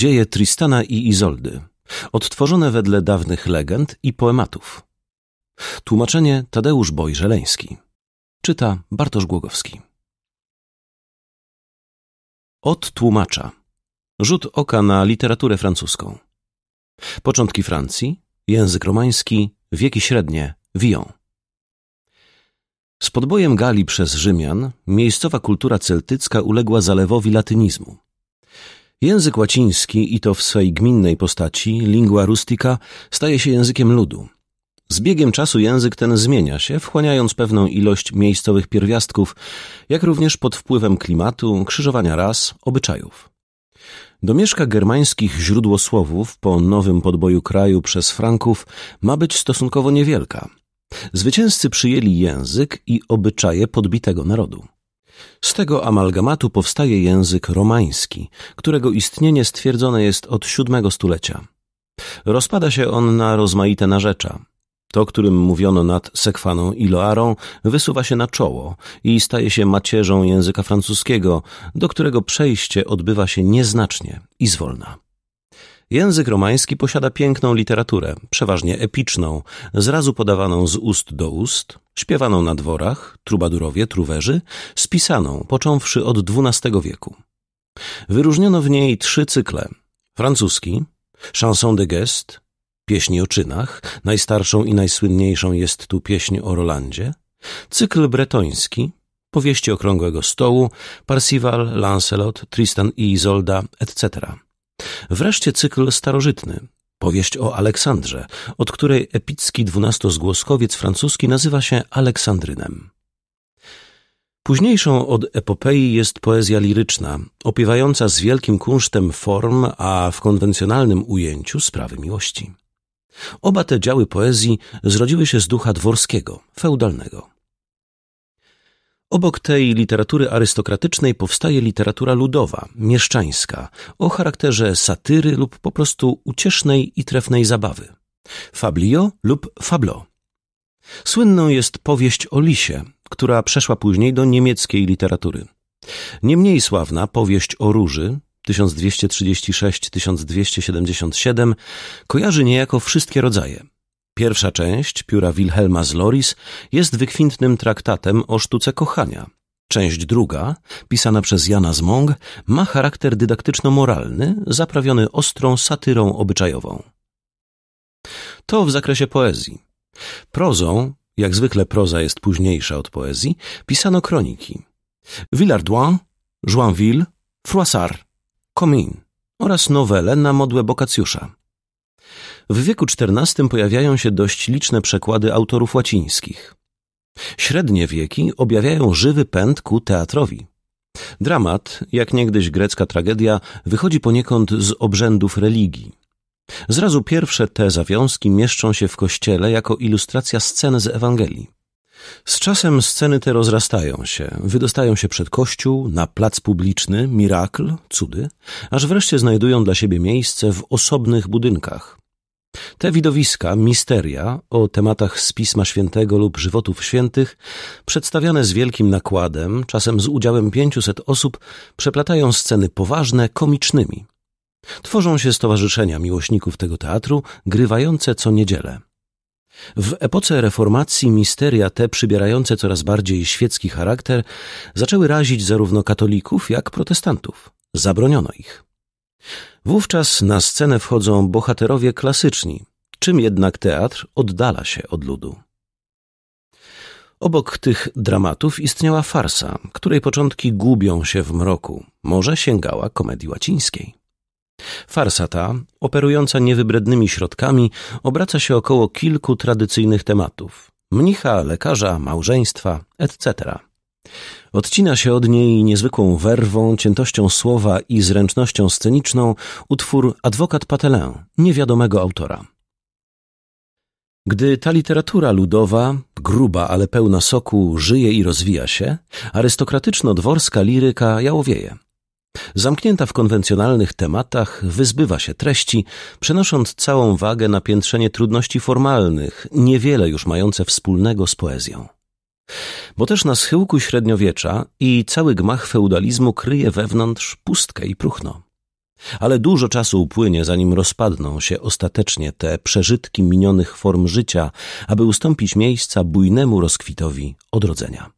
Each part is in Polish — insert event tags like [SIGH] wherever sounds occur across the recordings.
Dzieje Tristana i Izoldy, odtworzone wedle dawnych legend i poematów. Tłumaczenie Tadeusz Boj-Żeleński. Czyta Bartosz Głogowski. Od tłumacza. Rzut oka na literaturę francuską. Początki Francji, język romański, wieki średnie, Vion. Z podbojem Galii przez Rzymian miejscowa kultura celtycka uległa zalewowi latynizmu. Język łaciński, i to w swej gminnej postaci, lingua rustica, staje się językiem ludu. Z biegiem czasu język ten zmienia się, wchłaniając pewną ilość miejscowych pierwiastków, jak również pod wpływem klimatu, krzyżowania ras, obyczajów. Domieszka germańskich źródłosłowów po nowym podboju kraju przez Franków ma być stosunkowo niewielka. Zwycięzcy przyjęli język i obyczaje podbitego narodu. Z tego amalgamatu powstaje język romański, którego istnienie stwierdzone jest od VII stulecia. Rozpada się on na rozmaite narzecza. To, którym mówiono nad Sekwaną i Loarą, wysuwa się na czoło i staje się macierzą języka francuskiego, do którego przejście odbywa się nieznacznie i zwolna. Język romański posiada piękną literaturę, przeważnie epiczną, zrazu podawaną z ust do ust, śpiewaną na dworach, trubadurowie, truwerzy, spisaną, począwszy od XII wieku. Wyróżniono w niej trzy cykle. Francuski, chanson de geste, pieśni o czynach, najstarszą i najsłynniejszą jest tu pieśń o Rolandzie, cykl bretoński, powieści okrągłego stołu, Parsival, Lancelot, Tristan i Izolda, etc. Wreszcie cykl starożytny, powieść o Aleksandrze, od której epicki dwunastozgłoskowiec francuski nazywa się Aleksandrynem. Późniejszą od epopei jest poezja liryczna, opiewająca z wielkim kunsztem form, a w konwencjonalnym ujęciu sprawy miłości. Oba te działy poezji zrodziły się z ducha dworskiego, feudalnego. Obok tej literatury arystokratycznej powstaje literatura ludowa, mieszczańska, o charakterze satyry lub po prostu uciesznej i trefnej zabawy. Fablio lub fablo. Słynną jest powieść o lisie, która przeszła później do niemieckiej literatury. Nie mniej sławna powieść o róży 1236-1277 kojarzy niejako wszystkie rodzaje – Pierwsza część, pióra Wilhelma z Loris, jest wykwintnym traktatem o sztuce kochania. Część druga, pisana przez Jana z Mąg, ma charakter dydaktyczno-moralny, zaprawiony ostrą satyrą obyczajową. To w zakresie poezji. Prozą, jak zwykle proza jest późniejsza od poezji, pisano kroniki. Villardois, Joinville, Froissart, Comin oraz nowele na modłę Bokacjusza. W wieku XIV pojawiają się dość liczne przekłady autorów łacińskich. Średnie wieki objawiają żywy pęd ku teatrowi. Dramat, jak niegdyś grecka tragedia, wychodzi poniekąd z obrzędów religii. Zrazu pierwsze te zawiązki mieszczą się w kościele jako ilustracja scen z Ewangelii. Z czasem sceny te rozrastają się, wydostają się przed kościół, na plac publiczny, mirakl, cudy, aż wreszcie znajdują dla siebie miejsce w osobnych budynkach. Te widowiska, misteria o tematach z Pisma Świętego lub żywotów świętych, przedstawiane z wielkim nakładem, czasem z udziałem pięciuset osób, przeplatają sceny poważne komicznymi. Tworzą się stowarzyszenia miłośników tego teatru, grywające co niedzielę. W epoce reformacji misteria te przybierające coraz bardziej świecki charakter zaczęły razić zarówno katolików, jak protestantów. Zabroniono ich. Wówczas na scenę wchodzą bohaterowie klasyczni, czym jednak teatr oddala się od ludu. Obok tych dramatów istniała farsa, której początki gubią się w mroku, może sięgała komedii łacińskiej. Farsa ta, operująca niewybrednymi środkami, obraca się około kilku tradycyjnych tematów: mnicha, lekarza, małżeństwa, etc. Odcina się od niej niezwykłą werwą, ciętością słowa i zręcznością sceniczną utwór Adwokat Patelin, niewiadomego autora. Gdy ta literatura ludowa, gruba, ale pełna soku, żyje i rozwija się, arystokratyczno-dworska liryka jałowieje. Zamknięta w konwencjonalnych tematach, wyzbywa się treści, przenosząc całą wagę na piętrzenie trudności formalnych, niewiele już mające wspólnego z poezją. Bo też na schyłku średniowiecza i cały gmach feudalizmu kryje wewnątrz pustkę i próchno. Ale dużo czasu upłynie, zanim rozpadną się ostatecznie te przeżytki minionych form życia, aby ustąpić miejsca bujnemu rozkwitowi odrodzenia.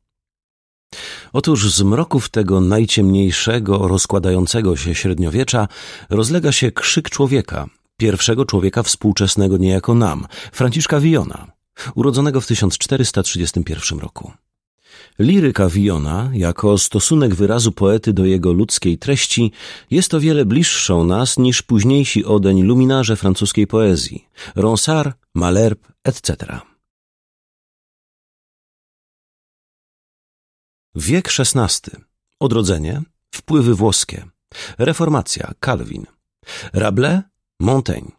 Otóż z mroków tego najciemniejszego, rozkładającego się średniowiecza rozlega się krzyk człowieka, pierwszego człowieka współczesnego niejako nam, Franciszka Wiona, urodzonego w 1431 roku. Liryka Wiona, jako stosunek wyrazu poety do jego ludzkiej treści, jest o wiele bliższą nas niż późniejsi odeń luminarze francuskiej poezji Ronsard, Malherbe, etc. Wiek XVI. Odrodzenie, wpływy włoskie, reformacja, Calvin, Rabelais, Montaigne,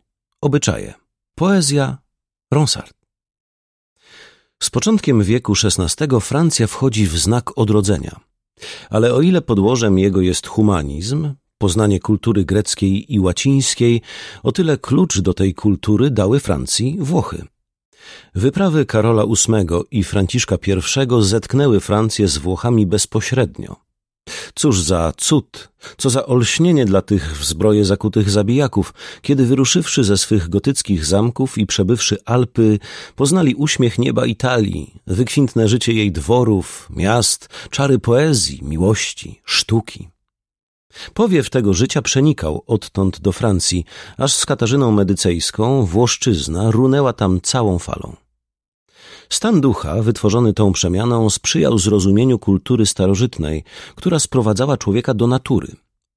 obyczaje, poezja, Ronsard. Z początkiem wieku XVI Francja wchodzi w znak odrodzenia. Ale o ile podłożem jego jest humanizm, poznanie kultury greckiej i łacińskiej, o tyle klucz do tej kultury dały Francji Włochy. Wyprawy Karola VIII i Franciszka I zetknęły Francję z Włochami bezpośrednio. Cóż za cud, co za olśnienie dla tych w zbroje zakutych zabijaków, kiedy wyruszywszy ze swych gotyckich zamków i przebywszy Alpy, poznali uśmiech nieba Italii, wykwintne życie jej dworów, miast, czary poezji, miłości, sztuki. Powiew tego życia przenikał odtąd do Francji, aż z Katarzyną Medycejską Włoszczyzna runęła tam całą falą. Stan ducha wytworzony tą przemianą sprzyjał zrozumieniu kultury starożytnej, która sprowadzała człowieka do natury,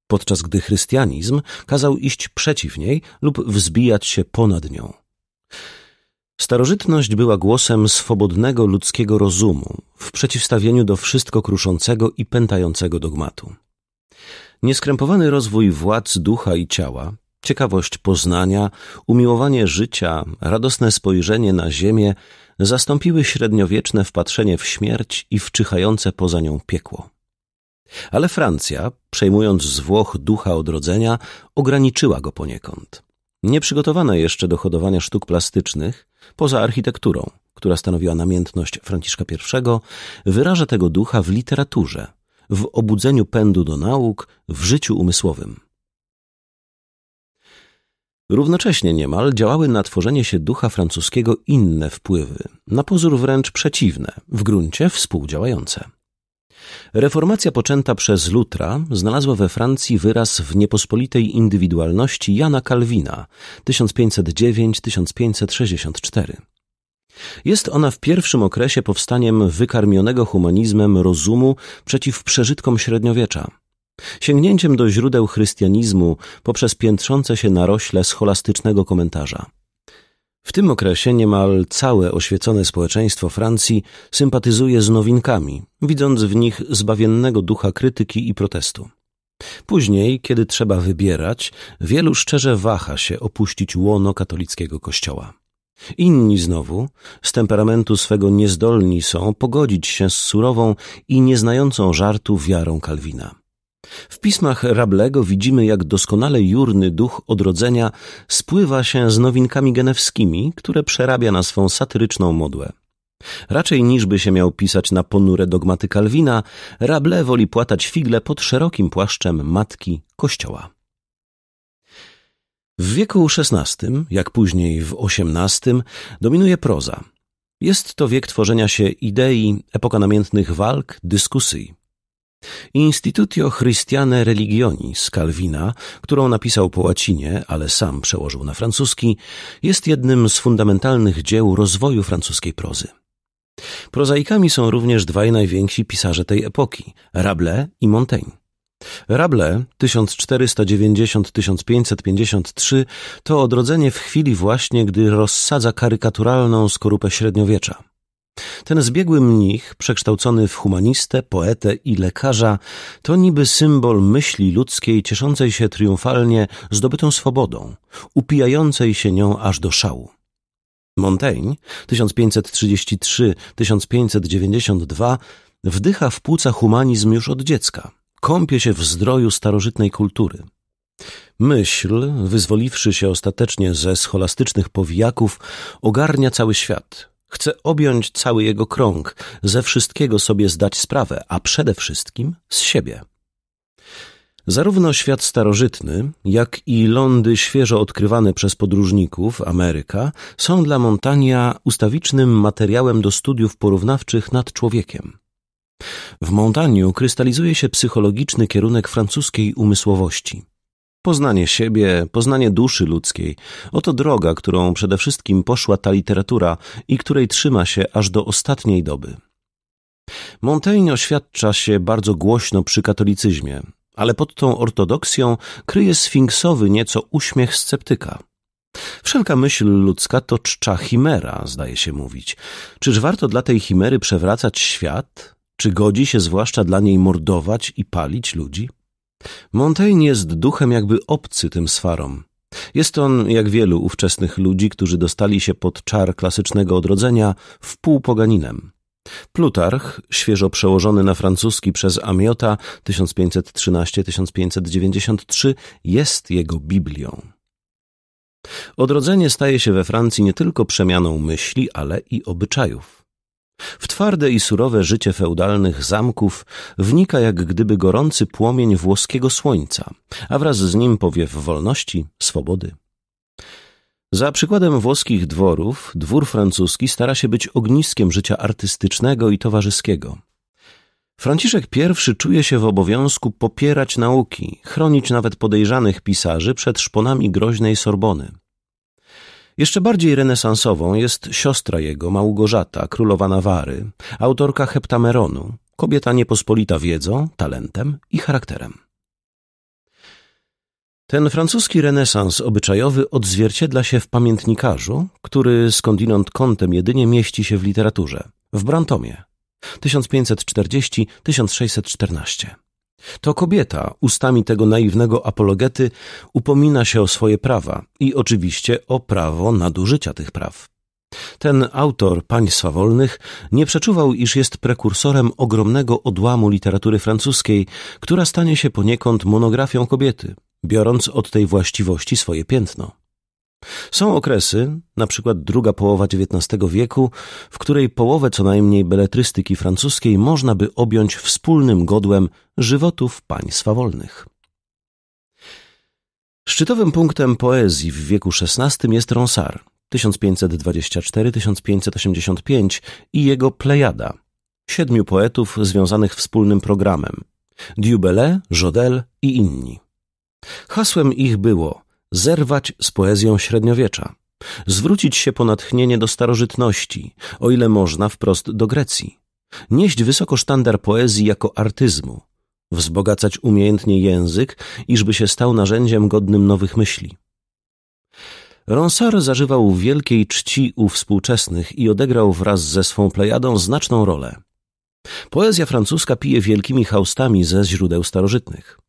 podczas gdy chrystianizm kazał iść przeciw niej lub wzbijać się ponad nią. Starożytność była głosem swobodnego ludzkiego rozumu w przeciwstawieniu do wszystko kruszącego i pętającego dogmatu. Nieskrępowany rozwój władz ducha i ciała, ciekawość poznania, umiłowanie życia, radosne spojrzenie na ziemię zastąpiły średniowieczne wpatrzenie w śmierć i wczyhające poza nią piekło. Ale Francja, przejmując z Włoch ducha odrodzenia, ograniczyła go poniekąd. Nieprzygotowana jeszcze do hodowania sztuk plastycznych, poza architekturą, która stanowiła namiętność Franciszka I, wyraża tego ducha w literaturze, w obudzeniu pędu do nauk, w życiu umysłowym. Równocześnie niemal działały na tworzenie się ducha francuskiego inne wpływy, na pozór wręcz przeciwne, w gruncie współdziałające. Reformacja poczęta przez Lutra znalazła we Francji wyraz w niepospolitej indywidualności Jana Kalwina 1509-1564. Jest ona w pierwszym okresie powstaniem wykarmionego humanizmem rozumu przeciw przeżytkom średniowiecza – Sięgnięciem do źródeł chrystianizmu poprzez piętrzące się narośle scholastycznego komentarza. W tym okresie niemal całe oświecone społeczeństwo Francji sympatyzuje z nowinkami, widząc w nich zbawiennego ducha krytyki i protestu. Później, kiedy trzeba wybierać, wielu szczerze waha się opuścić łono katolickiego kościoła. Inni znowu, z temperamentu swego niezdolni są pogodzić się z surową i nieznającą żartu wiarą Kalwina. W pismach Rablego widzimy, jak doskonale jurny duch odrodzenia spływa się z nowinkami genewskimi, które przerabia na swą satyryczną modłę. Raczej niż by się miał pisać na ponure dogmaty Kalwina, Rable woli płatać figle pod szerokim płaszczem matki kościoła. W wieku XVI, jak później w XVIII, dominuje proza. Jest to wiek tworzenia się idei, epoka namiętnych walk, dyskusji. Institutio Christiane Religionis Calvina, którą napisał po łacinie, ale sam przełożył na francuski, jest jednym z fundamentalnych dzieł rozwoju francuskiej prozy. Prozaikami są również dwaj najwięksi pisarze tej epoki, Rabelais i Montaigne. Rabelais 1490-1553 to odrodzenie w chwili właśnie, gdy rozsadza karykaturalną skorupę średniowiecza. Ten zbiegły mnich, przekształcony w humanistę, poetę i lekarza, to niby symbol myśli ludzkiej cieszącej się triumfalnie zdobytą swobodą, upijającej się nią aż do szału. Montaigne 1533-1592 wdycha w płuca humanizm już od dziecka, kąpie się w zdroju starożytnej kultury. Myśl, wyzwoliwszy się ostatecznie ze scholastycznych powijaków, ogarnia cały świat – Chcę objąć cały jego krąg, ze wszystkiego sobie zdać sprawę, a przede wszystkim z siebie. Zarówno świat starożytny, jak i lądy świeżo odkrywane przez podróżników, Ameryka, są dla Montania ustawicznym materiałem do studiów porównawczych nad człowiekiem. W Montaniu krystalizuje się psychologiczny kierunek francuskiej umysłowości – Poznanie siebie, poznanie duszy ludzkiej oto droga, którą przede wszystkim poszła ta literatura i której trzyma się aż do ostatniej doby. Montaigne oświadcza się bardzo głośno przy katolicyzmie, ale pod tą ortodoksją kryje sfinksowy nieco uśmiech sceptyka. Wszelka myśl ludzka to czcza chimera, zdaje się mówić. Czyż warto dla tej chimery przewracać świat? Czy godzi się zwłaszcza dla niej mordować i palić ludzi? Montaigne jest duchem jakby obcy tym sfarom. Jest on, jak wielu ówczesnych ludzi, którzy dostali się pod czar klasycznego odrodzenia, wpół poganinem. Plutarch, świeżo przełożony na francuski przez Amiota 1513-1593, jest jego Biblią. Odrodzenie staje się we Francji nie tylko przemianą myśli, ale i obyczajów. W twarde i surowe życie feudalnych zamków wnika jak gdyby gorący płomień włoskiego słońca, a wraz z nim powiew wolności, swobody. Za przykładem włoskich dworów, dwór francuski stara się być ogniskiem życia artystycznego i towarzyskiego. Franciszek I czuje się w obowiązku popierać nauki, chronić nawet podejrzanych pisarzy przed szponami groźnej Sorbony. Jeszcze bardziej renesansową jest siostra jego, Małgorzata, królowa Nawary, autorka Heptameronu, kobieta niepospolita wiedzą, talentem i charakterem. Ten francuski renesans obyczajowy odzwierciedla się w pamiętnikarzu, który skądinąd kątem jedynie mieści się w literaturze, w Brantomie 1540-1614. To kobieta ustami tego naiwnego apologety upomina się o swoje prawa i oczywiście o prawo nadużycia tych praw. Ten autor Państwa Wolnych nie przeczuwał, iż jest prekursorem ogromnego odłamu literatury francuskiej, która stanie się poniekąd monografią kobiety, biorąc od tej właściwości swoje piętno. Są okresy, na przykład druga połowa XIX wieku, w której połowę co najmniej beletrystyki francuskiej można by objąć wspólnym godłem żywotów państwa wolnych. Szczytowym punktem poezji w wieku XVI jest Ronsard 1524-1585 i jego Plejada, siedmiu poetów związanych wspólnym programem, Diubele, Jodel i inni. Hasłem ich było – zerwać z poezją średniowiecza, zwrócić się po natchnienie do starożytności, o ile można wprost do Grecji, nieść wysoko sztandar poezji jako artyzmu, wzbogacać umiejętnie język, iżby się stał narzędziem godnym nowych myśli. Ronsard zażywał wielkiej czci u współczesnych i odegrał wraz ze swą plejadą znaczną rolę. Poezja francuska pije wielkimi haustami ze źródeł starożytnych.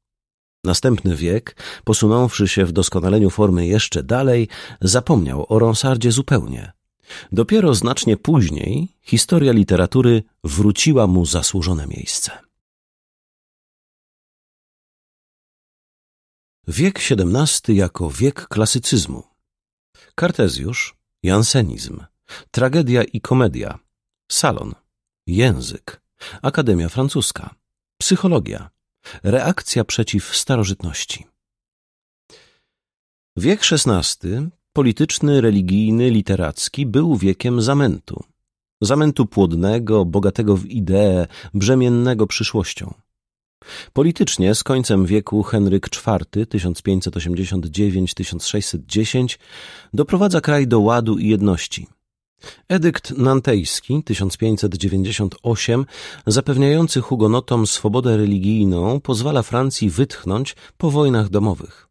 Następny wiek, posunąwszy się w doskonaleniu formy jeszcze dalej, zapomniał o Ronsardzie zupełnie. Dopiero znacznie później historia literatury wróciła mu zasłużone miejsce. Wiek XVII jako wiek klasycyzmu. Kartezjusz, jansenizm, tragedia i komedia, salon, język, akademia francuska, psychologia, Reakcja przeciw starożytności. Wiek XVI, polityczny, religijny, literacki, był wiekiem zamętu. Zamętu płodnego, bogatego w idee, brzemiennego przyszłością. Politycznie z końcem wieku Henryk IV 1589-1610 doprowadza kraj do ładu i jedności – Edykt nantejski 1598, zapewniający hugonotom swobodę religijną, pozwala Francji wytchnąć po wojnach domowych.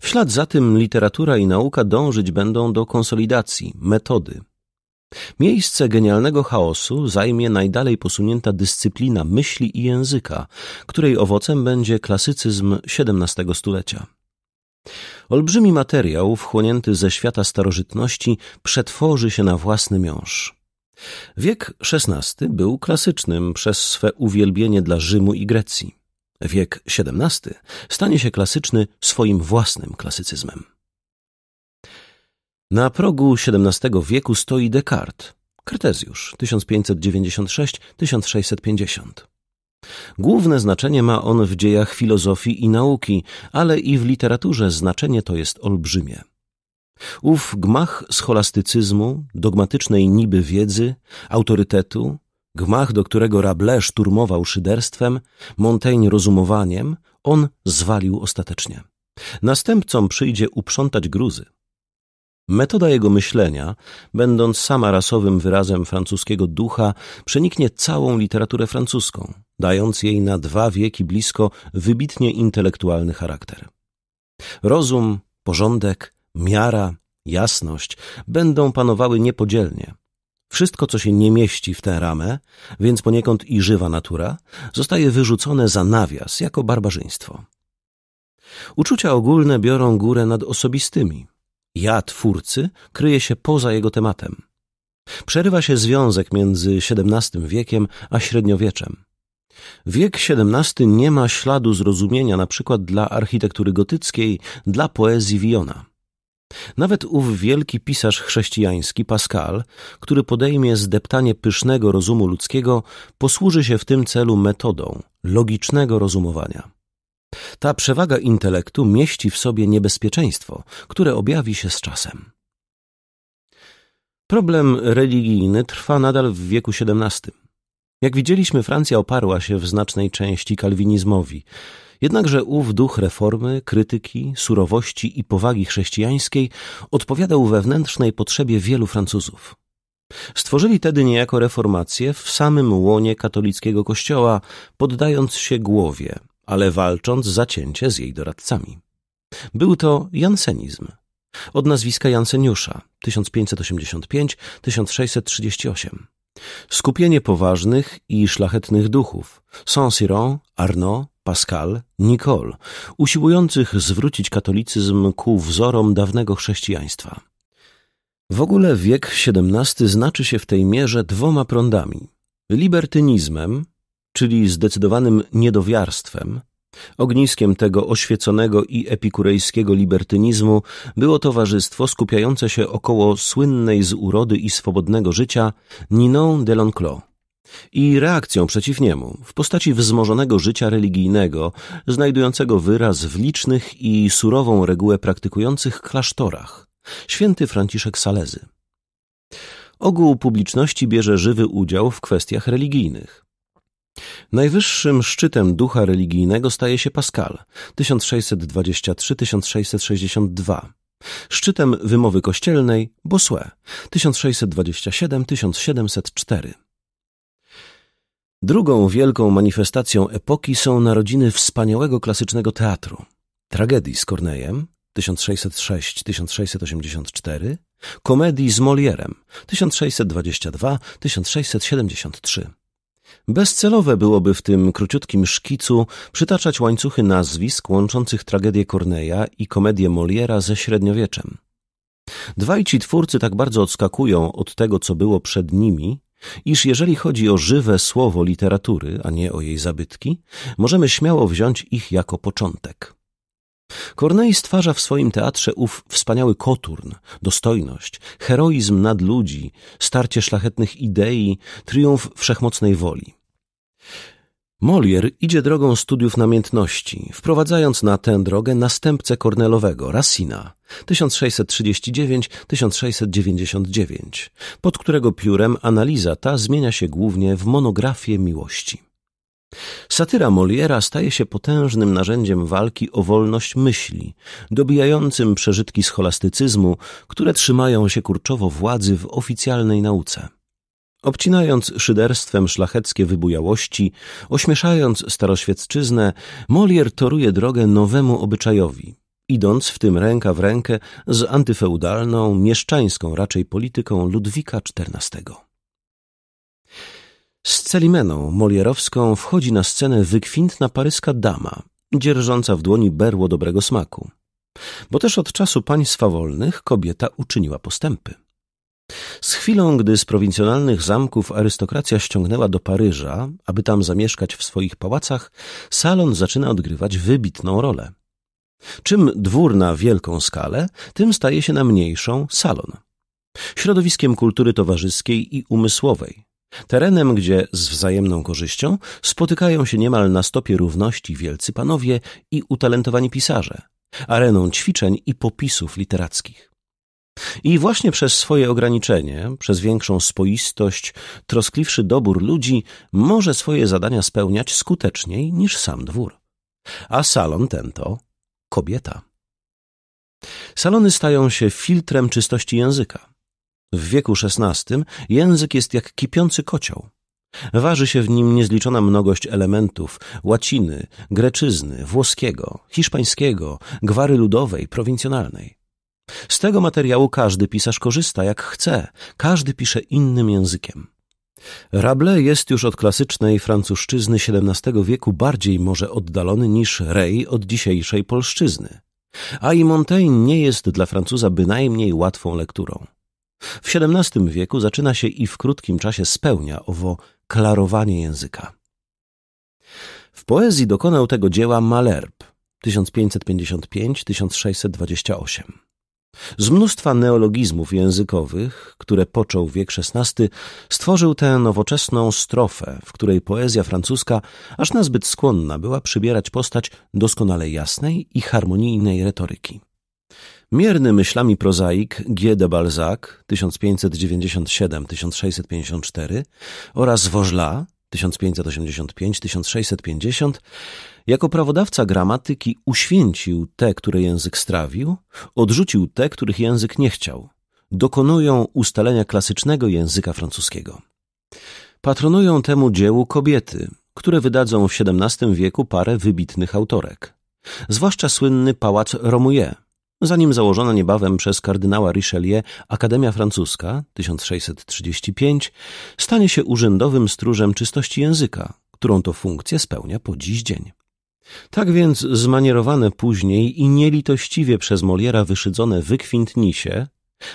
W ślad za tym literatura i nauka dążyć będą do konsolidacji, metody. Miejsce genialnego chaosu zajmie najdalej posunięta dyscyplina myśli i języka, której owocem będzie klasycyzm XVII stulecia. Olbrzymi materiał, wchłonięty ze świata starożytności, przetworzy się na własny miąższ. Wiek XVI był klasycznym przez swe uwielbienie dla Rzymu i Grecji. Wiek XVII stanie się klasyczny swoim własnym klasycyzmem. Na progu XVII wieku stoi Descartes, Kartezjusz 1596-1650. Główne znaczenie ma on w dziejach filozofii i nauki, ale i w literaturze znaczenie to jest olbrzymie. Ów gmach scholastycyzmu, dogmatycznej niby wiedzy, autorytetu, gmach, do którego Rabelais szturmował szyderstwem, Montaigne rozumowaniem, on zwalił ostatecznie. Następcom przyjdzie uprzątać gruzy. Metoda jego myślenia, będąc sama rasowym wyrazem francuskiego ducha, przeniknie całą literaturę francuską dając jej na dwa wieki blisko wybitnie intelektualny charakter. Rozum, porządek, miara, jasność będą panowały niepodzielnie. Wszystko, co się nie mieści w tę ramę, więc poniekąd i żywa natura, zostaje wyrzucone za nawias jako barbarzyństwo. Uczucia ogólne biorą górę nad osobistymi. Ja twórcy kryje się poza jego tematem. Przerywa się związek między XVII wiekiem a średniowieczem. Wiek XVII nie ma śladu zrozumienia na przykład dla architektury gotyckiej, dla poezji Wiona. Nawet ów wielki pisarz chrześcijański Pascal, który podejmie zdeptanie pysznego rozumu ludzkiego, posłuży się w tym celu metodą logicznego rozumowania. Ta przewaga intelektu mieści w sobie niebezpieczeństwo, które objawi się z czasem. Problem religijny trwa nadal w wieku XVII. Jak widzieliśmy, Francja oparła się w znacznej części kalwinizmowi. Jednakże ów duch reformy, krytyki, surowości i powagi chrześcijańskiej odpowiadał wewnętrznej potrzebie wielu Francuzów. Stworzyli tedy niejako reformację w samym łonie katolickiego kościoła, poddając się głowie, ale walcząc zacięcie z jej doradcami. Był to jansenizm. Od nazwiska Janseniusza 1585-1638. Skupienie poważnych i szlachetnych duchów Saint-Cyran, Arnaud, Pascal, Nicole, usiłujących zwrócić katolicyzm ku wzorom dawnego chrześcijaństwa. W ogóle wiek XVII znaczy się w tej mierze dwoma prądami: libertynizmem, czyli zdecydowanym niedowiarstwem, Ogniskiem tego oświeconego i epikurejskiego libertynizmu było towarzystwo skupiające się około słynnej z urody i swobodnego życia Ninon de L'Enclos i reakcją przeciw niemu w postaci wzmożonego życia religijnego, znajdującego wyraz w licznych i surową regułę praktykujących klasztorach. Święty Franciszek Salezy. Ogół publiczności bierze żywy udział w kwestiach religijnych. Najwyższym szczytem ducha religijnego staje się Pascal 1623-1662. Szczytem wymowy kościelnej Bossuet 1627-1704. Drugą wielką manifestacją epoki są narodziny wspaniałego klasycznego teatru. Tragedii z Kornejem 1606-1684, komedii z Molierem 1622-1673. Bezcelowe byłoby w tym króciutkim szkicu przytaczać łańcuchy nazwisk łączących tragedię Korneja i komedię Moliera ze średniowieczem. Dwaj ci twórcy tak bardzo odskakują od tego, co było przed nimi, iż jeżeli chodzi o żywe słowo literatury, a nie o jej zabytki, możemy śmiało wziąć ich jako początek. Kornei stwarza w swoim teatrze ów wspaniały koturn, dostojność, heroizm nad ludzi, starcie szlachetnych idei, triumf wszechmocnej woli. Molière idzie drogą studiów namiętności, wprowadzając na tę drogę następcę Kornelowego, Racina, 1639-1699, pod którego piórem analiza ta zmienia się głównie w monografię miłości. Satyra Moliera staje się potężnym narzędziem walki o wolność myśli, dobijającym przeżytki scholastycyzmu, które trzymają się kurczowo władzy w oficjalnej nauce. Obcinając szyderstwem szlacheckie wybujałości, ośmieszając staroświecczyznę, Molière toruje drogę nowemu obyczajowi, idąc w tym ręka w rękę z antyfeudalną, mieszczańską raczej polityką Ludwika XIV. Z Celimeną Molierowską wchodzi na scenę wykwintna paryska dama, dzierżąca w dłoni berło dobrego smaku. Bo też od czasu państwa wolnych kobieta uczyniła postępy. Z chwilą, gdy z prowincjonalnych zamków arystokracja ściągnęła do Paryża, aby tam zamieszkać w swoich pałacach, salon zaczyna odgrywać wybitną rolę. Czym dwór na wielką skalę, tym staje się na mniejszą salon. Środowiskiem kultury towarzyskiej i umysłowej, Terenem, gdzie z wzajemną korzyścią spotykają się niemal na stopie równości wielcy panowie i utalentowani pisarze, areną ćwiczeń i popisów literackich. I właśnie przez swoje ograniczenie, przez większą spoistość, troskliwszy dobór ludzi może swoje zadania spełniać skuteczniej niż sam dwór. A salon ten to kobieta. Salony stają się filtrem czystości języka w wieku XVI język jest jak kipiący kocioł. Waży się w nim niezliczona mnogość elementów łaciny, greczyzny, włoskiego, hiszpańskiego, gwary ludowej, prowincjonalnej. Z tego materiału każdy pisarz korzysta jak chce, każdy pisze innym językiem. Rabelais jest już od klasycznej francuszczyzny XVII wieku bardziej może oddalony niż Rey od dzisiejszej polszczyzny. A i Montaigne nie jest dla Francuza bynajmniej łatwą lekturą. W XVII wieku zaczyna się i w krótkim czasie spełnia owo klarowanie języka. W poezji dokonał tego dzieła Malherbe 1555-1628. Z mnóstwa neologizmów językowych, które począł wiek XVI, stworzył tę nowoczesną strofę, w której poezja francuska aż nazbyt skłonna była przybierać postać doskonale jasnej i harmonijnej retoryki. Mierny myślami prozaik G. de Balzac 1597-1654 oraz Wożla 1585-1650 jako prawodawca gramatyki uświęcił te, które język strawił, odrzucił te, których język nie chciał. Dokonują ustalenia klasycznego języka francuskiego. Patronują temu dziełu kobiety, które wydadzą w XVII wieku parę wybitnych autorek. Zwłaszcza słynny pałac Romouillet, Zanim założona niebawem przez kardynała Richelieu Akademia Francuska 1635 stanie się urzędowym stróżem czystości języka, którą to funkcję spełnia po dziś dzień. Tak więc zmanierowane później i nielitościwie przez Moliera wyszydzone wykwintnisie,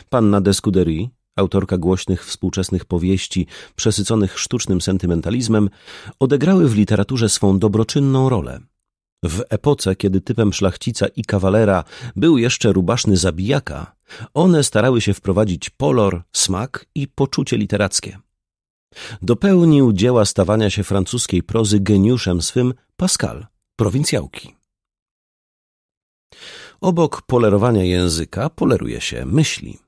panna Descudery, autorka głośnych współczesnych powieści przesyconych sztucznym sentymentalizmem, odegrały w literaturze swą dobroczynną rolę – w epoce, kiedy typem szlachcica i kawalera był jeszcze rubaszny zabijaka, one starały się wprowadzić polor, smak i poczucie literackie. Dopełnił dzieła stawania się francuskiej prozy geniuszem swym Pascal, prowincjałki. Obok polerowania języka poleruje się myśli.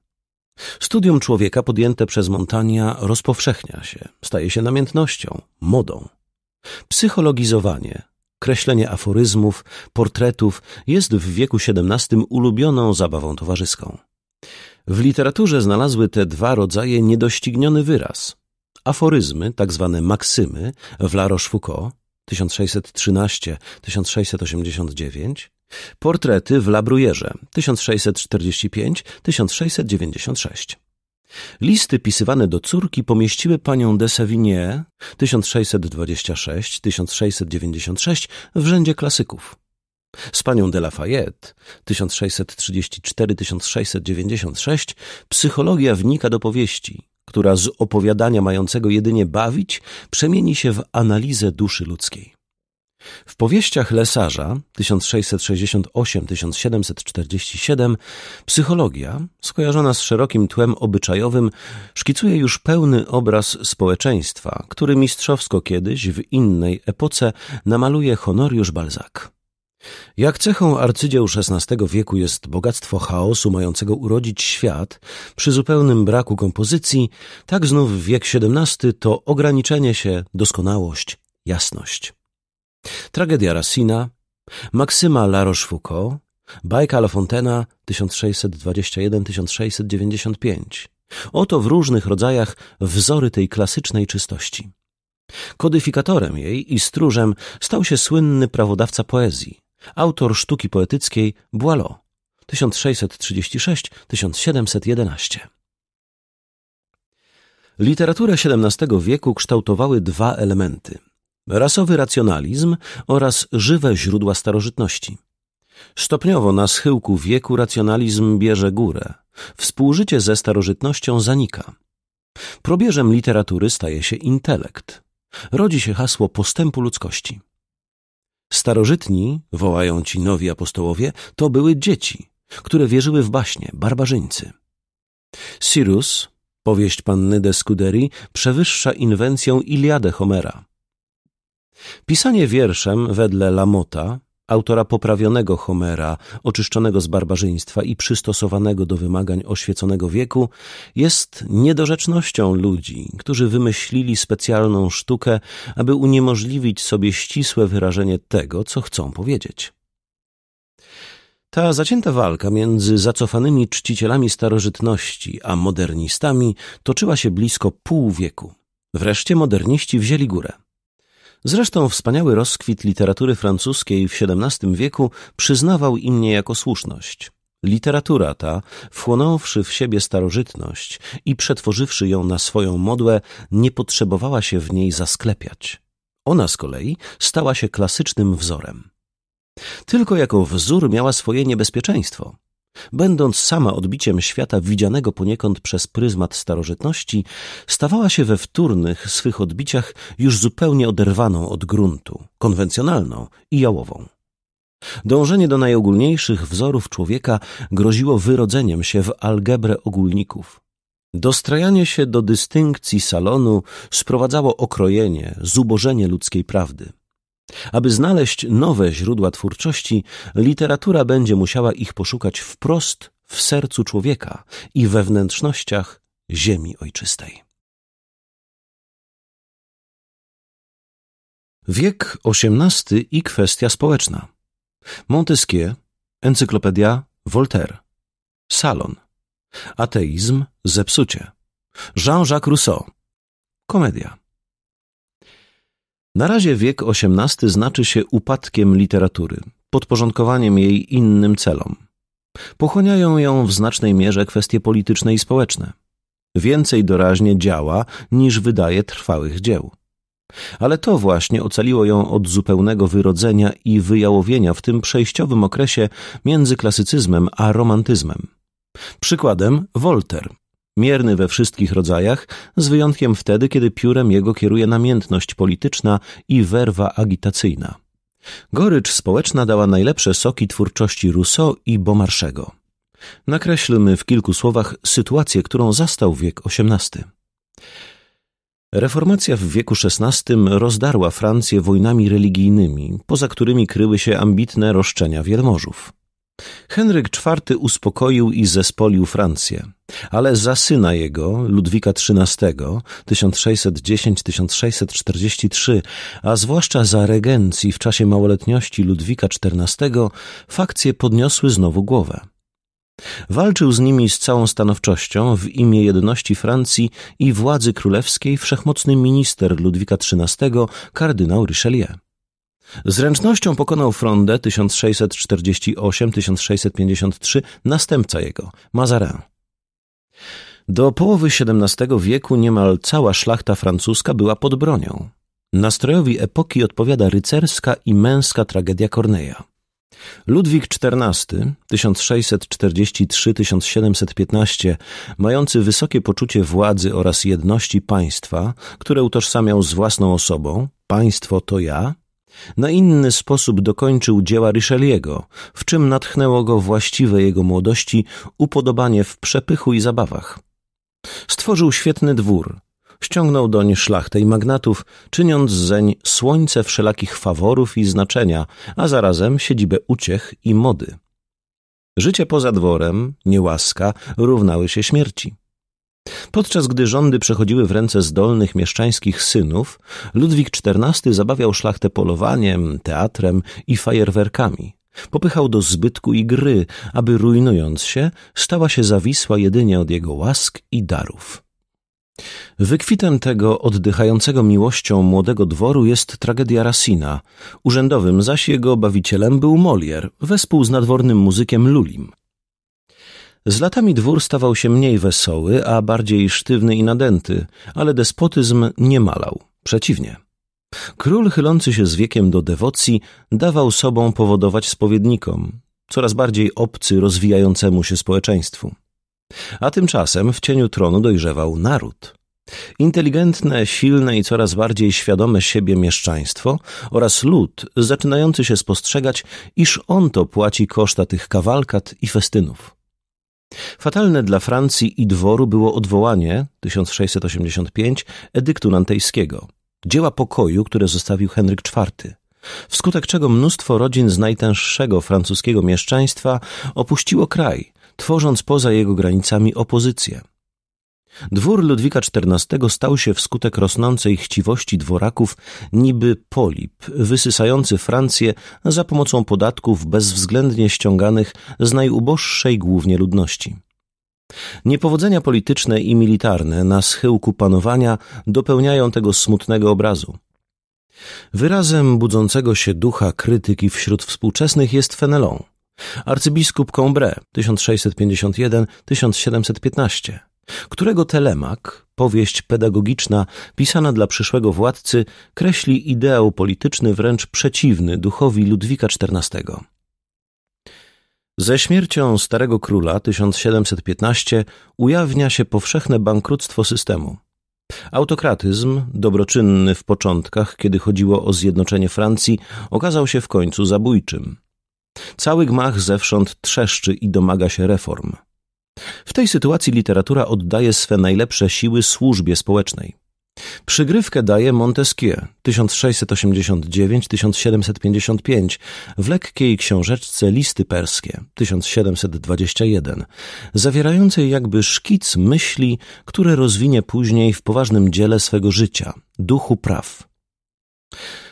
Studium człowieka podjęte przez Montania rozpowszechnia się, staje się namiętnością, modą. Psychologizowanie, Kreślenie aforyzmów, portretów jest w wieku XVII ulubioną zabawą towarzyską. W literaturze znalazły te dwa rodzaje niedościgniony wyraz. Aforyzmy, tak zwane maksymy, w La Rochefoucauld 1613-1689, portrety w La Bruyère 1645-1696. Listy pisywane do córki pomieściły panią de Savigné 1626-1696 w rzędzie klasyków. Z panią de Lafayette 1634-1696 psychologia wnika do powieści, która z opowiadania mającego jedynie bawić przemieni się w analizę duszy ludzkiej. W powieściach Lesarza 1668-1747 psychologia, skojarzona z szerokim tłem obyczajowym, szkicuje już pełny obraz społeczeństwa, który mistrzowsko kiedyś w innej epoce namaluje Honoriusz Balzac. Jak cechą arcydzieł XVI wieku jest bogactwo chaosu mającego urodzić świat, przy zupełnym braku kompozycji, tak znów wiek XVII to ograniczenie się, doskonałość, jasność. Tragedia Racina, Maksyma La Rochefoucauld, Bajka La Fontena 1621-1695. Oto w różnych rodzajach wzory tej klasycznej czystości. Kodyfikatorem jej i stróżem stał się słynny prawodawca poezji, autor sztuki poetyckiej Boileau 1636-1711. Literaturę XVII wieku kształtowały dwa elementy – rasowy racjonalizm oraz żywe źródła starożytności. Stopniowo na schyłku wieku racjonalizm bierze górę, współżycie ze starożytnością zanika. Probierzem literatury staje się intelekt. Rodzi się hasło postępu ludzkości. Starożytni, wołają ci nowi apostołowie, to były dzieci, które wierzyły w baśnie, barbarzyńcy. Cyrus, powieść panny de Scuderi, przewyższa inwencją Iliadę Homera. Pisanie wierszem wedle Lamota, autora poprawionego Homera, oczyszczonego z barbarzyństwa i przystosowanego do wymagań oświeconego wieku, jest niedorzecznością ludzi, którzy wymyślili specjalną sztukę, aby uniemożliwić sobie ścisłe wyrażenie tego, co chcą powiedzieć. Ta zacięta walka między zacofanymi czcicielami starożytności a modernistami toczyła się blisko pół wieku. Wreszcie moderniści wzięli górę. Zresztą wspaniały rozkwit literatury francuskiej w XVII wieku przyznawał im niejako słuszność. Literatura ta, wchłonąwszy w siebie starożytność i przetworzywszy ją na swoją modłę, nie potrzebowała się w niej zasklepiać. Ona z kolei stała się klasycznym wzorem. Tylko jako wzór miała swoje niebezpieczeństwo – Będąc sama odbiciem świata widzianego poniekąd przez pryzmat starożytności, stawała się we wtórnych swych odbiciach już zupełnie oderwaną od gruntu, konwencjonalną i jałową. Dążenie do najogólniejszych wzorów człowieka groziło wyrodzeniem się w algebrę ogólników. Dostrajanie się do dystynkcji salonu sprowadzało okrojenie, zubożenie ludzkiej prawdy. Aby znaleźć nowe źródła twórczości, literatura będzie musiała ich poszukać wprost w sercu człowieka i we wnętrznościach ziemi ojczystej. Wiek XVIII i kwestia społeczna. Montesquieu, encyklopedia Voltaire, Salon, ateizm, zepsucie, Jean-Jacques Rousseau, komedia. Na razie wiek XVIII znaczy się upadkiem literatury, podporządkowaniem jej innym celom. Pochłaniają ją w znacznej mierze kwestie polityczne i społeczne. Więcej doraźnie działa niż wydaje trwałych dzieł. Ale to właśnie ocaliło ją od zupełnego wyrodzenia i wyjałowienia w tym przejściowym okresie między klasycyzmem a romantyzmem. Przykładem Volter. Mierny we wszystkich rodzajach, z wyjątkiem wtedy, kiedy piórem jego kieruje namiętność polityczna i werwa agitacyjna. Gorycz społeczna dała najlepsze soki twórczości Rousseau i Bomarszego. Nakreślmy w kilku słowach sytuację, którą zastał wiek XVIII. Reformacja w wieku XVI rozdarła Francję wojnami religijnymi, poza którymi kryły się ambitne roszczenia wielmożów. Henryk IV uspokoił i zespolił Francję, ale za syna jego, Ludwika XIII, 1610-1643, a zwłaszcza za regencji w czasie małoletniości Ludwika XIV, fakcje podniosły znowu głowę. Walczył z nimi z całą stanowczością w imię jedności Francji i władzy królewskiej wszechmocny minister Ludwika XIII, kardynał Richelieu. Zręcznością pokonał Frondę 1648-1653 następca jego, Mazarin. Do połowy XVII wieku niemal cała szlachta francuska była pod bronią. Nastrojowi epoki odpowiada rycerska i męska tragedia Korneja. Ludwik XIV, 1643-1715, mający wysokie poczucie władzy oraz jedności państwa, które utożsamiał z własną osobą, państwo to ja, na inny sposób dokończył dzieła Richeliego, w czym natchnęło go właściwe jego młodości upodobanie w przepychu i zabawach. Stworzył świetny dwór, ściągnął doń szlachtę i magnatów, czyniąc zeń słońce wszelakich faworów i znaczenia, a zarazem siedzibę uciech i mody. Życie poza dworem, niełaska, równały się śmierci. Podczas gdy rządy przechodziły w ręce zdolnych mieszczańskich synów, Ludwik XIV zabawiał szlachtę polowaniem, teatrem i fajerwerkami. Popychał do zbytku i gry, aby rujnując się, stała się zawisła jedynie od jego łask i darów. Wykwitem tego oddychającego miłością młodego dworu jest tragedia Racina. Urzędowym zaś jego bawicielem był Molière, wespół z nadwornym muzykiem Lulim. Z latami dwór stawał się mniej wesoły, a bardziej sztywny i nadęty, ale despotyzm nie malał. Przeciwnie. Król chylący się z wiekiem do dewocji dawał sobą powodować spowiednikom, coraz bardziej obcy rozwijającemu się społeczeństwu. A tymczasem w cieniu tronu dojrzewał naród. Inteligentne, silne i coraz bardziej świadome siebie mieszczaństwo oraz lud zaczynający się spostrzegać, iż on to płaci koszta tych kawalkat i festynów. Fatalne dla Francji i dworu było odwołanie 1685 edyktu nantejskiego, dzieła pokoju, które zostawił Henryk IV, wskutek czego mnóstwo rodzin z najtęższego francuskiego mieszczaństwa opuściło kraj, tworząc poza jego granicami opozycję. Dwór Ludwika XIV stał się wskutek rosnącej chciwości dworaków niby polip, wysysający Francję za pomocą podatków bezwzględnie ściąganych z najuboższej głównie ludności. Niepowodzenia polityczne i militarne na schyłku panowania dopełniają tego smutnego obrazu. Wyrazem budzącego się ducha krytyki wśród współczesnych jest Fenelon, arcybiskup Combray 1651-1715 którego Telemak, powieść pedagogiczna pisana dla przyszłego władcy, kreśli ideał polityczny wręcz przeciwny duchowi Ludwika XIV. Ze śmiercią starego króla 1715 ujawnia się powszechne bankructwo systemu. Autokratyzm, dobroczynny w początkach, kiedy chodziło o zjednoczenie Francji, okazał się w końcu zabójczym. Cały gmach zewsząd trzeszczy i domaga się reform. W tej sytuacji literatura oddaje swe najlepsze siły służbie społecznej. Przygrywkę daje Montesquieu 1689-1755 w lekkiej książeczce Listy Perskie 1721, zawierającej jakby szkic myśli, które rozwinie później w poważnym dziele swego życia, duchu praw.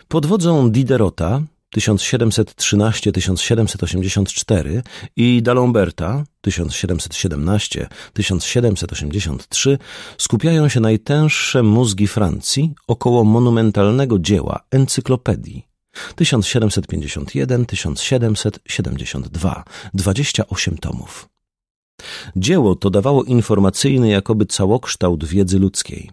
Pod wodzą Diderota 1713-1784 i D'Alemberta 1717-1783 skupiają się najtęższe mózgi Francji około monumentalnego dzieła encyklopedii 1751-1772, 28 tomów. Dzieło to dawało informacyjny jakoby całokształt wiedzy ludzkiej.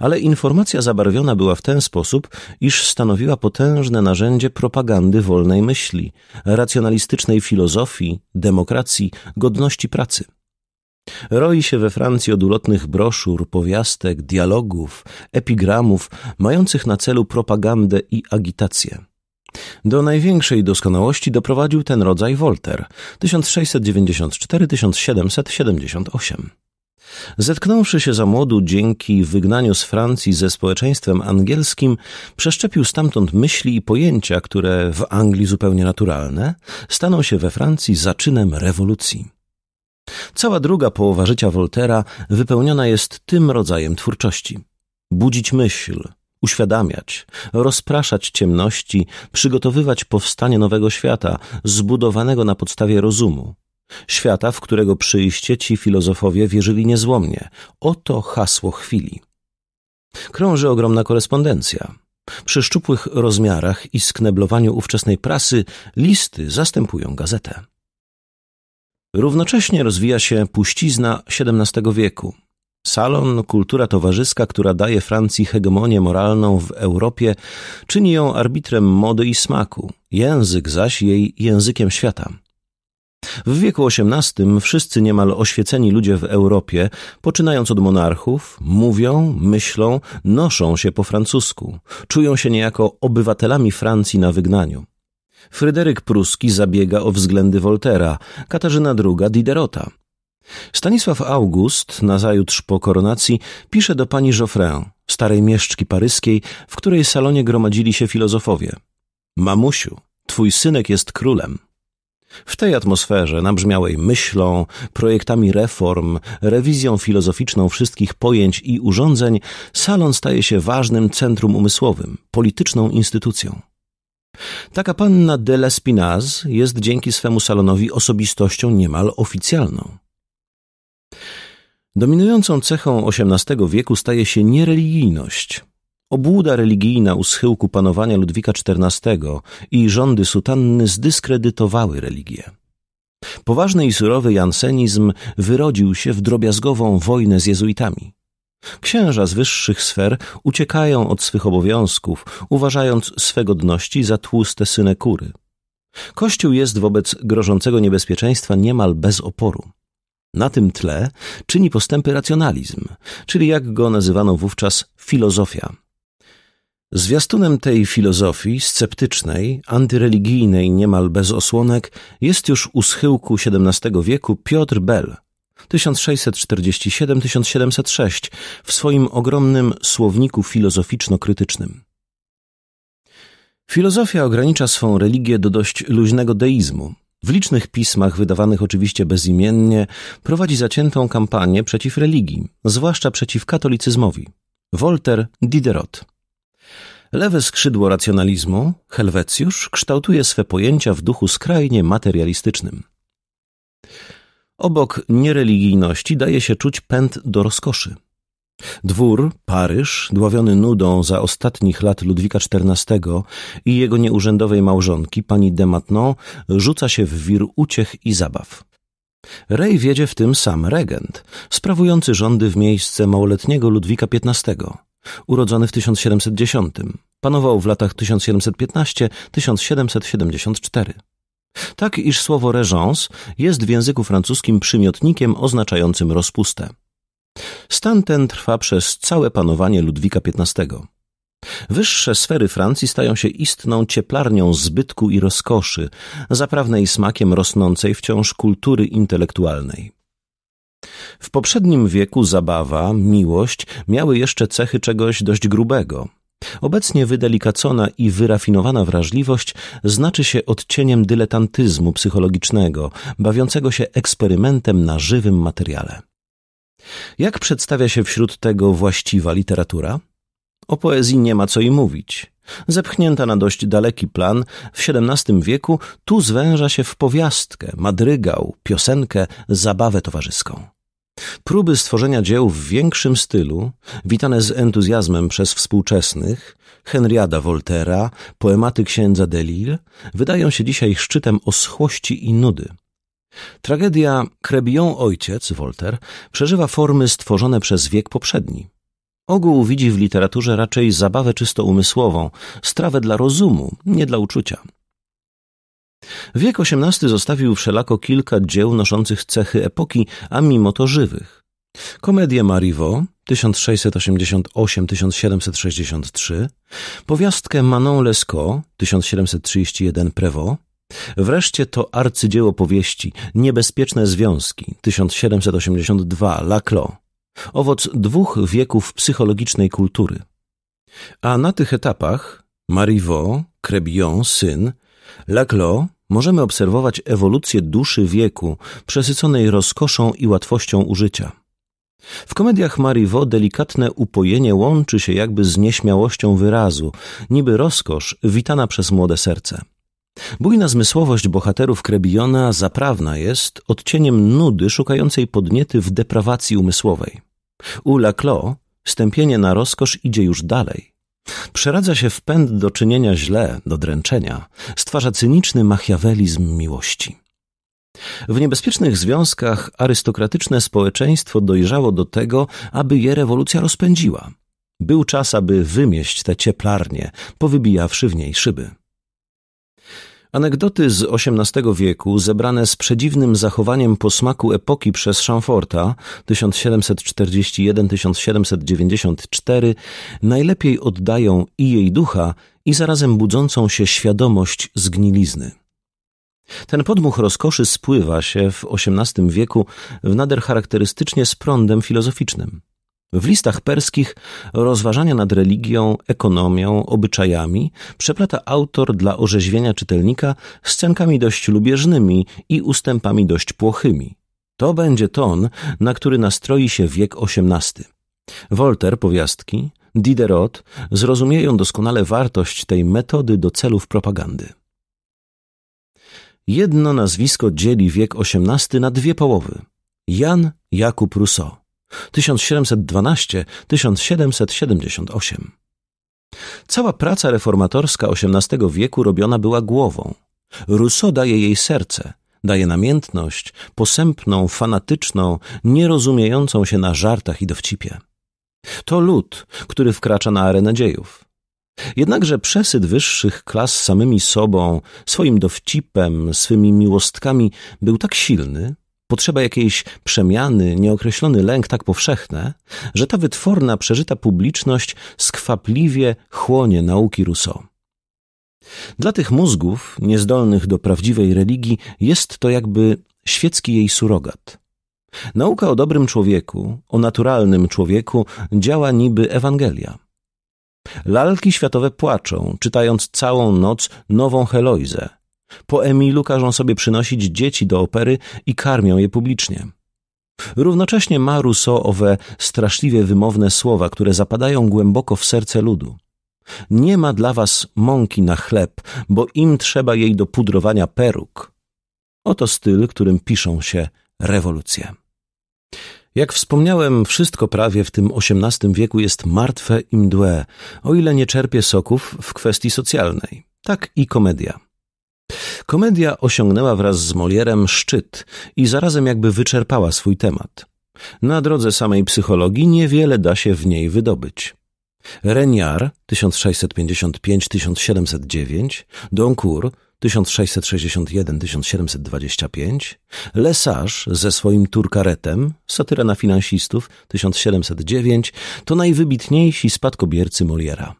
Ale informacja zabarwiona była w ten sposób, iż stanowiła potężne narzędzie propagandy wolnej myśli, racjonalistycznej filozofii, demokracji, godności pracy. Roi się we Francji od ulotnych broszur, powiastek, dialogów, epigramów, mających na celu propagandę i agitację. Do największej doskonałości doprowadził ten rodzaj Voltaire 1694-1778. Zetknąwszy się za młodu dzięki wygnaniu z Francji ze społeczeństwem angielskim, przeszczepił stamtąd myśli i pojęcia, które w Anglii zupełnie naturalne, staną się we Francji zaczynem rewolucji. Cała druga połowa życia Woltera wypełniona jest tym rodzajem twórczości. Budzić myśl, uświadamiać, rozpraszać ciemności, przygotowywać powstanie nowego świata, zbudowanego na podstawie rozumu, Świata, w którego przyjście ci filozofowie wierzyli niezłomnie. Oto hasło chwili. Krąży ogromna korespondencja. Przy szczupłych rozmiarach i skneblowaniu ówczesnej prasy listy zastępują gazetę. Równocześnie rozwija się puścizna XVII wieku. Salon, kultura towarzyska, która daje Francji hegemonię moralną w Europie, czyni ją arbitrem mody i smaku, język zaś jej językiem świata. W wieku XVIII wszyscy niemal oświeceni ludzie w Europie, poczynając od monarchów, mówią, myślą, noszą się po francusku, czują się niejako obywatelami Francji na wygnaniu. Fryderyk Pruski zabiega o względy Woltera, Katarzyna II Diderota. Stanisław August, nazajutrz po koronacji, pisze do pani Joffrin, starej mieszczki paryskiej, w której salonie gromadzili się filozofowie. Mamusiu, twój synek jest królem. W tej atmosferze, nabrzmiałej myślą, projektami reform, rewizją filozoficzną wszystkich pojęć i urządzeń, salon staje się ważnym centrum umysłowym, polityczną instytucją. Taka panna de Lespinaz Spinaz jest dzięki swemu salonowi osobistością niemal oficjalną. Dominującą cechą XVIII wieku staje się niereligijność, Obłuda religijna u schyłku panowania Ludwika XIV i rządy sutanny zdyskredytowały religię. Poważny i surowy jansenizm wyrodził się w drobiazgową wojnę z jezuitami. Księża z wyższych sfer uciekają od swych obowiązków, uważając swe godności za tłuste synekury. Kościół jest wobec grożącego niebezpieczeństwa niemal bez oporu. Na tym tle czyni postępy racjonalizm, czyli jak go nazywano wówczas filozofia, Zwiastunem tej filozofii sceptycznej, antyreligijnej niemal bez osłonek jest już u schyłku XVII wieku Piotr Bell 1647-1706 w swoim ogromnym słowniku filozoficzno-krytycznym. Filozofia ogranicza swą religię do dość luźnego deizmu. W licznych pismach, wydawanych oczywiście bezimiennie, prowadzi zaciętą kampanię przeciw religii, zwłaszcza przeciw katolicyzmowi. Wolter Diderot. Lewe skrzydło racjonalizmu, Helwecjusz, kształtuje swe pojęcia w duchu skrajnie materialistycznym. Obok niereligijności daje się czuć pęd do rozkoszy. Dwór, Paryż, dławiony nudą za ostatnich lat Ludwika XIV i jego nieurzędowej małżonki, pani de Matnon, rzuca się w wir uciech i zabaw. Rej wiedzie w tym sam regent, sprawujący rządy w miejsce małoletniego Ludwika XV – Urodzony w 1710, panował w latach 1715-1774. Tak iż słowo regence jest w języku francuskim przymiotnikiem oznaczającym rozpustę. Stan ten trwa przez całe panowanie Ludwika XV. Wyższe sfery Francji stają się istną cieplarnią zbytku i rozkoszy, zaprawnej smakiem rosnącej wciąż kultury intelektualnej. W poprzednim wieku zabawa, miłość miały jeszcze cechy czegoś dość grubego. Obecnie wydelikacona i wyrafinowana wrażliwość znaczy się odcieniem dyletantyzmu psychologicznego, bawiącego się eksperymentem na żywym materiale. Jak przedstawia się wśród tego właściwa literatura? O poezji nie ma co i mówić. Zepchnięta na dość daleki plan, w XVII wieku tu zwęża się w powiastkę, madrygał, piosenkę, zabawę towarzyską. Próby stworzenia dzieł w większym stylu, witane z entuzjazmem przez współczesnych, Henriada Woltera, poematy księdza Delille, wydają się dzisiaj szczytem oschłości i nudy. Tragedia Crebillon Ojciec, Wolter, przeżywa formy stworzone przez wiek poprzedni. Ogół widzi w literaturze raczej zabawę czysto umysłową, strawę dla rozumu, nie dla uczucia. Wiek XVIII zostawił wszelako kilka dzieł noszących cechy epoki, a mimo to żywych. Komedię Marivaux 1688-1763, powiastkę Manon Lescaut 1731 Prévost, wreszcie to arcydzieło powieści Niebezpieczne związki 1782 Laclos, owoc dwóch wieków psychologicznej kultury. A na tych etapach Marivaux, Crebillon, syn, Laclos możemy obserwować ewolucję duszy wieku, przesyconej rozkoszą i łatwością użycia. W komediach Marivaux delikatne upojenie łączy się jakby z nieśmiałością wyrazu, niby rozkosz witana przez młode serce. Bujna zmysłowość bohaterów Krebiona zaprawna jest odcieniem nudy szukającej podniety w deprawacji umysłowej. U Laclos stępienie na rozkosz idzie już dalej. Przeradza się w pęd do czynienia źle, do dręczenia, stwarza cyniczny machiawelizm miłości. W niebezpiecznych związkach arystokratyczne społeczeństwo dojrzało do tego, aby je rewolucja rozpędziła. Był czas, aby wymieść te cieplarnie, powybijawszy w niej szyby. Anegdoty z XVIII wieku, zebrane z przedziwnym zachowaniem posmaku epoki przez Chamforta 1741-1794, najlepiej oddają i jej ducha, i zarazem budzącą się świadomość zgnilizny. Ten podmuch rozkoszy spływa się w XVIII wieku w nader charakterystycznie z prądem filozoficznym. W listach perskich rozważania nad religią, ekonomią, obyczajami przeplata autor dla orzeźwienia czytelnika scenkami dość lubieżnymi i ustępami dość płochymi. To będzie ton, na który nastroi się wiek XVIII. Wolter powiastki, Diderot zrozumieją doskonale wartość tej metody do celów propagandy. Jedno nazwisko dzieli wiek XVIII na dwie połowy. Jan Jakub Rousseau. 1712-1778. Cała praca reformatorska XVIII wieku robiona była głową. Rousseau daje jej serce, daje namiętność, posępną, fanatyczną, nierozumiejącą się na żartach i dowcipie. To lud, który wkracza na arenę dziejów. Jednakże przesyt wyższych klas samymi sobą, swoim dowcipem, swymi miłostkami był tak silny, potrzeba jakiejś przemiany, nieokreślony lęk tak powszechne, że ta wytworna, przeżyta publiczność skwapliwie chłonie nauki Rousseau. Dla tych mózgów, niezdolnych do prawdziwej religii, jest to jakby świecki jej surogat. Nauka o dobrym człowieku, o naturalnym człowieku działa niby Ewangelia. Lalki światowe płaczą, czytając całą noc nową Heloizę – po Emilu każą sobie przynosić dzieci do opery i karmią je publicznie. Równocześnie ma Rousseau owe straszliwie wymowne słowa, które zapadają głęboko w serce ludu. Nie ma dla was mąki na chleb, bo im trzeba jej do pudrowania peruk. Oto styl, którym piszą się rewolucje. Jak wspomniałem, wszystko prawie w tym XVIII wieku jest martwe i mdłe, o ile nie czerpie soków w kwestii socjalnej. Tak i komedia. Komedia osiągnęła wraz z Molierem szczyt i zarazem jakby wyczerpała swój temat. Na drodze samej psychologii niewiele da się w niej wydobyć. Reniar 1655-1709, Doncourt 1661-1725, Lesage ze swoim Turkaretem, satyra na finansistów 1709, to najwybitniejsi spadkobiercy Moliera.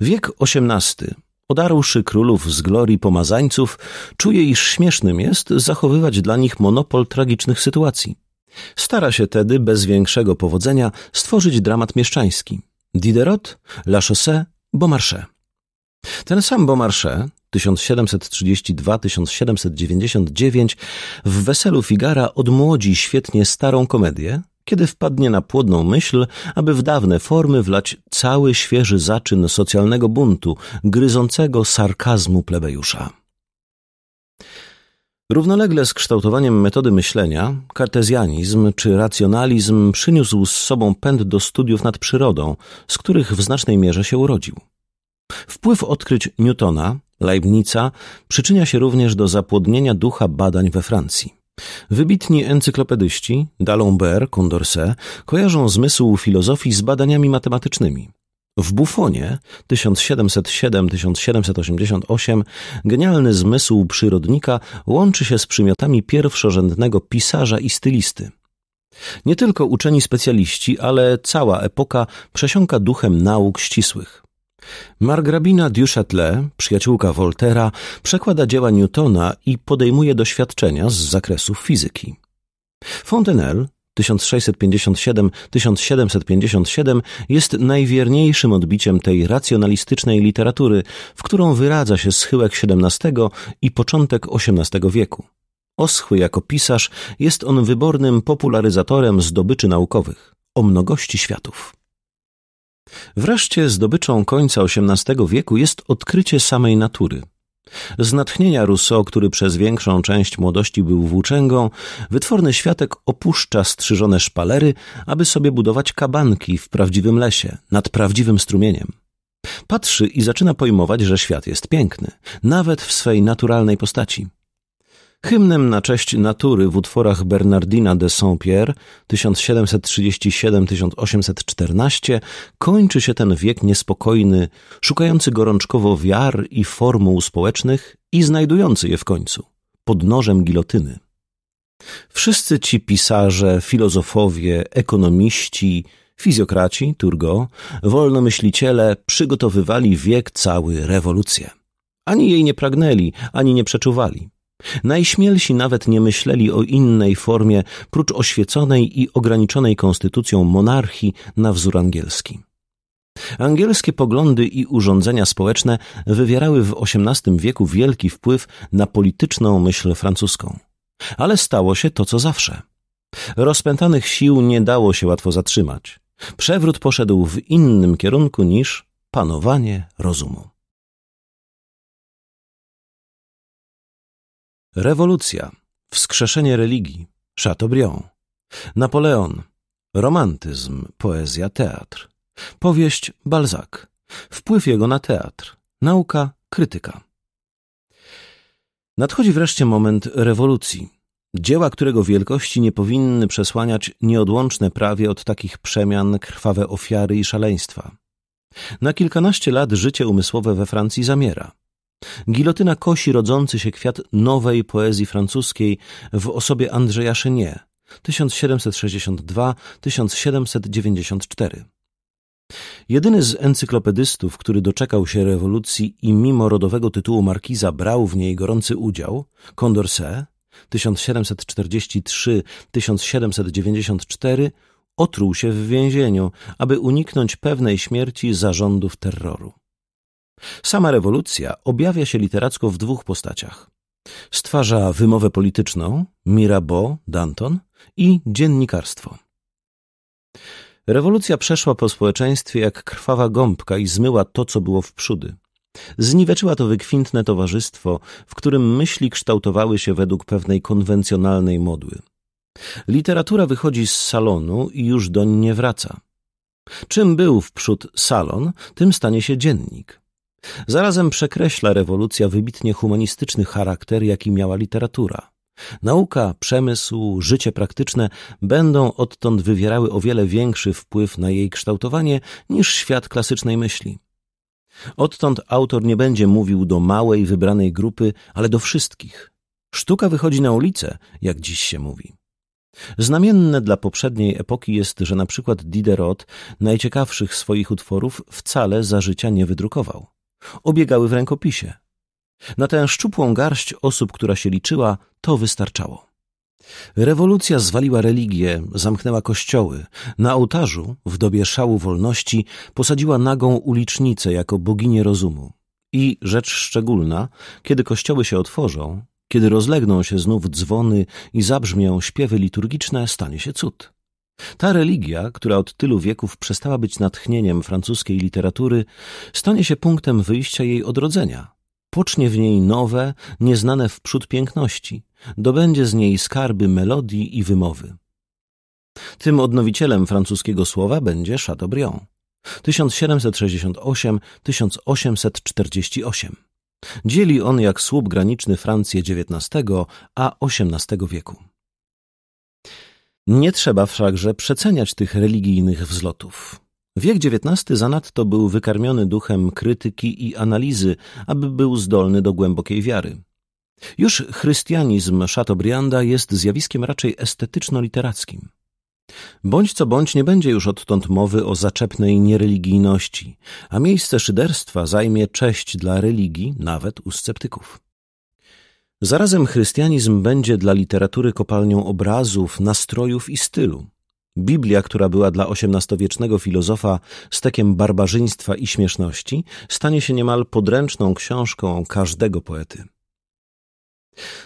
Wiek XVIII Odarłszy królów z glorii pomazańców, czuje, iż śmiesznym jest zachowywać dla nich monopol tragicznych sytuacji. Stara się tedy bez większego powodzenia stworzyć dramat mieszczański. Diderot, La Chaussée, Beaumarchais. Ten sam Beaumarchais 1732-1799 w Weselu Figara odmłodzi świetnie starą komedię, kiedy wpadnie na płodną myśl, aby w dawne formy wlać cały świeży zaczyn socjalnego buntu, gryzącego sarkazmu plebejusza. Równolegle z kształtowaniem metody myślenia, kartezjanizm czy racjonalizm przyniósł z sobą pęd do studiów nad przyrodą, z których w znacznej mierze się urodził. Wpływ odkryć Newtona, Leibnica przyczynia się również do zapłodnienia ducha badań we Francji. Wybitni encyklopedyści, D'Alembert, Condorcet, kojarzą zmysł filozofii z badaniami matematycznymi. W Buffonie 1707-1788 genialny zmysł przyrodnika łączy się z przymiotami pierwszorzędnego pisarza i stylisty. Nie tylko uczeni specjaliści, ale cała epoka przesiąka duchem nauk ścisłych. Margrabina du Châtelet, przyjaciółka Woltera, przekłada dzieła Newtona i podejmuje doświadczenia z zakresu fizyki. Fontenelle 1657-1757 jest najwierniejszym odbiciem tej racjonalistycznej literatury, w którą wyradza się schyłek XVII i początek XVIII wieku. Oschły jako pisarz jest on wybornym popularyzatorem zdobyczy naukowych o mnogości światów. Wreszcie zdobyczą końca XVIII wieku jest odkrycie samej natury. Z natchnienia Rousseau, który przez większą część młodości był włóczęgą, wytworny światek opuszcza strzyżone szpalery, aby sobie budować kabanki w prawdziwym lesie, nad prawdziwym strumieniem. Patrzy i zaczyna pojmować, że świat jest piękny, nawet w swej naturalnej postaci. Hymnem na cześć natury w utworach Bernardina de Saint-Pierre 1737-1814 kończy się ten wiek niespokojny, szukający gorączkowo wiar i formuł społecznych i znajdujący je w końcu, pod nożem gilotyny. Wszyscy ci pisarze, filozofowie, ekonomiści, fizjokraci, Turgo, wolnomyśliciele przygotowywali wiek cały rewolucję. Ani jej nie pragnęli, ani nie przeczuwali. Najśmielsi nawet nie myśleli o innej formie prócz oświeconej i ograniczonej konstytucją monarchii na wzór angielski. Angielskie poglądy i urządzenia społeczne wywierały w XVIII wieku wielki wpływ na polityczną myśl francuską. Ale stało się to, co zawsze. Rozpętanych sił nie dało się łatwo zatrzymać. Przewrót poszedł w innym kierunku niż panowanie rozumu. Rewolucja, wskrzeszenie religii, Chateaubriand, Napoleon, romantyzm, poezja, teatr, powieść Balzac, wpływ jego na teatr, nauka, krytyka. Nadchodzi wreszcie moment rewolucji, dzieła którego wielkości nie powinny przesłaniać nieodłączne prawie od takich przemian krwawe ofiary i szaleństwa. Na kilkanaście lat życie umysłowe we Francji zamiera – Gilotyna kosi rodzący się kwiat nowej poezji francuskiej w osobie Andrzeja Chenier 1762-1794. Jedyny z encyklopedystów, który doczekał się rewolucji i mimo rodowego tytułu markiza brał w niej gorący udział, Condorcet 1743-1794 otruł się w więzieniu, aby uniknąć pewnej śmierci zarządów terroru. Sama rewolucja objawia się literacko w dwóch postaciach. Stwarza wymowę polityczną, Mirabeau, Danton i dziennikarstwo. Rewolucja przeszła po społeczeństwie jak krwawa gąbka i zmyła to, co było w przódy. Zniweczyła to wykwintne towarzystwo, w którym myśli kształtowały się według pewnej konwencjonalnej modły. Literatura wychodzi z salonu i już doń nie wraca. Czym był wprzód salon, tym stanie się dziennik. Zarazem przekreśla rewolucja wybitnie humanistyczny charakter, jaki miała literatura. Nauka, przemysł, życie praktyczne będą odtąd wywierały o wiele większy wpływ na jej kształtowanie niż świat klasycznej myśli. Odtąd autor nie będzie mówił do małej, wybranej grupy, ale do wszystkich. Sztuka wychodzi na ulicę, jak dziś się mówi. Znamienne dla poprzedniej epoki jest, że na przykład Diderot najciekawszych swoich utworów wcale za życia nie wydrukował obiegały w rękopisie. Na tę szczupłą garść osób, która się liczyła, to wystarczało. Rewolucja zwaliła religię, zamknęła kościoły. Na ołtarzu, w dobie szału wolności, posadziła nagą ulicznicę jako boginię rozumu. I rzecz szczególna, kiedy kościoły się otworzą, kiedy rozlegną się znów dzwony i zabrzmią śpiewy liturgiczne, stanie się cud. Ta religia, która od tylu wieków przestała być natchnieniem francuskiej literatury, stanie się punktem wyjścia jej odrodzenia. Pocznie w niej nowe, nieznane wprzód piękności, dobędzie z niej skarby melodii i wymowy. Tym odnowicielem francuskiego słowa będzie Chateaubriand. 1768-1848. Dzieli on jak słup graniczny Francję XIX, a XVIII wieku. Nie trzeba wszakże przeceniać tych religijnych wzlotów. Wiek XIX zanadto był wykarmiony duchem krytyki i analizy, aby był zdolny do głębokiej wiary. Już chrystianizm Chateaubrianda jest zjawiskiem raczej estetyczno-literackim. Bądź co bądź nie będzie już odtąd mowy o zaczepnej niereligijności, a miejsce szyderstwa zajmie cześć dla religii nawet u sceptyków. Zarazem chrystianizm będzie dla literatury kopalnią obrazów, nastrojów i stylu. Biblia, która była dla XVIII-wiecznego filozofa stekiem barbarzyństwa i śmieszności, stanie się niemal podręczną książką każdego poety.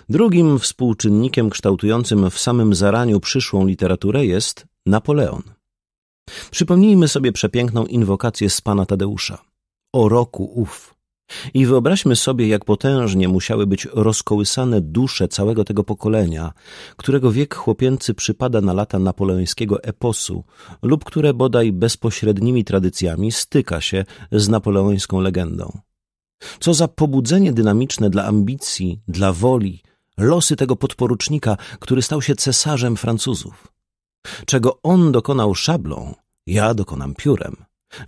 Drugim współczynnikiem kształtującym w samym zaraniu przyszłą literaturę jest Napoleon. Przypomnijmy sobie przepiękną inwokację z pana Tadeusza. O roku ów. I wyobraźmy sobie, jak potężnie musiały być rozkołysane dusze całego tego pokolenia, którego wiek chłopięcy przypada na lata napoleońskiego eposu, lub które bodaj bezpośrednimi tradycjami styka się z napoleońską legendą. Co za pobudzenie dynamiczne dla ambicji, dla woli, losy tego podporucznika, który stał się cesarzem Francuzów. Czego on dokonał szablą, ja dokonam piórem.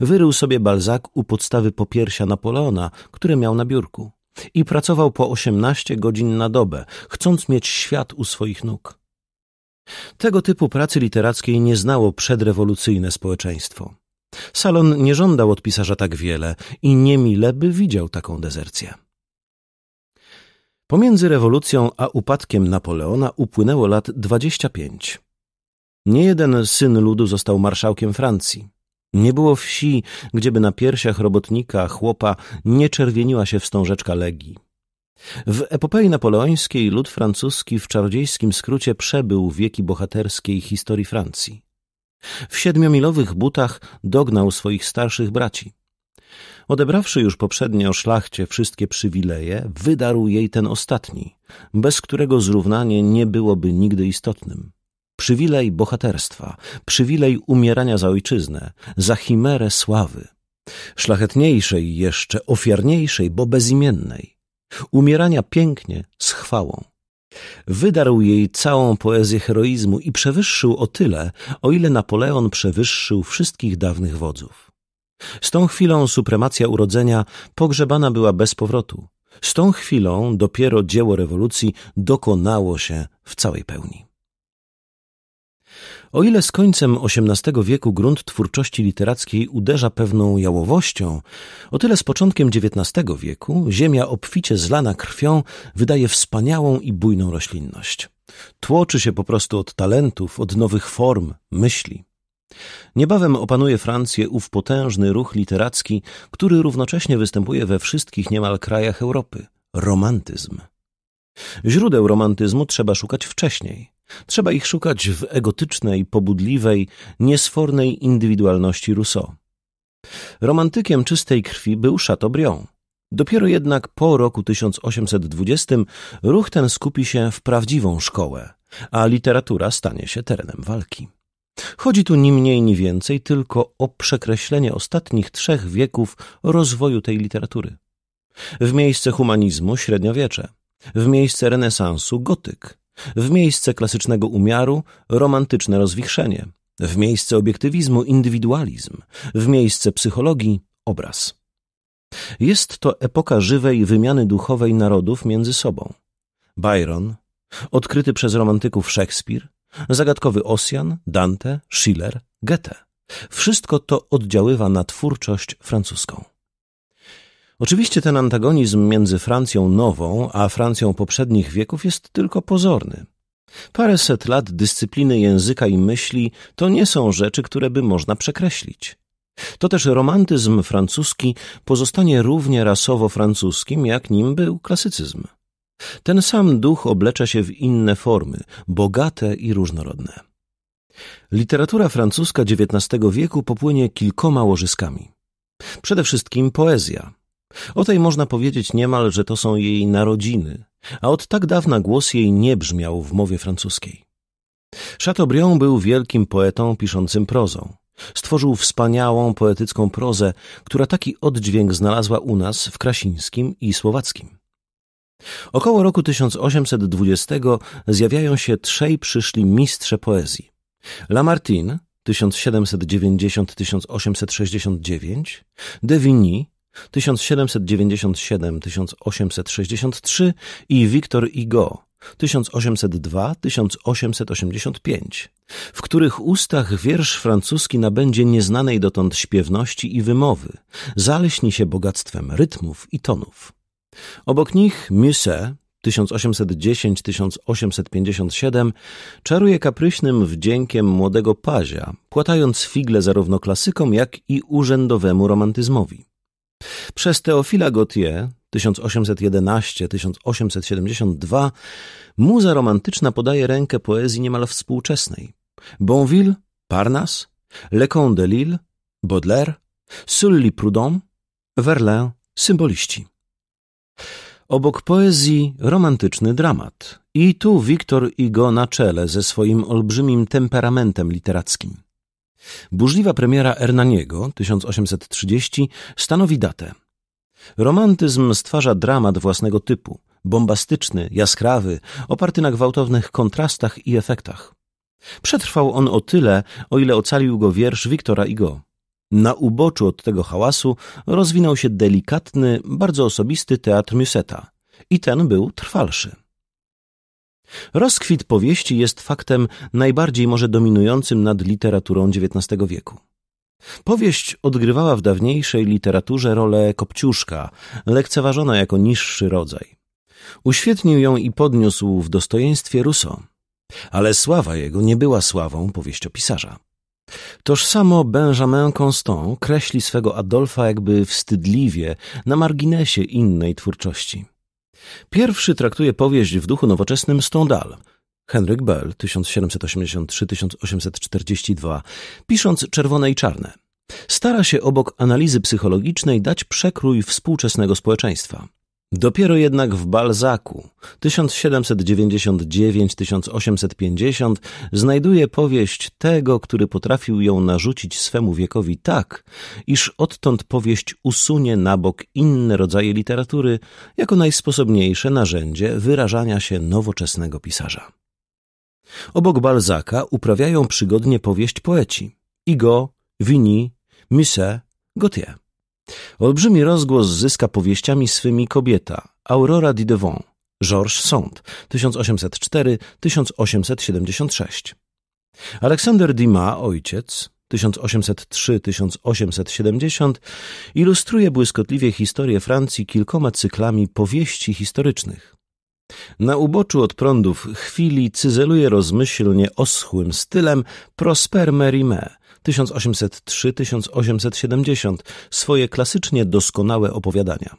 Wyrył sobie Balzac u podstawy popiersia Napoleona, który miał na biurku. I pracował po osiemnaście godzin na dobę, chcąc mieć świat u swoich nóg. Tego typu pracy literackiej nie znało przedrewolucyjne społeczeństwo. Salon nie żądał od pisarza tak wiele i niemile by widział taką dezercję. Pomiędzy rewolucją a upadkiem Napoleona upłynęło lat 25. Nie jeden syn ludu został marszałkiem Francji. Nie było wsi, gdzieby na piersiach robotnika, chłopa nie czerwieniła się wstążeczka legii. W epopei napoleońskiej lud francuski w czarodziejskim skrócie przebył wieki bohaterskiej historii Francji. W siedmiomilowych butach dognał swoich starszych braci. Odebrawszy już poprzednio szlachcie wszystkie przywileje, wydarł jej ten ostatni, bez którego zrównanie nie byłoby nigdy istotnym. Przywilej bohaterstwa, przywilej umierania za ojczyznę, za chimerę sławy, szlachetniejszej jeszcze, ofiarniejszej, bo bezimiennej, umierania pięknie, z chwałą. Wydarł jej całą poezję heroizmu i przewyższył o tyle, o ile Napoleon przewyższył wszystkich dawnych wodzów. Z tą chwilą supremacja urodzenia pogrzebana była bez powrotu. Z tą chwilą dopiero dzieło rewolucji dokonało się w całej pełni. O ile z końcem XVIII wieku grunt twórczości literackiej uderza pewną jałowością, o tyle z początkiem XIX wieku ziemia obficie zlana krwią wydaje wspaniałą i bujną roślinność. Tłoczy się po prostu od talentów, od nowych form, myśli. Niebawem opanuje Francję ów potężny ruch literacki, który równocześnie występuje we wszystkich niemal krajach Europy romantyzm. Źródeł romantyzmu trzeba szukać wcześniej. Trzeba ich szukać w egotycznej, pobudliwej, niesfornej indywidualności Rousseau. Romantykiem czystej krwi był Chateaubriand. Dopiero jednak po roku 1820 ruch ten skupi się w prawdziwą szkołę, a literatura stanie się terenem walki. Chodzi tu ni mniej, ni więcej tylko o przekreślenie ostatnich trzech wieków rozwoju tej literatury. W miejsce humanizmu średniowiecze – w miejsce renesansu gotyk, w miejsce klasycznego umiaru romantyczne rozwichrzenie, w miejsce obiektywizmu indywidualizm, w miejsce psychologii obraz. Jest to epoka żywej wymiany duchowej narodów między sobą. Byron, odkryty przez romantyków Szekspir, zagadkowy Osjan, Dante, Schiller, Goethe. Wszystko to oddziaływa na twórczość francuską. Oczywiście ten antagonizm między Francją nową a Francją poprzednich wieków jest tylko pozorny. Paręset lat dyscypliny języka i myśli to nie są rzeczy, które by można przekreślić. To też romantyzm francuski pozostanie równie rasowo francuskim, jak nim był klasycyzm. Ten sam duch oblecza się w inne formy, bogate i różnorodne. Literatura francuska XIX wieku popłynie kilkoma łożyskami. Przede wszystkim poezja, o tej można powiedzieć niemal, że to są jej narodziny, a od tak dawna głos jej nie brzmiał w mowie francuskiej. Chateaubriand był wielkim poetą piszącym prozą. Stworzył wspaniałą poetycką prozę, która taki oddźwięk znalazła u nas w Krasińskim i Słowackim. Około roku 1820 zjawiają się trzej przyszli mistrze poezji. Lamartine 1790-1869, De Vigny 1797-1863 i Victor Hugo 1802-1885, w których ustach wiersz francuski nabędzie nieznanej dotąd śpiewności i wymowy, zaleśni się bogactwem rytmów i tonów. Obok nich Musset 1810-1857 czaruje kapryśnym wdziękiem młodego pazia, płatając figle zarówno klasykom, jak i urzędowemu romantyzmowi. Przez Teofila Gautier 1811-1872 muza romantyczna podaje rękę poezji niemal współczesnej. Bonville, Parnas, Lecon de Lille, Baudelaire, Sully Prudhomme, Verlaine, symboliści. Obok poezji romantyczny dramat. I tu Wiktor Igo na czele ze swoim olbrzymim temperamentem literackim. Burzliwa premiera Hernaniego 1830 stanowi datę. Romantyzm stwarza dramat własnego typu, bombastyczny, jaskrawy, oparty na gwałtownych kontrastach i efektach. Przetrwał on o tyle, o ile ocalił go wiersz Wiktora Igo. Na uboczu od tego hałasu rozwinął się delikatny, bardzo osobisty teatr Museta i ten był trwalszy. Rozkwit powieści jest faktem najbardziej może dominującym nad literaturą XIX wieku. Powieść odgrywała w dawniejszej literaturze rolę kopciuszka, lekceważona jako niższy rodzaj. Uświetnił ją i podniósł w dostojeństwie Rousseau, ale sława jego nie była sławą powieściopisarza. Toż samo Benjamin Constant kreśli swego Adolfa jakby wstydliwie na marginesie innej twórczości. Pierwszy traktuje powieść w duchu nowoczesnym Stendhal, Henryk Bell 1783-1842, pisząc Czerwone i Czarne. Stara się obok analizy psychologicznej dać przekrój współczesnego społeczeństwa. Dopiero jednak w Balzaku 1799-1850 znajduje powieść tego, który potrafił ją narzucić swemu wiekowi tak, iż odtąd powieść usunie na bok inne rodzaje literatury jako najsposobniejsze narzędzie wyrażania się nowoczesnego pisarza. Obok Balzaka uprawiają przygodnie powieść poeci Igo, Vini, Musset, Gautier. Olbrzymi rozgłos zyska powieściami swymi kobieta Aurora Didevant, Georges Sand 1804-1876. Aleksander Dima, ojciec 1803-1870 ilustruje błyskotliwie historię Francji kilkoma cyklami powieści historycznych. Na uboczu od prądów chwili cyzeluje rozmyślnie oschłym stylem Prosper Mérimée, 1803-1870 swoje klasycznie doskonałe opowiadania.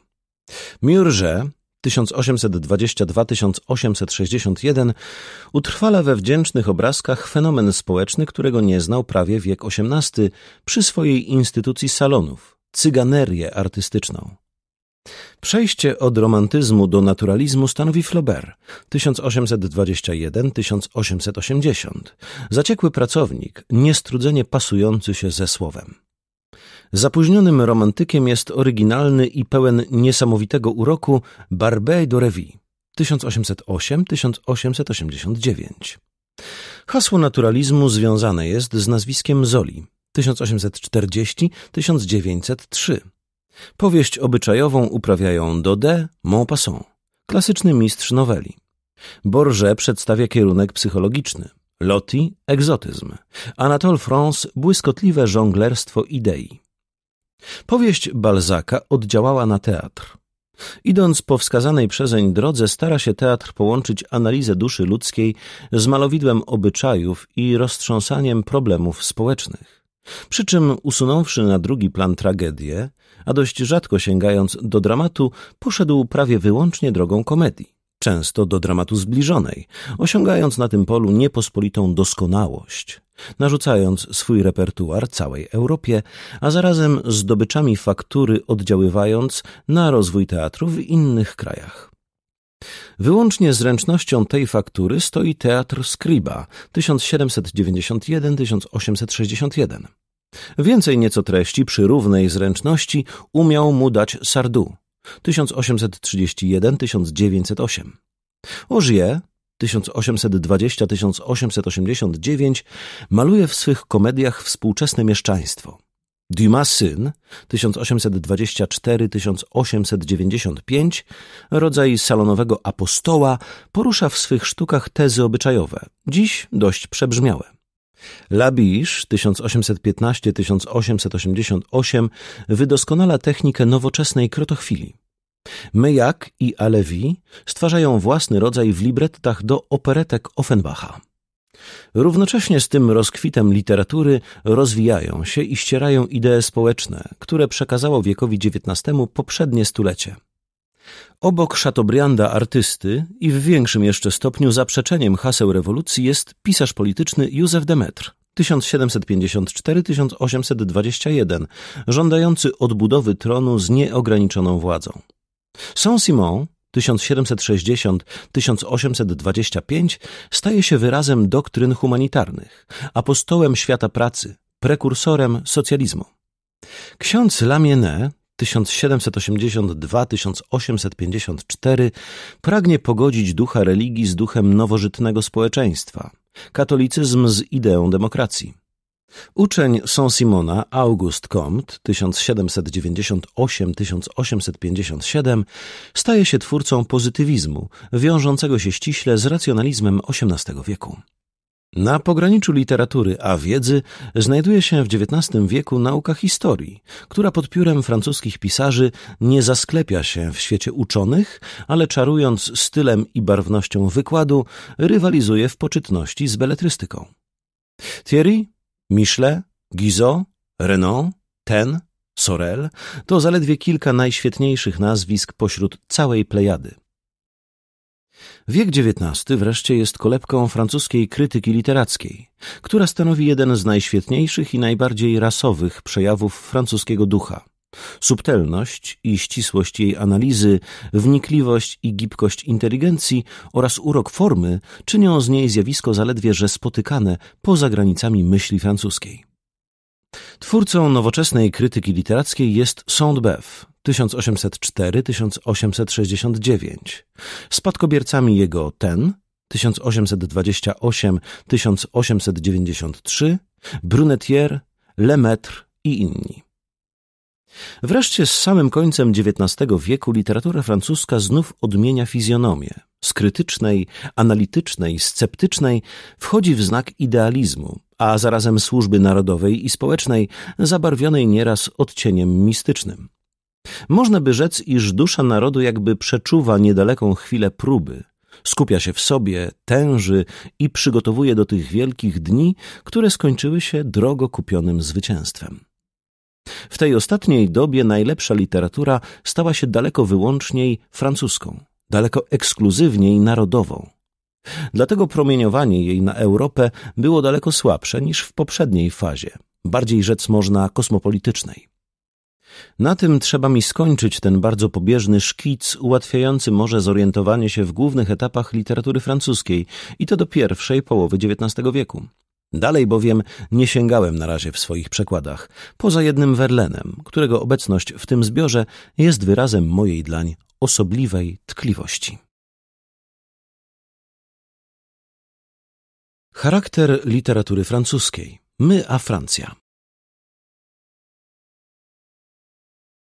Murze 1822-1861 utrwala we wdzięcznych obrazkach fenomen społeczny, którego nie znał prawie wiek XVIII przy swojej instytucji salonów cyganerię artystyczną. Przejście od romantyzmu do naturalizmu stanowi Flaubert 1821-1880, zaciekły pracownik, niestrudzenie pasujący się ze słowem. Zapóźnionym romantykiem jest oryginalny i pełen niesamowitego uroku Barbet de Revy. 1808-1889. Hasło naturalizmu związane jest z nazwiskiem Zoli 1840-1903 Powieść obyczajową uprawiają Dodé, Maupassant, klasyczny mistrz noweli. Borże przedstawia kierunek psychologiczny, Loti – egzotyzm, Anatole France – błyskotliwe żonglerstwo idei. Powieść Balzaka oddziałała na teatr. Idąc po wskazanej przezeń drodze, stara się teatr połączyć analizę duszy ludzkiej z malowidłem obyczajów i roztrząsaniem problemów społecznych. Przy czym, usunąwszy na drugi plan tragedię, a dość rzadko sięgając do dramatu, poszedł prawie wyłącznie drogą komedii, często do dramatu zbliżonej, osiągając na tym polu niepospolitą doskonałość, narzucając swój repertuar całej Europie, a zarazem zdobyczami faktury oddziaływając na rozwój teatru w innych krajach. Wyłącznie zręcznością tej faktury stoi teatr Skriba 1791-1861. Więcej nieco treści przy równej zręczności umiał mu dać Sardu 1831-1908, Ogier 1820-1889 maluje w swych komediach współczesne mieszczaństwo. Dumas syn 1824-1895 rodzaj salonowego apostoła porusza w swych sztukach tezy obyczajowe, dziś dość przebrzmiałe. Labisz 1815-1888 wydoskonala technikę nowoczesnej krotochwili. Myjak i Alewi stwarzają własny rodzaj w librettach do operetek Offenbacha. Równocześnie z tym rozkwitem literatury rozwijają się i ścierają idee społeczne, które przekazało wiekowi XIX poprzednie stulecie – Obok Chateaubrianda artysty i w większym jeszcze stopniu zaprzeczeniem haseł rewolucji jest pisarz polityczny Józef Demetr. 1754-1821, żądający odbudowy tronu z nieograniczoną władzą. Saint-Simon 1760-1825 staje się wyrazem doktryn humanitarnych, apostołem świata pracy, prekursorem socjalizmu. Ksiądz Lamienet 1782-1854 pragnie pogodzić ducha religii z duchem nowożytnego społeczeństwa, katolicyzm z ideą demokracji. Uczeń Saint-Simona August Comte 1798-1857 staje się twórcą pozytywizmu, wiążącego się ściśle z racjonalizmem XVIII wieku. Na pograniczu literatury a wiedzy znajduje się w XIX wieku nauka historii, która pod piórem francuskich pisarzy nie zasklepia się w świecie uczonych, ale czarując stylem i barwnością wykładu, rywalizuje w poczytności z beletrystyką. Thierry, Michelet, Guizot, Renan, Ten, Sorel to zaledwie kilka najświetniejszych nazwisk pośród całej plejady – Wiek XIX wreszcie jest kolebką francuskiej krytyki literackiej, która stanowi jeden z najświetniejszych i najbardziej rasowych przejawów francuskiego ducha. Subtelność i ścisłość jej analizy, wnikliwość i gibkość inteligencji oraz urok formy czynią z niej zjawisko zaledwie że spotykane poza granicami myśli francuskiej. Twórcą nowoczesnej krytyki literackiej jest Saint-Beuve, 1804-1869. Spadkobiercami jego Ten 1828-1893, Brunetier, Lemaitre i inni. Wreszcie z samym końcem XIX wieku literatura francuska znów odmienia fizjonomię. Z krytycznej, analitycznej, sceptycznej wchodzi w znak idealizmu, a zarazem służby narodowej i społecznej, zabarwionej nieraz odcieniem mistycznym. Można by rzec, iż dusza narodu jakby przeczuwa niedaleką chwilę próby, skupia się w sobie, tęży i przygotowuje do tych wielkich dni, które skończyły się drogo kupionym zwycięstwem. W tej ostatniej dobie najlepsza literatura stała się daleko wyłączniej francuską, daleko ekskluzywniej narodową. Dlatego promieniowanie jej na Europę było daleko słabsze niż w poprzedniej fazie, bardziej rzec można kosmopolitycznej. Na tym trzeba mi skończyć ten bardzo pobieżny szkic, ułatwiający może zorientowanie się w głównych etapach literatury francuskiej i to do pierwszej połowy XIX wieku. Dalej bowiem nie sięgałem na razie w swoich przekładach, poza jednym Werlenem, którego obecność w tym zbiorze jest wyrazem mojej dlań osobliwej tkliwości. Charakter literatury francuskiej. My a Francja.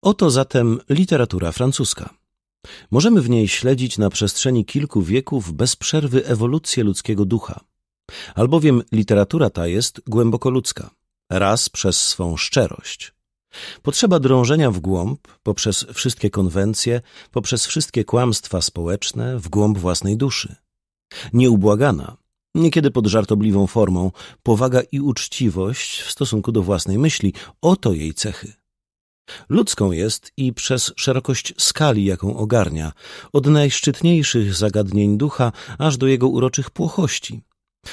Oto zatem literatura francuska. Możemy w niej śledzić na przestrzeni kilku wieków bez przerwy ewolucję ludzkiego ducha, albowiem literatura ta jest głęboko ludzka, raz przez swą szczerość. Potrzeba drążenia w głąb, poprzez wszystkie konwencje, poprzez wszystkie kłamstwa społeczne, w głąb własnej duszy. Nieubłagana, niekiedy pod żartobliwą formą, powaga i uczciwość w stosunku do własnej myśli, oto jej cechy. Ludzką jest i przez szerokość skali, jaką ogarnia, od najszczytniejszych zagadnień ducha aż do jego uroczych płochości,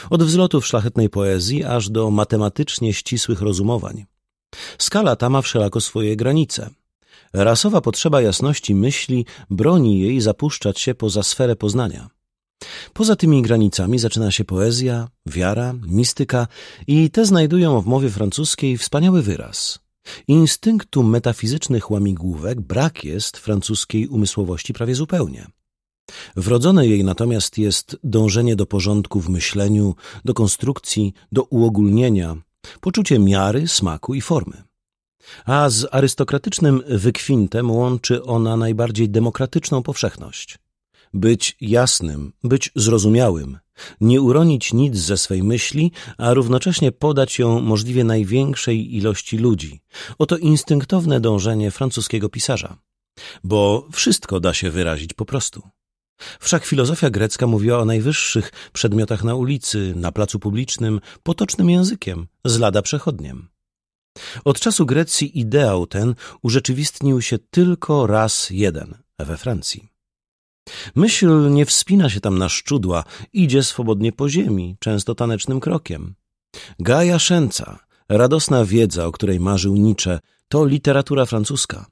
od wzlotów szlachetnej poezji aż do matematycznie ścisłych rozumowań. Skala ta ma wszelako swoje granice. Rasowa potrzeba jasności myśli broni jej zapuszczać się poza sferę poznania. Poza tymi granicami zaczyna się poezja, wiara, mistyka i te znajdują w mowie francuskiej wspaniały wyraz – Instynktu metafizycznych łamigłówek brak jest francuskiej umysłowości prawie zupełnie. Wrodzone jej natomiast jest dążenie do porządku w myśleniu, do konstrukcji, do uogólnienia, poczucie miary, smaku i formy. A z arystokratycznym wykwintem łączy ona najbardziej demokratyczną powszechność. Być jasnym, być zrozumiałym, nie uronić nic ze swej myśli, a równocześnie podać ją możliwie największej ilości ludzi. Oto instynktowne dążenie francuskiego pisarza. Bo wszystko da się wyrazić po prostu. Wszak filozofia grecka mówiła o najwyższych przedmiotach na ulicy, na placu publicznym, potocznym językiem, z lada przechodniem. Od czasu Grecji ideał ten urzeczywistnił się tylko raz jeden we Francji. Myśl nie wspina się tam na szczudła, idzie swobodnie po ziemi, często tanecznym krokiem. Gaja Szęca, radosna wiedza, o której marzył Nietzsche, to literatura francuska.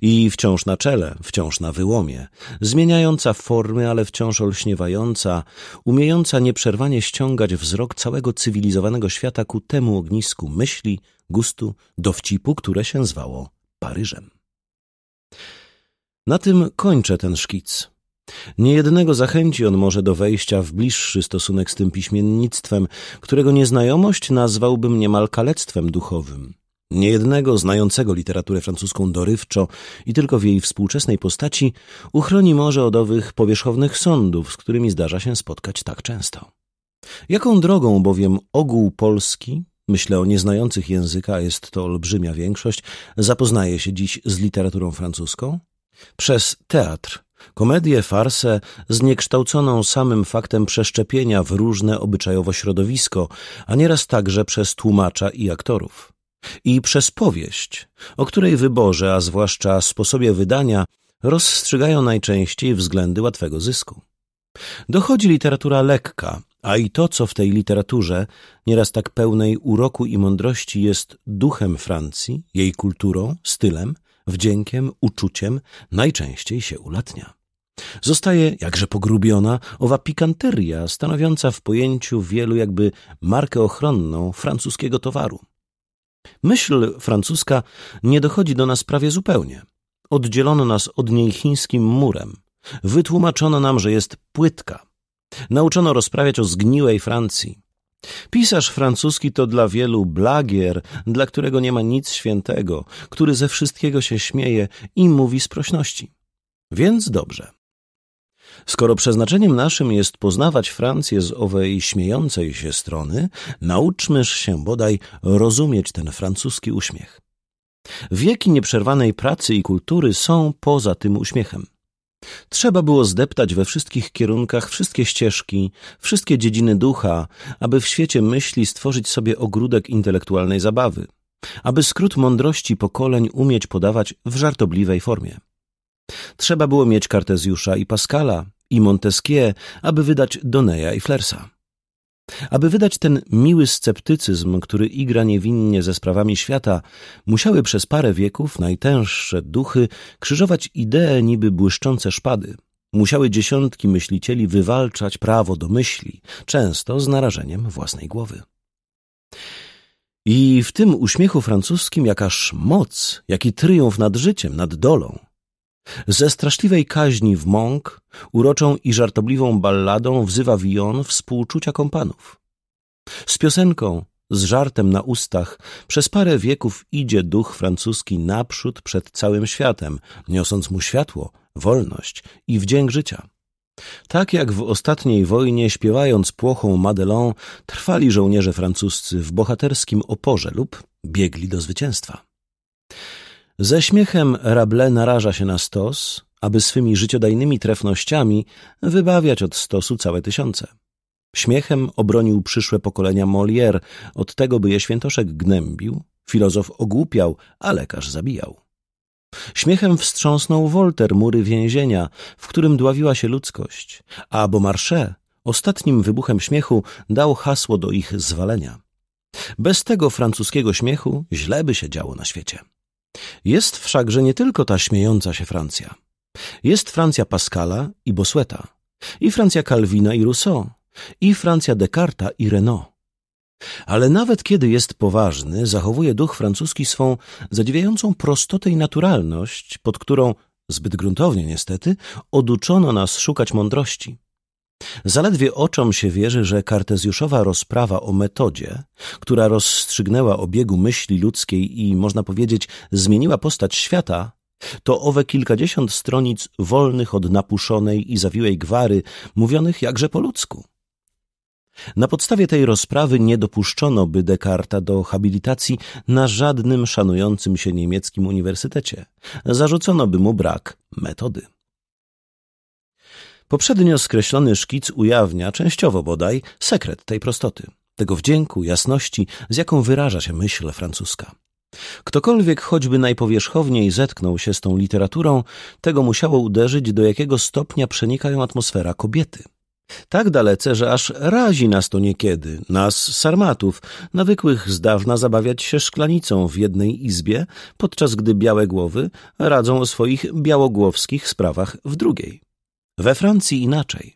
I wciąż na czele, wciąż na wyłomie, zmieniająca formy, ale wciąż olśniewająca, umiejąca nieprzerwanie ściągać wzrok całego cywilizowanego świata ku temu ognisku myśli, gustu, dowcipu, które się zwało Paryżem. Na tym kończę ten szkic. Niejednego zachęci on może do wejścia w bliższy stosunek z tym piśmiennictwem, którego nieznajomość nazwałbym niemal kalectwem duchowym. Niejednego znającego literaturę francuską dorywczo i tylko w jej współczesnej postaci uchroni może od owych powierzchownych sądów, z którymi zdarza się spotkać tak często. Jaką drogą bowiem ogół Polski, myślę o nieznających języka, jest to olbrzymia większość, zapoznaje się dziś z literaturą francuską? Przez teatr, komedię, farsę, zniekształconą samym faktem przeszczepienia w różne obyczajowo środowisko, a nieraz także przez tłumacza i aktorów. I przez powieść, o której wyborze, a zwłaszcza sposobie wydania, rozstrzygają najczęściej względy łatwego zysku. Dochodzi literatura lekka, a i to, co w tej literaturze, nieraz tak pełnej uroku i mądrości, jest duchem Francji, jej kulturą, stylem, wdziękiem, uczuciem, najczęściej się ulatnia. Zostaje jakże pogrubiona owa pikanteria, stanowiąca w pojęciu wielu jakby markę ochronną francuskiego towaru. Myśl francuska nie dochodzi do nas prawie zupełnie. Oddzielono nas od niej chińskim murem. Wytłumaczono nam, że jest płytka. Nauczono rozprawiać o zgniłej Francji. Pisarz francuski to dla wielu blagier, dla którego nie ma nic świętego, który ze wszystkiego się śmieje i mówi z prośności. Więc dobrze. Skoro przeznaczeniem naszym jest poznawać Francję z owej śmiejącej się strony, nauczmy się bodaj rozumieć ten francuski uśmiech. Wieki nieprzerwanej pracy i kultury są poza tym uśmiechem. Trzeba było zdeptać we wszystkich kierunkach wszystkie ścieżki, wszystkie dziedziny ducha, aby w świecie myśli stworzyć sobie ogródek intelektualnej zabawy, aby skrót mądrości pokoleń umieć podawać w żartobliwej formie. Trzeba było mieć Kartezjusza i Pascala, i Montesquieu, aby wydać Doneja i Flersa. Aby wydać ten miły sceptycyzm, który igra niewinnie ze sprawami świata, musiały przez parę wieków najtęższe duchy krzyżować idee niby błyszczące szpady. Musiały dziesiątki myślicieli wywalczać prawo do myśli, często z narażeniem własnej głowy. I w tym uśmiechu francuskim jakaż moc, jaki triumf nad życiem, nad dolą, ze straszliwej kaźni w mąk, uroczą i żartobliwą balladą wzywa Wion współczucia kompanów. Z piosenką, z żartem na ustach, przez parę wieków idzie duch francuski naprzód przed całym światem, niosąc mu światło, wolność i wdzięk życia. Tak jak w ostatniej wojnie, śpiewając płochą Madelon, trwali żołnierze francuscy w bohaterskim oporze lub biegli do zwycięstwa. Ze śmiechem Rable naraża się na stos, aby swymi życiodajnymi trefnościami wybawiać od stosu całe tysiące. Śmiechem obronił przyszłe pokolenia Molière od tego, by je świętoszek gnębił, filozof ogłupiał, a lekarz zabijał. Śmiechem wstrząsnął Wolter mury więzienia, w którym dławiła się ludzkość, a Beaumarchais ostatnim wybuchem śmiechu dał hasło do ich zwalenia. Bez tego francuskiego śmiechu źle by się działo na świecie. Jest wszakże nie tylko ta śmiejąca się Francja. Jest Francja Pascala i Bosweta, i Francja Calvina i Rousseau, i Francja Descartes i Renault. Ale nawet kiedy jest poważny, zachowuje duch francuski swą zadziwiającą prostotę i naturalność, pod którą, zbyt gruntownie niestety, oduczono nas szukać mądrości. Zaledwie oczom się wierzy, że kartezjuszowa rozprawa o metodzie, która rozstrzygnęła obiegu myśli ludzkiej i, można powiedzieć, zmieniła postać świata, to owe kilkadziesiąt stronic wolnych od napuszonej i zawiłej gwary, mówionych jakże po ludzku. Na podstawie tej rozprawy nie dopuszczono by Descarta do habilitacji na żadnym szanującym się niemieckim uniwersytecie. Zarzucono by mu brak metody. Poprzednio skreślony szkic ujawnia, częściowo bodaj, sekret tej prostoty, tego wdzięku, jasności, z jaką wyraża się myśl francuska. Ktokolwiek choćby najpowierzchowniej zetknął się z tą literaturą, tego musiało uderzyć, do jakiego stopnia przenika ją atmosfera kobiety. Tak dalece, że aż razi nas to niekiedy, nas, sarmatów, nawykłych z dawna zabawiać się szklanicą w jednej izbie, podczas gdy białe głowy radzą o swoich białogłowskich sprawach w drugiej. We Francji inaczej.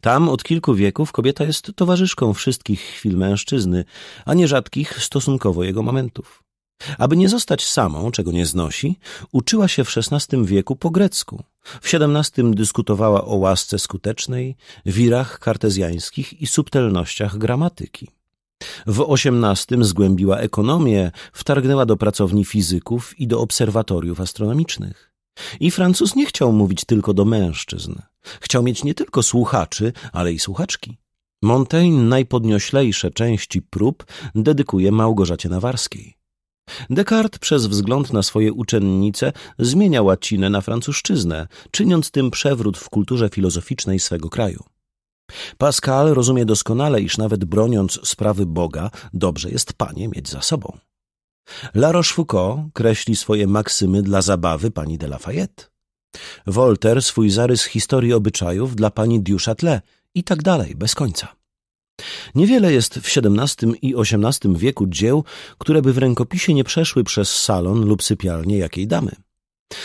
Tam od kilku wieków kobieta jest towarzyszką wszystkich chwil mężczyzny, a nie rzadkich stosunkowo jego momentów. Aby nie zostać samą, czego nie znosi, uczyła się w XVI wieku po grecku. W XVII dyskutowała o łasce skutecznej, wirach kartezjańskich i subtelnościach gramatyki. W XVIII zgłębiła ekonomię, wtargnęła do pracowni fizyków i do obserwatoriów astronomicznych. I Francuz nie chciał mówić tylko do mężczyzn. Chciał mieć nie tylko słuchaczy, ale i słuchaczki. Montaigne najpodnioślejsze części prób dedykuje Małgorzacie Nawarskiej. Descartes przez wzgląd na swoje uczennice zmienia łacinę na francuszczyznę, czyniąc tym przewrót w kulturze filozoficznej swego kraju. Pascal rozumie doskonale, iż nawet broniąc sprawy Boga, dobrze jest panie mieć za sobą. La Rochefoucauld kreśli swoje maksymy dla zabawy pani de Lafayette. Voltaire swój zarys historii obyczajów dla pani du Châtelet i tak dalej, bez końca. Niewiele jest w XVII i XVIII wieku dzieł, które by w rękopisie nie przeszły przez salon lub sypialnię jakiej damy.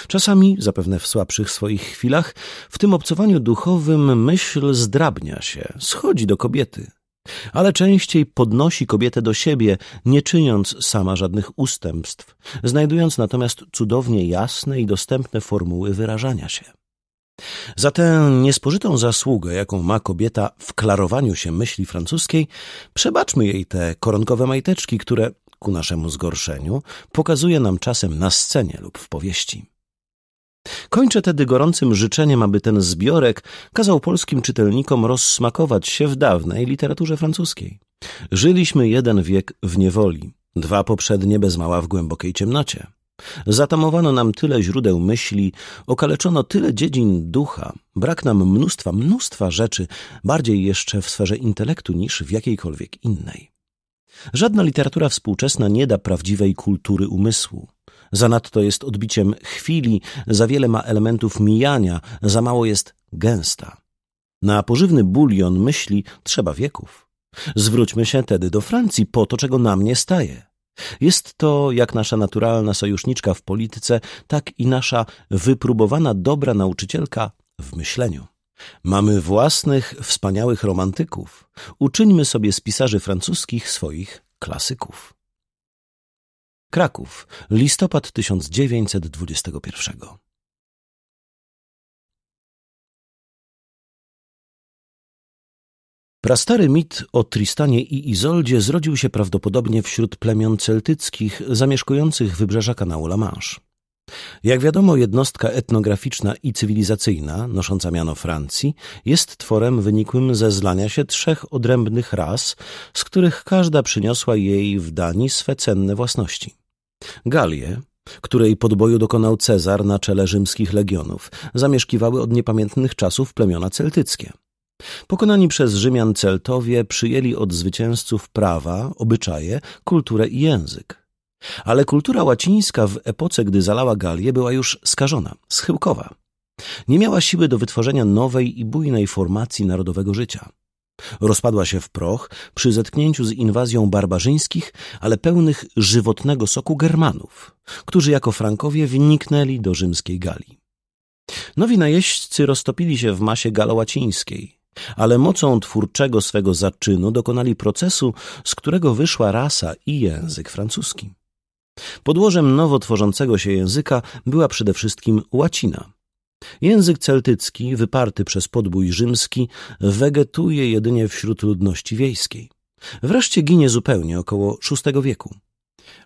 Czasami, zapewne w słabszych swoich chwilach, w tym obcowaniu duchowym myśl zdrabnia się, schodzi do kobiety – ale częściej podnosi kobietę do siebie, nie czyniąc sama żadnych ustępstw, znajdując natomiast cudownie jasne i dostępne formuły wyrażania się. Za tę niespożytą zasługę, jaką ma kobieta w klarowaniu się myśli francuskiej, przebaczmy jej te koronkowe majteczki, które, ku naszemu zgorszeniu, pokazuje nam czasem na scenie lub w powieści. Kończę tedy gorącym życzeniem, aby ten zbiorek kazał polskim czytelnikom rozsmakować się w dawnej literaturze francuskiej. Żyliśmy jeden wiek w niewoli, dwa poprzednie bez mała w głębokiej ciemnocie. Zatamowano nam tyle źródeł myśli, okaleczono tyle dziedzin ducha, brak nam mnóstwa, mnóstwa rzeczy, bardziej jeszcze w sferze intelektu niż w jakiejkolwiek innej. Żadna literatura współczesna nie da prawdziwej kultury umysłu. Zanadto jest odbiciem chwili, za wiele ma elementów mijania, za mało jest gęsta. Na pożywny bulion myśli trzeba wieków. Zwróćmy się tedy do Francji po to, czego nam nie staje. Jest to, jak nasza naturalna sojuszniczka w polityce, tak i nasza wypróbowana dobra nauczycielka w myśleniu. Mamy własnych, wspaniałych romantyków. Uczyńmy sobie z pisarzy francuskich swoich klasyków. Kraków, listopad 1921. Prastary mit o Tristanie i Izoldzie zrodził się prawdopodobnie wśród plemion celtyckich zamieszkujących wybrzeża kanału La Manche. Jak wiadomo, jednostka etnograficzna i cywilizacyjna, nosząca miano Francji, jest tworem wynikłym ze zlania się trzech odrębnych ras, z których każda przyniosła jej w Danii swe cenne własności. Galię, której podboju dokonał Cezar na czele rzymskich legionów, zamieszkiwały od niepamiętnych czasów plemiona celtyckie. Pokonani przez Rzymian Celtowie przyjęli od zwycięzców prawa, obyczaje, kulturę i język. Ale kultura łacińska w epoce, gdy zalała Galię, była już skażona, schyłkowa. Nie miała siły do wytworzenia nowej i bujnej formacji narodowego życia. Rozpadła się w proch przy zetknięciu z inwazją barbarzyńskich, ale pełnych żywotnego soku Germanów, którzy jako Frankowie wniknęli do rzymskiej Galii. Nowi najeźdźcy roztopili się w masie galołacińskiej, ale mocą twórczego swego zaczynu dokonali procesu, z którego wyszła rasa i język francuski. Podłożem nowo tworzącego się języka była przede wszystkim łacina, Język celtycki, wyparty przez podbój rzymski, wegetuje jedynie wśród ludności wiejskiej. Wreszcie ginie zupełnie około VI wieku.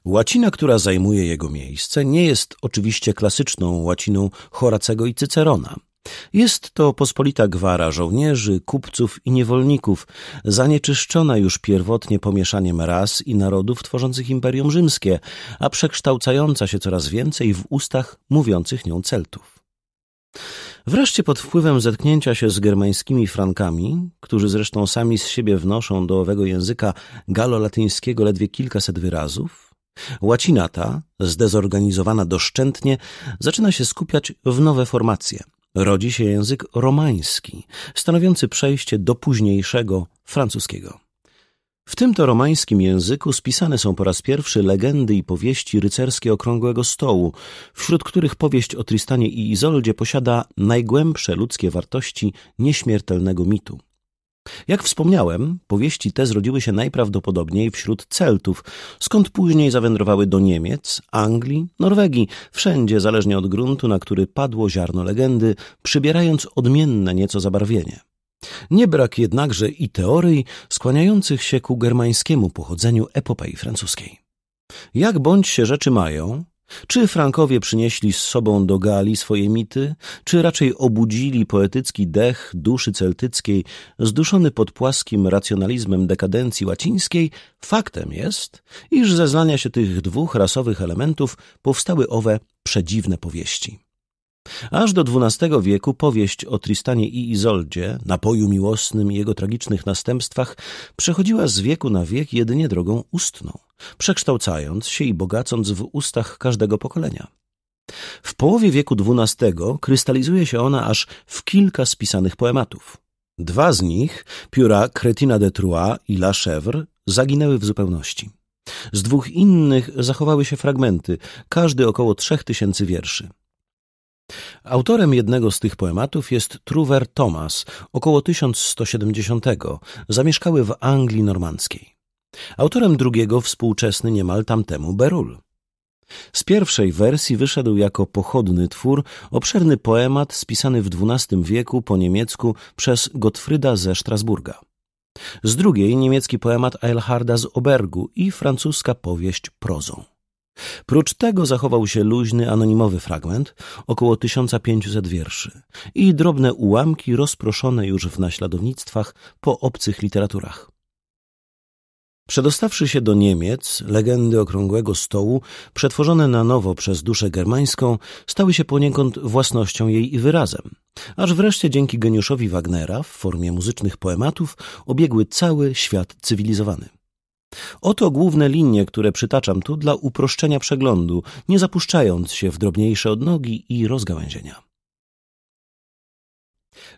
Łacina, która zajmuje jego miejsce, nie jest oczywiście klasyczną łaciną Horacego i Cycerona. Jest to pospolita gwara żołnierzy, kupców i niewolników, zanieczyszczona już pierwotnie pomieszaniem ras i narodów tworzących Imperium Rzymskie, a przekształcająca się coraz więcej w ustach mówiących nią Celtów. Wreszcie pod wpływem zetknięcia się z germańskimi frankami, którzy zresztą sami z siebie wnoszą do owego języka galolatyńskiego ledwie kilkaset wyrazów, łacina ta, zdezorganizowana doszczętnie, zaczyna się skupiać w nowe formacje. Rodzi się język romański, stanowiący przejście do późniejszego francuskiego. W tym to romańskim języku spisane są po raz pierwszy legendy i powieści rycerskie Okrągłego Stołu, wśród których powieść o Tristanie i Izoldzie posiada najgłębsze ludzkie wartości nieśmiertelnego mitu. Jak wspomniałem, powieści te zrodziły się najprawdopodobniej wśród Celtów, skąd później zawędrowały do Niemiec, Anglii, Norwegii, wszędzie zależnie od gruntu, na który padło ziarno legendy, przybierając odmienne nieco zabarwienie. Nie brak jednakże i teorii skłaniających się ku germańskiemu pochodzeniu epopei francuskiej. Jak bądź się rzeczy mają, czy Frankowie przynieśli z sobą do Galii swoje mity, czy raczej obudzili poetycki dech duszy celtyckiej, zduszony pod płaskim racjonalizmem dekadencji łacińskiej, faktem jest, iż ze znania się tych dwóch rasowych elementów powstały owe przedziwne powieści. Aż do XII wieku powieść o Tristanie i Izoldzie, napoju miłosnym i jego tragicznych następstwach, przechodziła z wieku na wiek jedynie drogą ustną, przekształcając się i bogacąc w ustach każdego pokolenia. W połowie wieku XII krystalizuje się ona aż w kilka spisanych poematów. Dwa z nich, pióra Cretina de Troyes i La Chèvre, zaginęły w zupełności. Z dwóch innych zachowały się fragmenty, każdy około trzech tysięcy wierszy. Autorem jednego z tych poematów jest Truwer Thomas, około 1170, zamieszkały w Anglii normandzkiej. Autorem drugiego współczesny niemal tamtemu Berul. Z pierwszej wersji wyszedł jako pochodny twór obszerny poemat spisany w XII wieku po niemiecku przez Gottfrieda ze Strasburga. Z drugiej niemiecki poemat Eilharda z Obergu i francuska powieść prozą. Prócz tego zachował się luźny, anonimowy fragment, około 1500 wierszy i drobne ułamki rozproszone już w naśladownictwach po obcych literaturach. Przedostawszy się do Niemiec, legendy Okrągłego Stołu, przetworzone na nowo przez duszę germańską, stały się poniekąd własnością jej i wyrazem, aż wreszcie dzięki geniuszowi Wagnera w formie muzycznych poematów obiegły cały świat cywilizowany. Oto główne linie, które przytaczam tu dla uproszczenia przeglądu, nie zapuszczając się w drobniejsze odnogi i rozgałęzienia.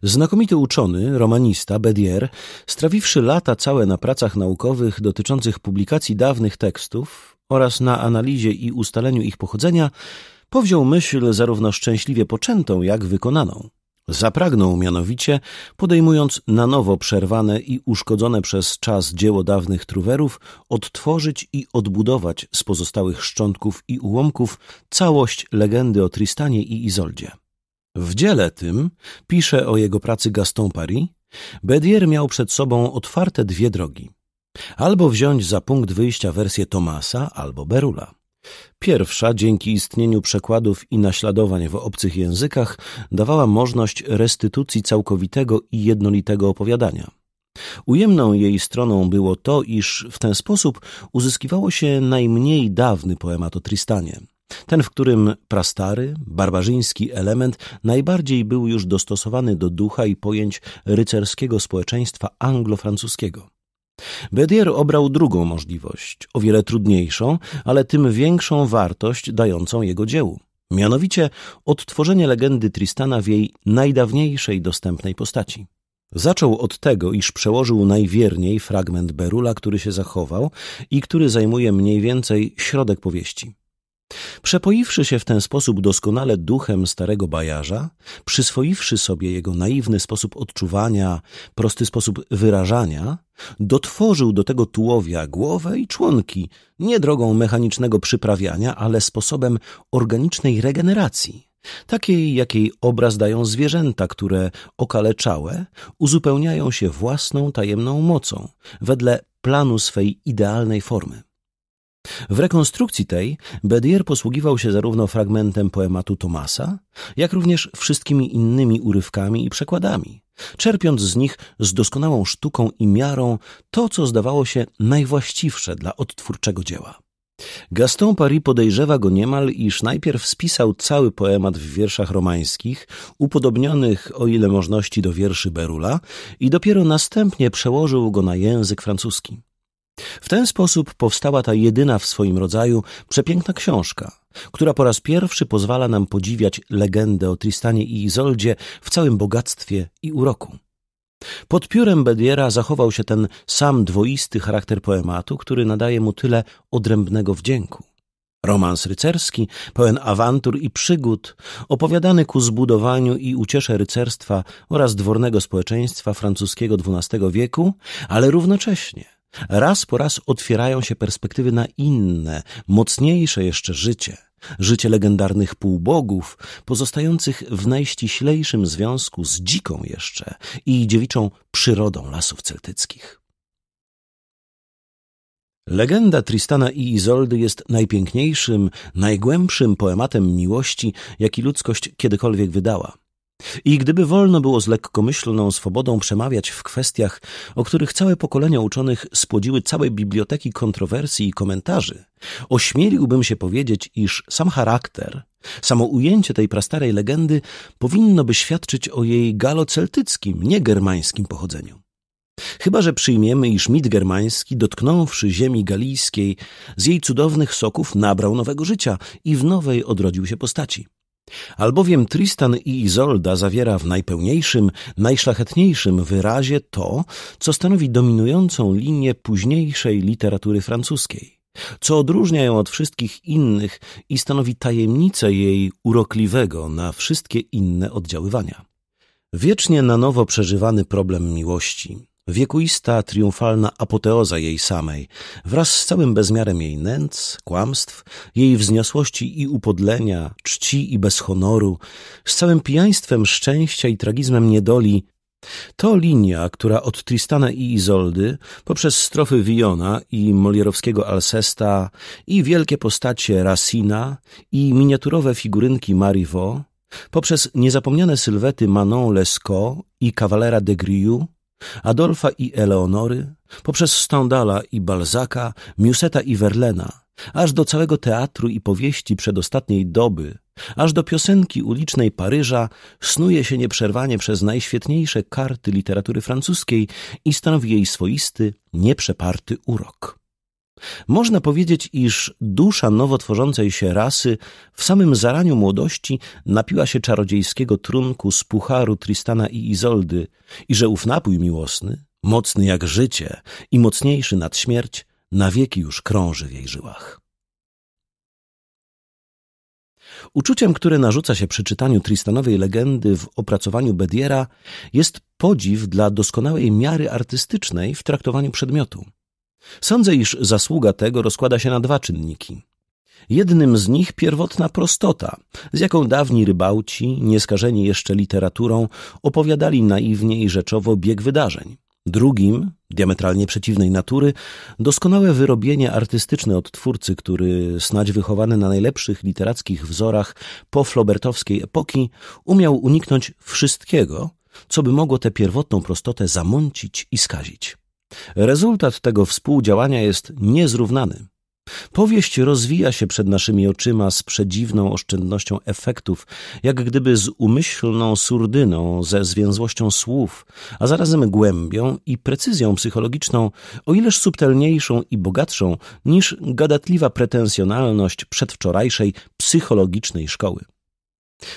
Znakomity uczony, romanista Bedier, strawiwszy lata całe na pracach naukowych dotyczących publikacji dawnych tekstów oraz na analizie i ustaleniu ich pochodzenia, powziął myśl zarówno szczęśliwie poczętą, jak wykonaną. Zapragnął mianowicie, podejmując na nowo przerwane i uszkodzone przez czas dzieło dawnych truwerów, odtworzyć i odbudować z pozostałych szczątków i ułomków całość legendy o Tristanie i Izoldzie. W dziele tym, pisze o jego pracy Gaston Paris, Bedier miał przed sobą otwarte dwie drogi. Albo wziąć za punkt wyjścia wersję Tomasa albo Berula. Pierwsza, dzięki istnieniu przekładów i naśladowań w obcych językach, dawała możliwość restytucji całkowitego i jednolitego opowiadania. Ujemną jej stroną było to, iż w ten sposób uzyskiwało się najmniej dawny poemat o Tristanie. Ten, w którym prastary, barbarzyński element najbardziej był już dostosowany do ducha i pojęć rycerskiego społeczeństwa anglo-francuskiego. Bedier obrał drugą możliwość, o wiele trudniejszą, ale tym większą wartość dającą jego dziełu. Mianowicie odtworzenie legendy Tristana w jej najdawniejszej dostępnej postaci. Zaczął od tego, iż przełożył najwierniej fragment Berula, który się zachował i który zajmuje mniej więcej środek powieści. Przepoiwszy się w ten sposób doskonale duchem starego bajarza, przyswoiwszy sobie jego naiwny sposób odczuwania, prosty sposób wyrażania, dotworzył do tego tułowia głowę i członki, nie drogą mechanicznego przyprawiania, ale sposobem organicznej regeneracji, takiej jakiej obraz dają zwierzęta, które okaleczałe uzupełniają się własną tajemną mocą, wedle planu swej idealnej formy. W rekonstrukcji tej Bedier posługiwał się zarówno fragmentem poematu Tomasa, jak również wszystkimi innymi urywkami i przekładami, czerpiąc z nich z doskonałą sztuką i miarą to, co zdawało się najwłaściwsze dla odtwórczego dzieła. Gaston Paris podejrzewa go niemal, iż najpierw spisał cały poemat w wierszach romańskich, upodobnionych o ile możności do wierszy Berula, i dopiero następnie przełożył go na język francuski. W ten sposób powstała ta jedyna w swoim rodzaju przepiękna książka, która po raz pierwszy pozwala nam podziwiać legendę o Tristanie i Izoldzie w całym bogactwie i uroku. Pod piórem Bediera zachował się ten sam dwoisty charakter poematu, który nadaje mu tyle odrębnego wdzięku. Romans rycerski, pełen awantur i przygód, opowiadany ku zbudowaniu i uciesze rycerstwa oraz dwornego społeczeństwa francuskiego XII wieku, ale równocześnie – Raz po raz otwierają się perspektywy na inne, mocniejsze jeszcze życie. Życie legendarnych półbogów, pozostających w najściślejszym związku z dziką jeszcze i dziewiczą przyrodą lasów celtyckich. Legenda Tristana i Izoldy jest najpiękniejszym, najgłębszym poematem miłości, jaki ludzkość kiedykolwiek wydała. I gdyby wolno było z lekkomyślną swobodą przemawiać w kwestiach, o których całe pokolenia uczonych spłodziły całe biblioteki kontrowersji i komentarzy, ośmieliłbym się powiedzieć, iż sam charakter, samo ujęcie tej prastarej legendy powinno by świadczyć o jej galoceltyckim, nie germańskim pochodzeniu. Chyba, że przyjmiemy, iż mit germański, dotknąwszy ziemi galijskiej, z jej cudownych soków nabrał nowego życia i w nowej odrodził się postaci. Albowiem Tristan i Izolda zawiera w najpełniejszym, najszlachetniejszym wyrazie to, co stanowi dominującą linię późniejszej literatury francuskiej, co odróżnia ją od wszystkich innych i stanowi tajemnicę jej urokliwego na wszystkie inne oddziaływania. Wiecznie na nowo przeżywany problem miłości, wiekuista, triumfalna apoteoza jej samej, wraz z całym bezmiarem jej nędz, kłamstw, jej wzniosłości i upodlenia, czci i bezhonoru, z całym pijaństwem szczęścia i tragizmem niedoli, to linia, która od Tristana i Izoldy, poprzez strofy Wiona i Molierowskiego Alcesta i wielkie postacie Racina i miniaturowe figurynki Marivaux, poprzez niezapomniane sylwety Manon Lescaut i Kawalera de Grieux, Adolfa i Eleonory, poprzez Stendhala i Balzaka, Museta i Verlena, aż do całego teatru i powieści przedostatniej doby, aż do piosenki ulicznej Paryża, snuje się nieprzerwanie przez najświetniejsze karty literatury francuskiej i stanowi jej swoisty, nieprzeparty urok. Można powiedzieć, iż dusza nowo tworzącej się rasy w samym zaraniu młodości napiła się czarodziejskiego trunku z pucharu Tristana i Izoldy i że ów napój miłosny, mocny jak życie i mocniejszy nad śmierć, na wieki już krąży w jej żyłach. Uczuciem, które narzuca się przy czytaniu Tristanowej legendy w opracowaniu Bediera, jest podziw dla doskonałej miary artystycznej w traktowaniu przedmiotu – Sądzę, iż zasługa tego rozkłada się na dwa czynniki. Jednym z nich pierwotna prostota, z jaką dawni rybałci, nieskażeni jeszcze literaturą, opowiadali naiwnie i rzeczowo bieg wydarzeń. Drugim, diametralnie przeciwnej natury, doskonałe wyrobienie artystyczne od twórcy, który, snać wychowany na najlepszych literackich wzorach po flobertowskiej epoki, umiał uniknąć wszystkiego, co by mogło tę pierwotną prostotę zamącić i skazić. Rezultat tego współdziałania jest niezrównany. Powieść rozwija się przed naszymi oczyma z przedziwną oszczędnością efektów, jak gdyby z umyślną surdyną, ze zwięzłością słów, a zarazem głębią i precyzją psychologiczną, o ileż subtelniejszą i bogatszą niż gadatliwa pretensjonalność przedwczorajszej psychologicznej szkoły.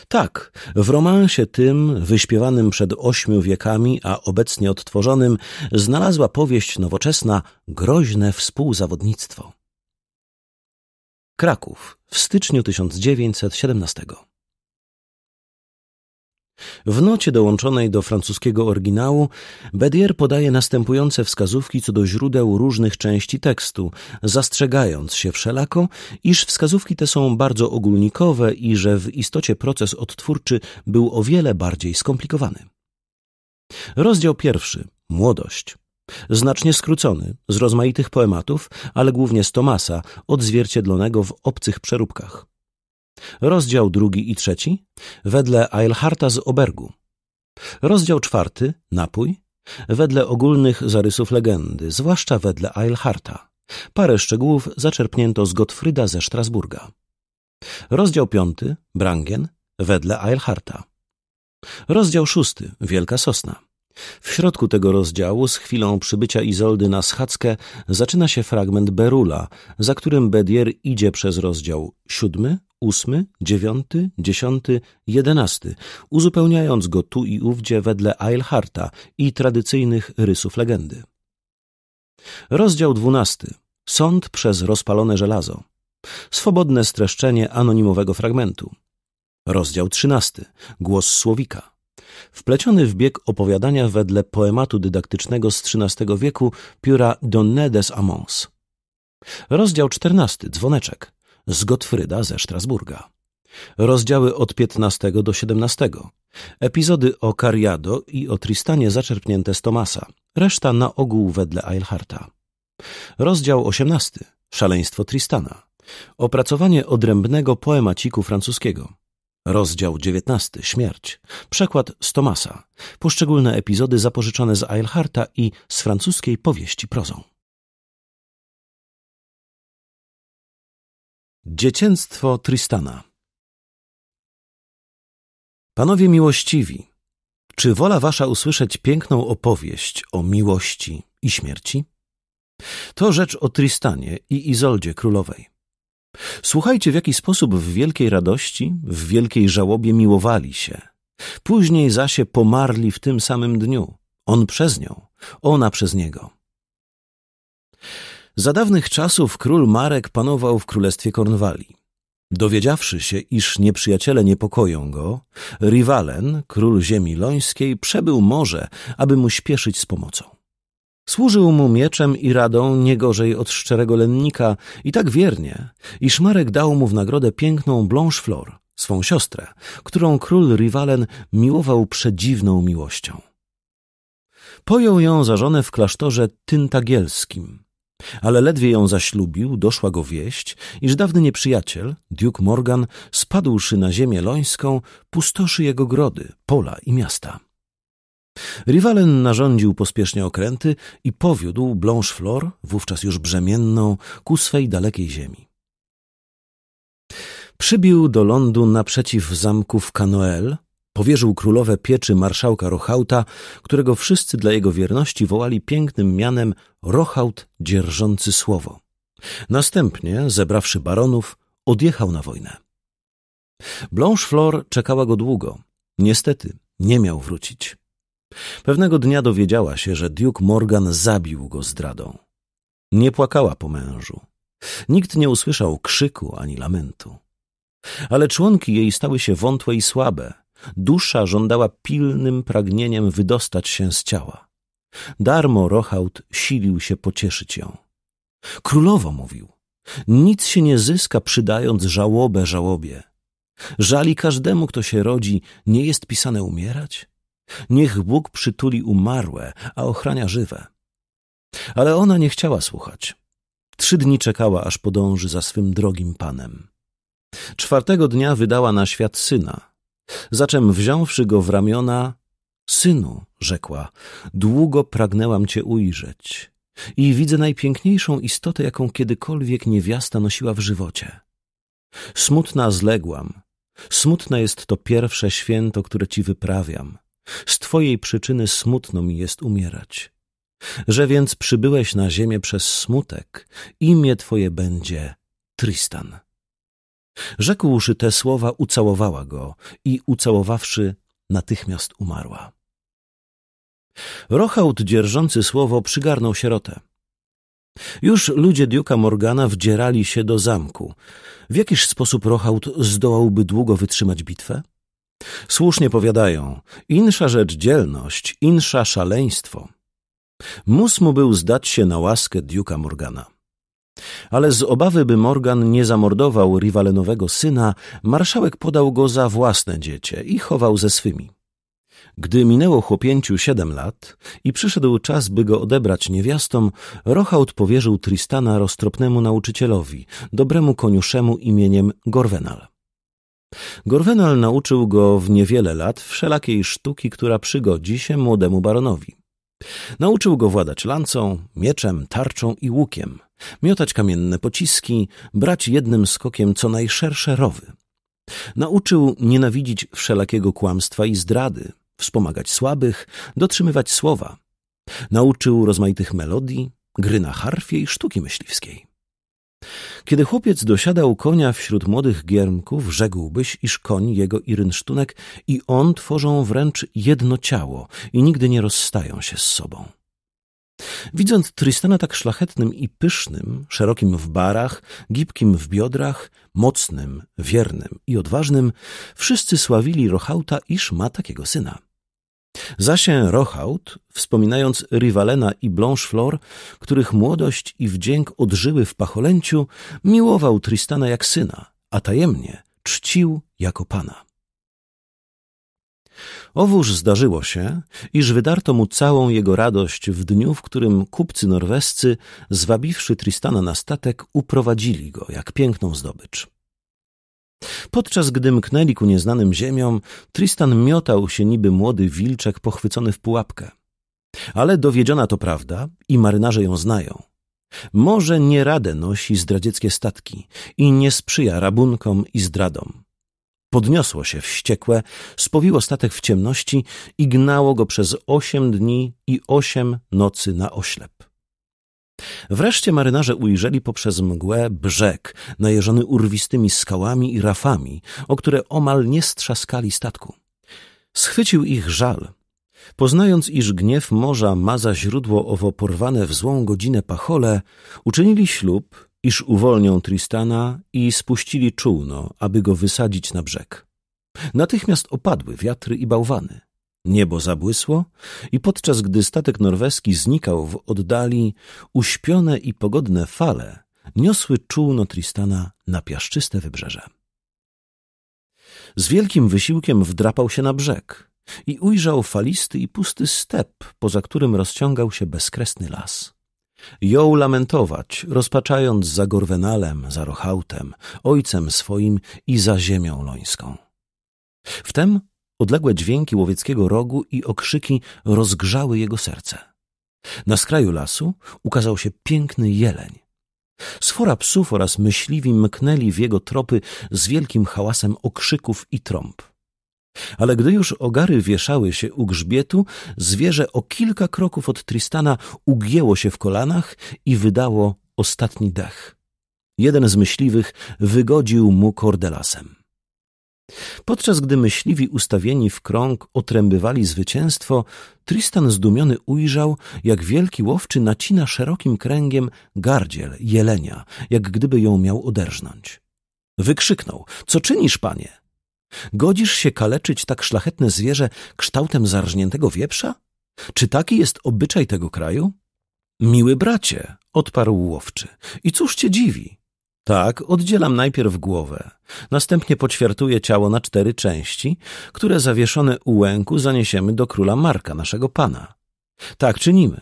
Tak, w romansie tym, wyśpiewanym przed ośmiu wiekami, a obecnie odtworzonym, znalazła powieść nowoczesna groźne współzawodnictwo. Kraków w styczniu 1917 w nocie dołączonej do francuskiego oryginału Bedier podaje następujące wskazówki co do źródeł różnych części tekstu, zastrzegając się wszelako, iż wskazówki te są bardzo ogólnikowe i że w istocie proces odtwórczy był o wiele bardziej skomplikowany. Rozdział pierwszy Młodość. Znacznie skrócony, z rozmaitych poematów, ale głównie z Tomasa, odzwierciedlonego w obcych przeróbkach. Rozdział drugi i trzeci wedle Eilharta z Obergu. Rozdział czwarty Napój wedle ogólnych zarysów legendy, zwłaszcza wedle Eilharta. Parę szczegółów zaczerpnięto z Gottfrieda ze Strasburga. Rozdział piąty Brangen wedle Eilharta. Rozdział szósty Wielka Sosna. W środku tego rozdziału, z chwilą przybycia Izoldy na schadzkę, zaczyna się fragment Berula, za którym Bedier idzie przez rozdział siódmy, ósmy, dziewiąty, dziesiąty, jedenasty, uzupełniając go tu i ówdzie wedle Eilharta i tradycyjnych rysów legendy. Rozdział dwunasty. Sąd przez rozpalone żelazo. Swobodne streszczenie anonimowego fragmentu. Rozdział trzynasty. Głos słowika. Wpleciony w bieg opowiadania wedle poematu dydaktycznego z XIII wieku pióra Donne des Amants. Rozdział czternasty. Dzwoneczek z Gottfryda ze Strasburga. Rozdziały od 15 do 17. Epizody o Cariado i o Tristanie zaczerpnięte z Tomasa. Reszta na ogół wedle Eilharta. Rozdział 18. Szaleństwo Tristana. Opracowanie odrębnego poemaciku francuskiego. Rozdział 19. Śmierć. Przekład z Tomasa. Poszczególne epizody zapożyczone z Eilharta i z francuskiej powieści prozą. Dziecięctwo Tristana Panowie miłościwi, czy wola wasza usłyszeć piękną opowieść o miłości i śmierci? To rzecz o Tristanie i Izoldzie Królowej. Słuchajcie, w jaki sposób w wielkiej radości, w wielkiej żałobie miłowali się. Później zaś pomarli w tym samym dniu. On przez nią, ona przez niego. Za dawnych czasów król Marek panował w królestwie Kornwalii. Dowiedziawszy się, iż nieprzyjaciele niepokoją go, Rivalen, król ziemi lońskiej, przebył morze, aby mu śpieszyć z pomocą. Służył mu mieczem i radą nie gorzej od szczerego lennika i tak wiernie, iż Marek dał mu w nagrodę piękną Blanche Flor, swą siostrę, którą król Rivalen miłował przedziwną miłością. Pojął ją za żonę w klasztorze tyntagielskim, ale ledwie ją zaślubił, doszła go wieść, iż dawny nieprzyjaciel, Duke Morgan, spadłszy na ziemię lońską, pustoszy jego grody, pola i miasta. Rivalen narządził pospiesznie okręty i powiódł Blanche-Flor, wówczas już brzemienną, ku swej dalekiej ziemi. Przybił do lądu naprzeciw zamków Canoel, Powierzył królowe pieczy marszałka Rochauta, którego wszyscy dla jego wierności wołali pięknym mianem Rochaut dzierżący słowo. Następnie, zebrawszy baronów, odjechał na wojnę. Blancheflor czekała go długo. Niestety, nie miał wrócić. Pewnego dnia dowiedziała się, że Duke Morgan zabił go zdradą. Nie płakała po mężu. Nikt nie usłyszał krzyku ani lamentu. Ale członki jej stały się wątłe i słabe, Dusza żądała pilnym pragnieniem wydostać się z ciała. Darmo Rochaut silił się pocieszyć ją. Królowo mówił, nic się nie zyska przydając żałobę żałobie. Żali każdemu, kto się rodzi, nie jest pisane umierać? Niech Bóg przytuli umarłe, a ochrania żywe. Ale ona nie chciała słuchać. Trzy dni czekała, aż podąży za swym drogim panem. Czwartego dnia wydała na świat syna, Zaczem wziąwszy go w ramiona, synu, rzekła, długo pragnęłam cię ujrzeć i widzę najpiękniejszą istotę, jaką kiedykolwiek niewiasta nosiła w żywocie. Smutna zległam. Smutne jest to pierwsze święto, które ci wyprawiam. Z twojej przyczyny smutno mi jest umierać. Że więc przybyłeś na ziemię przez smutek, imię twoje będzie Tristan. Rzekłszy te słowa, ucałowała go i ucałowawszy, natychmiast umarła. Rochaut dzierżący słowo przygarnął sierotę. Już ludzie Duke'a Morgana wdzierali się do zamku. W jakiś sposób Rochaut zdołałby długo wytrzymać bitwę? Słusznie powiadają, insza rzecz dzielność, insza szaleństwo. Mus mu był zdać się na łaskę Duke'a Morgana. Ale z obawy, by Morgan nie zamordował riwalenowego syna, marszałek podał go za własne dziecię i chował ze swymi. Gdy minęło chłopięciu siedem lat i przyszedł czas, by go odebrać niewiastom, Rochaut powierzył Tristana roztropnemu nauczycielowi, dobremu koniuszemu imieniem Gorwenal. Gorwenal nauczył go w niewiele lat wszelakiej sztuki, która przygodzi się młodemu baronowi. Nauczył go władać lancą, mieczem, tarczą i łukiem – miotać kamienne pociski, brać jednym skokiem co najszersze rowy. Nauczył nienawidzić wszelakiego kłamstwa i zdrady, wspomagać słabych, dotrzymywać słowa. Nauczył rozmaitych melodii, gry na harfie i sztuki myśliwskiej. Kiedy chłopiec dosiadał konia wśród młodych giermków, rzekłbyś, iż koń jego i rynsztunek i on tworzą wręcz jedno ciało i nigdy nie rozstają się z sobą. Widząc Tristana tak szlachetnym i pysznym, szerokim w barach, gibkim w biodrach, mocnym, wiernym i odważnym, wszyscy sławili Rochauta, iż ma takiego syna. Zasię Rochaut, wspominając Rivalena i Blancheflor, których młodość i wdzięk odżyły w pacholęciu, miłował Tristana jak syna, a tajemnie czcił jako pana. Owóż zdarzyło się, iż wydarto mu całą jego radość w dniu, w którym kupcy norwescy, zwabiwszy Tristana na statek, uprowadzili go jak piękną zdobycz. Podczas gdy mknęli ku nieznanym ziemiom, Tristan miotał się niby młody wilczek pochwycony w pułapkę. Ale dowiedziona to prawda i marynarze ją znają. Morze nie radę nosi zdradzieckie statki i nie sprzyja rabunkom i zdradom. Podniosło się wściekłe, spowiło statek w ciemności i gnało go przez osiem dni i osiem nocy na oślep. Wreszcie marynarze ujrzeli poprzez mgłę brzeg, najeżony urwistymi skałami i rafami, o które omal nie strzaskali statku. Schwycił ich żal. Poznając, iż gniew morza ma za źródło owo porwane w złą godzinę pachole, uczynili ślub iż uwolnią Tristana i spuścili czółno, aby go wysadzić na brzeg. Natychmiast opadły wiatry i bałwany. Niebo zabłysło i podczas gdy statek norweski znikał w oddali, uśpione i pogodne fale niosły czółno Tristana na piaszczyste wybrzeże. Z wielkim wysiłkiem wdrapał się na brzeg i ujrzał falisty i pusty step, poza którym rozciągał się bezkresny las. Jął lamentować, rozpaczając za Gorwenalem, za Rochautem, ojcem swoim i za ziemią lońską. Wtem odległe dźwięki łowieckiego rogu i okrzyki rozgrzały jego serce. Na skraju lasu ukazał się piękny jeleń. Sfora psów oraz myśliwi mknęli w jego tropy z wielkim hałasem okrzyków i trąb. Ale gdy już ogary wieszały się u grzbietu, zwierzę o kilka kroków od Tristana ugięło się w kolanach i wydało ostatni dech. Jeden z myśliwych wygodził mu kordelasem. Podczas gdy myśliwi ustawieni w krąg otrębywali zwycięstwo, Tristan zdumiony ujrzał, jak wielki łowczy nacina szerokim kręgiem gardziel, jelenia, jak gdyby ją miał oderznąć. Wykrzyknął: Co czynisz, panie? Godzisz się kaleczyć tak szlachetne zwierzę kształtem zarżniętego wieprza? Czy taki jest obyczaj tego kraju? Miły bracie, odparł łowczy. I cóż cię dziwi? Tak, oddzielam najpierw głowę, następnie poćwiartuję ciało na cztery części, które zawieszone u łęku zaniesiemy do króla Marka, naszego pana. Tak czynimy.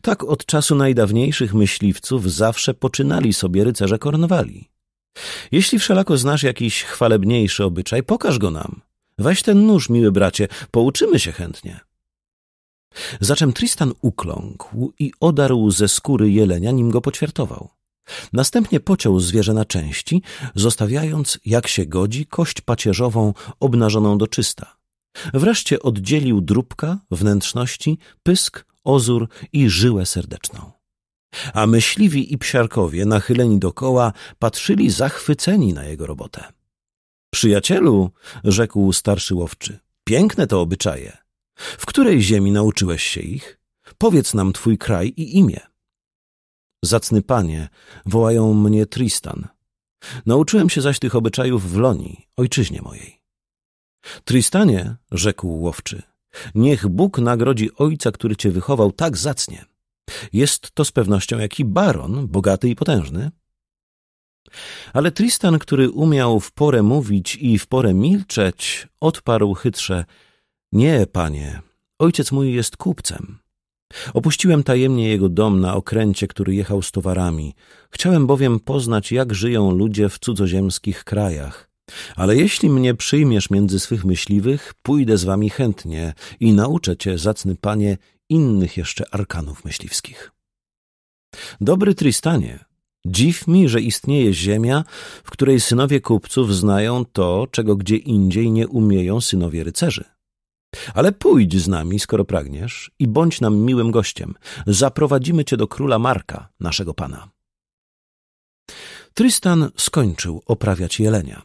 Tak od czasu najdawniejszych myśliwców zawsze poczynali sobie rycerze Kornwali. Jeśli wszelako znasz jakiś chwalebniejszy obyczaj, pokaż go nam. Weź ten nóż, miły bracie, pouczymy się chętnie. Zaczem Tristan ukląkł i odarł ze skóry jelenia, nim go poćwiartował. Następnie pociął zwierzę na części, zostawiając, jak się godzi, kość pacierzową obnażoną do czysta. Wreszcie oddzielił drupka, wnętrzności, pysk, ozór i żyłę serdeczną a myśliwi i psiarkowie, nachyleni dokoła, patrzyli zachwyceni na jego robotę. Przyjacielu, rzekł starszy łowczy, piękne to obyczaje. W której ziemi nauczyłeś się ich? Powiedz nam twój kraj i imię. Zacny panie, wołają mnie Tristan. Nauczyłem się zaś tych obyczajów w Loni, ojczyźnie mojej. Tristanie, rzekł łowczy, niech Bóg nagrodzi ojca, który cię wychował tak zacnie. Jest to z pewnością jaki baron, bogaty i potężny. Ale Tristan, który umiał w porę mówić i w porę milczeć, odparł chytrze: Nie, panie, ojciec mój jest kupcem. Opuściłem tajemnie jego dom na okręcie, który jechał z towarami. Chciałem bowiem poznać, jak żyją ludzie w cudzoziemskich krajach. Ale jeśli mnie przyjmiesz między swych myśliwych, pójdę z wami chętnie i nauczę cię, zacny panie, innych jeszcze arkanów myśliwskich. Dobry Tristanie, dziw mi, że istnieje ziemia, w której synowie kupców znają to, czego gdzie indziej nie umieją synowie rycerzy. Ale pójdź z nami, skoro pragniesz, i bądź nam miłym gościem. Zaprowadzimy cię do króla Marka, naszego pana. Tristan skończył oprawiać jelenia.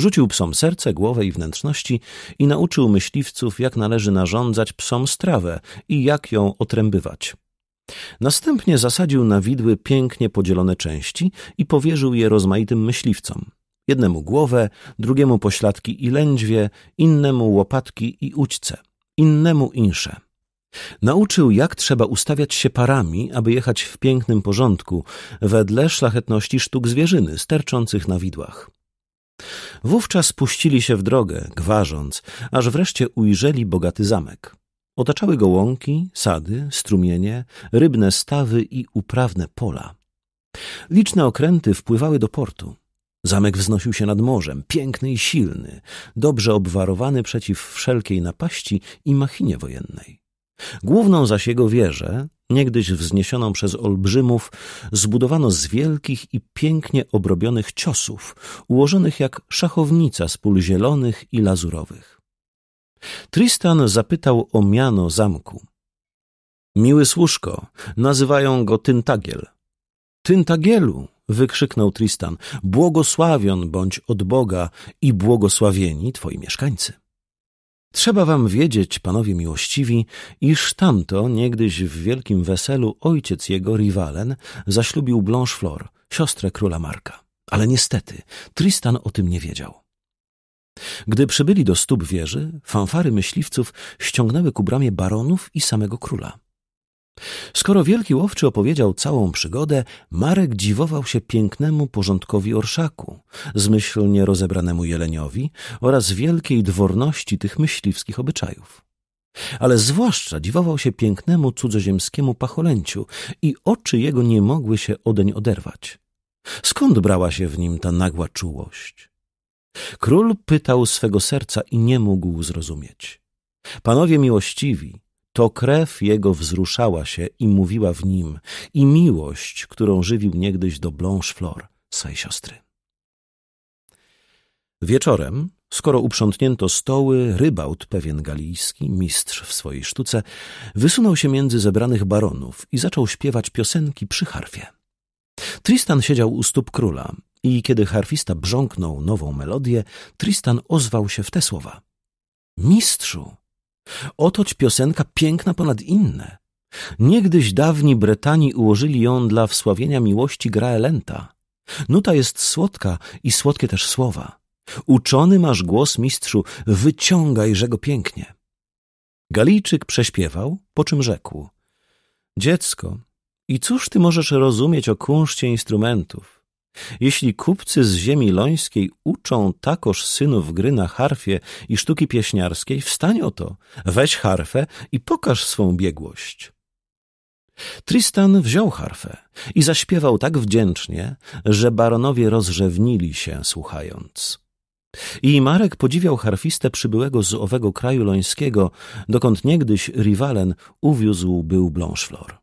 Rzucił psom serce, głowę i wnętrzności i nauczył myśliwców, jak należy narządzać psom strawę i jak ją otrębywać. Następnie zasadził na widły pięknie podzielone części i powierzył je rozmaitym myśliwcom. Jednemu głowę, drugiemu pośladki i lędźwie, innemu łopatki i ućce, innemu insze. Nauczył, jak trzeba ustawiać się parami, aby jechać w pięknym porządku, wedle szlachetności sztuk zwierzyny sterczących na widłach. Wówczas puścili się w drogę, gwarząc, aż wreszcie ujrzeli bogaty zamek. Otaczały go łąki, sady, strumienie, rybne stawy i uprawne pola. Liczne okręty wpływały do portu. Zamek wznosił się nad morzem, piękny i silny, dobrze obwarowany przeciw wszelkiej napaści i machinie wojennej. Główną zaś jego wieżę, niegdyś wzniesioną przez olbrzymów, zbudowano z wielkich i pięknie obrobionych ciosów, ułożonych jak szachownica z pól zielonych i lazurowych. Tristan zapytał o miano zamku. Miły słuszko, nazywają go Tyntagiel. Tyntagielu, wykrzyknął Tristan, błogosławion bądź od Boga i błogosławieni twoi mieszkańcy. Trzeba wam wiedzieć, panowie miłościwi, iż tamto niegdyś w wielkim weselu ojciec jego, Rivalen, zaślubił Blanche Flor, siostrę króla Marka. Ale niestety, Tristan o tym nie wiedział. Gdy przybyli do stóp wieży, fanfary myśliwców ściągnęły ku bramie baronów i samego króla. Skoro wielki łowczy opowiedział całą przygodę, Marek dziwował się pięknemu porządkowi orszaku, zmyślnie rozebranemu jeleniowi oraz wielkiej dworności tych myśliwskich obyczajów. Ale zwłaszcza dziwował się pięknemu cudzoziemskiemu pacholęciu i oczy jego nie mogły się odeń oderwać. Skąd brała się w nim ta nagła czułość? Król pytał swego serca i nie mógł zrozumieć. Panowie miłościwi, to krew jego wzruszała się i mówiła w nim, i miłość, którą żywił niegdyś do Blanche-Flor, swej siostry. Wieczorem, skoro uprzątnięto stoły, rybałt pewien galijski, mistrz w swojej sztuce, wysunął się między zebranych baronów i zaczął śpiewać piosenki przy harfie. Tristan siedział u stóp króla i kiedy harfista brząknął nową melodię, Tristan ozwał się w te słowa. Mistrzu, Otoć piosenka piękna ponad inne. Niegdyś dawni Bretani ułożyli ją dla wsławienia miłości Graelenta. Nuta jest słodka i słodkie też słowa. Uczony masz głos, mistrzu, wyciągajże go pięknie. Galijczyk prześpiewał, po czym rzekł. Dziecko, i cóż ty możesz rozumieć o kunszcie instrumentów? Jeśli kupcy z ziemi lońskiej uczą takoż synów gry na harfie i sztuki pieśniarskiej, wstań o to, weź harfę i pokaż swą biegłość. Tristan wziął harfę i zaśpiewał tak wdzięcznie, że baronowie rozrzewnili się słuchając. I Marek podziwiał harfistę przybyłego z owego kraju lońskiego, dokąd niegdyś Rivalen uwiózł był Blancheflor.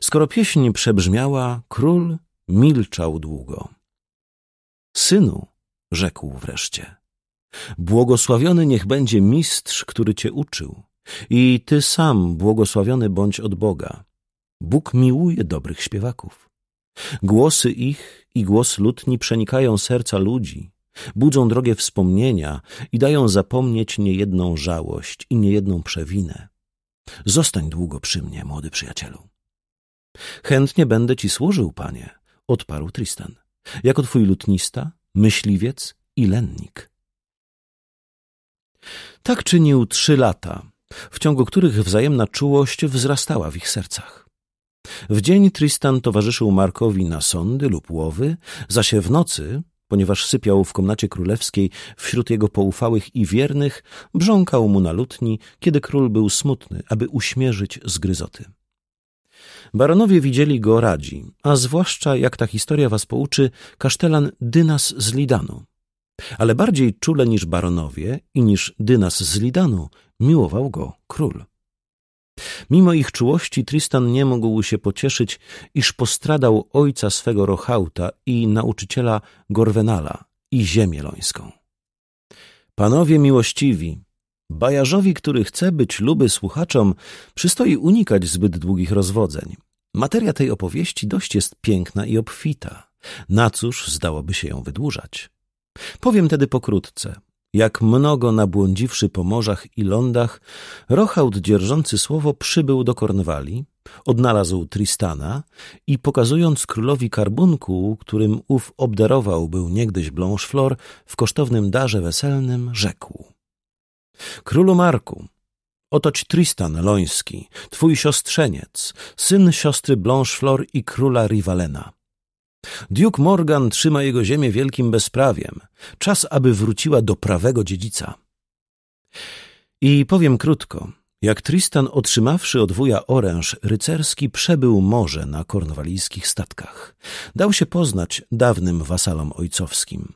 Skoro pieśń przebrzmiała, król Milczał długo. Synu, rzekł wreszcie, błogosławiony niech będzie mistrz, który cię uczył, i ty sam błogosławiony bądź od Boga. Bóg miłuje dobrych śpiewaków. Głosy ich i głos lutni przenikają serca ludzi, budzą drogie wspomnienia i dają zapomnieć niejedną żałość i niejedną przewinę. Zostań długo przy mnie, młody przyjacielu. Chętnie będę ci służył, panie, odparł Tristan. Jako twój lutnista, myśliwiec i lennik. Tak czynił trzy lata, w ciągu których wzajemna czułość wzrastała w ich sercach. W dzień Tristan towarzyszył Markowi na sądy lub łowy, zaś w nocy, ponieważ sypiał w komnacie królewskiej wśród jego poufałych i wiernych, brząkał mu na lutni, kiedy król był smutny, aby uśmierzyć zgryzoty. Baronowie widzieli go radzi, a zwłaszcza, jak ta historia was pouczy, kasztelan Dynas z Lidanu. Ale bardziej czule niż baronowie i niż Dynas z Lidanu miłował go król. Mimo ich czułości Tristan nie mógł się pocieszyć, iż postradał ojca swego Rochauta i nauczyciela Gorwenala i ziemię lońską. Panowie miłościwi, bajarzowi, który chce być luby słuchaczom, przystoi unikać zbyt długich rozwodzeń. Materia tej opowieści dość jest piękna i obfita. Na cóż zdałoby się ją wydłużać? Powiem tedy pokrótce. Jak mnogo nabłądziwszy po morzach i lądach, Rochaud dzierżący słowo przybył do Kornwali, odnalazł Tristana i pokazując królowi karbunku, którym ów obdarował był niegdyś Blancheflor, w kosztownym darze weselnym rzekł. Królu Marku, Otoć Tristan Loński, twój siostrzeniec, syn siostry Blancheflor i króla Rivalena. Duke Morgan trzyma jego ziemię wielkim bezprawiem. Czas, aby wróciła do prawego dziedzica. I powiem krótko. Jak Tristan, otrzymawszy od wuja oręż rycerski, przebył morze na kornwalijskich statkach. Dał się poznać dawnym wasalom ojcowskim.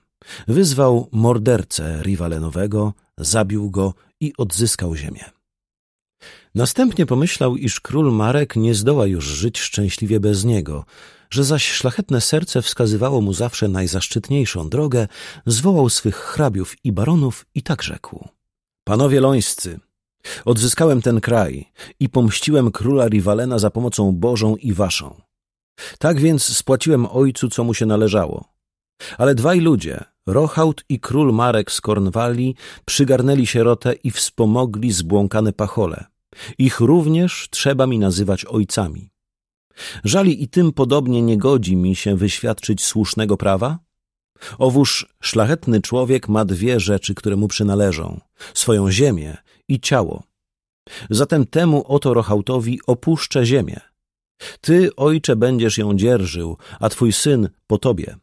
Wyzwał mordercę Rivalenowego, zabił go i odzyskał ziemię. Następnie pomyślał, iż król Marek nie zdoła już żyć szczęśliwie bez niego, że zaś szlachetne serce wskazywało mu zawsze najzaszczytniejszą drogę, zwołał swych hrabiów i baronów i tak rzekł. Panowie lońscy, odzyskałem ten kraj i pomściłem króla Rivalena za pomocą Bożą i waszą. Tak więc spłaciłem ojcu, co mu się należało. Ale dwaj ludzie, Rochaut i król Marek z Kornwali przygarnęli sierotę i wspomogli zbłąkane pachole. Ich również trzeba mi nazywać ojcami. Żali i tym podobnie nie godzi mi się wyświadczyć słusznego prawa? Owóż szlachetny człowiek ma dwie rzeczy, które mu przynależą: swoją ziemię i ciało. Zatem temu oto Rochautowi opuszczę ziemię. Ty, ojcze, będziesz ją dzierżył, a twój syn po tobie.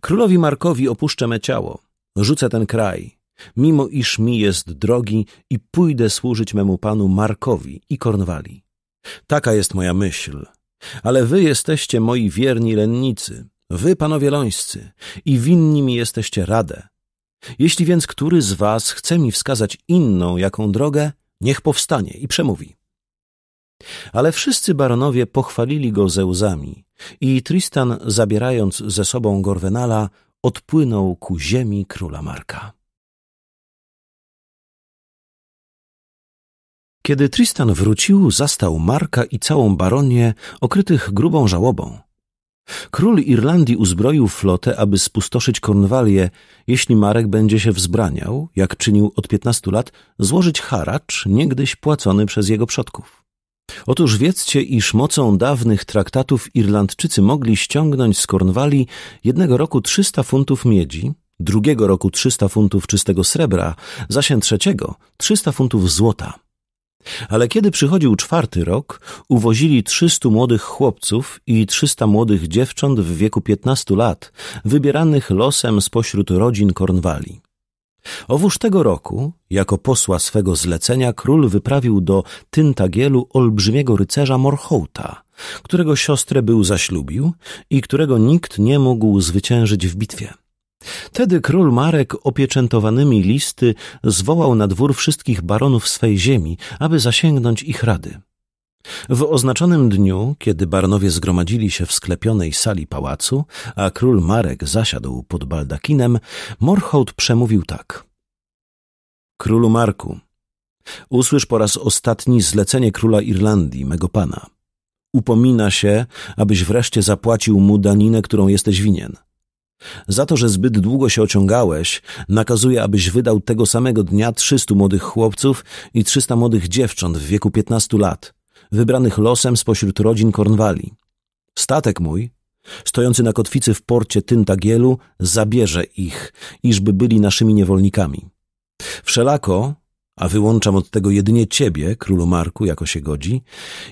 Królowi Markowi opuszczę me ciało, rzucę ten kraj, mimo iż mi jest drogi i pójdę służyć memu panu Markowi i Kornwali. Taka jest moja myśl. Ale wy jesteście moi wierni lennicy, wy panowie lońscy, i winni mi jesteście radę. Jeśli więc który z was chce mi wskazać inną jaką drogę, niech powstanie i przemówi. Ale wszyscy baronowie pochwalili go ze łzami i Tristan, zabierając ze sobą Gorwenala, odpłynął ku ziemi króla Marka. Kiedy Tristan wrócił, zastał Marka i całą baronię okrytych grubą żałobą. Król Irlandii uzbroił flotę, aby spustoszyć Kornwalię, jeśli Marek będzie się wzbraniał, jak czynił od piętnastu lat, złożyć haracz niegdyś płacony przez jego przodków. Otóż wiedzcie, iż mocą dawnych traktatów Irlandczycy mogli ściągnąć z Kornwali jednego roku 300 funtów miedzi, drugiego roku 300 funtów czystego srebra, zaś trzeciego 300 funtów złota. Ale kiedy przychodził czwarty rok, uwozili 300 młodych chłopców i 300 młodych dziewcząt w wieku 15 lat, wybieranych losem spośród rodzin Kornwali. Owóż tego roku, jako posła swego zlecenia, król wyprawił do Tyntagielu olbrzymiego rycerza Morhołta, którego siostrę był zaślubił i którego nikt nie mógł zwyciężyć w bitwie. Tedy król Marek opieczętowanymi listy zwołał na dwór wszystkich baronów swej ziemi, aby zasięgnąć ich rady. W oznaczonym dniu, kiedy barnowie zgromadzili się w sklepionej sali pałacu, a król Marek zasiadł pod baldakinem, Morhołd przemówił tak. Królu Marku, usłysz po raz ostatni zlecenie króla Irlandii, mego pana. Upomina się, abyś wreszcie zapłacił mu daninę, którą jesteś winien. Za to, że zbyt długo się ociągałeś, nakazuje, abyś wydał tego samego dnia trzystu młodych chłopców i trzysta młodych dziewcząt w wieku piętnastu lat – wybranych losem spośród rodzin Kornwali. Statek mój, stojący na kotwicy w porcie Tyntagielu, zabierze ich, iżby byli naszymi niewolnikami. Wszelako, a wyłączam od tego jedynie ciebie, królu Marku, jako się godzi,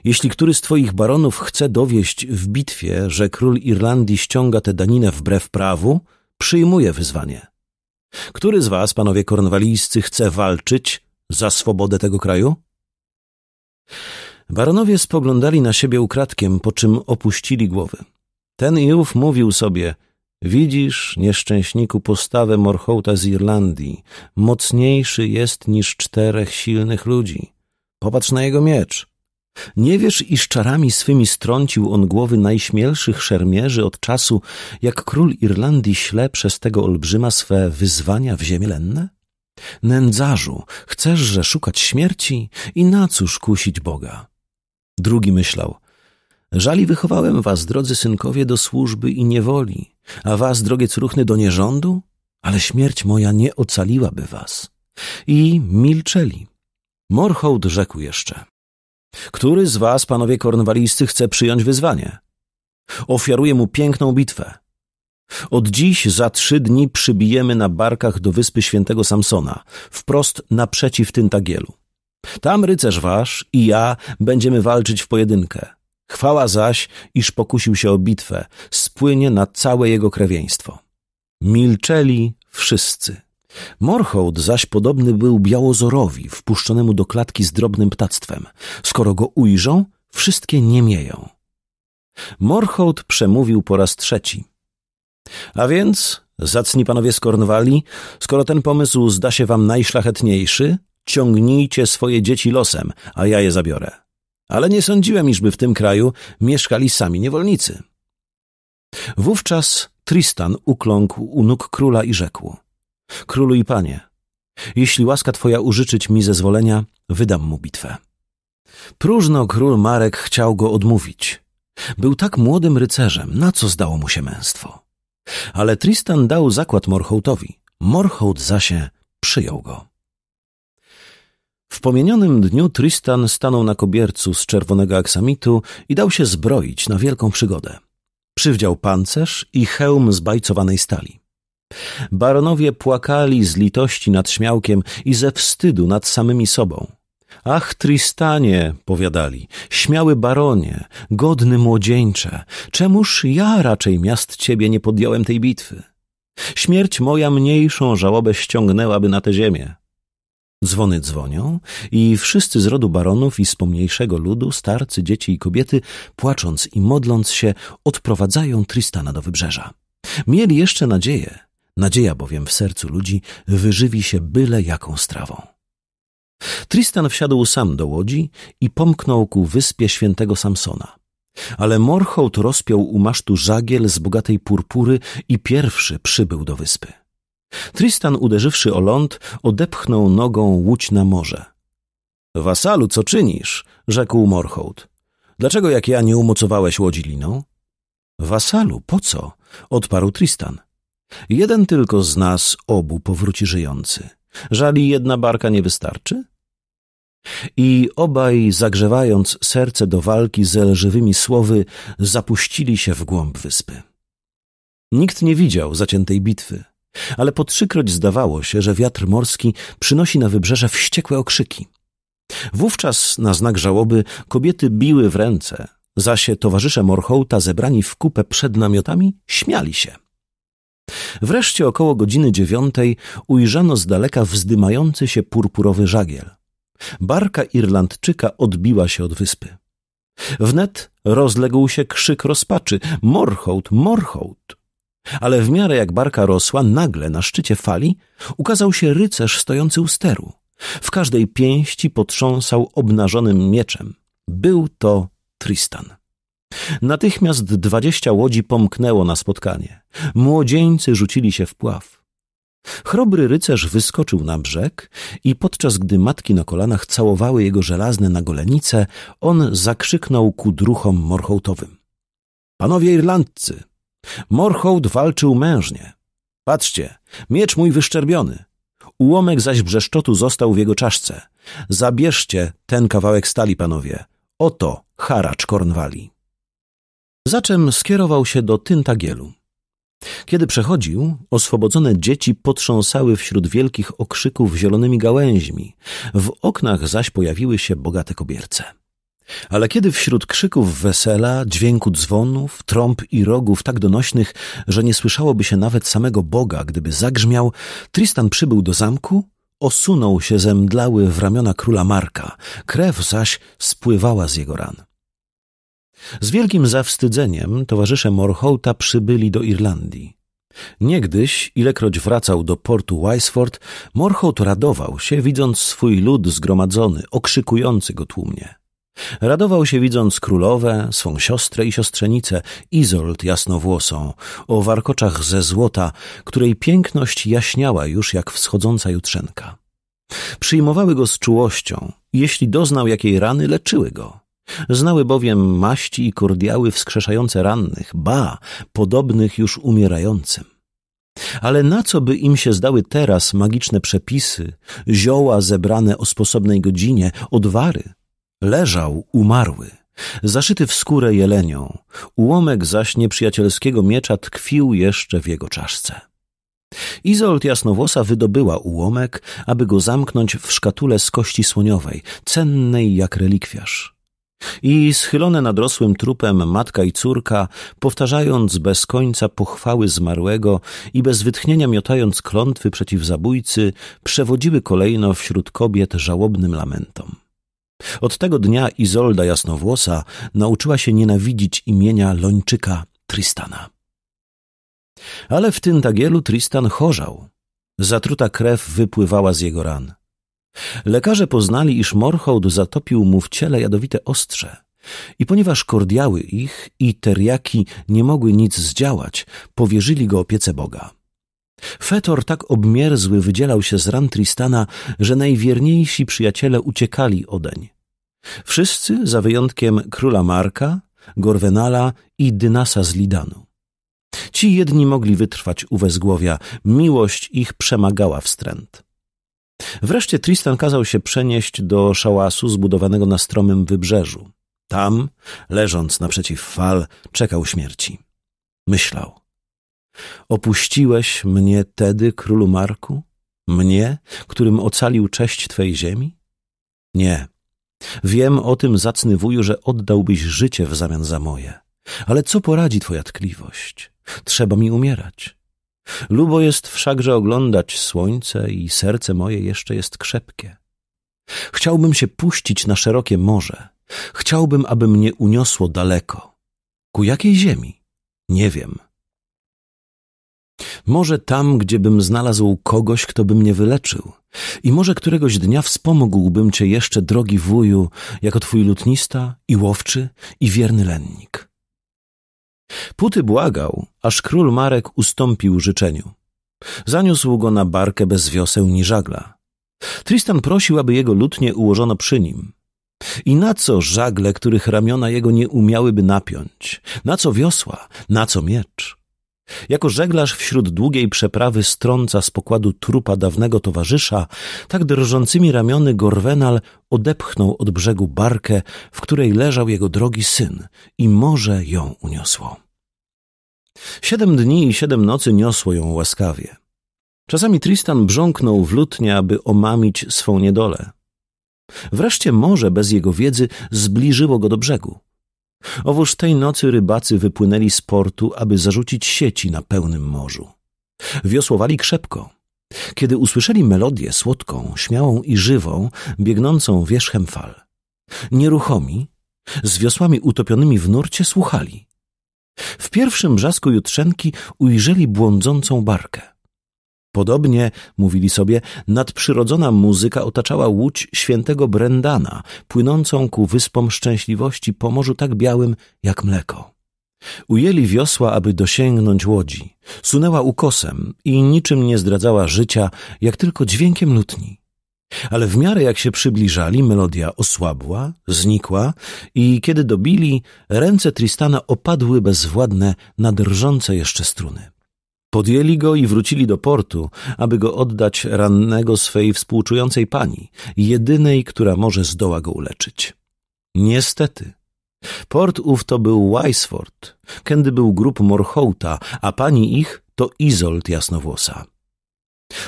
jeśli który z twoich baronów chce dowieść w bitwie, że król Irlandii ściąga tę daninę wbrew prawu, przyjmuje wyzwanie. Który z was, panowie kornwalijscy, chce walczyć za swobodę tego kraju? Baronowie spoglądali na siebie ukradkiem, po czym opuścili głowy. Ten i ów mówił sobie, widzisz, nieszczęśniku, postawę Morhołta z Irlandii, mocniejszy jest niż czterech silnych ludzi. Popatrz na jego miecz. Nie wiesz, iż czarami swymi strącił on głowy najśmielszych szermierzy od czasu, jak król Irlandii śle przez tego olbrzyma swe wyzwania w ziemię lenne? Nędzarzu, chcesz, że szukać śmierci? I na cóż kusić Boga? Drugi myślał: Żali wychowałem was, drodzy synkowie, do służby i niewoli, a was, drogie córuchny, do nierządu? Ale śmierć moja nie ocaliłaby was. I milczeli. Morhołd rzekł jeszcze: Który z was, panowie kornwalijscy, chce przyjąć wyzwanie? Ofiaruję mu piękną bitwę. Od dziś za trzy dni przybijemy na barkach do wyspy świętego Samsona, wprost naprzeciw Tyntagielu. Tam rycerz wasz i ja będziemy walczyć w pojedynkę. Chwała zaś, iż pokusił się o bitwę, spłynie na całe jego krewieństwo. Milczeli wszyscy. Morhołd zaś podobny był białozorowi, wpuszczonemu do klatki z drobnym ptactwem. Skoro go ujrzą, wszystkie nie mieją. Morhołd przemówił po raz trzeci. A więc, zacni panowie z Kornwali, skoro ten pomysł zda się wam najszlachetniejszy, ciągnijcie swoje dzieci losem, a ja je zabiorę. Ale nie sądziłem, iżby w tym kraju mieszkali sami niewolnicy. Wówczas Tristan ukląkł u nóg króla i rzekł: Królu i panie, jeśli łaska twoja użyczyć mi zezwolenia, wydam mu bitwę. Próżno król Marek chciał go odmówić. Był tak młodym rycerzem, na co zdało mu się męstwo. Ale Tristan dał zakład Morhołtowi. Morhołt zasie przyjął go. W pomienionym dniu Tristan stanął na kobiercu z czerwonego aksamitu i dał się zbroić na wielką przygodę. Przywdział pancerz i hełm z bajcowanej stali. Baronowie płakali z litości nad śmiałkiem i ze wstydu nad samymi sobą. Ach, Tristanie, powiadali, śmiały baronie, godny młodzieńcze, czemuż ja raczej miast ciebie nie podjąłem tej bitwy? Śmierć moja mniejszą żałobę ściągnęłaby na tę ziemię. Dzwony dzwonią i wszyscy z rodu baronów i z pomniejszego ludu, starcy, dzieci i kobiety, płacząc i modląc się, odprowadzają Tristana do wybrzeża. Mieli jeszcze nadzieję, nadzieja bowiem w sercu ludzi wyżywi się byle jaką strawą. Tristan wsiadł sam do łodzi i pomknął ku wyspie świętego Samsona. Ale Morhołt rozpiął u masztu żagiel z bogatej purpury i pierwszy przybył do wyspy. Tristan, uderzywszy o ląd, odepchnął nogą łódź na morze. Wasalu, co czynisz? rzekł Morhołd. Dlaczego jak ja nie umocowałeś łodzi liną? Wasalu, po co? odparł Tristan. Jeden tylko z nas obu powróci żyjący. Żali jedna barka nie wystarczy? I obaj, zagrzewając serce do walki ze lżywymi słowy, zapuścili się w głąb wyspy. Nikt nie widział zaciętej bitwy. Ale po trzykroć zdawało się, że wiatr morski przynosi na wybrzeże wściekłe okrzyki. Wówczas na znak żałoby kobiety biły w ręce, zaś towarzysze Morhołta zebrani w kupę przed namiotami śmiali się. Wreszcie około godziny dziewiątej ujrzano z daleka wzdymający się purpurowy żagiel. Barka Irlandczyka odbiła się od wyspy. Wnet rozległ się krzyk rozpaczy: Morhołt, Morhołt! Ale w miarę jak barka rosła, nagle na szczycie fali ukazał się rycerz stojący u steru. W każdej pięści potrząsał obnażonym mieczem. Był to Tristan. Natychmiast dwadzieścia łodzi pomknęło na spotkanie. Młodzieńcy rzucili się w pław. Chrobry rycerz wyskoczył na brzeg i podczas gdy matki na kolanach całowały jego żelazne nagolenice, on zakrzyknął ku druhom morchołtowym. Panowie Irlandcy, Morhołd walczył mężnie. Patrzcie, miecz mój wyszczerbiony. Ułomek zaś brzeszczotu został w jego czaszce. Zabierzcie ten kawałek stali, panowie. Oto haracz Kornwali. Zaczem skierował się do Tyntagielu. Kiedy przechodził, oswobodzone dzieci potrząsały wśród wielkich okrzyków zielonymi gałęźmi, w oknach zaś pojawiły się bogate kobierce. Ale kiedy wśród krzyków wesela, dźwięku dzwonów, trąb i rogów tak donośnych, że nie słyszałoby się nawet samego Boga, gdyby zagrzmiał, Tristan przybył do zamku, osunął się zemdlały w ramiona króla Marka, krew zaś spływała z jego ran. Z wielkim zawstydzeniem towarzysze Morhouta przybyli do Irlandii. Niegdyś, ilekroć wracał do portu Wiseford, Morhout radował się, widząc swój lud zgromadzony, okrzykujący go tłumnie. Radował się widząc królowę, swą siostrę i siostrzenicę, Izolt jasnowłosą, o warkoczach ze złota, której piękność jaśniała już jak wschodząca jutrzenka. Przyjmowały go z czułością, jeśli doznał jakiej rany, leczyły go. Znały bowiem maści i kordiały wskrzeszające rannych, ba, podobnych już umierającym. Ale na co by im się zdały teraz magiczne przepisy, zioła zebrane o sposobnej godzinie, odwary – Leżał umarły, zaszyty w skórę jelenią, ułomek zaś nieprzyjacielskiego miecza tkwił jeszcze w jego czaszce. Izolt Jasnowłosa wydobyła ułomek, aby go zamknąć w szkatule z kości słoniowej, cennej jak relikwiarz. I schylone nad rosłym trupem matka i córka, powtarzając bez końca pochwały zmarłego i bez wytchnienia miotając klątwy przeciw zabójcy, przewodziły kolejno wśród kobiet żałobnym lamentom. Od tego dnia Izolda Jasnowłosa nauczyła się nienawidzić imienia Lończyka Tristana. Ale w tym tagielu Tristan chorzał. Zatruta krew wypływała z jego ran. Lekarze poznali, iż Morhołd zatopił mu w ciele jadowite ostrze. I ponieważ kordiały ich i teriaki nie mogły nic zdziałać, powierzyli go opiece Boga. Fetor tak obmierzły wydzielał się z ran Tristana, że najwierniejsi przyjaciele uciekali odeń. Wszyscy, za wyjątkiem króla Marka, Gorwenala i Dynasa z Lidanu. Ci jedni mogli wytrwać u wezgłowia, miłość ich przemagała wstręt. Wreszcie Tristan kazał się przenieść do szałasu zbudowanego na stromym wybrzeżu. Tam, leżąc naprzeciw fal, czekał śmierci. Myślał. Opuściłeś mnie tedy, królu Marku? Mnie, którym ocalił cześć Twej ziemi? Nie, Wiem o tym, zacny wuju, że oddałbyś życie w zamian za moje. Ale co poradzi twoja tkliwość? Trzeba mi umierać. Lubo jest wszakże oglądać słońce i serce moje jeszcze jest krzepkie. Chciałbym się puścić na szerokie morze. Chciałbym, aby mnie uniosło daleko. Ku jakiej ziemi? Nie wiem. Może tam, gdziebym znalazł kogoś, kto by mnie wyleczył. I może któregoś dnia wspomógłbym cię jeszcze, drogi wuju, jako twój lutnista i łowczy i wierny lennik. Puty błagał, aż król Marek ustąpił życzeniu. Zaniósł go na barkę bez wioseł ni żagla. Tristan prosił, aby jego lutnie ułożono przy nim. I na co żagle, których ramiona jego nie umiałyby napiąć? Na co wiosła? Na co miecz? Jako żeglarz wśród długiej przeprawy strąca z pokładu trupa dawnego towarzysza, tak drżącymi ramiony Gorwenal odepchnął od brzegu barkę, w której leżał jego drogi syn i morze ją uniosło. Siedem dni i siedem nocy niosło ją łaskawie. Czasami Tristan brząknął w lutnie, aby omamić swą niedolę. Wreszcie morze bez jego wiedzy zbliżyło go do brzegu. Owoż tej nocy rybacy wypłynęli z portu, aby zarzucić sieci na pełnym morzu. Wiosłowali krzepko. Kiedy usłyszeli melodię słodką, śmiałą i żywą, biegnącą wierzchem fal. Nieruchomi, z wiosłami utopionymi w nurcie, słuchali. W pierwszym brzasku jutrzenki ujrzeli błądzącą barkę. Podobnie, mówili sobie, nadprzyrodzona muzyka otaczała łódź świętego Brendana, płynącą ku wyspom szczęśliwości po morzu tak białym jak mleko. Ujęli wiosła, aby dosięgnąć łodzi. Sunęła ukosem i niczym nie zdradzała życia, jak tylko dźwiękiem lutni. Ale w miarę jak się przybliżali, melodia osłabła, znikła i kiedy dobili, ręce Tristana opadły bezwładne na drżące jeszcze struny. Podjęli go i wrócili do portu, aby go oddać rannego swej współczującej pani, jedynej, która może zdoła go uleczyć. Niestety. Port ów to był Wysford, kędy był grup Morhołta, a pani ich to Izolt Jasnowłosa.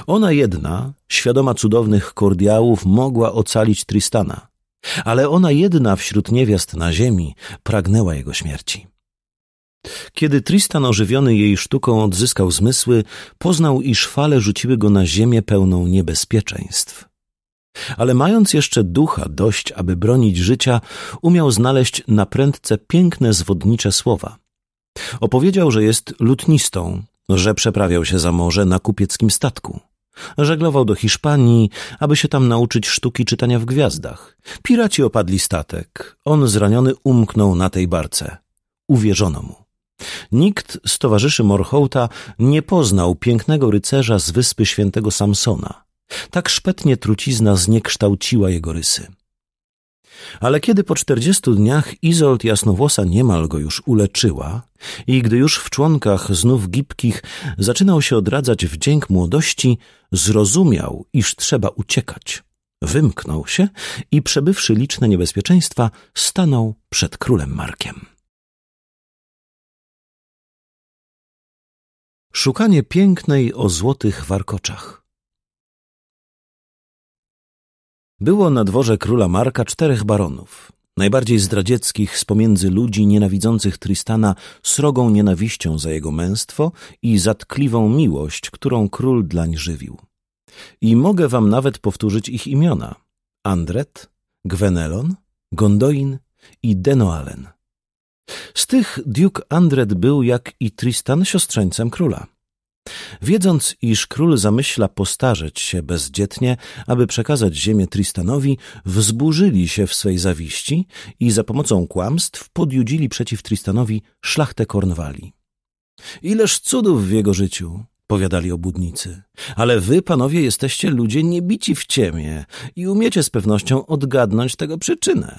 Ona jedna, świadoma cudownych kordiałów, mogła ocalić Tristana, ale ona jedna wśród niewiast na ziemi pragnęła jego śmierci. Kiedy Tristan ożywiony jej sztuką odzyskał zmysły, poznał, iż fale rzuciły go na ziemię pełną niebezpieczeństw. Ale mając jeszcze ducha dość, aby bronić życia, umiał znaleźć na prędce piękne zwodnicze słowa. Opowiedział, że jest lutnistą, że przeprawiał się za morze na kupieckim statku. Żeglował do Hiszpanii, aby się tam nauczyć sztuki czytania w gwiazdach. Piraci opadli statek. On zraniony umknął na tej barce. Uwierzono mu. Nikt z towarzyszy Morhołta nie poznał pięknego rycerza z wyspy świętego Samsona. Tak szpetnie trucizna zniekształciła jego rysy. Ale kiedy po czterdziestu dniach Izolt Jasnowłosa niemal go już uleczyła i gdy już w członkach znów gibkich zaczynał się odradzać wdzięk młodości, zrozumiał, iż trzeba uciekać. Wymknął się i przebywszy liczne niebezpieczeństwa, stanął przed królem Markiem. Szukanie pięknej o złotych warkoczach. Było na dworze króla Marka czterech baronów, najbardziej zdradzieckich z pomiędzy ludzi nienawidzących Tristana srogą nienawiścią za jego męstwo i zatkliwą miłość, którą król dlań żywił. I mogę wam nawet powtórzyć ich imiona. Andret, Gwenelon, Gondoin i Denoalen. Z tych Duke Andred był, jak i Tristan, siostrzeńcem króla. Wiedząc, iż król zamyśla postarzeć się bezdzietnie, aby przekazać ziemię Tristanowi, wzburzyli się w swej zawiści i za pomocą kłamstw podjudzili przeciw Tristanowi szlachtę Kornwali. Ileż cudów w jego życiu, powiadali obudnicy, ale wy, panowie, jesteście ludzie niebici w ciemię i umiecie z pewnością odgadnąć tego przyczynę.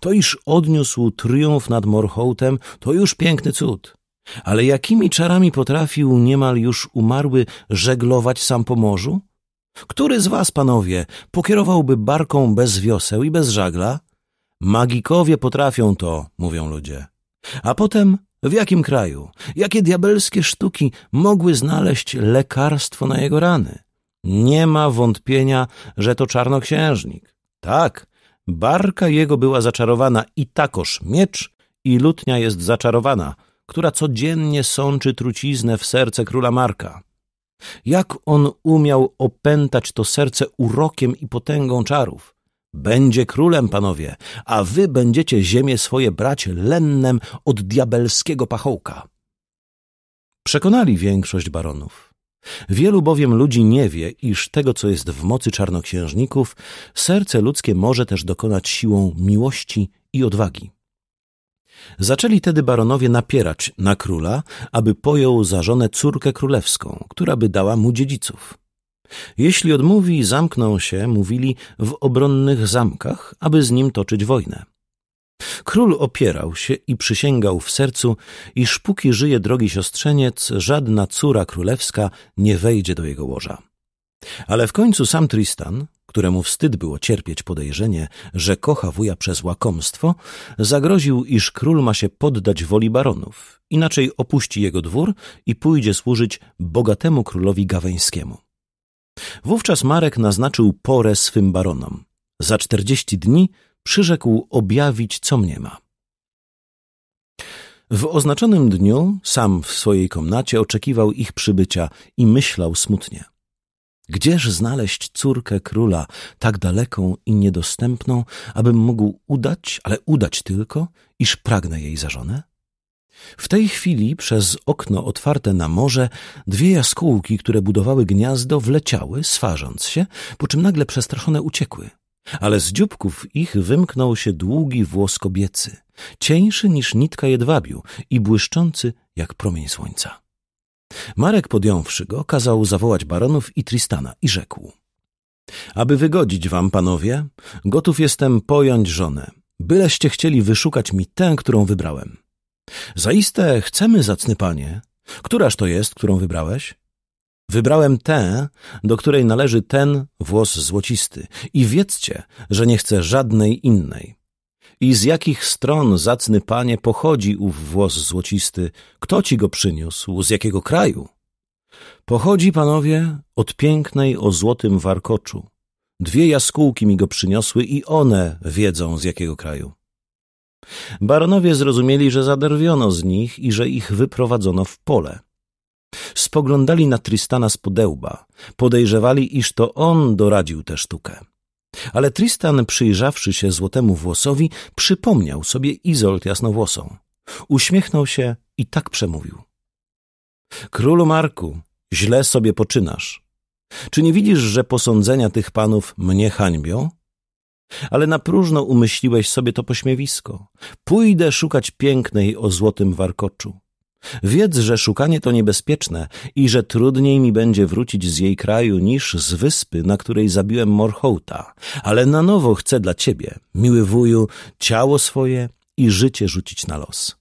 To iż odniósł triumf nad Morhołtem, to już piękny cud. Ale jakimi czarami potrafił niemal już umarły żeglować sam po morzu? Który z was, panowie, pokierowałby barką bez wioseł i bez żagla? Magikowie potrafią to, mówią ludzie. A potem w jakim kraju, jakie diabelskie sztuki mogły znaleźć lekarstwo na jego rany? Nie ma wątpienia, że to czarnoksiężnik. Tak, Barka jego była zaczarowana i takoż miecz i lutnia jest zaczarowana, która codziennie sączy truciznę w serce króla Marka. Jak on umiał opętać to serce urokiem i potęgą czarów? Będzie królem, panowie, a wy będziecie ziemię swoje brać lennem od diabelskiego pachołka. Przekonali większość baronów. Wielu bowiem ludzi nie wie, iż tego, co jest w mocy czarnoksiężników, serce ludzkie może też dokonać siłą miłości i odwagi. Zaczęli tedy baronowie napierać na króla, aby pojął za żonę córkę królewską, która by dała mu dziedziców. Jeśli odmówi, zamkną się, mówili, w obronnych zamkach, aby z nim toczyć wojnę. Król opierał się i przysięgał w sercu, iż póki żyje drogi siostrzeniec, żadna córa królewska nie wejdzie do jego łoża. Ale w końcu sam Tristan, któremu wstyd było cierpieć podejrzenie, że kocha wuja przez łakomstwo, zagroził, iż król ma się poddać woli baronów, inaczej opuści jego dwór i pójdzie służyć bogatemu królowi gaweńskiemu. Wówczas Marek naznaczył porę swym baronom. Za czterdzieści dni przyrzekł objawić, co mnie ma. W oznaczonym dniu sam w swojej komnacie oczekiwał ich przybycia i myślał smutnie. Gdzież znaleźć córkę króla, tak daleką i niedostępną, abym mógł udać, ale udać tylko, iż pragnę jej za żonę? W tej chwili przez okno otwarte na morze dwie jaskółki, które budowały gniazdo, wleciały, swarząc się, po czym nagle przestraszone uciekły – ale z dzióbków ich wymknął się długi włos kobiecy, cieńszy niż nitka jedwabiu i błyszczący jak promień słońca. Marek podjąwszy go, kazał zawołać baronów i Tristana i rzekł — Aby wygodzić wam, panowie, gotów jestem pojąć żonę, byleście chcieli wyszukać mi tę, którą wybrałem. Zaiste chcemy, zacny panie, któraż to jest, którą wybrałeś? Wybrałem tę, do której należy ten włos złocisty i wiedzcie, że nie chcę żadnej innej. I z jakich stron, zacny panie, pochodzi ów włos złocisty? Kto ci go przyniósł? Z jakiego kraju? Pochodzi, panowie, od pięknej o złotym warkoczu. Dwie jaskółki mi go przyniosły i one wiedzą, z jakiego kraju. Baronowie zrozumieli, że zaderwiono z nich i że ich wyprowadzono w pole. Spoglądali na Tristana z podełba. Podejrzewali, iż to on doradził tę sztukę. Ale Tristan, przyjrzawszy się złotemu włosowi, przypomniał sobie Izolt jasnowłosą. Uśmiechnął się i tak przemówił. Królu Marku, źle sobie poczynasz. Czy nie widzisz, że posądzenia tych panów mnie hańbią? Ale na próżno umyśliłeś sobie to pośmiewisko. Pójdę szukać pięknej o złotym warkoczu. Wiedz, że szukanie to niebezpieczne i że trudniej mi będzie wrócić z jej kraju niż z wyspy, na której zabiłem Morhołta, ale na nowo chcę dla ciebie, miły wuju, ciało swoje i życie rzucić na los.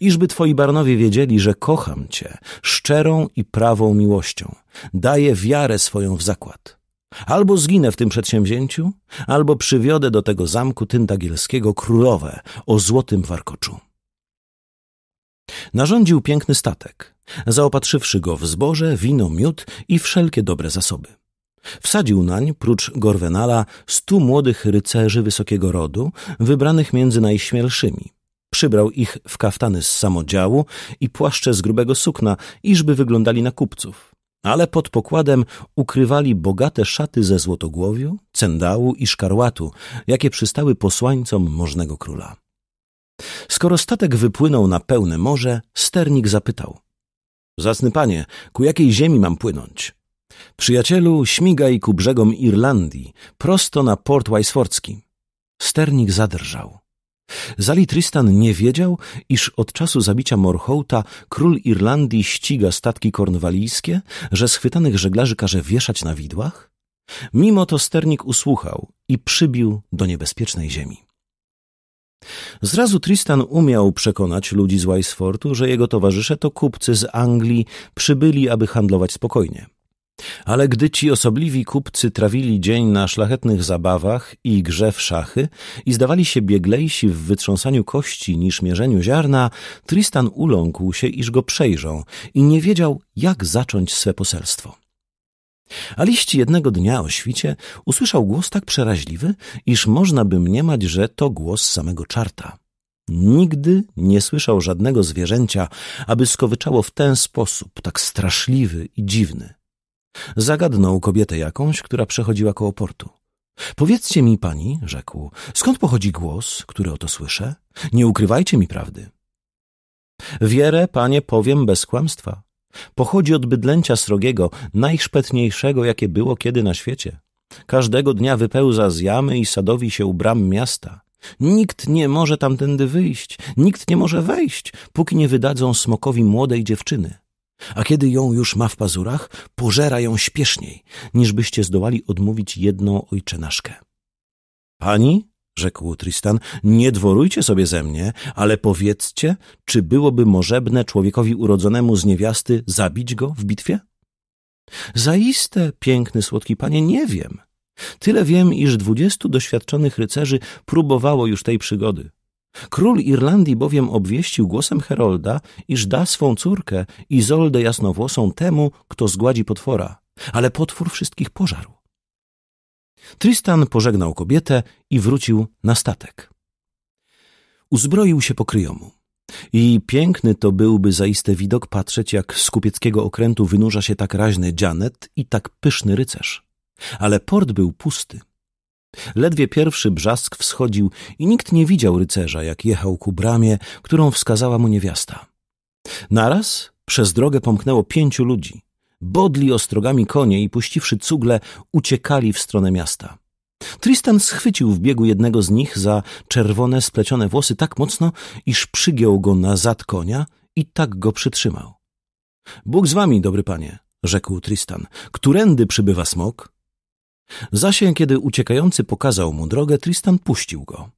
Iżby twoi barnowie wiedzieli, że kocham cię szczerą i prawą miłością, daję wiarę swoją w zakład. Albo zginę w tym przedsięwzięciu, albo przywiodę do tego zamku tyndagielskiego królowę o złotym warkoczu. Narządził piękny statek, zaopatrzywszy go w zboże, wino, miód i wszelkie dobre zasoby. Wsadził nań, prócz Gorwenala, stu młodych rycerzy wysokiego rodu, wybranych między najśmielszymi. Przybrał ich w kaftany z samodziału i płaszcze z grubego sukna, iżby wyglądali na kupców. Ale pod pokładem ukrywali bogate szaty ze złotogłowiu, cendału i szkarłatu, jakie przystały posłańcom możnego króla. Skoro statek wypłynął na pełne morze, sternik zapytał. Zacny panie, ku jakiej ziemi mam płynąć? Przyjacielu, śmigaj ku brzegom Irlandii, prosto na port Wajsfordzki. Sternik zadrżał. Zali Tristan nie wiedział, iż od czasu zabicia Morhołta król Irlandii ściga statki kornwalijskie, że schwytanych żeglarzy każe wieszać na widłach? Mimo to sternik usłuchał i przybił do niebezpiecznej ziemi. Zrazu Tristan umiał przekonać ludzi z Wisfortu, że jego towarzysze to kupcy z Anglii przybyli, aby handlować spokojnie. Ale gdy ci osobliwi kupcy trawili dzień na szlachetnych zabawach i grze w szachy i zdawali się bieglejsi w wytrząsaniu kości niż mierzeniu ziarna, Tristan uląkł się, iż go przejrzą i nie wiedział, jak zacząć swe poselstwo. A liść jednego dnia o świcie usłyszał głos tak przeraźliwy, iż można by mniemać, że to głos samego czarta. Nigdy nie słyszał żadnego zwierzęcia, aby skowyczało w ten sposób, tak straszliwy i dziwny. Zagadnął kobietę jakąś, która przechodziła koło portu. Powiedzcie mi, pani, rzekł, skąd pochodzi głos, który oto słyszę? Nie ukrywajcie mi prawdy. Wierę, panie, powiem bez kłamstwa. Pochodzi od bydlęcia srogiego, najszpetniejszego, jakie było kiedy na świecie. Każdego dnia wypełza z jamy i sadowi się u bram miasta. Nikt nie może tamtędy wyjść, nikt nie może wejść, póki nie wydadzą smokowi młodej dziewczyny. A kiedy ją już ma w pazurach, pożera ją śpieszniej, niż byście zdołali odmówić jedną ojczynaszkę. Pani? rzekł Tristan, nie dworujcie sobie ze mnie, ale powiedzcie, czy byłoby możebne człowiekowi urodzonemu z niewiasty zabić go w bitwie? Zaiste, piękny, słodki panie, nie wiem. Tyle wiem, iż dwudziestu doświadczonych rycerzy próbowało już tej przygody. Król Irlandii bowiem obwieścił głosem Herolda, iż da swą córkę Izoldę Jasnowłosą temu, kto zgładzi potwora, ale potwór wszystkich pożarł. Tristan pożegnał kobietę i wrócił na statek. Uzbroił się po kryjomu. I piękny to byłby zaiste widok patrzeć, jak z kupieckiego okrętu wynurza się tak raźny dzianet i tak pyszny rycerz. Ale port był pusty. Ledwie pierwszy brzask wschodził i nikt nie widział rycerza, jak jechał ku bramie, którą wskazała mu niewiasta. Naraz przez drogę pomknęło pięciu ludzi bodli ostrogami konie i puściwszy cugle, uciekali w stronę miasta. Tristan schwycił w biegu jednego z nich za czerwone, splecione włosy tak mocno, iż przygiął go na zad konia i tak go przytrzymał. Bóg z wami, dobry panie, rzekł Tristan. Którędy przybywa smok? Zasię, kiedy uciekający pokazał mu drogę, Tristan puścił go.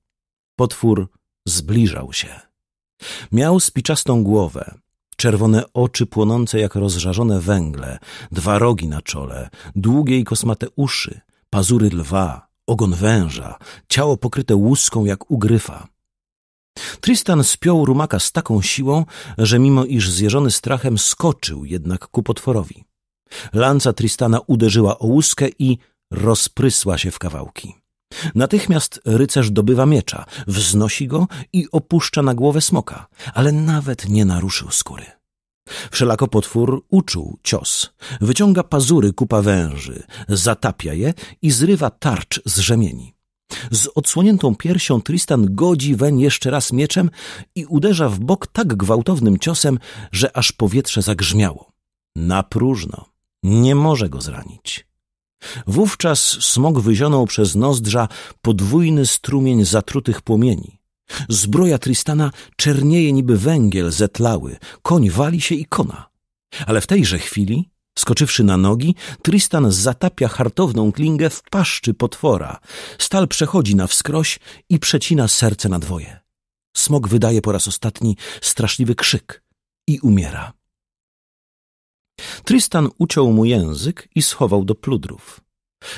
Potwór zbliżał się. Miał spiczastą głowę, Czerwone oczy płonące jak rozżarzone węgle, dwa rogi na czole, długie i kosmate uszy, pazury lwa, ogon węża, ciało pokryte łuską jak ugryfa. Tristan spiął rumaka z taką siłą, że mimo iż zjeżony strachem skoczył jednak ku potworowi. Lanca Tristana uderzyła o łuskę i rozprysła się w kawałki. Natychmiast rycerz dobywa miecza, wznosi go i opuszcza na głowę smoka, ale nawet nie naruszył skóry. Wszelako potwór uczuł cios, wyciąga pazury kupa węży, zatapia je i zrywa tarcz z rzemieni. Z odsłoniętą piersią Tristan godzi weń jeszcze raz mieczem i uderza w bok tak gwałtownym ciosem, że aż powietrze zagrzmiało. Na próżno. Nie może go zranić. Wówczas smog wyzionął przez nozdrza podwójny strumień zatrutych płomieni. Zbroja Tristana czernieje niby węgiel zetlały, koń wali się i kona. Ale w tejże chwili, skoczywszy na nogi, Tristan zatapia hartowną klingę w paszczy potwora. Stal przechodzi na wskroś i przecina serce na dwoje. Smog wydaje po raz ostatni straszliwy krzyk i umiera. Tristan uciął mu język i schował do pludrów.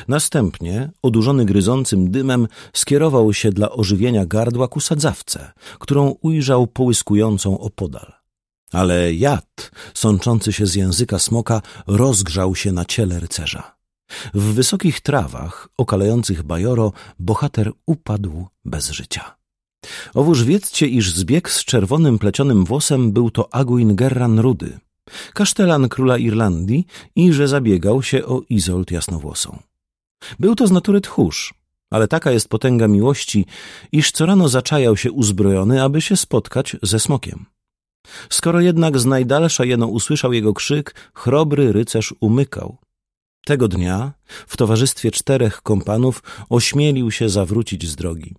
Następnie, odurzony gryzącym dymem, skierował się dla ożywienia gardła ku sadzawce, którą ujrzał połyskującą opodal. Ale jad, sączący się z języka smoka, rozgrzał się na ciele rycerza. W wysokich trawach, okalających bajoro, bohater upadł bez życia. Owóż wiedzcie, iż zbieg z czerwonym plecionym włosem był to Aguin Gerran Rudy – kasztelan króla Irlandii i że zabiegał się o Izolt Jasnowłosą. Był to z natury tchórz, ale taka jest potęga miłości, iż co rano zaczajał się uzbrojony, aby się spotkać ze smokiem. Skoro jednak z najdalsza jeno usłyszał jego krzyk, chrobry rycerz umykał. Tego dnia w towarzystwie czterech kompanów ośmielił się zawrócić z drogi.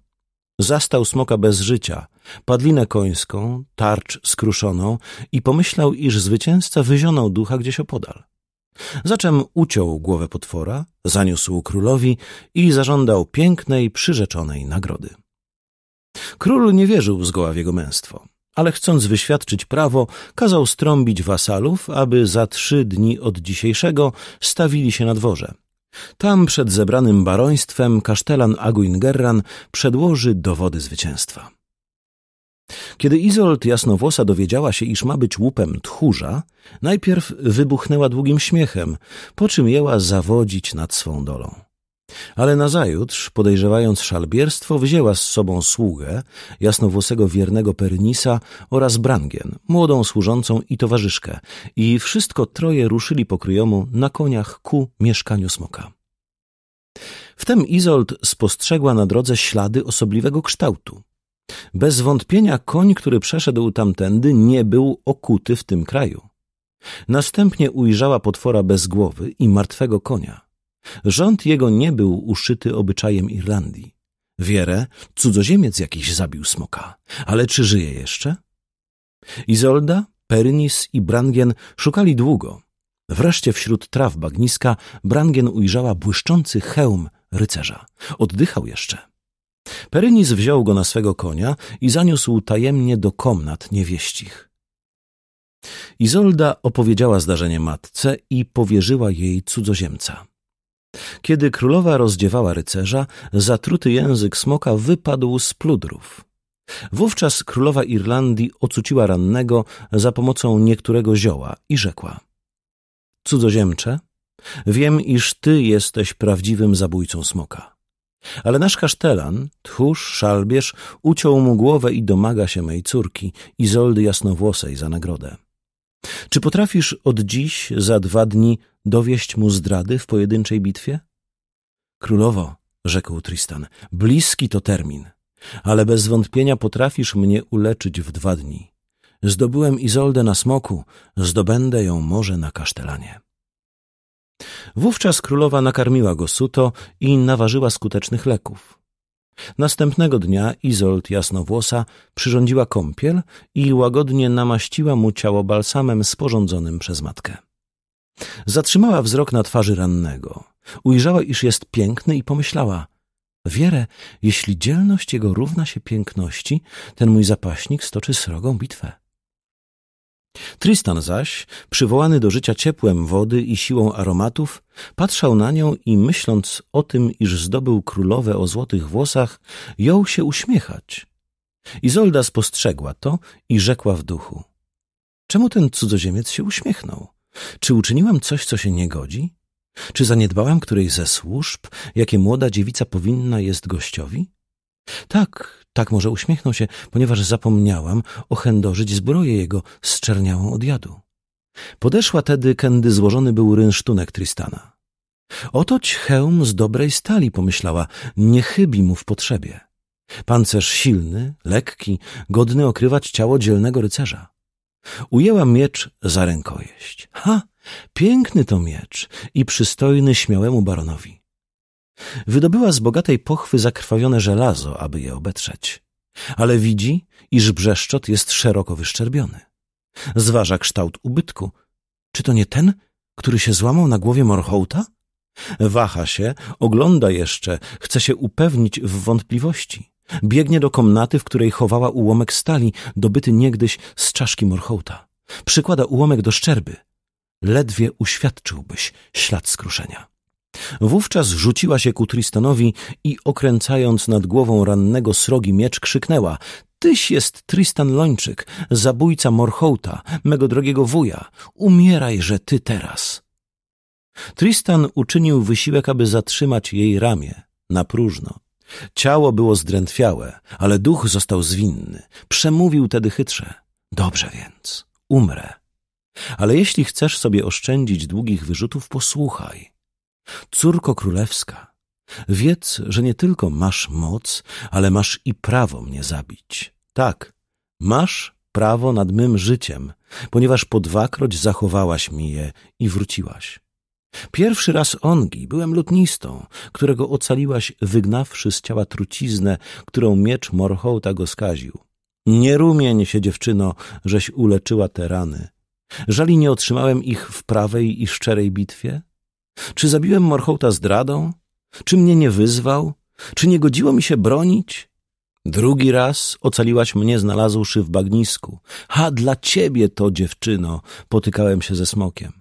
Zastał smoka bez życia, padlinę końską, tarcz skruszoną i pomyślał, iż zwycięzca wyzionął ducha gdzieś opodal. Zaczem uciął głowę potwora, zaniósł królowi i zażądał pięknej, przyrzeczonej nagrody. Król nie wierzył zgoła w jego męstwo, ale chcąc wyświadczyć prawo, kazał strąbić wasalów, aby za trzy dni od dzisiejszego stawili się na dworze – tam przed zebranym baroństwem kasztelan Aguingerran przedłoży dowody zwycięstwa. Kiedy Izolt Jasnowłosa dowiedziała się, iż ma być łupem tchórza, najpierw wybuchnęła długim śmiechem, po czym jęła zawodzić nad swą dolą. Ale nazajutrz, podejrzewając szalbierstwo, wzięła z sobą sługę, jasnowłosego wiernego Pernisa oraz Brangien, młodą służącą i towarzyszkę i wszystko troje ruszyli pokryjomu na koniach ku mieszkaniu smoka. Wtem Izold spostrzegła na drodze ślady osobliwego kształtu. Bez wątpienia koń, który przeszedł tamtędy, nie był okuty w tym kraju. Następnie ujrzała potwora bez głowy i martwego konia. Rząd jego nie był uszyty obyczajem Irlandii. Wierę cudzoziemiec jakiś zabił smoka, ale czy żyje jeszcze? Izolda, Pernis i Brangien szukali długo. Wreszcie wśród traw bagniska Brangien ujrzała błyszczący hełm rycerza. Oddychał jeszcze. Perynis wziął go na swego konia i zaniósł tajemnie do komnat niewieścich. Izolda opowiedziała zdarzenie matce i powierzyła jej cudzoziemca. Kiedy królowa rozdziewała rycerza, zatruty język smoka wypadł z pludrów. Wówczas królowa Irlandii ocuciła rannego za pomocą niektórego zioła i rzekła: Cudzoziemcze, wiem, iż ty jesteś prawdziwym zabójcą smoka. Ale nasz kasztelan, tchórz, szalbierz, uciął mu głowę i domaga się mej córki, Izoldy Jasnowłosej, za nagrodę. Czy potrafisz od dziś, za dwa dni, dowieść mu zdrady w pojedynczej bitwie? Królowo, rzekł Tristan, bliski to termin, ale bez wątpienia potrafisz mnie uleczyć w dwa dni. Zdobyłem Izoldę na smoku, zdobędę ją może na kasztelanie. Wówczas królowa nakarmiła go suto i naważyła skutecznych leków. Następnego dnia Izolt Jasnowłosa przyrządziła kąpiel i łagodnie namaściła mu ciało balsamem sporządzonym przez matkę. Zatrzymała wzrok na twarzy rannego. Ujrzała, iż jest piękny i pomyślała – Wierę, jeśli dzielność jego równa się piękności, ten mój zapaśnik stoczy srogą bitwę. Tristan zaś, przywołany do życia ciepłem wody i siłą aromatów, patrzał na nią i myśląc o tym, iż zdobył królowę o złotych włosach, jął się uśmiechać. Izolda spostrzegła to i rzekła w duchu. Czemu ten cudzoziemiec się uśmiechnął? Czy uczyniłam coś, co się nie godzi? Czy zaniedbałam której ze służb, jakie młoda dziewica powinna jest gościowi? Tak, tak może uśmiechnął się, ponieważ zapomniałam ochędożyć zbroję jego z czerniałą od jadu. Podeszła tedy, kędy złożony był rynsztunek Tristana. Otoć hełm z dobrej stali, pomyślała, nie chybi mu w potrzebie. Pancerz silny, lekki, godny okrywać ciało dzielnego rycerza. Ujęła miecz za rękojeść. Ha! Piękny to miecz i przystojny śmiałemu baronowi. Wydobyła z bogatej pochwy zakrwawione żelazo, aby je obetrzeć. Ale widzi, iż brzeszczot jest szeroko wyszczerbiony. Zważa kształt ubytku. Czy to nie ten, który się złamał na głowie morchołta? Waha się, ogląda jeszcze, chce się upewnić w wątpliwości. Biegnie do komnaty, w której chowała ułomek stali, dobyty niegdyś z czaszki morchołta. Przykłada ułomek do szczerby. Ledwie uświadczyłbyś ślad skruszenia. Wówczas rzuciła się ku Tristanowi i okręcając nad głową rannego srogi miecz krzyknęła Tyś jest Tristan Lończyk, zabójca Morhołta, mego drogiego wuja. Umieraj, że ty teraz. Tristan uczynił wysiłek, aby zatrzymać jej ramię, na próżno. Ciało było zdrętwiałe, ale duch został zwinny. Przemówił tedy chytrze. Dobrze więc, umrę. Ale jeśli chcesz sobie oszczędzić długich wyrzutów, posłuchaj. Córko królewska, wiedz, że nie tylko masz moc, ale masz i prawo mnie zabić. Tak, masz prawo nad mym życiem, ponieważ po dwakroć zachowałaś mi je i wróciłaś. Pierwszy raz ongi byłem lutnistą, którego ocaliłaś, wygnawszy z ciała truciznę, którą miecz Morhołta go skaził. Nie rumień się, dziewczyno, żeś uleczyła te rany. Żali nie otrzymałem ich w prawej i szczerej bitwie? Czy zabiłem Morchołta zdradą? Czy mnie nie wyzwał? Czy nie godziło mi się bronić? Drugi raz ocaliłaś mnie, znalazłszy w bagnisku. Ha, dla ciebie to, dziewczyno, potykałem się ze smokiem.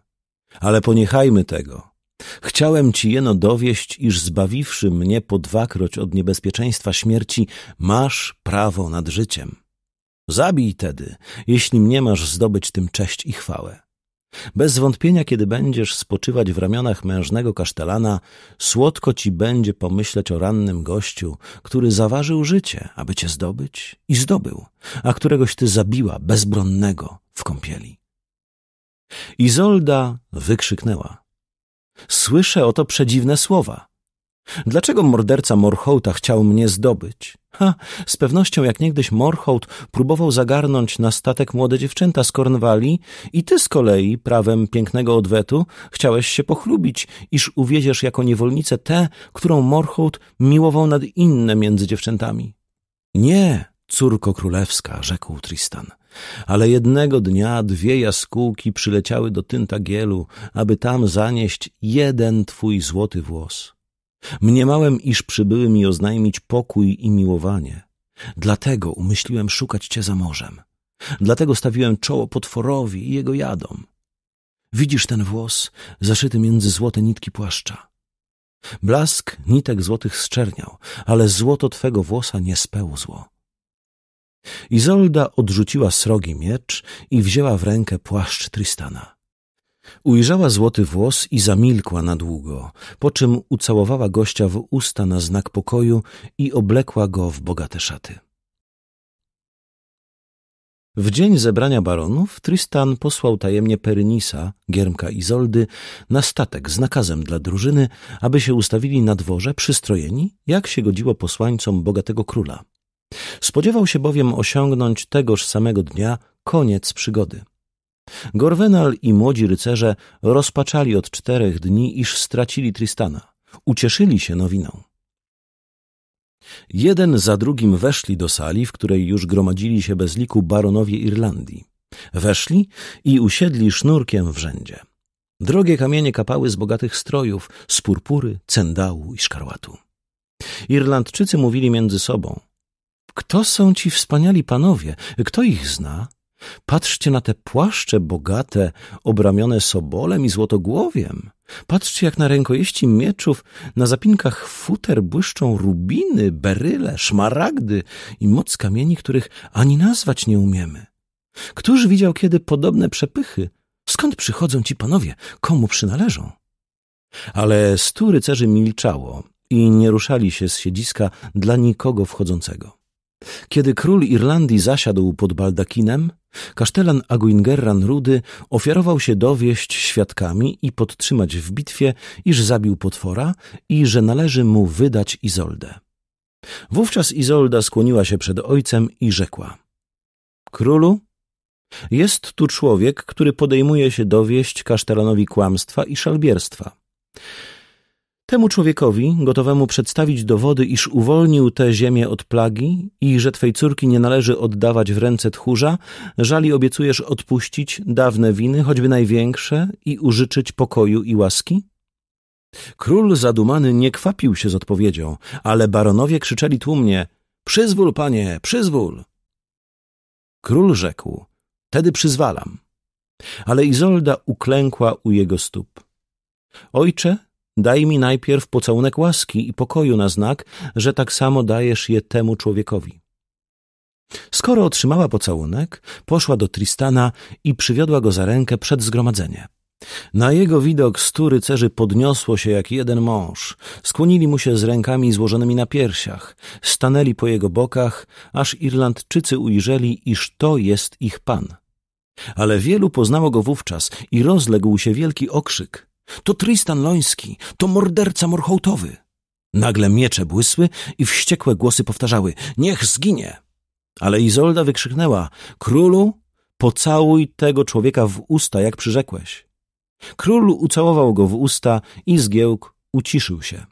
Ale poniechajmy tego. Chciałem ci jeno dowieść, iż zbawiwszy mnie po dwakroć od niebezpieczeństwa śmierci, masz prawo nad życiem. Zabij tedy, jeśli mnie masz zdobyć tym cześć i chwałę. Bez wątpienia, kiedy będziesz spoczywać w ramionach mężnego kasztelana, słodko ci będzie pomyśleć o rannym gościu, który zaważył życie, aby cię zdobyć i zdobył, a któregoś ty zabiła bezbronnego w kąpieli. Izolda wykrzyknęła. Słyszę oto przedziwne słowa. Dlaczego morderca Morhołta chciał mnie zdobyć? Ha, z pewnością jak niegdyś Morhout próbował zagarnąć na statek młode dziewczęta z Kornwali i ty z kolei, prawem pięknego odwetu, chciałeś się pochlubić, iż uwiedziesz jako niewolnicę tę, którą Morhout miłował nad inne między dziewczętami. Nie, córko królewska, rzekł Tristan. Ale jednego dnia dwie jaskółki przyleciały do Tyntagielu, aby tam zanieść jeden twój złoty włos. Mniemałem, iż przybyły mi oznajmić pokój i miłowanie. Dlatego umyśliłem szukać cię za morzem. Dlatego stawiłem czoło potworowi i jego jadom. Widzisz ten włos zaszyty między złote nitki płaszcza. Blask nitek złotych zczerniał, ale złoto twego włosa nie spełzło. Izolda odrzuciła srogi miecz i wzięła w rękę płaszcz Tristana. Ujrzała złoty włos i zamilkła na długo, po czym ucałowała gościa w usta na znak pokoju i oblekła go w bogate szaty. W dzień zebrania baronów Tristan posłał tajemnie Perynisa, Giermka Izoldy, na statek z nakazem dla drużyny, aby się ustawili na dworze przystrojeni, jak się godziło posłańcom bogatego króla. Spodziewał się bowiem osiągnąć tegoż samego dnia koniec przygody. Gorwenal i młodzi rycerze rozpaczali od czterech dni, iż stracili Tristana. Ucieszyli się nowiną. Jeden za drugim weszli do sali, w której już gromadzili się bez liku baronowie Irlandii. Weszli i usiedli sznurkiem w rzędzie. Drogie kamienie kapały z bogatych strojów, z purpury, cendału i szkarłatu. Irlandczycy mówili między sobą. Kto są ci wspaniali panowie? Kto ich zna? Patrzcie na te płaszcze bogate, obramione sobolem i złotogłowiem. Patrzcie, jak na rękojeści mieczów na zapinkach futer błyszczą rubiny, beryle, szmaragdy i moc kamieni, których ani nazwać nie umiemy. Któż widział kiedy podobne przepychy? Skąd przychodzą ci panowie? Komu przynależą? Ale stu rycerzy milczało i nie ruszali się z siedziska dla nikogo wchodzącego. Kiedy król Irlandii zasiadł pod baldakinem, kasztelan Aguingerran Rudy ofiarował się dowieść świadkami i podtrzymać w bitwie, iż zabił potwora i że należy mu wydać Izoldę. Wówczas Izolda skłoniła się przed ojcem i rzekła: Królu, jest tu człowiek, który podejmuje się dowieść kasztelanowi kłamstwa i szalbierstwa. Temu człowiekowi, gotowemu przedstawić dowody, iż uwolnił tę ziemię od plagi i że twej córki nie należy oddawać w ręce tchórza, żali obiecujesz odpuścić dawne winy, choćby największe, i użyczyć pokoju i łaski? Król zadumany nie kwapił się z odpowiedzią, ale baronowie krzyczeli tłumnie – Przyzwól, panie, przyzwól! Król rzekł – Tedy przyzwalam. Ale Izolda uklękła u jego stóp. Ojcze – Daj mi najpierw pocałunek łaski i pokoju na znak, że tak samo dajesz je temu człowiekowi. Skoro otrzymała pocałunek, poszła do Tristana i przywiodła go za rękę przed zgromadzenie. Na jego widok stu rycerzy podniosło się jak jeden mąż, skłonili mu się z rękami złożonymi na piersiach, stanęli po jego bokach, aż Irlandczycy ujrzeli, iż to jest ich pan. Ale wielu poznało go wówczas i rozległ się wielki okrzyk. To Tristan Loński, to morderca morhołtowy. Nagle miecze błysły i wściekłe głosy powtarzały: Niech zginie! Ale Izolda wykrzyknęła: Królu, pocałuj tego człowieka w usta, jak przyrzekłeś. Król ucałował go w usta i zgiełk uciszył się.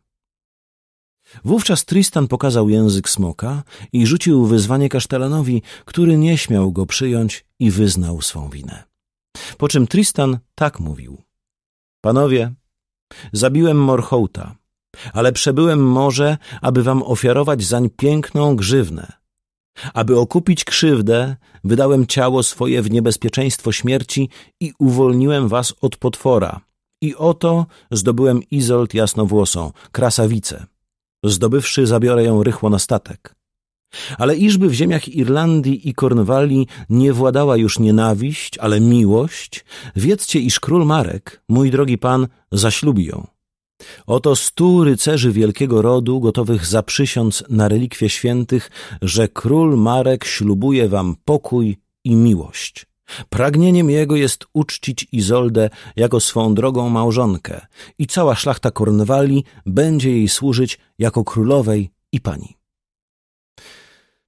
Wówczas Tristan pokazał język smoka i rzucił wyzwanie kasztelanowi, który nie śmiał go przyjąć i wyznał swą winę. Po czym Tristan tak mówił. Panowie, zabiłem morchołta, ale przebyłem morze, aby wam ofiarować zań piękną grzywnę. Aby okupić krzywdę, wydałem ciało swoje w niebezpieczeństwo śmierci i uwolniłem was od potwora. I oto zdobyłem Izolt jasnowłosą, krasawicę. Zdobywszy, zabiorę ją rychło na statek. Ale iżby w ziemiach Irlandii i Kornwalii nie władała już nienawiść, ale miłość, wiedzcie, iż król Marek, mój drogi pan, zaślubi ją. Oto stu rycerzy wielkiego rodu, gotowych zaprzysiąc na relikwie świętych, że król Marek ślubuje wam pokój i miłość. Pragnieniem jego jest uczcić Izoldę jako swą drogą małżonkę i cała szlachta Kornwali będzie jej służyć jako królowej i pani.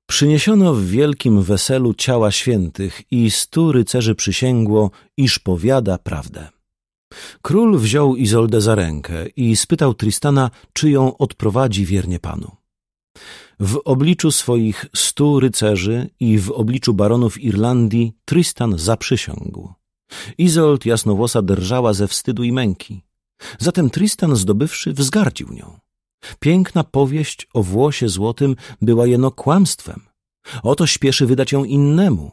Przyniesiono w wielkim weselu ciała świętych i stu rycerzy przysięgło, iż powiada prawdę. Król wziął Izoldę za rękę i spytał Tristana, czy ją odprowadzi wiernie panu. W obliczu swoich stu rycerzy i w obliczu baronów Irlandii Tristan zaprzysiągł. Izold jasnowłosa drżała ze wstydu i męki. Zatem Tristan zdobywszy wzgardził nią. Piękna powieść o włosie złotym była jeno kłamstwem. Oto śpieszy wydać ją innemu.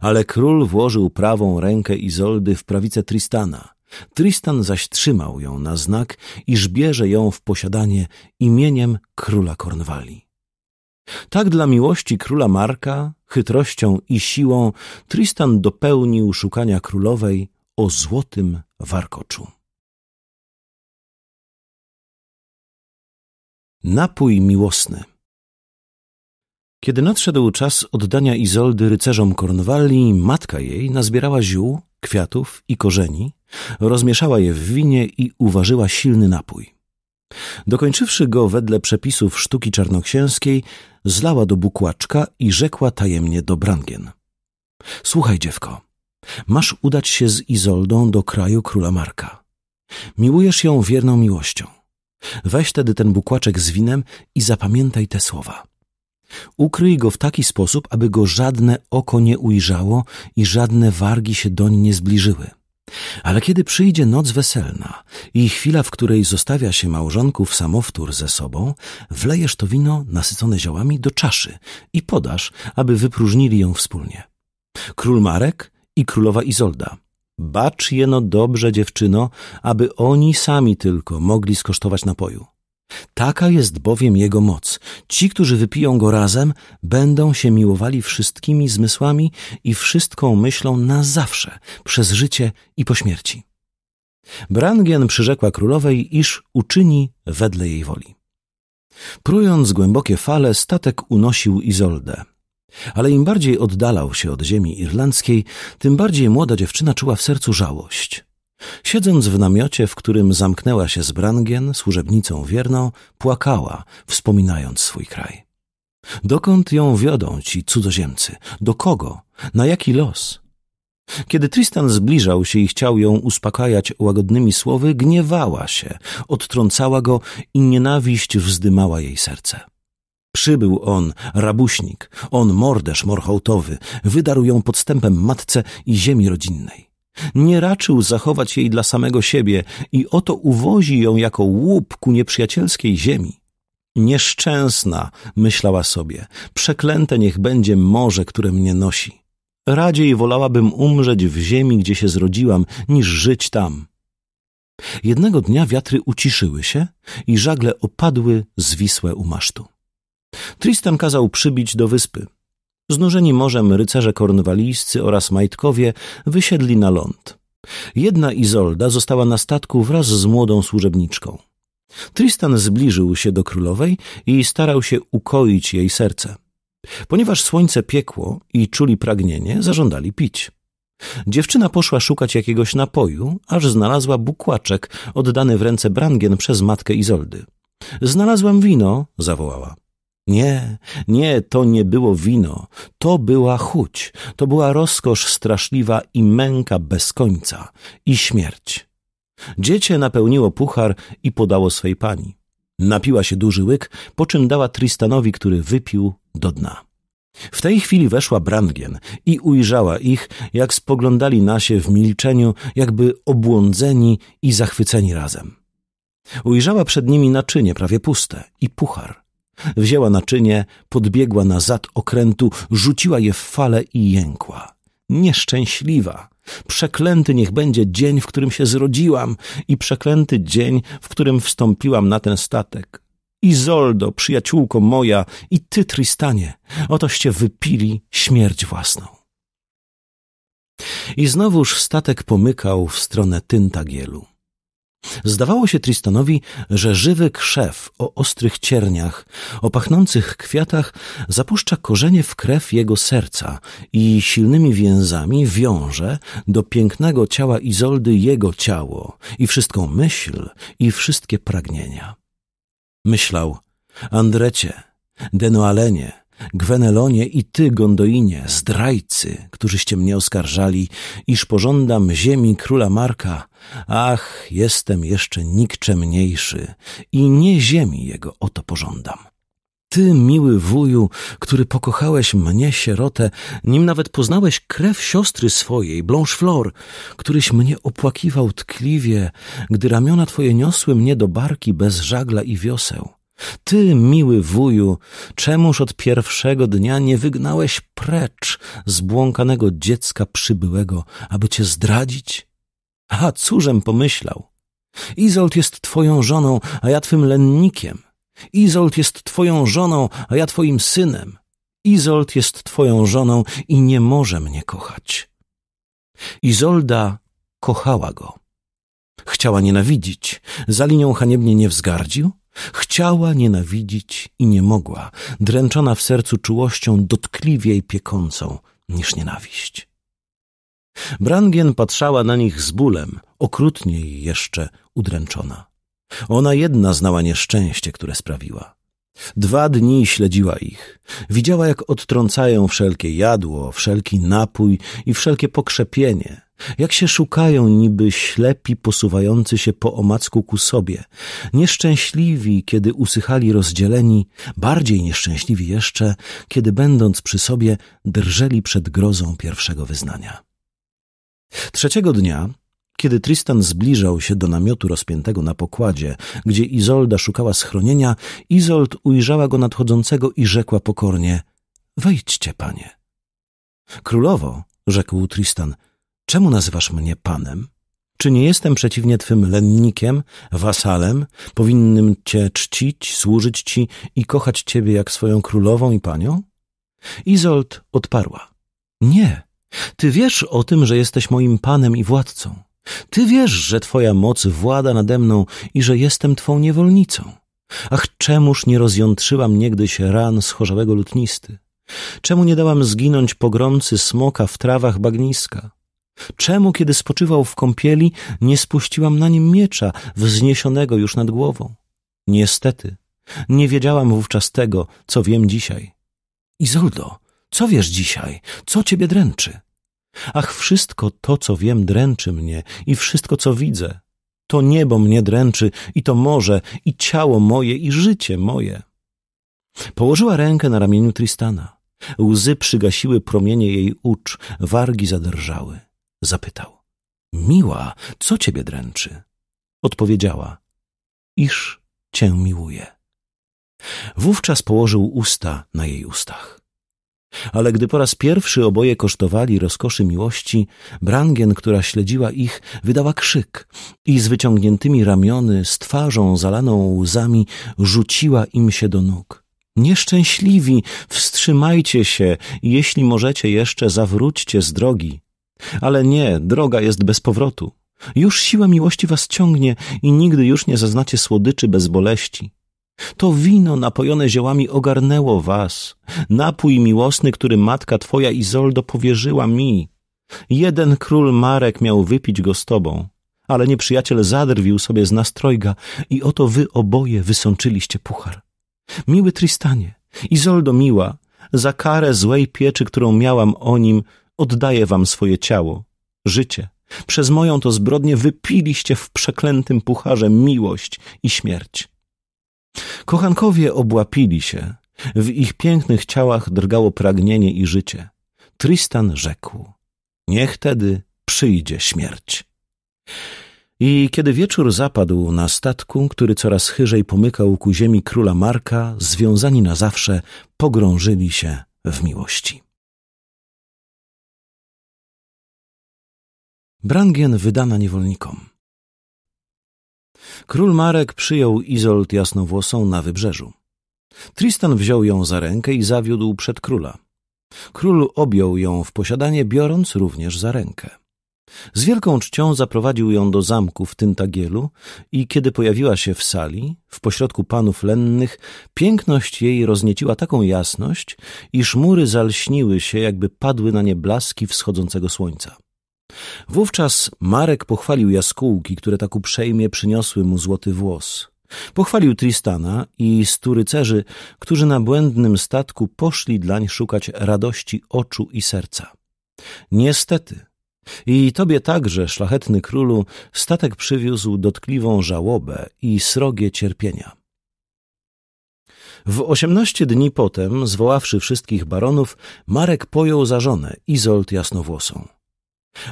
Ale król włożył prawą rękę Izoldy w prawicę Tristana. Tristan zaś trzymał ją na znak, iż bierze ją w posiadanie imieniem króla Kornwali. Tak dla miłości króla Marka, chytrością i siłą Tristan dopełnił szukania królowej o złotym warkoczu. Napój miłosny. Kiedy nadszedł czas oddania Izoldy rycerzom Kornwalli, matka jej nazbierała ziół, kwiatów i korzeni, rozmieszała je w winie i uważyła silny napój. Dokończywszy go wedle przepisów sztuki czarnoksięskiej, zlała do bukłaczka i rzekła tajemnie do Brangien. Słuchaj, dziewko, masz udać się z Izoldą do kraju króla Marka. Miłujesz ją wierną miłością. Weź tedy ten bukłaczek z winem i zapamiętaj te słowa. Ukryj go w taki sposób, aby go żadne oko nie ujrzało i żadne wargi się doń nie zbliżyły. Ale kiedy przyjdzie noc weselna i chwila, w której zostawia się małżonków samowtór ze sobą, wlejesz to wino nasycone ziołami do czaszy i podasz, aby wypróżnili ją wspólnie. Król Marek i królowa Izolda Bacz jeno dobrze, dziewczyno, aby oni sami tylko mogli skosztować napoju. Taka jest bowiem jego moc. Ci, którzy wypiją go razem, będą się miłowali wszystkimi zmysłami i wszystką myślą na zawsze, przez życie i po śmierci. Brangien przyrzekła królowej, iż uczyni wedle jej woli. Prując głębokie fale, statek unosił Izoldę. Ale im bardziej oddalał się od ziemi irlandzkiej, tym bardziej młoda dziewczyna czuła w sercu żałość. Siedząc w namiocie, w którym zamknęła się z Brangien, służebnicą wierną, płakała, wspominając swój kraj. Dokąd ją wiodą ci cudzoziemcy? Do kogo? Na jaki los? Kiedy Tristan zbliżał się i chciał ją uspokajać łagodnymi słowy, gniewała się, odtrącała go i nienawiść wzdymała jej serce. Przybył on, rabuśnik, on morderz morhołtowy, wydarł ją podstępem matce i ziemi rodzinnej. Nie raczył zachować jej dla samego siebie i oto uwozi ją jako łup ku nieprzyjacielskiej ziemi. Nieszczęsna, myślała sobie, przeklęte niech będzie morze, które mnie nosi. Radziej wolałabym umrzeć w ziemi, gdzie się zrodziłam, niż żyć tam. Jednego dnia wiatry uciszyły się i żagle opadły zwisłe u masztu. Tristan kazał przybić do wyspy. Znużeni morzem rycerze kornwalijscy oraz majtkowie wysiedli na ląd. Jedna Izolda została na statku wraz z młodą służebniczką. Tristan zbliżył się do królowej i starał się ukoić jej serce. Ponieważ słońce piekło i czuli pragnienie, zażądali pić. Dziewczyna poszła szukać jakiegoś napoju, aż znalazła bukłaczek oddany w ręce Brangien przez matkę Izoldy. Znalazłam wino, zawołała. Nie, nie, to nie było wino, to była chuć, to była rozkosz straszliwa i męka bez końca, i śmierć. Dziecię napełniło puchar i podało swej pani. Napiła się duży łyk, po czym dała Tristanowi, który wypił do dna. W tej chwili weszła Brangien i ujrzała ich, jak spoglądali na się w milczeniu, jakby obłądzeni i zachwyceni razem. Ujrzała przed nimi naczynie prawie puste i puchar – Wzięła naczynie, podbiegła na zad okrętu, rzuciła je w fale i jękła. Nieszczęśliwa! Przeklęty niech będzie dzień, w którym się zrodziłam i przeklęty dzień, w którym wstąpiłam na ten statek. Izoldo, przyjaciółko moja i ty, Tristanie, otoście wypili śmierć własną. I znowuż statek pomykał w stronę Tyntagielu. Zdawało się Tristanowi, że żywy krzew o ostrych cierniach, o pachnących kwiatach zapuszcza korzenie w krew jego serca i silnymi więzami wiąże do pięknego ciała Izoldy jego ciało i wszystką myśl i wszystkie pragnienia. Myślał, Andrecie, Denoalenie, Gwenelonie i ty, Gondoinie, zdrajcy, którzyście mnie oskarżali, iż pożądam ziemi króla Marka, ach, jestem jeszcze nikczemniejszy i nie ziemi jego oto pożądam. Ty, miły wuju, który pokochałeś mnie, sierotę, nim nawet poznałeś krew siostry swojej, Blancheflor, któryś mnie opłakiwał tkliwie, gdy ramiona twoje niosły mnie do barki bez żagla i wioseł. Ty, miły wuju, czemuż od pierwszego dnia nie wygnałeś precz zbłąkanego dziecka przybyłego, aby cię zdradzić? A cóżem pomyślał? Izolt jest twoją żoną, a ja twym lennikiem. Izolt jest twoją żoną, a ja twoim synem. Izolt jest twoją żoną i nie może mnie kochać. Izolda kochała go. Chciała nienawidzić. Za linią haniebnie nie wzgardził? Chciała nienawidzić i nie mogła, dręczona w sercu czułością dotkliwiej piekącą niż nienawiść. Brangien patrzała na nich z bólem, okrutniej jeszcze udręczona. Ona jedna znała nieszczęście, które sprawiła. Dwa dni śledziła ich. Widziała, jak odtrącają wszelkie jadło, wszelki napój i wszelkie pokrzepienie – jak się szukają niby ślepi posuwający się po omacku ku sobie, nieszczęśliwi, kiedy usychali rozdzieleni, bardziej nieszczęśliwi jeszcze, kiedy będąc przy sobie drżeli przed grozą pierwszego wyznania. Trzeciego dnia, kiedy Tristan zbliżał się do namiotu rozpiętego na pokładzie, gdzie Izolda szukała schronienia, Izold ujrzała go nadchodzącego i rzekła pokornie: Wejdźcie, panie. Królowo, rzekł Tristan, Czemu nazywasz mnie panem? Czy nie jestem przeciwnie twym lennikiem, wasalem, powinnym cię czcić, służyć ci i kochać ciebie jak swoją królową i panią? Izold odparła. Nie, ty wiesz o tym, że jesteś moim panem i władcą. Ty wiesz, że twoja moc włada nade mną i że jestem twą niewolnicą. Ach, czemuż nie rozjątrzyłam niegdyś ran schorzałego lutnisty? Czemu nie dałam zginąć pogromcy smoka w trawach bagniska? Czemu, kiedy spoczywał w kąpieli, nie spuściłam na nim miecza, wzniesionego już nad głową? Niestety, nie wiedziałam wówczas tego, co wiem dzisiaj. Izoldo, co wiesz dzisiaj? Co ciebie dręczy? Ach, wszystko to, co wiem, dręczy mnie i wszystko, co widzę. To niebo mnie dręczy i to morze, i ciało moje, i życie moje. Położyła rękę na ramieniu Tristana. Łzy przygasiły promienie jej ucz, wargi zadrżały. Zapytał. Miła, co ciebie dręczy? Odpowiedziała. Iż cię miłuje. Wówczas położył usta na jej ustach. Ale gdy po raz pierwszy oboje kosztowali rozkoszy miłości, Brangien, która śledziła ich, wydała krzyk i z wyciągniętymi ramiony, z twarzą zalaną łzami, rzuciła im się do nóg. Nieszczęśliwi, wstrzymajcie się, jeśli możecie jeszcze zawróćcie z drogi, ale nie, droga jest bez powrotu. Już siła miłości was ciągnie i nigdy już nie zaznacie słodyczy bez boleści. To wino napojone ziołami ogarnęło was. Napój miłosny, który matka twoja Izoldo powierzyła mi. Jeden król Marek miał wypić go z tobą, ale nieprzyjaciel zadrwił sobie z nastrojga i oto wy oboje wysączyliście puchar. Miły Tristanie, Izoldo miła, za karę złej pieczy, którą miałam o nim, Oddaję wam swoje ciało, życie. Przez moją to zbrodnię wypiliście w przeklętym pucharze miłość i śmierć. Kochankowie obłapili się. W ich pięknych ciałach drgało pragnienie i życie. Tristan rzekł: Niech tedy przyjdzie śmierć. I kiedy wieczór zapadł na statku, który coraz chyżej pomykał ku ziemi króla Marka, związani na zawsze pogrążyli się w miłości. Brangien wydana niewolnikom. Król Marek przyjął Izolt jasnowłosą na wybrzeżu. Tristan wziął ją za rękę i zawiódł przed króla. Król objął ją w posiadanie, biorąc również za rękę. Z wielką czcią zaprowadził ją do zamku w Tyntagielu i kiedy pojawiła się w sali, w pośrodku panów lennych, piękność jej roznieciła taką jasność, iż mury zalśniły się, jakby padły na nie blaski wschodzącego słońca. Wówczas Marek pochwalił jaskółki, które tak uprzejmie przyniosły mu złoty włos. Pochwalił Tristana i stu rycerzy, którzy na błędnym statku poszli dlań szukać radości oczu i serca. Niestety, i tobie także, szlachetny królu, statek przywiózł dotkliwą żałobę i srogie cierpienia. W osiemnaście dni potem, zwoławszy wszystkich baronów, Marek pojął za żonę Izolt Jasnowłosą.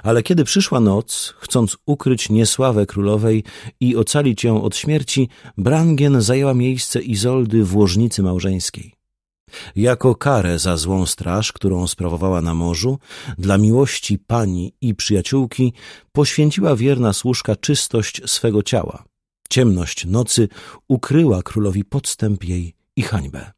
Ale kiedy przyszła noc, chcąc ukryć niesławę królowej i ocalić ją od śmierci, Brangien zajęła miejsce Izoldy w łożnicy małżeńskiej. Jako karę za złą straż, którą sprawowała na morzu, dla miłości pani i przyjaciółki poświęciła wierna służka czystość swego ciała. Ciemność nocy ukryła królowi podstęp jej i hańbę.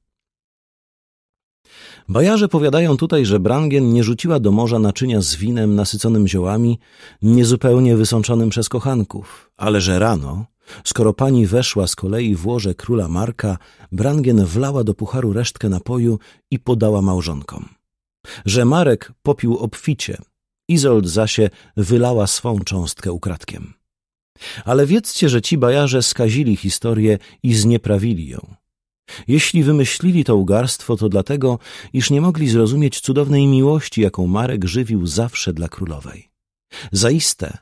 Bajarze powiadają tutaj, że Brangien nie rzuciła do morza naczynia z winem nasyconym ziołami, niezupełnie wysączonym przez kochanków, ale że rano, skoro pani weszła z kolei w łoże króla Marka, Brangien wlała do pucharu resztkę napoju i podała małżonkom. Że Marek popił obficie, Izold zasie wylała swą cząstkę ukradkiem. Ale wiedzcie, że ci bajarze skazili historię i znieprawili ją. Jeśli wymyślili to ugarstwo, to dlatego, iż nie mogli zrozumieć cudownej miłości, jaką Marek żywił zawsze dla królowej. Zaiste,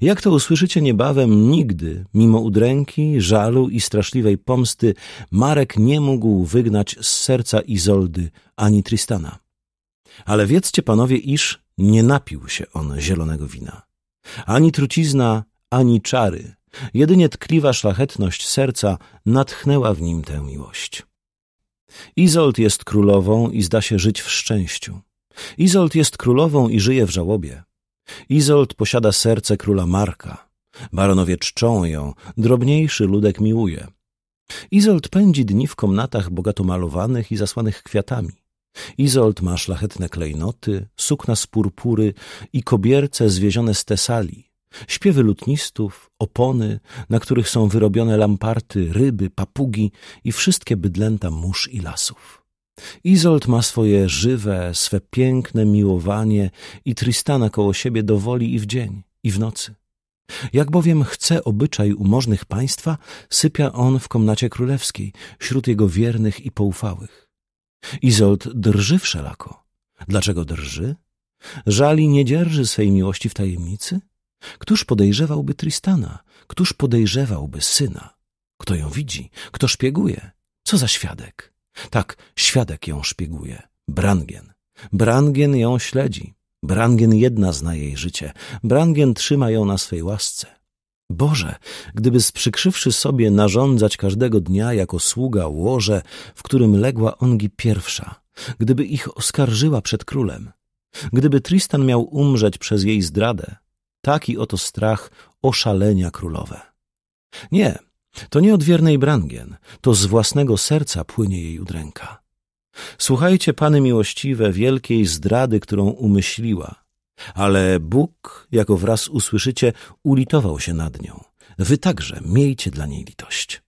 jak to usłyszycie niebawem, nigdy, mimo udręki, żalu i straszliwej pomsty, Marek nie mógł wygnać z serca Izoldy ani Tristana. Ale wiedzcie, panowie, iż nie napił się on zielonego wina. Ani trucizna, ani czary Jedynie tkliwa szlachetność serca natchnęła w nim tę miłość. Izolt jest królową i zda się żyć w szczęściu. Izolt jest królową i żyje w żałobie. Izolt posiada serce króla Marka. Baronowie czczą ją, drobniejszy ludek miłuje. Izolt pędzi dni w komnatach bogato malowanych i zasłanych kwiatami. Izolt ma szlachetne klejnoty, sukna z purpury i kobierce zwiezione z Tesali. Śpiewy lutnistów, opony, na których są wyrobione lamparty, ryby, papugi i wszystkie bydlęta mórz i lasów. Izolt ma swoje żywe, swe piękne miłowanie i Tristana koło siebie dowoli i w dzień, i w nocy. Jak bowiem chce obyczaj umożnych państwa, sypia on w komnacie królewskiej, wśród jego wiernych i poufałych. Izolt drży wszelako. Dlaczego drży? Żali nie dzierży swej miłości w tajemnicy? Któż podejrzewałby Tristana? Któż podejrzewałby syna? Kto ją widzi? Kto szpieguje? Co za świadek? Tak, świadek ją szpieguje. Brangien. Brangien ją śledzi. Brangien jedna zna jej życie. Brangien trzyma ją na swej łasce. Boże, gdyby sprzykrzywszy sobie narządzać każdego dnia jako sługa łoże, w którym legła Ongi pierwsza, gdyby ich oskarżyła przed królem, gdyby Tristan miał umrzeć przez jej zdradę, Taki oto strach oszalenia królowe. Nie, to nie od wiernej Brangien, to z własnego serca płynie jej udręka. Słuchajcie, Pany miłościwe, wielkiej zdrady, którą umyśliła. Ale Bóg, jako wraz usłyszycie, ulitował się nad nią. Wy także miejcie dla niej litość.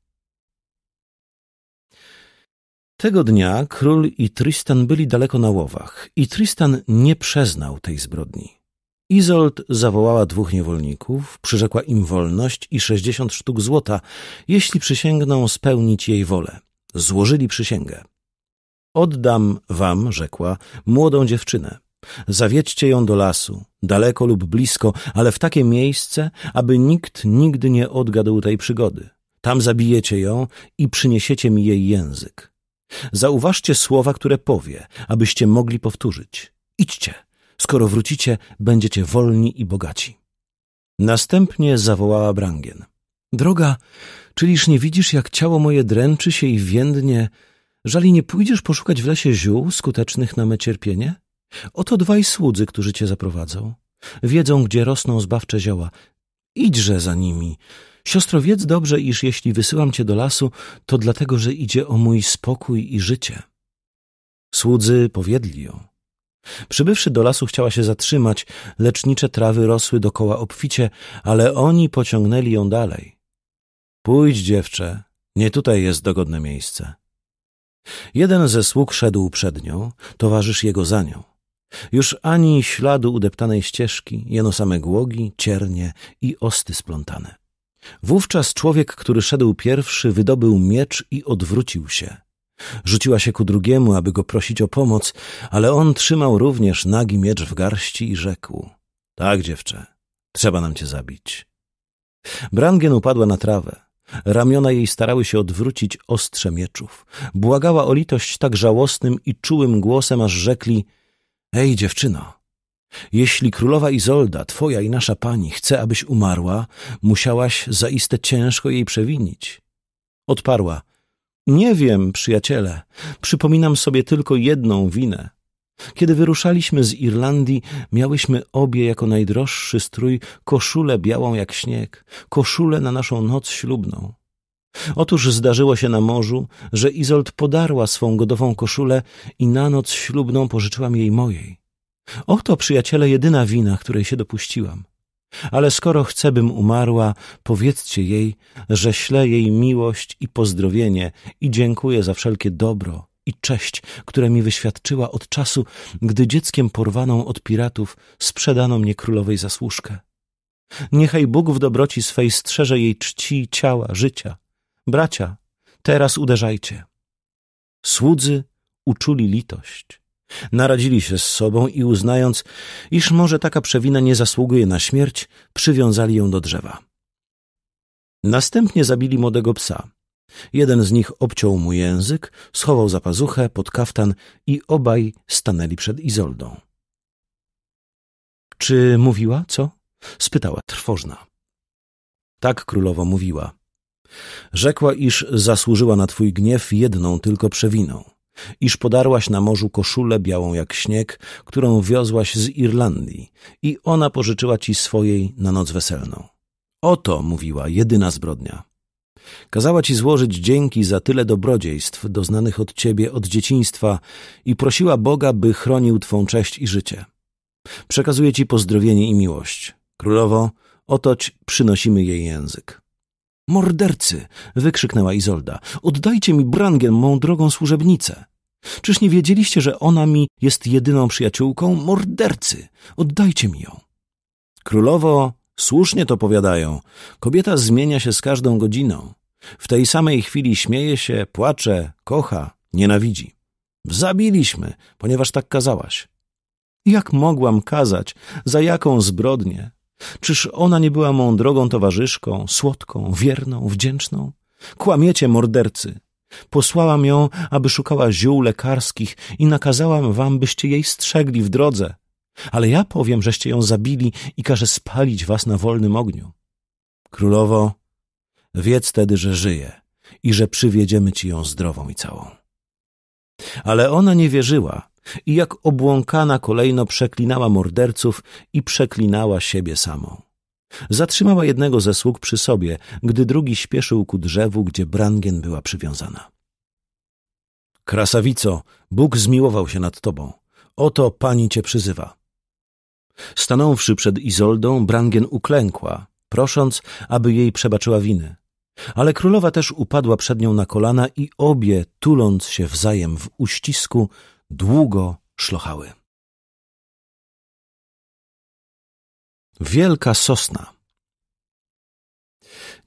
Tego dnia król i Tristan byli daleko na łowach i Tristan nie przeznał tej zbrodni. Izold zawołała dwóch niewolników, przyrzekła im wolność i sześćdziesiąt sztuk złota, jeśli przysięgną spełnić jej wolę. Złożyli przysięgę. Oddam wam, rzekła, młodą dziewczynę. Zawiedźcie ją do lasu, daleko lub blisko, ale w takie miejsce, aby nikt nigdy nie odgadł tej przygody. Tam zabijecie ją i przyniesiecie mi jej język. Zauważcie słowa, które powie, abyście mogli powtórzyć. Idźcie! Skoro wrócicie, będziecie wolni i bogaci. Następnie zawołała Brangien. Droga, czyliż nie widzisz, jak ciało moje dręczy się i więdnie? Żali nie pójdziesz poszukać w lesie ziół skutecznych na me cierpienie? Oto dwaj słudzy, którzy cię zaprowadzą. Wiedzą, gdzie rosną zbawcze zioła. Idźże za nimi. Siostro, wiedz dobrze, iż jeśli wysyłam cię do lasu, to dlatego, że idzie o mój spokój i życie. Słudzy powiedli ją. Przybywszy do lasu chciała się zatrzymać, lecznicze trawy rosły dokoła obficie, ale oni pociągnęli ją dalej. Pójdź, dziewczę, nie tutaj jest dogodne miejsce. Jeden ze sług szedł przed nią, towarzysz jego za nią. Już ani śladu udeptanej ścieżki, jeno same głogi, ciernie i osty splątane. Wówczas człowiek, który szedł pierwszy, wydobył miecz i odwrócił się. Rzuciła się ku drugiemu, aby go prosić o pomoc, ale on trzymał również nagi miecz w garści i rzekł: Tak, dziewczę, trzeba nam cię zabić. Brangen upadła na trawę. Ramiona jej starały się odwrócić ostrze mieczów. Błagała o litość tak żałosnym i czułym głosem, aż rzekli: Ej, dziewczyno, jeśli królowa Izolda, twoja i nasza pani, chce, abyś umarła, musiałaś zaiste ciężko jej przewinić. Odparła – nie wiem, przyjaciele. Przypominam sobie tylko jedną winę. Kiedy wyruszaliśmy z Irlandii, miałyśmy obie jako najdroższy strój koszulę białą jak śnieg, koszulę na naszą noc ślubną. Otóż zdarzyło się na morzu, że Izold podarła swą godową koszulę i na noc ślubną pożyczyłam jej mojej. Oto, przyjaciele, jedyna wina, której się dopuściłam. Ale skoro chce, bym umarła, powiedzcie jej, że ślę jej miłość i pozdrowienie i dziękuję za wszelkie dobro i cześć, które mi wyświadczyła od czasu, gdy dzieckiem porwaną od piratów sprzedano mnie królowej za Niechaj Bóg w dobroci swej strzeże jej czci, ciała, życia. Bracia, teraz uderzajcie. Słudzy uczuli litość Naradzili się z sobą i uznając, iż może taka przewina nie zasługuje na śmierć, przywiązali ją do drzewa. Następnie zabili młodego psa. Jeden z nich obciął mu język, schował za pazuchę pod kaftan i obaj stanęli przed Izoldą. Czy mówiła, co? spytała trwożna. Tak królowo mówiła. Rzekła, iż zasłużyła na twój gniew jedną tylko przewiną iż podarłaś na morzu koszulę białą jak śnieg, którą wiozłaś z Irlandii i ona pożyczyła ci swojej na noc weselną. Oto, mówiła, jedyna zbrodnia. Kazała ci złożyć dzięki za tyle dobrodziejstw doznanych od ciebie od dzieciństwa i prosiła Boga, by chronił twą cześć i życie. Przekazuje ci pozdrowienie i miłość. Królowo, otoć przynosimy jej język. Mordercy! wykrzyknęła Izolda. Oddajcie mi Brangę, mą drogą służebnicę. Czyż nie wiedzieliście, że ona mi jest jedyną przyjaciółką? Mordercy! Oddajcie mi ją. Królowo, słusznie to powiadają. Kobieta zmienia się z każdą godziną. W tej samej chwili śmieje się, płacze, kocha, nienawidzi. Zabiliśmy, ponieważ tak kazałaś. Jak mogłam kazać? Za jaką zbrodnię? Czyż ona nie była mą drogą towarzyszką, słodką, wierną, wdzięczną? Kłamiecie, mordercy! Posłałam ją, aby szukała ziół lekarskich i nakazałam wam, byście jej strzegli w drodze. Ale ja powiem, żeście ją zabili i każę spalić was na wolnym ogniu. Królowo, wiedz tedy, że żyje i że przywiedziemy ci ją zdrową i całą. Ale ona nie wierzyła, i jak obłąkana kolejno przeklinała morderców i przeklinała siebie samą. Zatrzymała jednego ze sług przy sobie, gdy drugi śpieszył ku drzewu, gdzie Brangien była przywiązana. Krasawico, Bóg zmiłował się nad tobą. Oto pani cię przyzywa. Stanąwszy przed Izoldą, Brangien uklękła, prosząc, aby jej przebaczyła winy. Ale królowa też upadła przed nią na kolana i obie, tuląc się wzajem w uścisku, długo szlochały. Wielka sosna.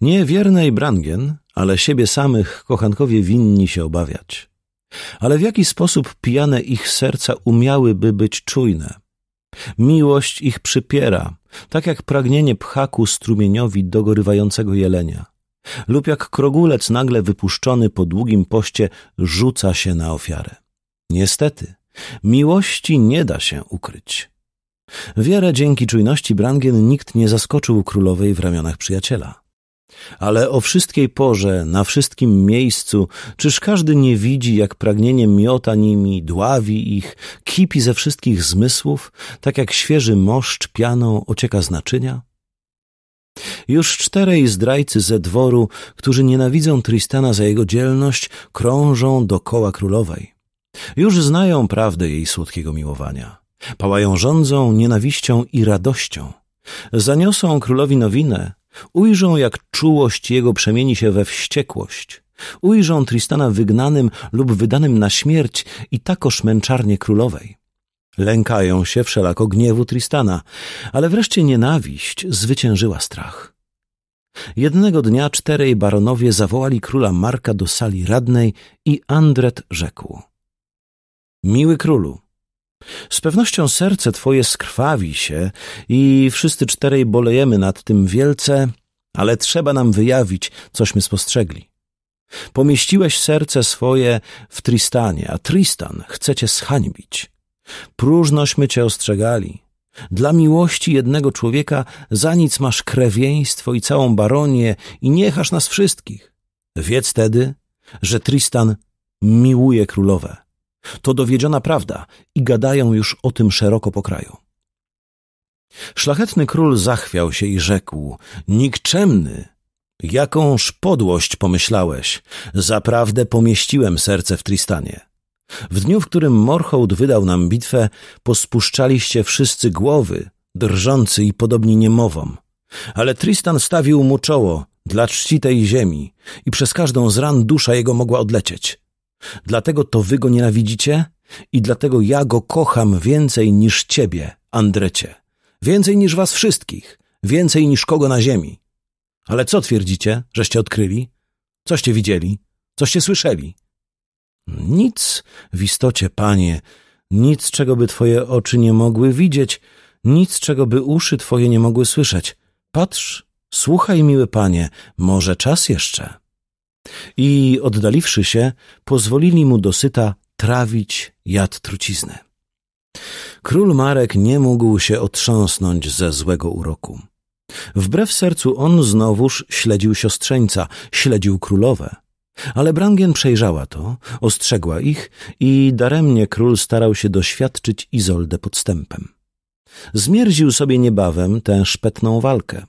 Nie wiernej Brangien, ale siebie samych kochankowie winni się obawiać. Ale w jaki sposób pijane ich serca umiałyby być czujne? Miłość ich przypiera, tak jak pragnienie pchaku strumieniowi dogorywającego jelenia, lub jak krogulec nagle wypuszczony po długim poście rzuca się na ofiarę. Niestety, miłości nie da się ukryć. Wiele dzięki czujności Brangien nikt nie zaskoczył królowej w ramionach przyjaciela. Ale o wszystkiej porze, na wszystkim miejscu, czyż każdy nie widzi, jak pragnienie miota nimi, dławi ich, kipi ze wszystkich zmysłów, tak jak świeży moszcz pianą ocieka z naczynia? Już czterej zdrajcy ze dworu, którzy nienawidzą Tristana za jego dzielność, krążą dokoła królowej. Już znają prawdę jej słodkiego miłowania. Pałają rządzą, nienawiścią i radością. Zaniosą królowi nowinę, ujrzą jak czułość jego przemieni się we wściekłość. Ujrzą Tristana wygnanym lub wydanym na śmierć i takoż męczarnie królowej. Lękają się wszelako gniewu Tristana, ale wreszcie nienawiść zwyciężyła strach. Jednego dnia czterej baronowie zawołali króla Marka do sali radnej i Andret rzekł – Miły królu, z pewnością serce twoje skrwawi się i wszyscy czterej bolejemy nad tym wielce, ale trzeba nam wyjawić, cośmy spostrzegli. Pomieściłeś serce swoje w Tristanie, a Tristan chce cię zhańbić. Próżnośmy cię ostrzegali. Dla miłości jednego człowieka za nic masz krewieństwo i całą baronię i niechasz nas wszystkich. Wiedz tedy, że Tristan miłuje królowe to dowiedziona prawda i gadają już o tym szeroko po kraju. Szlachetny król zachwiał się i rzekł: Nikczemny! Jakąż podłość pomyślałeś! Zaprawdę pomieściłem serce w Tristanie. W dniu, w którym Morhołd wydał nam bitwę, pospuszczaliście wszyscy głowy, drżący i podobni niemowom. Ale Tristan stawił mu czoło dla czci tej ziemi i przez każdą z ran dusza jego mogła odlecieć. Dlatego to wy go nienawidzicie i dlatego ja go kocham więcej niż ciebie, Andrecie. Więcej niż was wszystkich, więcej niż kogo na ziemi. Ale co twierdzicie, żeście odkryli? Coście widzieli? Coście słyszeli? Nic w istocie, panie, nic, czego by twoje oczy nie mogły widzieć, nic, czego by uszy twoje nie mogły słyszeć. Patrz, słuchaj, miły panie, może czas jeszcze i oddaliwszy się, pozwolili mu dosyta trawić jad trucizny. Król Marek nie mógł się otrząsnąć ze złego uroku. Wbrew sercu on znowuż śledził siostrzeńca, śledził królowe. Ale Brangien przejrzała to, ostrzegła ich i daremnie król starał się doświadczyć Izoldę podstępem. Zmierził sobie niebawem tę szpetną walkę.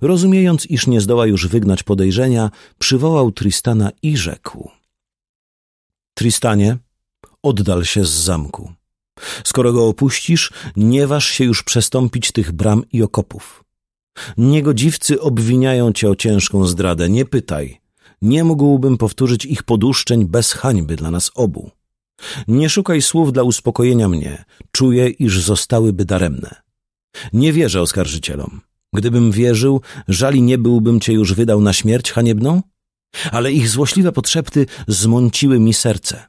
Rozumiejąc, iż nie zdoła już wygnać podejrzenia, przywołał Tristana i rzekł: Tristanie, oddal się z zamku. Skoro go opuścisz, nie waż się już przestąpić tych bram i okopów. Niegodziwcy obwiniają cię o ciężką zdradę, nie pytaj. Nie mógłbym powtórzyć ich poduszczeń bez hańby dla nas obu. Nie szukaj słów dla uspokojenia mnie. Czuję, iż zostałyby daremne. Nie wierzę oskarżycielom. Gdybym wierzył, żali nie byłbym cię już wydał na śmierć haniebną? Ale ich złośliwe podszepty zmąciły mi serce.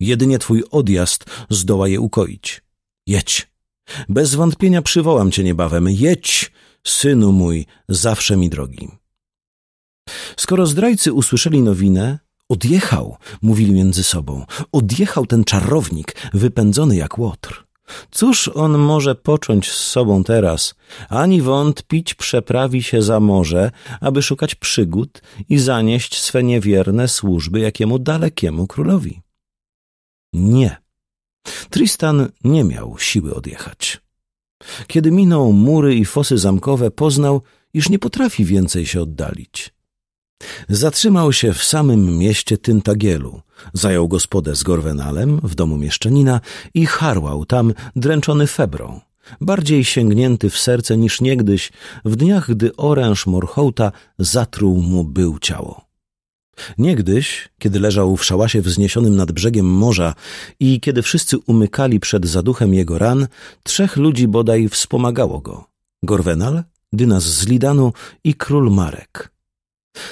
Jedynie twój odjazd zdoła je ukoić. Jedź. Bez wątpienia przywołam cię niebawem. Jedź, synu mój, zawsze mi drogi. Skoro zdrajcy usłyszeli nowinę, odjechał, mówili między sobą. Odjechał ten czarownik, wypędzony jak łotr. Cóż on może począć z sobą teraz? Ani wątpić przeprawi się za morze, aby szukać przygód i zanieść swe niewierne służby jakiemu dalekiemu królowi. Nie. Tristan nie miał siły odjechać. Kiedy minął mury i fosy zamkowe, poznał, iż nie potrafi więcej się oddalić. Zatrzymał się w samym mieście Tyntagielu, zajął gospodę z Gorwenalem w domu mieszczanina i harłał tam dręczony febrą, bardziej sięgnięty w serce niż niegdyś, w dniach gdy oręż Morhołta zatruł mu był ciało. Niegdyś, kiedy leżał w szałasie wzniesionym nad brzegiem morza i kiedy wszyscy umykali przed zaduchem jego ran, trzech ludzi bodaj wspomagało go. Gorwenal, Dynas z Lidanu i król Marek.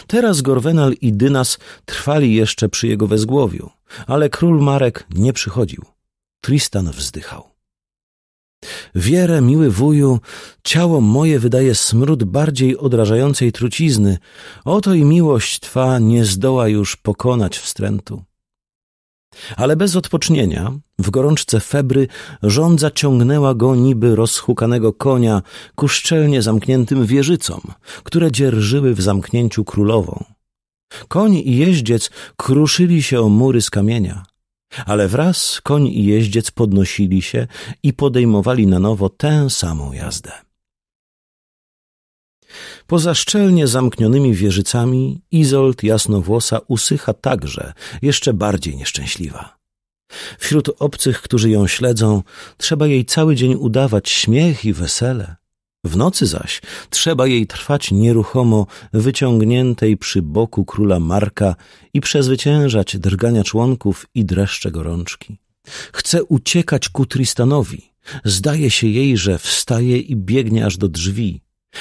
Teraz Gorwenal i Dynas trwali jeszcze przy jego wezgłowiu, ale król Marek nie przychodził. Tristan wzdychał. Wierę, miły wuju, ciało moje wydaje smród bardziej odrażającej trucizny. Oto i miłość twa nie zdoła już pokonać wstrętu. Ale bez odpocznienia, w gorączce febry, żądza ciągnęła go niby rozhukanego konia ku szczelnie zamkniętym wieżycom, które dzierżyły w zamknięciu królową. Koń i jeździec kruszyli się o mury z kamienia, ale wraz koń i jeździec podnosili się i podejmowali na nowo tę samą jazdę. Poza szczelnie zamknionymi wieżycami, Izolt jasnowłosa usycha także, jeszcze bardziej nieszczęśliwa. Wśród obcych, którzy ją śledzą, trzeba jej cały dzień udawać śmiech i wesele. W nocy zaś trzeba jej trwać nieruchomo wyciągniętej przy boku króla Marka i przezwyciężać drgania członków i dreszcze gorączki. Chce uciekać ku Tristanowi. Zdaje się jej, że wstaje i biegnie aż do drzwi.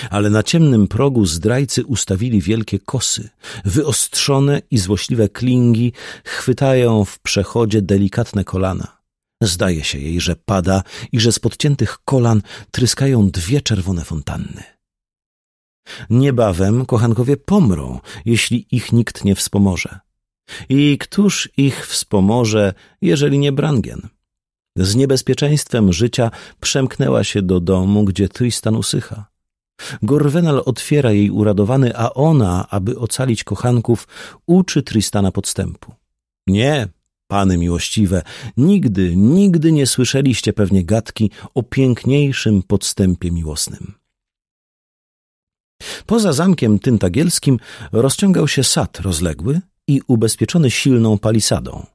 Ale na ciemnym progu zdrajcy ustawili wielkie kosy. Wyostrzone i złośliwe klingi chwytają w przechodzie delikatne kolana. Zdaje się jej, że pada i że z podciętych kolan tryskają dwie czerwone fontanny. Niebawem kochankowie pomrą, jeśli ich nikt nie wspomoże. I któż ich wspomoże, jeżeli nie Brangien? Z niebezpieczeństwem życia przemknęła się do domu, gdzie Tristan usycha. Gorwenal otwiera jej uradowany, a ona, aby ocalić kochanków, uczy Tristana podstępu. Nie, pany miłościwe, nigdy, nigdy nie słyszeliście pewnie gadki o piękniejszym podstępie miłosnym. Poza zamkiem tyntagielskim rozciągał się sad rozległy i ubezpieczony silną palisadą.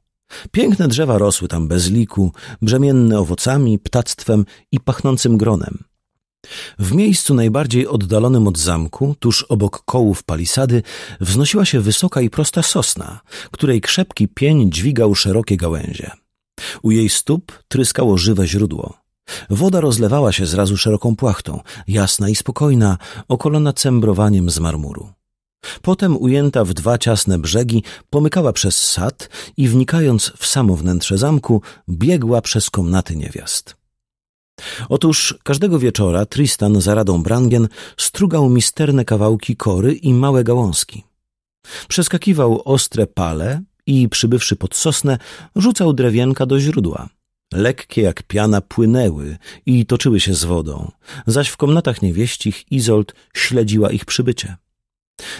Piękne drzewa rosły tam bez liku, brzemienne owocami, ptactwem i pachnącym gronem. W miejscu najbardziej oddalonym od zamku, tuż obok kołów palisady, wznosiła się wysoka i prosta sosna, której krzepki pień dźwigał szerokie gałęzie. U jej stóp tryskało żywe źródło. Woda rozlewała się zrazu szeroką płachtą, jasna i spokojna, okolona cembrowaniem z marmuru. Potem ujęta w dwa ciasne brzegi, pomykała przez sad i wnikając w samo wnętrze zamku, biegła przez komnaty niewiast. Otóż każdego wieczora Tristan za radą Brangien strugał misterne kawałki kory i małe gałązki. Przeskakiwał ostre pale i przybywszy pod sosnę, rzucał drewienka do źródła. Lekkie jak piana płynęły i toczyły się z wodą, zaś w komnatach niewieścich Izolt śledziła ich przybycie.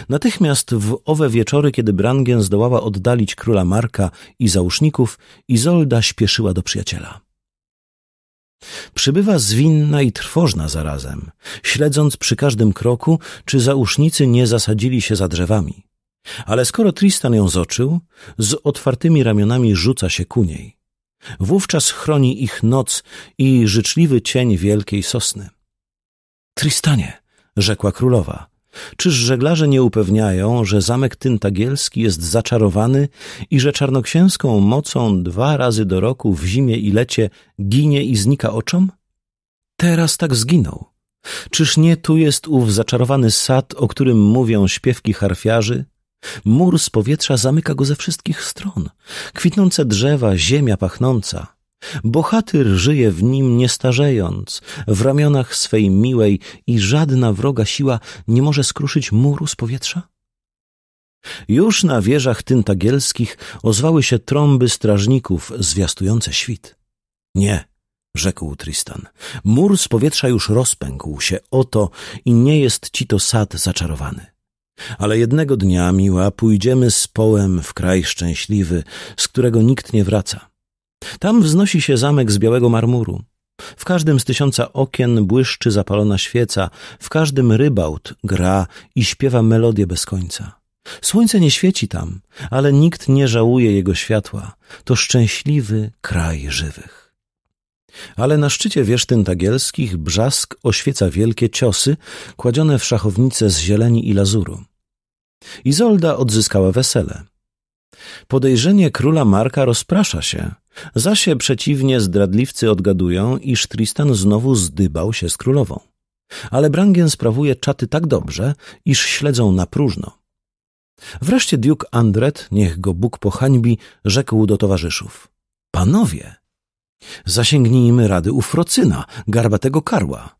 Natychmiast w owe wieczory, kiedy Brangien zdołała oddalić króla Marka i załóżników, Izolda śpieszyła do przyjaciela. Przybywa zwinna i trwożna zarazem, śledząc przy każdym kroku, czy zausznicy nie zasadzili się za drzewami. Ale skoro Tristan ją zoczył, z otwartymi ramionami rzuca się ku niej. Wówczas chroni ich noc i życzliwy cień wielkiej sosny. Tristanie, rzekła królowa, Czyż żeglarze nie upewniają, że zamek Tyntagielski jest zaczarowany i że czarnoksięską mocą dwa razy do roku w zimie i lecie ginie i znika oczom? Teraz tak zginął. Czyż nie tu jest ów zaczarowany sad, o którym mówią śpiewki harfiarzy? Mur z powietrza zamyka go ze wszystkich stron. Kwitnące drzewa, ziemia pachnąca. Bohatyr żyje w nim nie starzejąc, w ramionach swej miłej i żadna wroga siła nie może skruszyć muru z powietrza? Już na wieżach tyntagielskich ozwały się trąby strażników zwiastujące świt. Nie, rzekł Tristan, mur z powietrza już rozpękł się, oto i nie jest ci to sad zaczarowany. Ale jednego dnia, miła, pójdziemy z połem w kraj szczęśliwy, z którego nikt nie wraca. Tam wznosi się zamek z białego marmuru. W każdym z tysiąca okien błyszczy zapalona świeca, w każdym rybałt gra i śpiewa melodię bez końca. Słońce nie świeci tam, ale nikt nie żałuje jego światła. To szczęśliwy kraj żywych. Ale na szczycie wierztyn tagielskich brzask oświeca wielkie ciosy, kładzione w szachownice z zieleni i lazuru. Izolda odzyskała wesele. Podejrzenie króla Marka rozprasza się. Zasie przeciwnie zdradliwcy odgadują, iż Tristan znowu zdybał się z królową. Ale Brangien sprawuje czaty tak dobrze, iż śledzą na próżno. Wreszcie Duke Andret, niech go Bóg pohańbi, rzekł do towarzyszów. Panowie, zasięgnijmy rady u Frocyna, garbatego karła.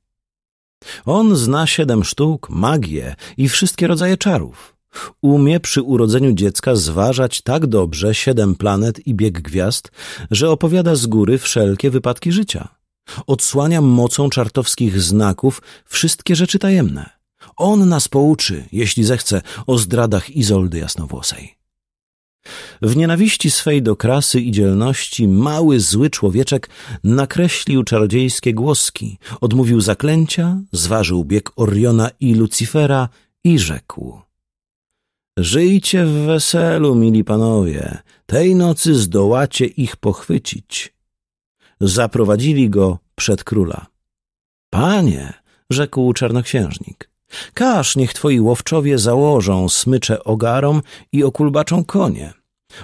On zna siedem sztuk, magię i wszystkie rodzaje czarów. Umie przy urodzeniu dziecka zważać tak dobrze siedem planet i bieg gwiazd, że opowiada z góry wszelkie wypadki życia. Odsłania mocą czartowskich znaków wszystkie rzeczy tajemne. On nas pouczy, jeśli zechce, o zdradach Izoldy Jasnowłosej. W nienawiści swej do krasy i dzielności mały, zły człowieczek nakreślił czarodziejskie głoski, odmówił zaklęcia, zważył bieg Oriona i Lucifera i rzekł – Żyjcie w weselu, mili panowie, tej nocy zdołacie ich pochwycić. Zaprowadzili go przed króla. Panie, rzekł czarnoksiężnik, każ niech twoi łowczowie założą smycze ogarom i okulbaczą konie.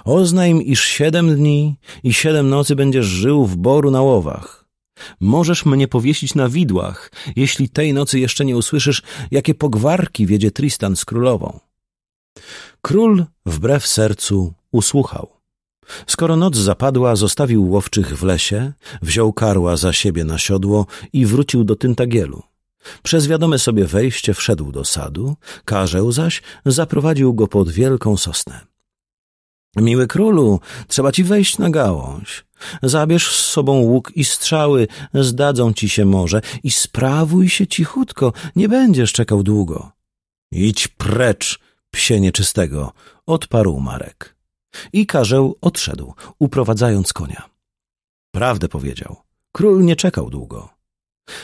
Oznajm, iż siedem dni i siedem nocy będziesz żył w boru na łowach. Możesz mnie powiesić na widłach, jeśli tej nocy jeszcze nie usłyszysz, jakie pogwarki wiedzie Tristan z królową. Król wbrew sercu usłuchał. Skoro noc zapadła, zostawił łowczych w lesie, wziął karła za siebie na siodło i wrócił do Tyntagielu. Przez wiadome sobie wejście wszedł do sadu, karzeł zaś zaprowadził go pod wielką sosnę. Miły królu, trzeba ci wejść na gałąź. Zabierz z sobą łuk i strzały, zdadzą ci się może i sprawuj się cichutko, nie będziesz czekał długo. Idź precz, psie nieczystego, odparł Marek. I karzeł odszedł, uprowadzając konia. Prawdę powiedział. Król nie czekał długo.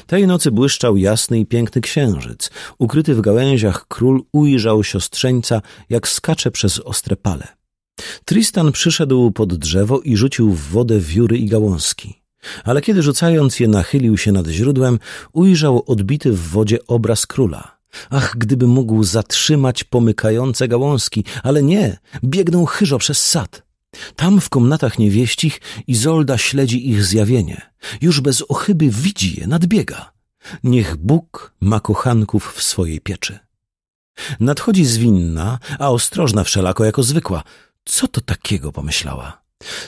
Tej nocy błyszczał jasny i piękny księżyc. Ukryty w gałęziach król ujrzał siostrzeńca, jak skacze przez ostre pale. Tristan przyszedł pod drzewo i rzucił w wodę wióry i gałązki. Ale kiedy rzucając je nachylił się nad źródłem, ujrzał odbity w wodzie obraz króla. Ach, gdyby mógł zatrzymać pomykające gałązki, ale nie, biegną chyżo przez sad. Tam w komnatach niewieścich Izolda śledzi ich zjawienie. Już bez ochyby widzi je, nadbiega. Niech Bóg ma kochanków w swojej pieczy. Nadchodzi zwinna, a ostrożna wszelako jako zwykła. Co to takiego pomyślała?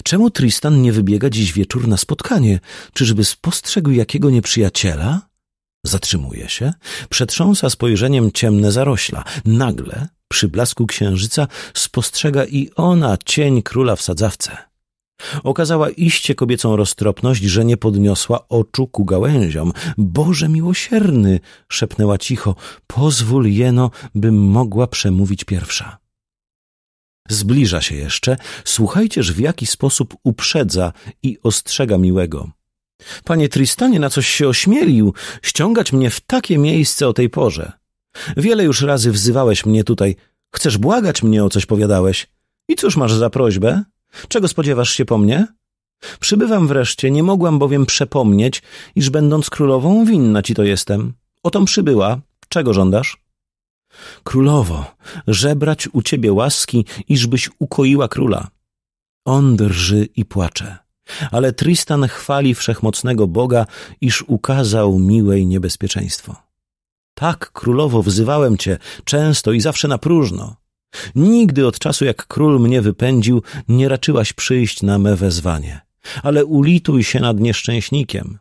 Czemu Tristan nie wybiega dziś wieczór na spotkanie? Czyżby spostrzegł jakiego nieprzyjaciela? Zatrzymuje się, przetrząsa spojrzeniem ciemne zarośla. Nagle, przy blasku księżyca, spostrzega i ona cień króla w sadzawce. Okazała iście kobiecą roztropność, że nie podniosła oczu ku gałęziom. Boże miłosierny! szepnęła cicho. Pozwól jeno, bym mogła przemówić pierwsza. Zbliża się jeszcze, słuchajcież w jaki sposób uprzedza i ostrzega miłego. Panie Tristanie na coś się ośmielił, ściągać mnie w takie miejsce o tej porze. Wiele już razy wzywałeś mnie tutaj. Chcesz błagać mnie o coś, powiadałeś. I cóż masz za prośbę? Czego spodziewasz się po mnie? Przybywam wreszcie, nie mogłam bowiem przepomnieć, iż będąc królową winna ci to jestem. Otom przybyła. Czego żądasz? Królowo, żebrać u ciebie łaski, iżbyś ukoiła króla. On drży i płacze. Ale Tristan chwali wszechmocnego Boga, iż ukazał miłej niebezpieczeństwo. Tak, królowo, wzywałem cię, często i zawsze na próżno. Nigdy od czasu, jak król mnie wypędził, nie raczyłaś przyjść na me wezwanie. Ale ulituj się nad nieszczęśnikiem.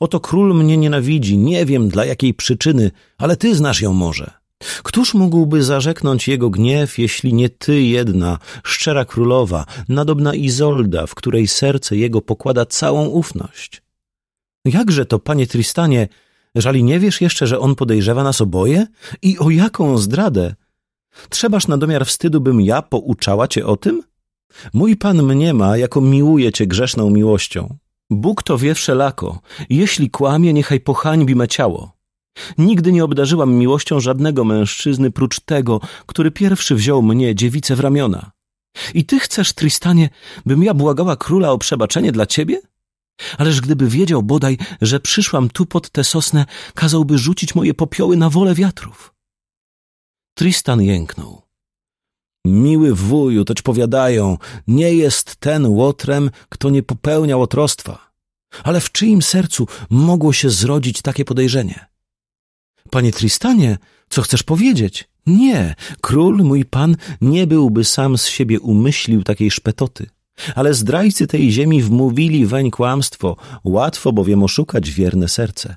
Oto król mnie nienawidzi, nie wiem dla jakiej przyczyny, ale ty znasz ją może. Któż mógłby zarzeknąć jego gniew, jeśli nie ty jedna, szczera królowa, nadobna Izolda, w której serce jego pokłada całą ufność? Jakże to, panie Tristanie, żali nie wiesz jeszcze, że on podejrzewa nas oboje? I o jaką zdradę? Trzebaż na domiar wstydu, bym ja pouczała cię o tym? Mój pan mnie ma, jako miłuje cię grzeszną miłością. Bóg to wie wszelako. Jeśli kłamie, niechaj pohańbi me ciało. Nigdy nie obdarzyłam miłością żadnego mężczyzny prócz tego, który pierwszy wziął mnie, dziewicę, w ramiona. I ty chcesz, Tristanie, bym ja błagała króla o przebaczenie dla ciebie? Ależ gdyby wiedział bodaj, że przyszłam tu pod tę sosnę, kazałby rzucić moje popioły na wolę wiatrów. Tristan jęknął. Miły wuju, toć powiadają, nie jest ten łotrem, kto nie popełniał otrostwa. Ale w czyim sercu mogło się zrodzić takie podejrzenie? Panie Tristanie, co chcesz powiedzieć? Nie, król, mój pan, nie byłby sam z siebie umyślił takiej szpetoty. Ale zdrajcy tej ziemi wmówili weń kłamstwo, łatwo bowiem oszukać wierne serce.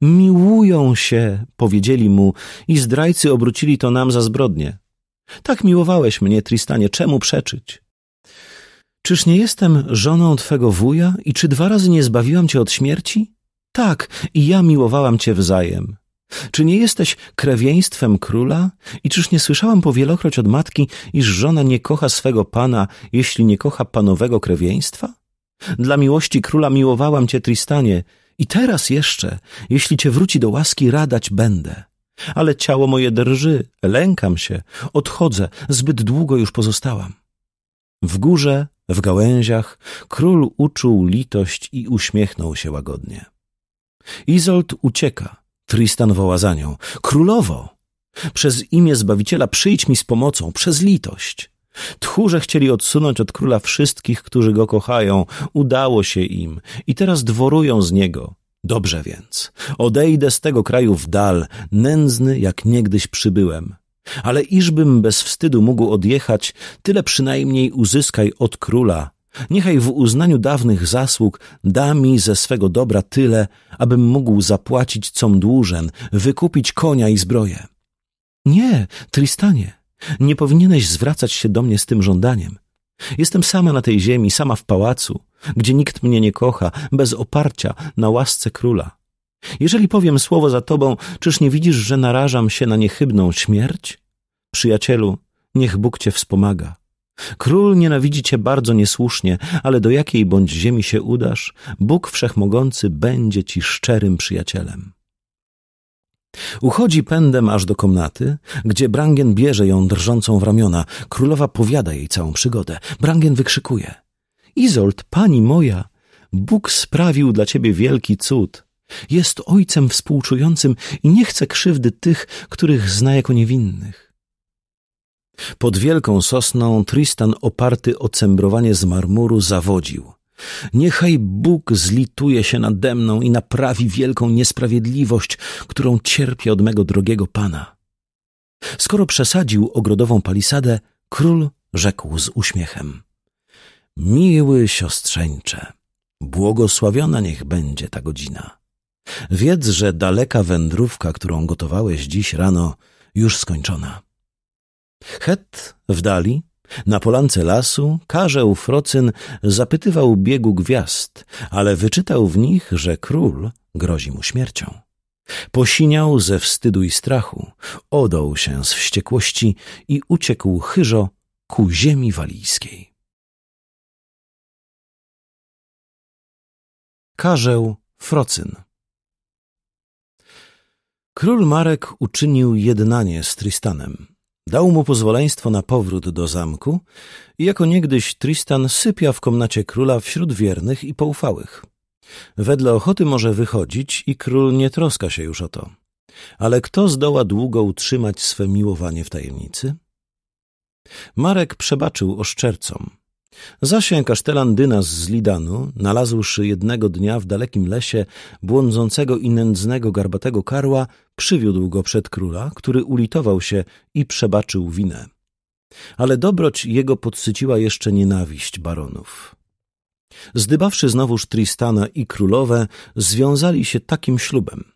Miłują się, powiedzieli mu, i zdrajcy obrócili to nam za zbrodnie. Tak miłowałeś mnie, Tristanie, czemu przeczyć? Czyż nie jestem żoną twego wuja i czy dwa razy nie zbawiłam cię od śmierci? Tak, i ja miłowałam cię wzajem. Czy nie jesteś krewieństwem króla? I czyż nie słyszałam powielokroć od matki, iż żona nie kocha swego pana, jeśli nie kocha panowego krewieństwa? Dla miłości króla miłowałam cię, Tristanie, i teraz jeszcze, jeśli cię wróci do łaski, radać będę. Ale ciało moje drży, lękam się, odchodzę, zbyt długo już pozostałam. W górze, w gałęziach, król uczuł litość i uśmiechnął się łagodnie. Izolt ucieka – Tristan woła za nią. Królowo! Przez imię Zbawiciela przyjdź mi z pomocą, przez litość. Tchórze chcieli odsunąć od króla wszystkich, którzy go kochają. Udało się im i teraz dworują z niego. Dobrze więc, odejdę z tego kraju w dal, nędzny jak niegdyś przybyłem. Ale iżbym bez wstydu mógł odjechać, tyle przynajmniej uzyskaj od króla, Niechaj w uznaniu dawnych zasług da mi ze swego dobra tyle, abym mógł zapłacić, com dłużen, wykupić konia i zbroję. Nie, Tristanie, nie powinieneś zwracać się do mnie z tym żądaniem. Jestem sama na tej ziemi, sama w pałacu, gdzie nikt mnie nie kocha, bez oparcia na łasce króla. Jeżeli powiem słowo za tobą, czyż nie widzisz, że narażam się na niechybną śmierć? Przyjacielu, niech Bóg cię wspomaga. Król nienawidzi cię bardzo niesłusznie, ale do jakiej bądź ziemi się udasz, Bóg Wszechmogący będzie ci szczerym przyjacielem. Uchodzi pędem aż do komnaty, gdzie Brangien bierze ją drżącą w ramiona. Królowa powiada jej całą przygodę. Brangien wykrzykuje. Izolt, pani moja, Bóg sprawił dla ciebie wielki cud. Jest ojcem współczującym i nie chce krzywdy tych, których zna jako niewinnych. Pod wielką sosną Tristan oparty o cembrowanie z marmuru zawodził. Niechaj Bóg zlituje się nade mną i naprawi wielką niesprawiedliwość, którą cierpię od mego drogiego pana. Skoro przesadził ogrodową palisadę, król rzekł z uśmiechem. Miły siostrzeńcze, błogosławiona niech będzie ta godzina. Wiedz, że daleka wędrówka, którą gotowałeś dziś rano, już skończona. Het w dali, na polance lasu, karzeł Frocyn zapytywał biegu gwiazd, ale wyczytał w nich, że król grozi mu śmiercią. Posiniał ze wstydu i strachu, odął się z wściekłości i uciekł chyżo ku ziemi walijskiej. Karzeł Frocyn Król Marek uczynił jednanie z Tristanem. Dał mu pozwoleństwo na powrót do zamku i jako niegdyś Tristan sypia w komnacie króla wśród wiernych i poufałych. Wedle ochoty może wychodzić i król nie troska się już o to. Ale kto zdoła długo utrzymać swe miłowanie w tajemnicy? Marek przebaczył oszczercom, Zaś kasztelandynas z Lidanu, nalazłszy jednego dnia w dalekim lesie błądzącego i nędznego garbatego karła, przywiódł go przed króla, który ulitował się i przebaczył winę. Ale dobroć jego podsyciła jeszcze nienawiść baronów. Zdybawszy znowuż Tristana i królowe, związali się takim ślubem –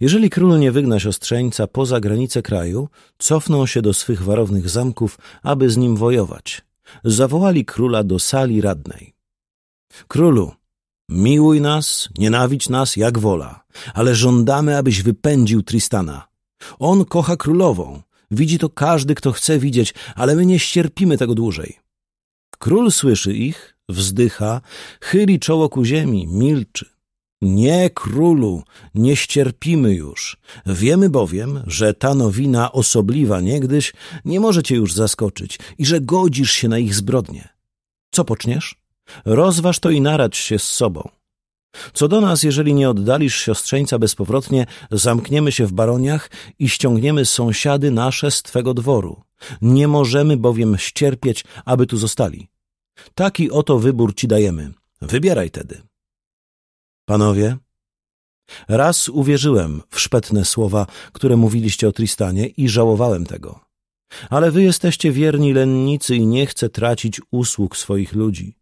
jeżeli król nie wygna siostrzeńca poza granice kraju, cofną się do swych warownych zamków, aby z nim wojować, zawołali króla do sali radnej. Królu, miłuj nas, nienawidź nas jak wola, ale żądamy, abyś wypędził Tristana. On kocha królową, widzi to każdy, kto chce widzieć, ale my nie ścierpimy tego dłużej. Król słyszy ich, wzdycha, chyli czoło ku ziemi, milczy. Nie, królu, nie ścierpimy już. Wiemy bowiem, że ta nowina osobliwa niegdyś nie może cię już zaskoczyć i że godzisz się na ich zbrodnie. Co poczniesz? Rozważ to i naradź się z sobą. Co do nas, jeżeli nie oddalisz siostrzeńca bezpowrotnie, zamkniemy się w baroniach i ściągniemy sąsiady nasze z twego dworu. Nie możemy bowiem ścierpieć, aby tu zostali. Taki oto wybór ci dajemy. Wybieraj tedy. Panowie, raz uwierzyłem w szpetne słowa, które mówiliście o Tristanie i żałowałem tego. Ale wy jesteście wierni lennicy i nie chcę tracić usług swoich ludzi.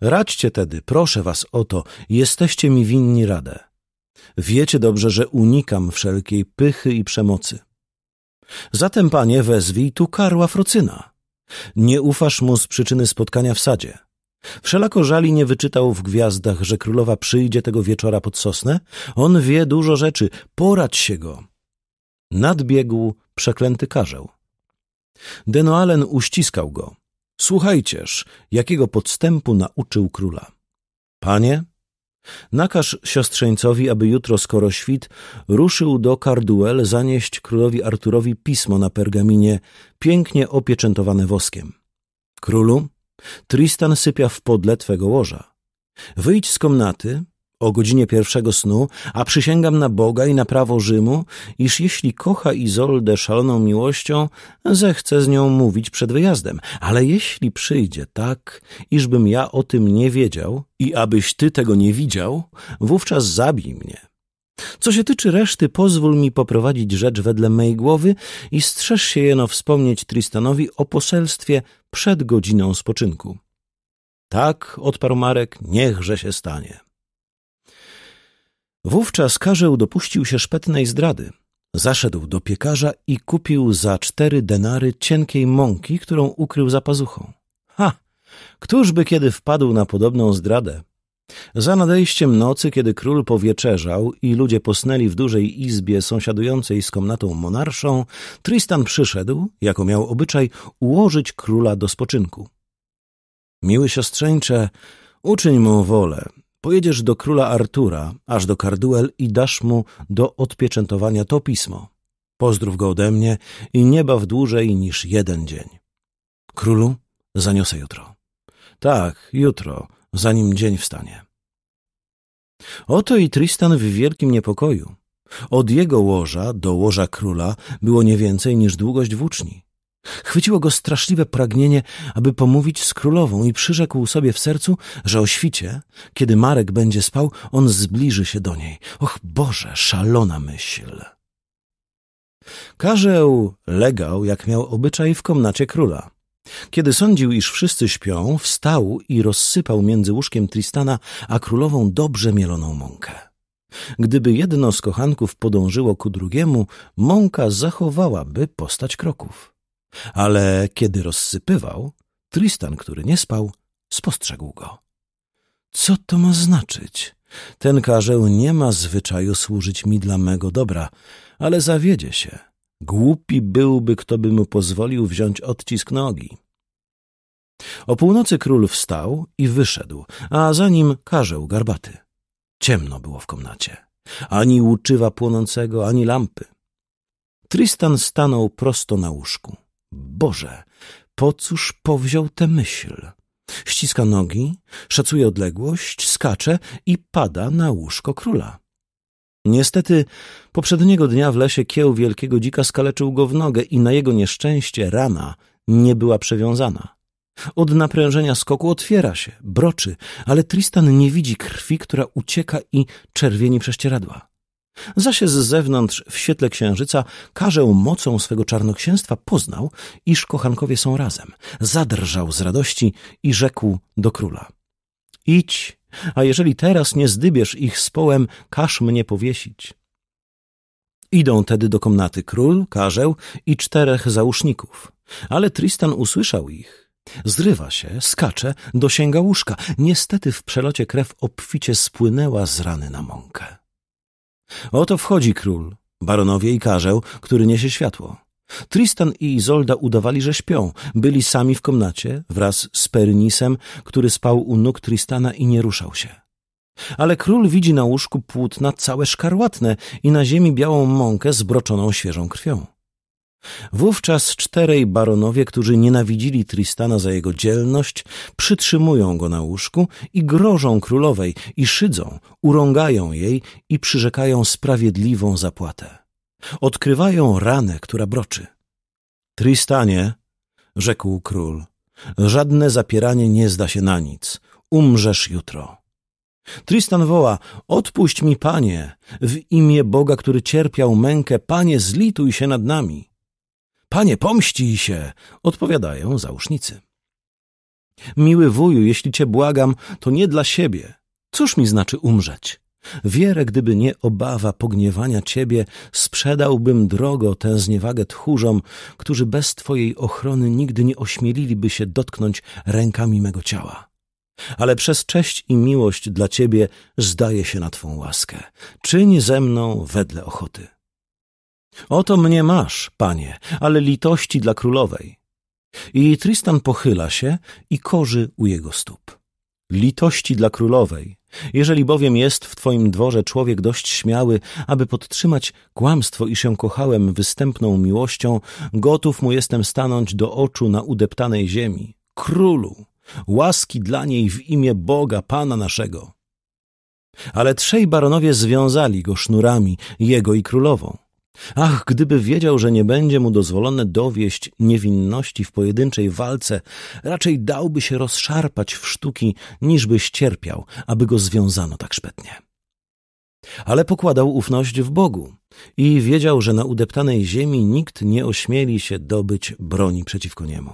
Radźcie tedy, proszę was o to, jesteście mi winni radę. Wiecie dobrze, że unikam wszelkiej pychy i przemocy. Zatem, panie, wezwij tu Karła Frocyna. Nie ufasz mu z przyczyny spotkania w sadzie. Wszelako żali nie wyczytał w gwiazdach, że królowa przyjdzie tego wieczora pod sosnę. On wie dużo rzeczy, Poradź się go. Nadbiegł przeklęty karzeł. Denoalen uściskał go. Słuchajcież, jakiego podstępu nauczył króla. Panie, nakaż siostrzeńcowi, aby jutro skoro świt ruszył do Carduel zanieść królowi Arturowi pismo na pergaminie, pięknie opieczętowane woskiem. Królu, Tristan sypia w podle twego łoża. Wyjdź z komnaty o godzinie pierwszego snu, a przysięgam na Boga i na prawo Rzymu, iż jeśli kocha Izoldę szaloną miłością, zechce z nią mówić przed wyjazdem. Ale jeśli przyjdzie tak, iżbym ja o tym nie wiedział i abyś ty tego nie widział, wówczas zabij mnie co się tyczy reszty, pozwól mi poprowadzić rzecz wedle mej głowy i strzeż się jeno wspomnieć Tristanowi o poselstwie przed godziną spoczynku. Tak, odparł Marek, niechże się stanie. Wówczas Karzeł dopuścił się szpetnej zdrady. Zaszedł do piekarza i kupił za cztery denary cienkiej mąki, którą ukrył za pazuchą. Ha! Któż by kiedy wpadł na podobną zdradę? Za nadejściem nocy, kiedy król powieczerzał i ludzie posnęli w dużej izbie sąsiadującej z komnatą monarszą, Tristan przyszedł, jako miał obyczaj, ułożyć króla do spoczynku. Miły siostrzeńcze, uczyń mu wolę. Pojedziesz do króla Artura, aż do Karduel i dasz mu do odpieczętowania to pismo. Pozdrów go ode mnie i nie baw dłużej niż jeden dzień. Królu, zaniosę jutro. Tak, jutro, zanim dzień wstanie. Oto i Tristan w wielkim niepokoju. Od jego łoża do łoża króla było nie więcej niż długość włóczni. Chwyciło go straszliwe pragnienie, aby pomówić z królową i przyrzekł sobie w sercu, że o świcie, kiedy Marek będzie spał, on zbliży się do niej. Och Boże, szalona myśl! Karzeł legał, jak miał obyczaj w komnacie króla. Kiedy sądził, iż wszyscy śpią, wstał i rozsypał między łóżkiem Tristana a królową dobrze mieloną mąkę. Gdyby jedno z kochanków podążyło ku drugiemu, mąka zachowałaby postać kroków. Ale kiedy rozsypywał, Tristan, który nie spał, spostrzegł go. Co to ma znaczyć? Ten karzeł nie ma zwyczaju służyć mi dla mego dobra, ale zawiedzie się Głupi byłby, kto by mu pozwolił wziąć odcisk nogi. O północy król wstał i wyszedł, a za nim karzeł garbaty. Ciemno było w komnacie. Ani łuczywa płonącego, ani lampy. Tristan stanął prosto na łóżku. Boże, po cóż powziął tę myśl? Ściska nogi, szacuje odległość, skacze i pada na łóżko króla. Niestety, poprzedniego dnia w lesie kieł wielkiego dzika skaleczył go w nogę i na jego nieszczęście rana nie była przewiązana. Od naprężenia skoku otwiera się, broczy, ale Tristan nie widzi krwi, która ucieka i czerwieni prześcieradła. Zaś z zewnątrz, w świetle księżyca, karzę mocą swego czarnoksięstwa poznał, iż kochankowie są razem. Zadrżał z radości i rzekł do króla. Idź a jeżeli teraz nie zdybiesz ich z połem, każ mnie powiesić. Idą tedy do komnaty król, karzeł i czterech załóżników, Ale Tristan usłyszał ich. Zrywa się, skacze, dosięga łóżka. Niestety w przelocie krew obficie spłynęła z rany na mąkę. Oto wchodzi król, baronowie i karzeł, który niesie światło. Tristan i Izolda udawali, że śpią. Byli sami w komnacie, wraz z Pernisem, który spał u nóg Tristana i nie ruszał się. Ale król widzi na łóżku płótna całe szkarłatne i na ziemi białą mąkę zbroczoną świeżą krwią. Wówczas czterej baronowie, którzy nienawidzili Tristana za jego dzielność, przytrzymują go na łóżku i grożą królowej i szydzą, urągają jej i przyrzekają sprawiedliwą zapłatę. Odkrywają ranę, która broczy. Tristanie, rzekł król, żadne zapieranie nie zda się na nic. Umrzesz jutro. Tristan woła, odpuść mi, panie, w imię Boga, który cierpiał mękę, panie, zlituj się nad nami. Panie, pomścij się, odpowiadają załóżnicy. Miły wuju, jeśli cię błagam, to nie dla siebie. Cóż mi znaczy umrzeć? Wierę, gdyby nie obawa pogniewania Ciebie, sprzedałbym drogo tę zniewagę tchórzom, którzy bez Twojej ochrony nigdy nie ośmieliliby się dotknąć rękami mego ciała. Ale przez cześć i miłość dla Ciebie zdaję się na Twą łaskę. Czyń ze mną wedle ochoty. Oto mnie masz, Panie, ale litości dla królowej. I Tristan pochyla się i korzy u jego stóp. Litości dla królowej – jeżeli bowiem jest w twoim dworze człowiek dość śmiały, aby podtrzymać kłamstwo, iż ją kochałem występną miłością, gotów mu jestem stanąć do oczu na udeptanej ziemi. Królu, łaski dla niej w imię Boga, Pana naszego. Ale trzej baronowie związali go sznurami, jego i królową. Ach, gdyby wiedział, że nie będzie mu dozwolone dowieść niewinności w pojedynczej walce, raczej dałby się rozszarpać w sztuki, niżby ścierpiał, aby go związano tak szpetnie. Ale pokładał ufność w Bogu i wiedział, że na udeptanej ziemi nikt nie ośmieli się dobyć broni przeciwko niemu.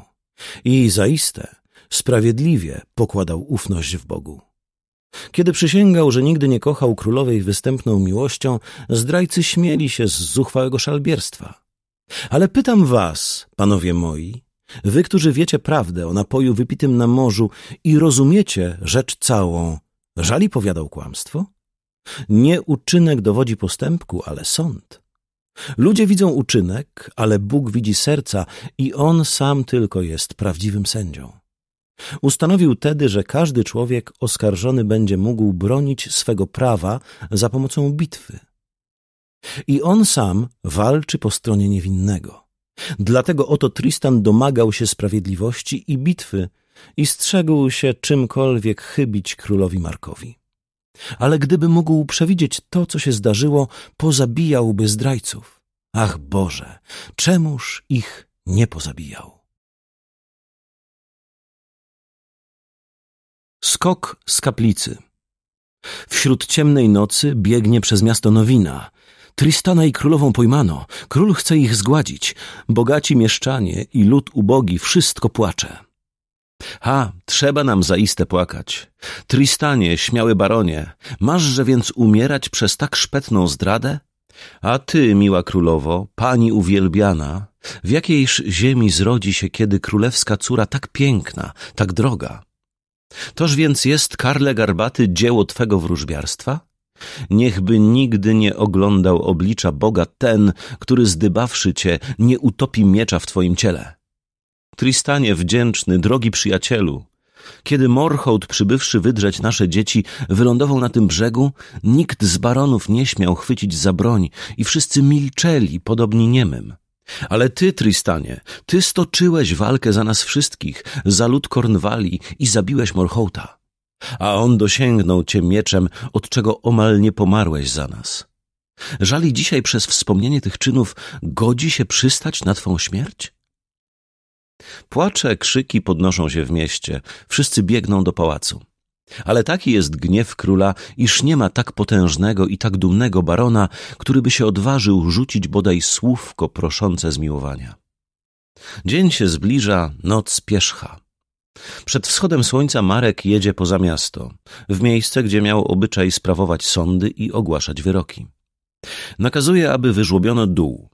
I zaiste, sprawiedliwie pokładał ufność w Bogu. Kiedy przysięgał, że nigdy nie kochał królowej występną miłością, zdrajcy śmieli się z zuchwałego szalbierstwa. Ale pytam was, panowie moi, wy, którzy wiecie prawdę o napoju wypitym na morzu i rozumiecie rzecz całą, żali powiadał kłamstwo? Nie uczynek dowodzi postępku, ale sąd. Ludzie widzą uczynek, ale Bóg widzi serca i On sam tylko jest prawdziwym sędzią. Ustanowił tedy, że każdy człowiek oskarżony będzie mógł bronić swego prawa za pomocą bitwy. I on sam walczy po stronie niewinnego. Dlatego oto Tristan domagał się sprawiedliwości i bitwy i strzegł się czymkolwiek chybić królowi Markowi. Ale gdyby mógł przewidzieć to, co się zdarzyło, pozabijałby zdrajców. Ach Boże, czemuż ich nie pozabijał? Skok z kaplicy. Wśród ciemnej nocy biegnie przez miasto nowina. Tristana i królową pojmano. Król chce ich zgładzić. Bogaci mieszczanie i lud ubogi wszystko płacze. Ha, trzeba nam zaiste płakać. Tristanie, śmiały baronie, maszże więc umierać przez tak szpetną zdradę? A ty, miła królowo, pani uwielbiana, w jakiejż ziemi zrodzi się kiedy królewska córa tak piękna, tak droga? Toż więc jest, Karle Garbaty, dzieło Twego wróżbiarstwa? Niechby nigdy nie oglądał oblicza Boga ten, który zdybawszy Cię, nie utopi miecza w Twoim ciele. Tristanie wdzięczny, drogi przyjacielu, kiedy Morhołd, przybywszy wydrzeć nasze dzieci, wylądował na tym brzegu, nikt z baronów nie śmiał chwycić za broń i wszyscy milczeli, podobni niemym. Ale ty, Tristanie, ty stoczyłeś walkę za nas wszystkich, za lud Kornwali i zabiłeś Morhołta. A on dosięgnął cię mieczem, od czego omal nie pomarłeś za nas. Żali dzisiaj przez wspomnienie tych czynów godzi się przystać na twą śmierć? Płacze, krzyki podnoszą się w mieście, wszyscy biegną do pałacu. Ale taki jest gniew króla, iż nie ma tak potężnego i tak dumnego barona, który by się odważył rzucić bodaj słówko proszące zmiłowania. Dzień się zbliża, noc pierzcha. Przed wschodem słońca Marek jedzie poza miasto, w miejsce, gdzie miał obyczaj sprawować sądy i ogłaszać wyroki. Nakazuje, aby wyżłobiono dół,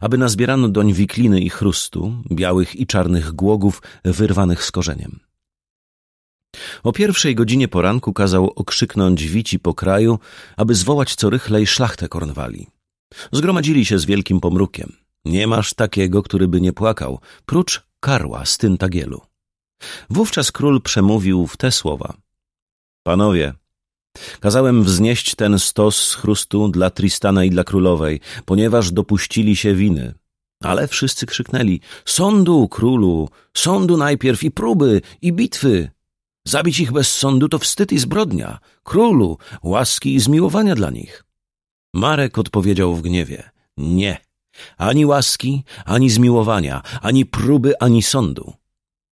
aby nazbierano doń wikliny i chrustu, białych i czarnych głogów wyrwanych z korzeniem. O pierwszej godzinie poranku kazał okrzyknąć wici po kraju, aby zwołać co rychlej szlachtę Kornwali. Zgromadzili się z wielkim pomrukiem. Nie masz takiego, który by nie płakał, prócz Karła z Tyntagielu. Wówczas król przemówił w te słowa. Panowie, kazałem wznieść ten stos z chrustu dla Tristana i dla królowej, ponieważ dopuścili się winy. Ale wszyscy krzyknęli, sądu, królu, sądu najpierw i próby, i bitwy. Zabić ich bez sądu to wstyd i zbrodnia. Królu, łaski i zmiłowania dla nich. Marek odpowiedział w gniewie. Nie. Ani łaski, ani zmiłowania, ani próby, ani sądu.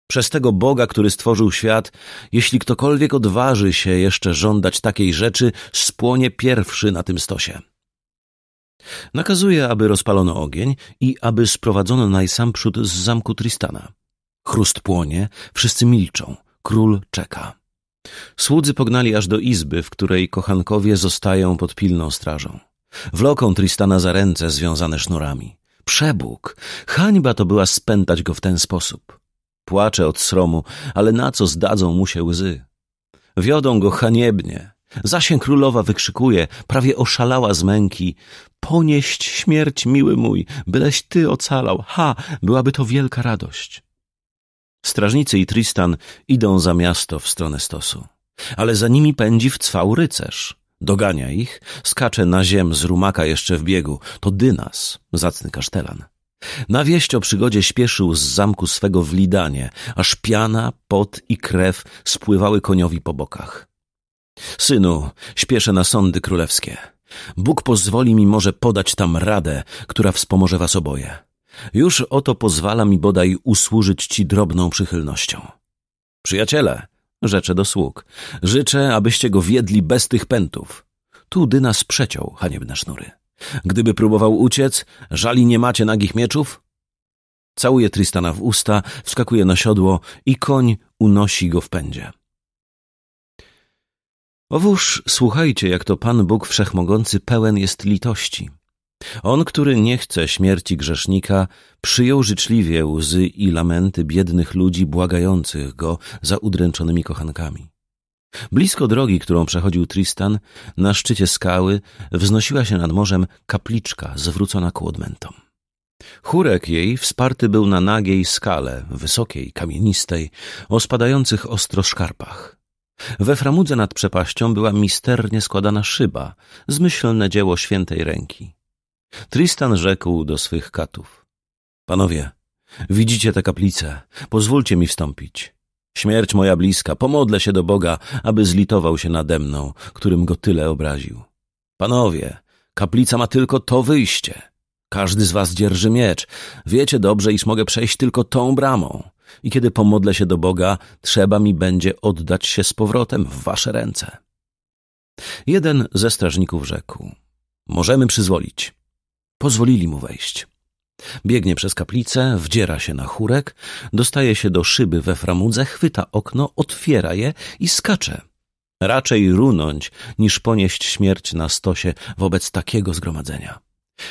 Przez tego Boga, który stworzył świat, jeśli ktokolwiek odważy się jeszcze żądać takiej rzeczy, spłonie pierwszy na tym stosie. Nakazuje, aby rozpalono ogień i aby sprowadzono najsamprzód z zamku Tristana. Chrust płonie, wszyscy milczą – Król czeka. Słudzy pognali aż do izby, w której kochankowie zostają pod pilną strażą. Wloką Tristana za ręce związane sznurami. Przebóg! Hańba to była spętać go w ten sposób. Płacze od sromu, ale na co zdadzą mu się łzy? Wiodą go haniebnie. Zasię królowa wykrzykuje, prawie oszalała z męki. Ponieść śmierć, miły mój, byleś ty ocalał. Ha, byłaby to wielka radość. Strażnicy i Tristan idą za miasto w stronę stosu. Ale za nimi pędzi w cwał rycerz. Dogania ich, skacze na ziem z rumaka jeszcze w biegu. To Dynas, zacny kasztelan. Na wieść o przygodzie śpieszył z zamku swego w Lidanie, aż piana, pot i krew spływały koniowi po bokach. Synu, śpieszę na sądy królewskie. Bóg pozwoli mi może podać tam radę, która wspomoże was oboje. Już oto pozwala mi bodaj usłużyć ci drobną przychylnością. Przyjaciele, rzeczę do sług, życzę, abyście go wiedli bez tych pętów. Tu dyna sprzeciął haniebne sznury. Gdyby próbował uciec, żali nie macie nagich mieczów? Całuje Tristana w usta, wskakuje na siodło i koń unosi go w pędzie. Owóż słuchajcie, jak to Pan Bóg Wszechmogący pełen jest litości – on, który nie chce śmierci grzesznika, przyjął życzliwie łzy i lamenty biednych ludzi błagających go za udręczonymi kochankami. Blisko drogi, którą przechodził Tristan, na szczycie skały wznosiła się nad morzem kapliczka zwrócona ku odmętom. Chórek jej wsparty był na nagiej skale, wysokiej, kamienistej, o spadających ostro szkarpach. We framudze nad przepaścią była misternie składana szyba, zmyślne dzieło świętej ręki. Tristan rzekł do swych katów. Panowie, widzicie tę kaplicę. Pozwólcie mi wstąpić. Śmierć moja bliska, pomodlę się do Boga, aby zlitował się nade mną, którym go tyle obraził. Panowie, kaplica ma tylko to wyjście. Każdy z was dzierży miecz. Wiecie dobrze, iż mogę przejść tylko tą bramą. I kiedy pomodlę się do Boga, trzeba mi będzie oddać się z powrotem w wasze ręce. Jeden ze strażników rzekł. Możemy przyzwolić. Pozwolili mu wejść. Biegnie przez kaplicę, wdziera się na chórek, dostaje się do szyby we framudze, chwyta okno, otwiera je i skacze. Raczej runąć, niż ponieść śmierć na stosie wobec takiego zgromadzenia.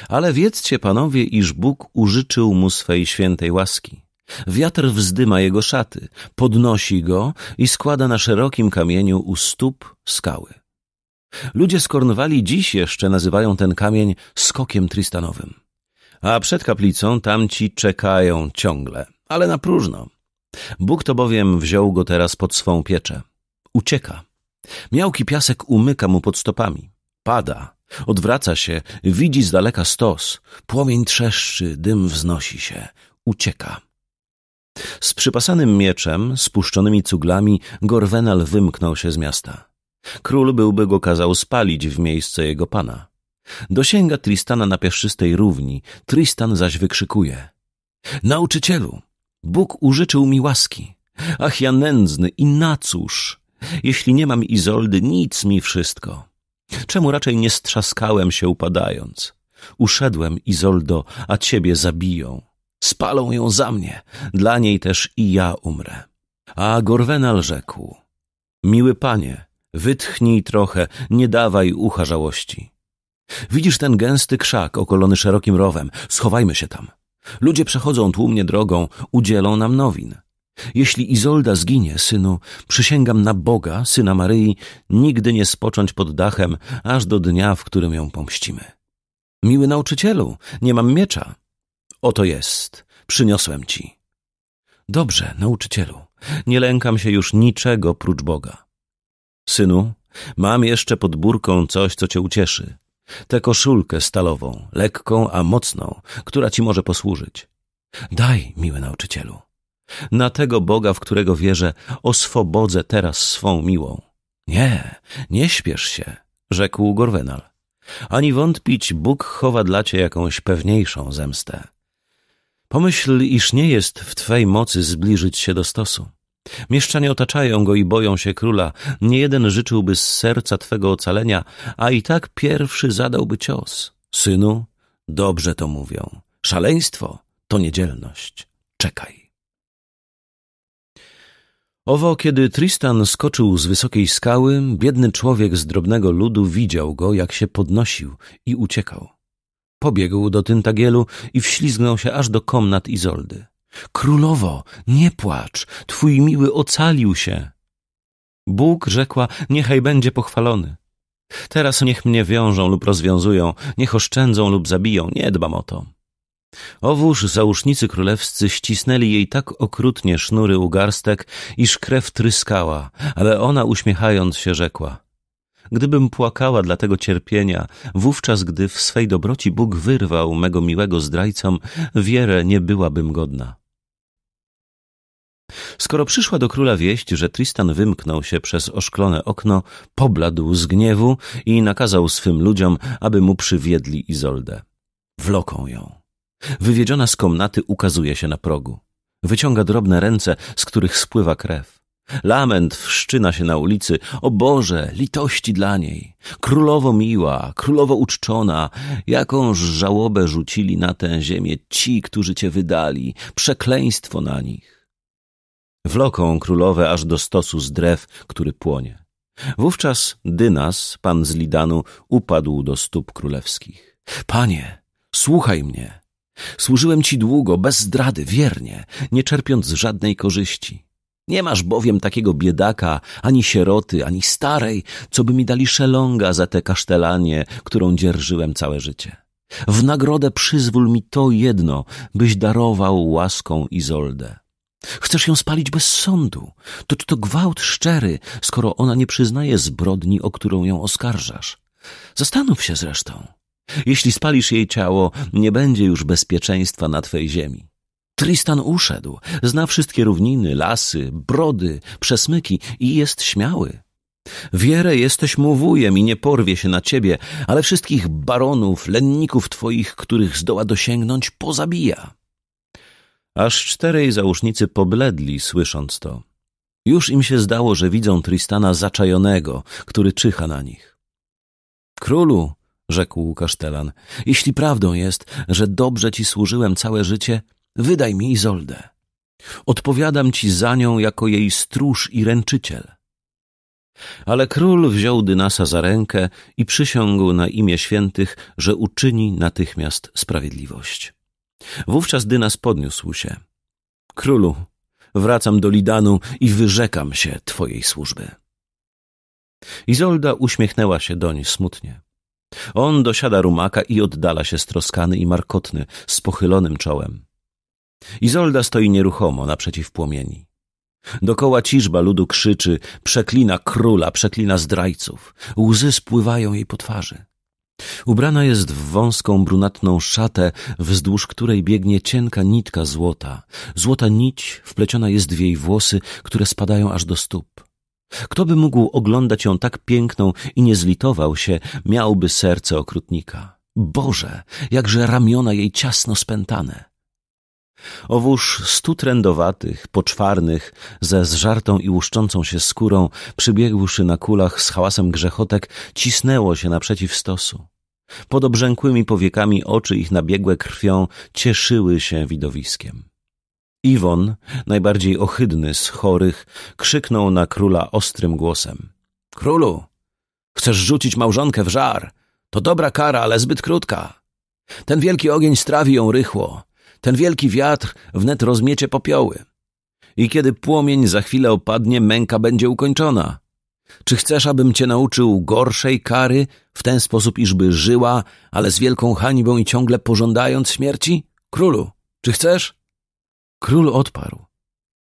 Ale wiedzcie, panowie, iż Bóg użyczył mu swej świętej łaski. Wiatr wzdyma jego szaty, podnosi go i składa na szerokim kamieniu u stóp skały. Ludzie z Kornwali dziś jeszcze nazywają ten kamień skokiem tristanowym. A przed kaplicą tamci czekają ciągle, ale na próżno. Bóg to bowiem wziął go teraz pod swą pieczę. Ucieka. Miałki piasek umyka mu pod stopami. Pada. Odwraca się, widzi z daleka stos. Płomień trzeszczy, dym wznosi się. Ucieka. Z przypasanym mieczem, spuszczonymi cuglami, Gorwenal wymknął się z miasta. Król byłby go kazał spalić w miejsce jego pana. Dosięga Tristana na piaszczystej równi, Tristan zaś wykrzykuje. Nauczycielu, Bóg użyczył mi łaski. Ach, ja nędzny i na cóż! Jeśli nie mam Izoldy, nic mi wszystko. Czemu raczej nie strzaskałem się upadając? Uszedłem, Izoldo, a ciebie zabiją. Spalą ją za mnie, dla niej też i ja umrę. A Gorwenal rzekł. Miły panie, Wytchnij trochę, nie dawaj ucha żałości. Widzisz ten gęsty krzak okolony szerokim rowem, schowajmy się tam. Ludzie przechodzą tłumnie drogą, udzielą nam nowin. Jeśli Izolda zginie, synu, przysięgam na Boga, syna Maryi, nigdy nie spocząć pod dachem, aż do dnia, w którym ją pomścimy. Miły nauczycielu, nie mam miecza. Oto jest, przyniosłem ci. Dobrze, nauczycielu, nie lękam się już niczego prócz Boga. Synu, mam jeszcze pod burką coś, co cię ucieszy. Tę koszulkę stalową, lekką, a mocną, która ci może posłużyć. Daj, miły nauczycielu. Na tego Boga, w którego wierzę, oswobodzę teraz swą miłą. Nie, nie śpiesz się, rzekł Gorwenal. Ani wątpić, Bóg chowa dla cię jakąś pewniejszą zemstę. Pomyśl, iż nie jest w twej mocy zbliżyć się do stosu. Mieszczanie otaczają go i boją się króla. Nie jeden życzyłby z serca twego ocalenia, a i tak pierwszy zadałby cios. Synu, dobrze to mówią. Szaleństwo to niedzielność. Czekaj. Owo, kiedy Tristan skoczył z wysokiej skały, biedny człowiek z drobnego ludu widział go, jak się podnosił i uciekał. Pobiegł do Tyntagielu i wślizgnął się aż do komnat Izoldy. Królowo, nie płacz, twój miły ocalił się. Bóg rzekła, niechaj będzie pochwalony. Teraz niech mnie wiążą lub rozwiązują, niech oszczędzą lub zabiją, nie dbam o to. Owóż załóżnicy królewscy ścisnęli jej tak okrutnie sznury u garstek, iż krew tryskała, ale ona uśmiechając się rzekła – gdybym płakała dla tego cierpienia, wówczas gdy w swej dobroci Bóg wyrwał mego miłego zdrajcom, wierę nie byłabym godna. Skoro przyszła do króla wieść, że Tristan wymknął się przez oszklone okno, pobladł z gniewu i nakazał swym ludziom, aby mu przywiedli Izoldę. Wloką ją. Wywiedziona z komnaty ukazuje się na progu. Wyciąga drobne ręce, z których spływa krew. Lament wszczyna się na ulicy. O Boże, litości dla niej! Królowo miła, królowo uczczona, jakąż żałobę rzucili na tę ziemię ci, którzy cię wydali, przekleństwo na nich. Wloką królowe aż do stosu z drew, który płonie. Wówczas Dynas, pan z Lidanu, upadł do stóp królewskich. Panie, słuchaj mnie. Służyłem ci długo, bez zdrady, wiernie, nie czerpiąc żadnej korzyści. Nie masz bowiem takiego biedaka, ani sieroty, ani starej, co by mi dali szelonga za tę kasztelanie, którą dzierżyłem całe życie. W nagrodę przyzwól mi to jedno, byś darował łaską Izoldę. Chcesz ją spalić bez sądu. To czy to gwałt szczery, skoro ona nie przyznaje zbrodni, o którą ją oskarżasz? Zastanów się zresztą. Jeśli spalisz jej ciało, nie będzie już bezpieczeństwa na twej ziemi. Tristan uszedł, zna wszystkie równiny, lasy, brody, przesmyki i jest śmiały. Wierę jesteś mu wujem i nie porwie się na ciebie, ale wszystkich baronów, lenników twoich, których zdoła dosięgnąć, pozabija. Aż czterej załóżnicy pobledli, słysząc to. Już im się zdało, że widzą Tristana zaczajonego, który czyha na nich. Królu, rzekł kasztelan, jeśli prawdą jest, że dobrze ci służyłem całe życie, wydaj mi Izoldę. Odpowiadam ci za nią jako jej stróż i ręczyciel. Ale król wziął Dynasa za rękę i przysiągł na imię świętych, że uczyni natychmiast sprawiedliwość. Wówczas Dynas podniósł się. Królu, wracam do Lidanu i wyrzekam się twojej służby. Izolda uśmiechnęła się doń smutnie. On dosiada rumaka i oddala się stroskany i markotny, z pochylonym czołem. Izolda stoi nieruchomo naprzeciw płomieni. Dokoła ciżba ludu krzyczy, przeklina króla, przeklina zdrajców. Łzy spływają jej po twarzy. Ubrana jest w wąską, brunatną szatę, wzdłuż której biegnie cienka nitka złota. Złota nić wpleciona jest w jej włosy, które spadają aż do stóp. Kto by mógł oglądać ją tak piękną i nie zlitował się, miałby serce okrutnika. Boże, jakże ramiona jej ciasno spętane. Owóż stu trędowatych, poczwarnych, ze zżartą i łuszczącą się skórą, przybiegłszy na kulach z hałasem grzechotek, cisnęło się naprzeciw stosu. Pod obrzękłymi powiekami oczy ich nabiegłe krwią cieszyły się widowiskiem. Iwon, najbardziej ohydny z chorych, krzyknął na króla ostrym głosem. Królu, chcesz rzucić małżonkę w żar? To dobra kara, ale zbyt krótka. Ten wielki ogień strawi ją rychło. Ten wielki wiatr wnet rozmiecie popioły. I kiedy płomień za chwilę opadnie, męka będzie ukończona. Czy chcesz, abym cię nauczył gorszej kary, w ten sposób, iżby żyła, ale z wielką hańbą i ciągle pożądając śmierci? Królu, czy chcesz? Król odparł.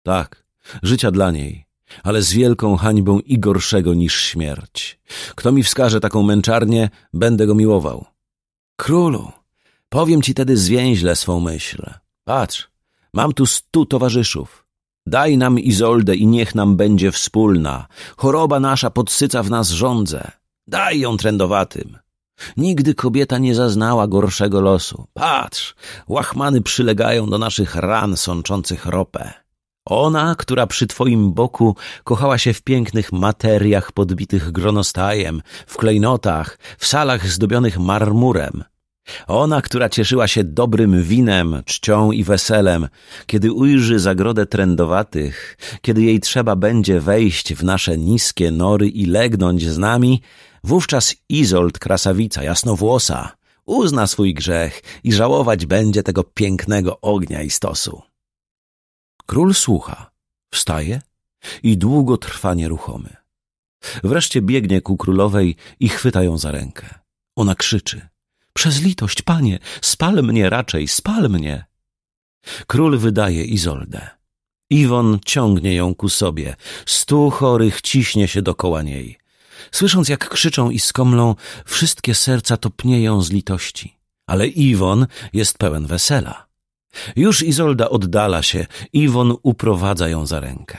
Tak, życia dla niej, ale z wielką hańbą i gorszego niż śmierć. Kto mi wskaże taką męczarnię, będę go miłował. Królu, Powiem ci tedy zwięźle swą myśl. Patrz, mam tu stu towarzyszów. Daj nam Izoldę i niech nam będzie wspólna. Choroba nasza podsyca w nas żądzę. Daj ją trędowatym. Nigdy kobieta nie zaznała gorszego losu. Patrz, łachmany przylegają do naszych ran sączących ropę. Ona, która przy twoim boku kochała się w pięknych materiach podbitych gronostajem, w klejnotach, w salach zdobionych marmurem, ona, która cieszyła się dobrym winem, czcią i weselem, kiedy ujrzy zagrodę trędowatych, kiedy jej trzeba będzie wejść w nasze niskie nory i legnąć z nami, wówczas Izold Krasawica, jasnowłosa, uzna swój grzech i żałować będzie tego pięknego ognia i stosu. Król słucha, wstaje i długo trwa nieruchomy. Wreszcie biegnie ku królowej i chwyta ją za rękę. Ona krzyczy – przez litość, panie, spal mnie raczej, spal mnie. Król wydaje Izoldę. Iwon ciągnie ją ku sobie. Stu chorych ciśnie się dokoła niej. Słysząc, jak krzyczą i skomlą, wszystkie serca topnieją z litości. Ale Iwon jest pełen wesela. Już Izolda oddala się, Iwon uprowadza ją za rękę.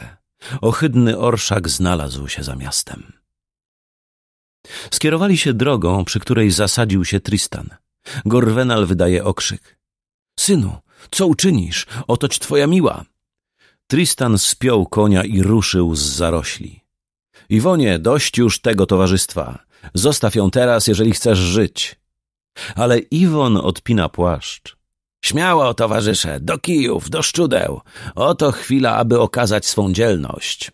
Ohydny orszak znalazł się za miastem. Skierowali się drogą, przy której zasadził się Tristan. Gorwenal wydaje okrzyk. Synu, co uczynisz? Otoć twoja miła. Tristan spiął konia i ruszył z zarośli. Iwonie, dość już tego towarzystwa. Zostaw ją teraz, jeżeli chcesz żyć. Ale Iwon odpina płaszcz. Śmiało, towarzysze, do kijów, do szczudeł. Oto chwila, aby okazać swą dzielność.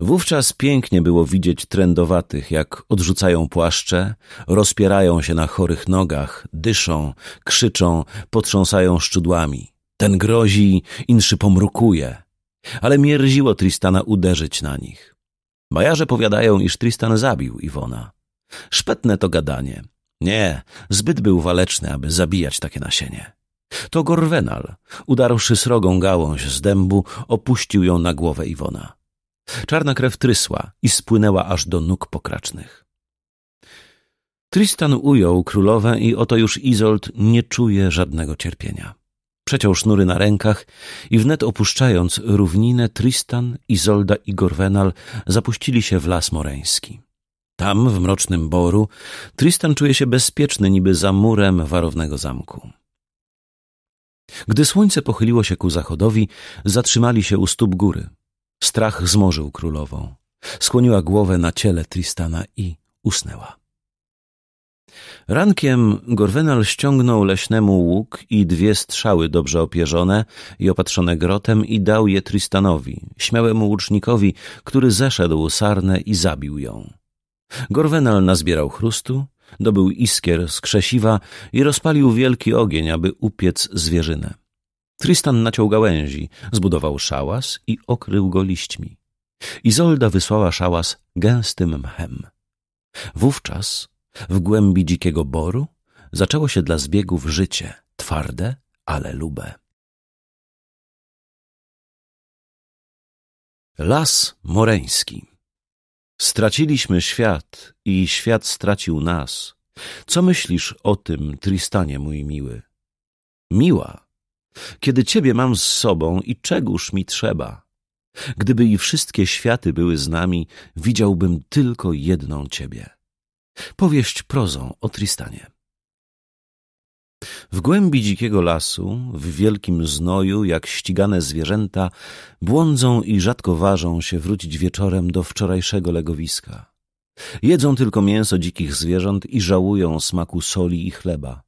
Wówczas pięknie było widzieć trędowatych, jak odrzucają płaszcze, rozpierają się na chorych nogach, dyszą, krzyczą, potrząsają szczudłami. Ten grozi, inszy pomrukuje. Ale mierziło Tristana uderzyć na nich. Majarze powiadają, iż Tristan zabił Iwona. Szpetne to gadanie. Nie, zbyt był waleczny, aby zabijać takie nasienie. To Gorwenal, udarłszy srogą gałąź z dębu, opuścił ją na głowę Iwona. Czarna krew trysła i spłynęła aż do nóg pokracznych. Tristan ujął królowę i oto już Izold nie czuje żadnego cierpienia. Przeciął sznury na rękach i wnet opuszczając równinę, Tristan, Izolda i Gorwenal zapuścili się w las moreński. Tam, w mrocznym boru, Tristan czuje się bezpieczny niby za murem warownego zamku. Gdy słońce pochyliło się ku zachodowi, zatrzymali się u stóp góry, Strach zmorzył królową. Skłoniła głowę na ciele Tristana i usnęła. Rankiem Gorwenal ściągnął leśnemu łuk i dwie strzały dobrze opierzone i opatrzone grotem i dał je Tristanowi, śmiałemu łucznikowi, który zeszedł sarnę i zabił ją. Gorwenal nazbierał chrustu, dobył iskier z krzesiwa i rozpalił wielki ogień, aby upiec zwierzynę. Trystan naciął gałęzi, zbudował szałas i okrył go liśćmi. Izolda wysłała szałas gęstym mchem. Wówczas w głębi dzikiego boru zaczęło się dla zbiegów życie, twarde, ale lube. Las Moreński Straciliśmy świat i świat stracił nas. Co myślisz o tym, Tristanie mój miły? Miła kiedy Ciebie mam z sobą i czegóż mi trzeba? Gdyby i wszystkie światy były z nami, widziałbym tylko jedną Ciebie. Powieść prozą o Tristanie. W głębi dzikiego lasu, w wielkim znoju, jak ścigane zwierzęta, błądzą i rzadko ważą się wrócić wieczorem do wczorajszego legowiska. Jedzą tylko mięso dzikich zwierząt i żałują smaku soli i chleba.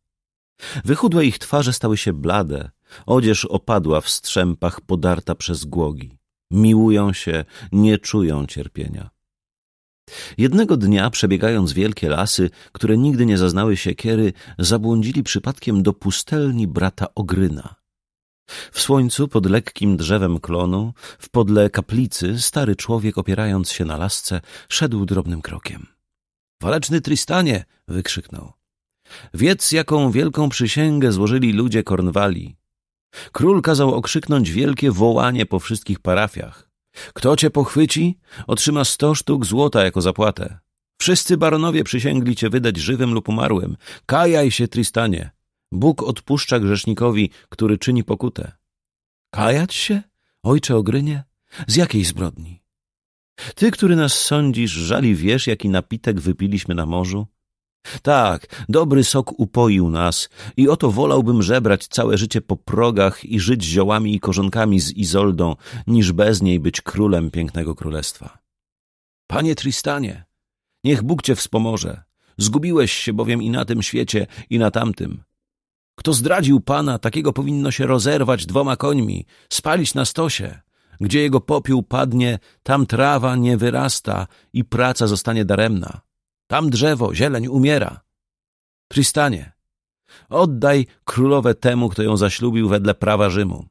Wychudłe ich twarze stały się blade, Odzież opadła w strzępach podarta przez głogi. Miłują się, nie czują cierpienia. Jednego dnia, przebiegając wielkie lasy, które nigdy nie zaznały siekiery, zabłądzili przypadkiem do pustelni brata Ogryna. W słońcu, pod lekkim drzewem klonu, w podle kaplicy, stary człowiek, opierając się na lasce, szedł drobnym krokiem. — Waleczny Tristanie! — wykrzyknął. Wiedz, jaką wielką przysięgę złożyli ludzie Kornwali. Król kazał okrzyknąć wielkie wołanie po wszystkich parafiach. Kto cię pochwyci, otrzyma sto sztuk złota jako zapłatę. Wszyscy baronowie przysięgli cię wydać żywym lub umarłym. Kajaj się, Tristanie. Bóg odpuszcza grzesznikowi, który czyni pokutę. Kajać się? Ojcze Ogrynie? Z jakiej zbrodni? Ty, który nas sądzisz, żali wiesz, jaki napitek wypiliśmy na morzu? Tak, dobry sok upoił nas i oto wolałbym żebrać całe życie po progach i żyć ziołami i korzonkami z Izoldą, niż bez niej być królem pięknego królestwa. Panie Tristanie, niech Bóg cię wspomoże. Zgubiłeś się bowiem i na tym świecie, i na tamtym. Kto zdradził pana, takiego powinno się rozerwać dwoma końmi, spalić na stosie. Gdzie jego popiół padnie, tam trawa nie wyrasta i praca zostanie daremna. Tam drzewo, zieleń umiera. Tristanie, oddaj królowę temu, kto ją zaślubił wedle prawa Rzymu.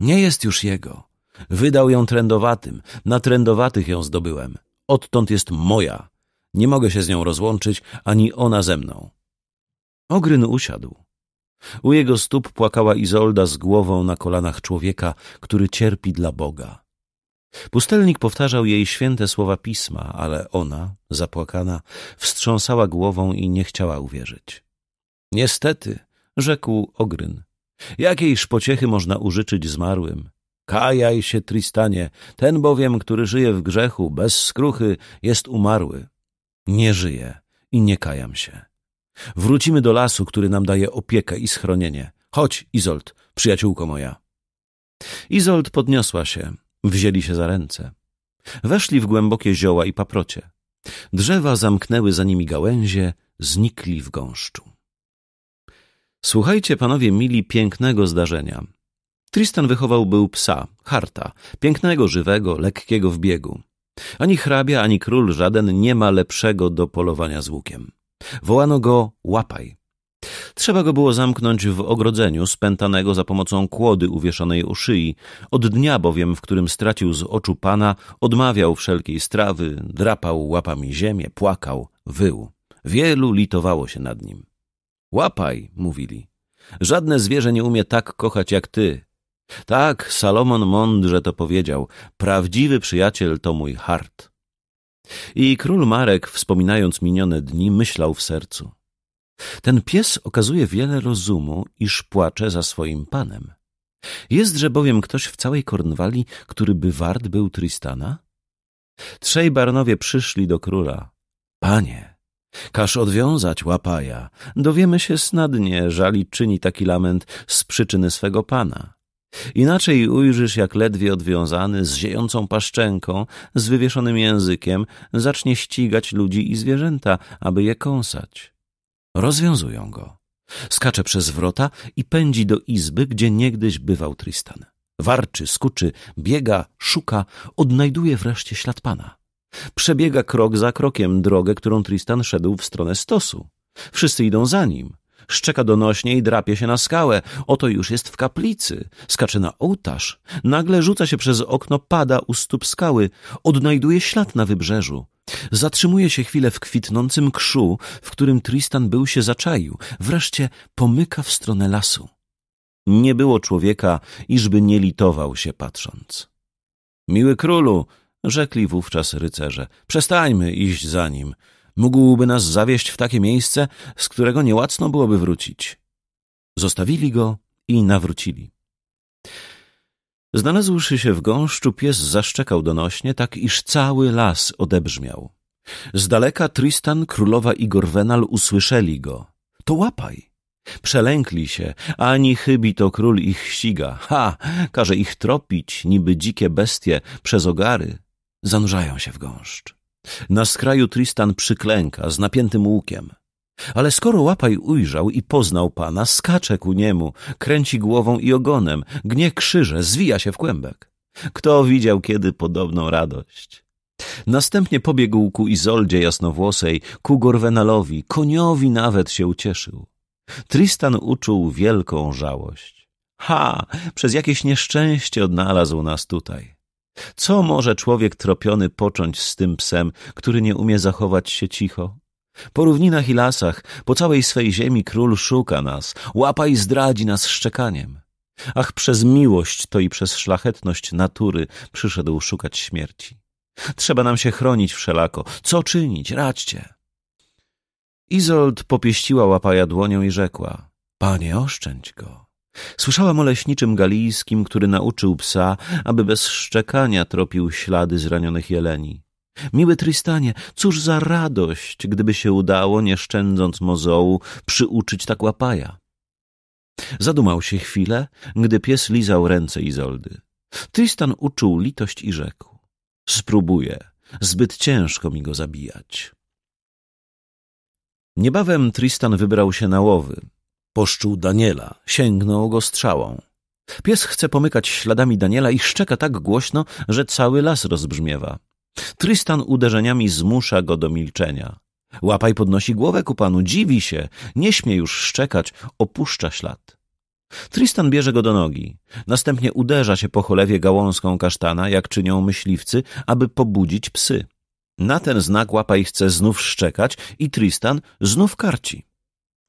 Nie jest już jego. Wydał ją trędowatym, na trędowatych ją zdobyłem. Odtąd jest moja. Nie mogę się z nią rozłączyć, ani ona ze mną. Ogryn usiadł. U jego stóp płakała Izolda z głową na kolanach człowieka, który cierpi dla Boga. Pustelnik powtarzał jej święte słowa pisma, ale ona, zapłakana, wstrząsała głową i nie chciała uwierzyć. Niestety, rzekł Ogryn, jakiejż pociechy można użyczyć zmarłym? Kajaj się, Tristanie, ten bowiem, który żyje w grzechu, bez skruchy, jest umarły. Nie żyję i nie kajam się. Wrócimy do lasu, który nam daje opiekę i schronienie. Chodź, Izold, przyjaciółko moja. Izold podniosła się, Wzięli się za ręce. Weszli w głębokie zioła i paprocie. Drzewa zamknęły za nimi gałęzie, znikli w gąszczu. Słuchajcie, panowie mili, pięknego zdarzenia. Tristan wychował był psa, harta, pięknego, żywego, lekkiego w biegu. Ani hrabia, ani król żaden nie ma lepszego do polowania z łukiem. Wołano go łapaj. Trzeba go było zamknąć w ogrodzeniu, spętanego za pomocą kłody uwieszonej u szyi. Od dnia bowiem, w którym stracił z oczu pana, odmawiał wszelkiej strawy, drapał łapami ziemię, płakał, wył. Wielu litowało się nad nim. Łapaj, mówili. Żadne zwierzę nie umie tak kochać jak ty. Tak, Salomon mądrze to powiedział. Prawdziwy przyjaciel to mój hart. I król Marek, wspominając minione dni, myślał w sercu. Ten pies okazuje wiele rozumu, iż płacze za swoim panem. Jestże bowiem ktoś w całej Kornwali, który by wart był Tristana? Trzej barnowie przyszli do króla. Panie, każ odwiązać łapaja. Dowiemy się snadnie, żali czyni taki lament z przyczyny swego pana. Inaczej ujrzysz, jak ledwie odwiązany, z ziejącą paszczęką, z wywieszonym językiem, zacznie ścigać ludzi i zwierzęta, aby je kąsać. Rozwiązują go. Skacze przez wrota i pędzi do izby, gdzie niegdyś bywał Tristan. Warczy, skuczy, biega, szuka, odnajduje wreszcie ślad pana. Przebiega krok za krokiem drogę, którą Tristan szedł w stronę stosu. Wszyscy idą za nim. Szczeka donośnie i drapie się na skałę. Oto już jest w kaplicy. Skacze na ołtarz. Nagle rzuca się przez okno, pada u stóp skały. Odnajduje ślad na wybrzeżu. Zatrzymuje się chwilę w kwitnącym krzu, w którym Tristan był się zaczaił. Wreszcie pomyka w stronę lasu. Nie było człowieka, iżby nie litował się patrząc. Miły królu, rzekli wówczas rycerze, przestańmy iść za nim. Mógłby nas zawieść w takie miejsce, z którego niełacno byłoby wrócić. Zostawili go i nawrócili. Znalazłszy się w gąszczu, pies zaszczekał donośnie, tak iż cały las odebrzmiał. Z daleka Tristan, królowa i Gorwenal usłyszeli go. To łapaj! Przelękli się, ani chybi to król ich ściga. Ha! Każe ich tropić, niby dzikie bestie, przez ogary. Zanurzają się w gąszcz. Na skraju Tristan przyklęka z napiętym łukiem. Ale skoro łapaj ujrzał i poznał pana, skacze ku niemu, kręci głową i ogonem, gnie krzyże, zwija się w kłębek. Kto widział kiedy podobną radość? Następnie pobiegł ku Izoldzie Jasnowłosej, ku Gorwenalowi, koniowi nawet się ucieszył. Tristan uczuł wielką żałość. Ha! Przez jakieś nieszczęście odnalazł nas tutaj. Co może człowiek tropiony począć z tym psem, który nie umie zachować się cicho? Po równinach i lasach, po całej swej ziemi król szuka nas, łapa i zdradzi nas szczekaniem. Ach, przez miłość to i przez szlachetność natury przyszedł szukać śmierci. Trzeba nam się chronić wszelako. Co czynić? Radźcie. Izold popieściła łapaja dłonią i rzekła: Panie, oszczędź go. Słyszałam o leśniczym galijskim, który nauczył psa, aby bez szczekania tropił ślady zranionych jeleni. Miły Tristanie, cóż za radość, gdyby się udało, nie szczędząc mozołu, przyuczyć tak łapaja. Zadumał się chwilę, gdy pies lizał ręce Izoldy. Tristan uczuł litość i rzekł. Spróbuję. Zbyt ciężko mi go zabijać. Niebawem Tristan wybrał się na łowy. Poszczuł Daniela, sięgnął go strzałą. Pies chce pomykać śladami Daniela i szczeka tak głośno, że cały las rozbrzmiewa. Trystan uderzeniami zmusza go do milczenia. Łapaj podnosi głowę ku panu, dziwi się, nie śmie już szczekać, opuszcza ślad. Tristan bierze go do nogi. Następnie uderza się po cholewie gałązką kasztana, jak czynią myśliwcy, aby pobudzić psy. Na ten znak Łapaj chce znów szczekać i Tristan znów karci.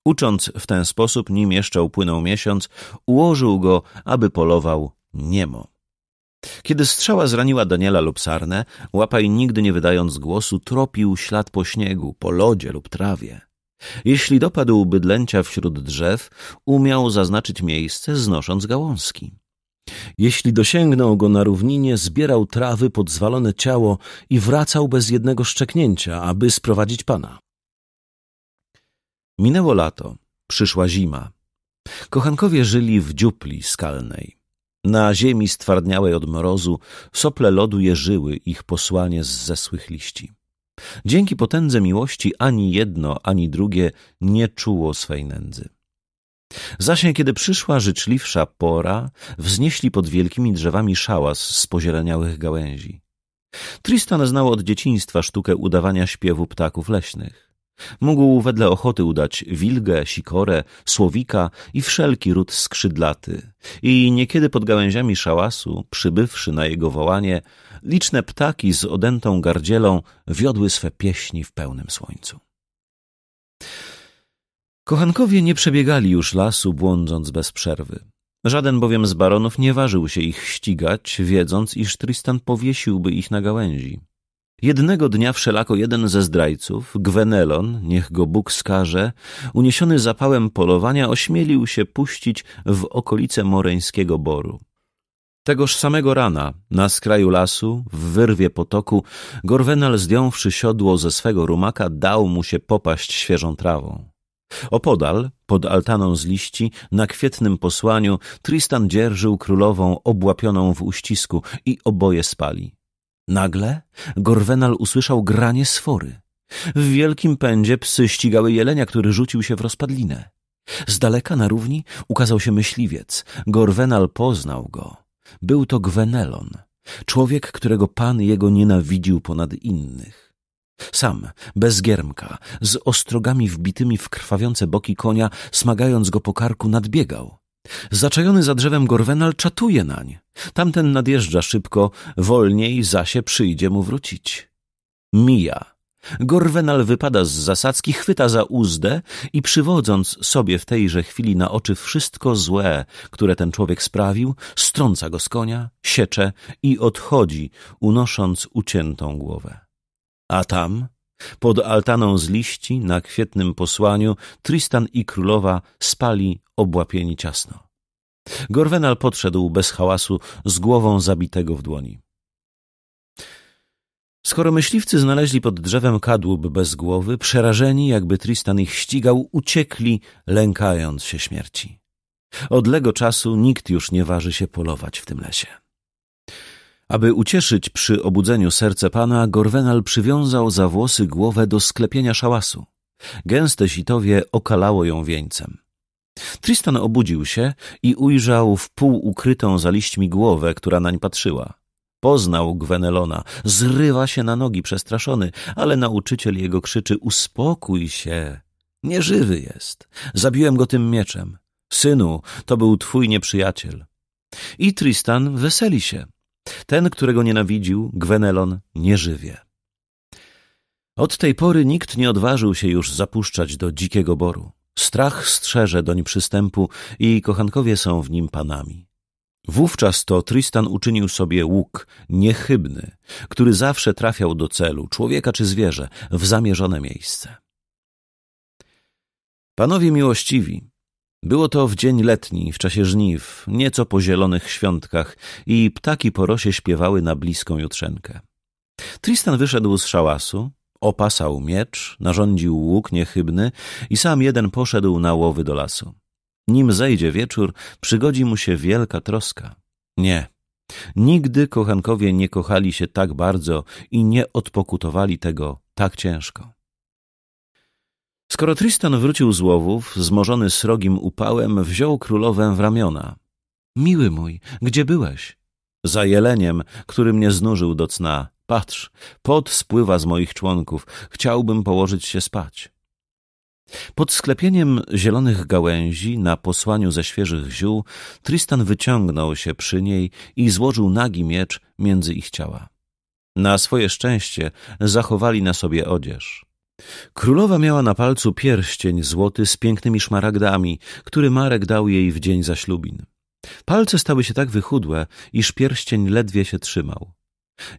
Ucząc w ten sposób, nim jeszcze upłynął miesiąc, ułożył go, aby polował niemo. Kiedy strzała zraniła Daniela lub Sarnę, łapaj nigdy nie wydając głosu tropił ślad po śniegu, po lodzie lub trawie. Jeśli dopadł bydlęcia wśród drzew, umiał zaznaczyć miejsce, znosząc gałązki. Jeśli dosięgnął go na równinie, zbierał trawy pod zwalone ciało i wracał bez jednego szczeknięcia, aby sprowadzić pana. Minęło lato, przyszła zima. Kochankowie żyli w dziupli skalnej. Na ziemi stwardniałej od mrozu sople lodu jeżyły ich posłanie z zesłych liści. Dzięki potędze miłości ani jedno, ani drugie nie czuło swej nędzy. Zaśnie, kiedy przyszła życzliwsza pora, wznieśli pod wielkimi drzewami szałas z pozieleniałych gałęzi. Tristan znał od dzieciństwa sztukę udawania śpiewu ptaków leśnych. Mógł wedle ochoty udać wilgę, sikorę, słowika i wszelki ród skrzydlaty. I niekiedy pod gałęziami szałasu, przybywszy na jego wołanie, liczne ptaki z odętą gardzielą wiodły swe pieśni w pełnym słońcu. Kochankowie nie przebiegali już lasu, błądząc bez przerwy. Żaden bowiem z baronów nie ważył się ich ścigać, wiedząc, iż Tristan powiesiłby ich na gałęzi. Jednego dnia wszelako jeden ze zdrajców, Gwenelon, niech go Bóg skaże, uniesiony zapałem polowania, ośmielił się puścić w okolice Moreńskiego Boru. Tegoż samego rana, na skraju lasu, w wyrwie potoku, Gorwenal zdjąwszy siodło ze swego rumaka, dał mu się popaść świeżą trawą. Opodal, pod altaną z liści, na kwietnym posłaniu, Tristan dzierżył królową obłapioną w uścisku i oboje spali. Nagle Gorwenal usłyszał granie sfory. W wielkim pędzie psy ścigały jelenia, który rzucił się w rozpadlinę. Z daleka na równi ukazał się myśliwiec. Gorwenal poznał go. Był to Gwenelon, człowiek, którego pan jego nienawidził ponad innych. Sam, bez giermka, z ostrogami wbitymi w krwawiące boki konia, smagając go po karku, nadbiegał. Zaczajony za drzewem Gorwenal czatuje nań. Tamten nadjeżdża szybko, wolniej, zasie przyjdzie mu wrócić. Mija. Gorwenal wypada z zasadzki, chwyta za uzdę i przywodząc sobie w tejże chwili na oczy wszystko złe, które ten człowiek sprawił, strąca go z konia, siecze i odchodzi, unosząc uciętą głowę. A tam pod altaną z liści, na kwietnym posłaniu, Tristan i królowa spali obłapieni ciasno. Gorwenal podszedł bez hałasu z głową zabitego w dłoni. Skoro myśliwcy znaleźli pod drzewem kadłub bez głowy, przerażeni, jakby Tristan ich ścigał, uciekli, lękając się śmierci. Od lego czasu nikt już nie waży się polować w tym lesie. Aby ucieszyć przy obudzeniu serce pana, Gorwenal przywiązał za włosy głowę do sklepienia szałasu. Gęste sitowie okalało ją wieńcem. Tristan obudził się i ujrzał wpół ukrytą za liśćmi głowę, która nań patrzyła. Poznał Gwenelona, zrywa się na nogi przestraszony, ale nauczyciel jego krzyczy – uspokój się! Nieżywy jest. Zabiłem go tym mieczem. Synu, to był twój nieprzyjaciel. I Tristan weseli się. Ten, którego nienawidził, Gwenelon, nie żywie. Od tej pory nikt nie odważył się już zapuszczać do dzikiego boru. Strach strzeże doń przystępu i kochankowie są w nim panami. Wówczas to Tristan uczynił sobie łuk niechybny, który zawsze trafiał do celu, człowieka czy zwierzę, w zamierzone miejsce. Panowie miłościwi, było to w dzień letni, w czasie żniw, nieco po zielonych świątkach i ptaki po rosie śpiewały na bliską jutrzenkę. Tristan wyszedł z szałasu, opasał miecz, narządził łuk niechybny i sam jeden poszedł na łowy do lasu. Nim zejdzie wieczór, przygodzi mu się wielka troska. Nie, nigdy kochankowie nie kochali się tak bardzo i nie odpokutowali tego tak ciężko. Skoro Tristan wrócił z łowów, zmorzony srogim upałem, wziął królowę w ramiona. Miły mój, gdzie byłeś? Za jeleniem, który mnie znużył do cna. Patrz, pot spływa z moich członków. Chciałbym położyć się spać. Pod sklepieniem zielonych gałęzi, na posłaniu ze świeżych ziół, Tristan wyciągnął się przy niej i złożył nagi miecz między ich ciała. Na swoje szczęście zachowali na sobie odzież. Królowa miała na palcu pierścień złoty z pięknymi szmaragdami, który Marek dał jej w dzień zaślubin. Palce stały się tak wychudłe, iż pierścień ledwie się trzymał.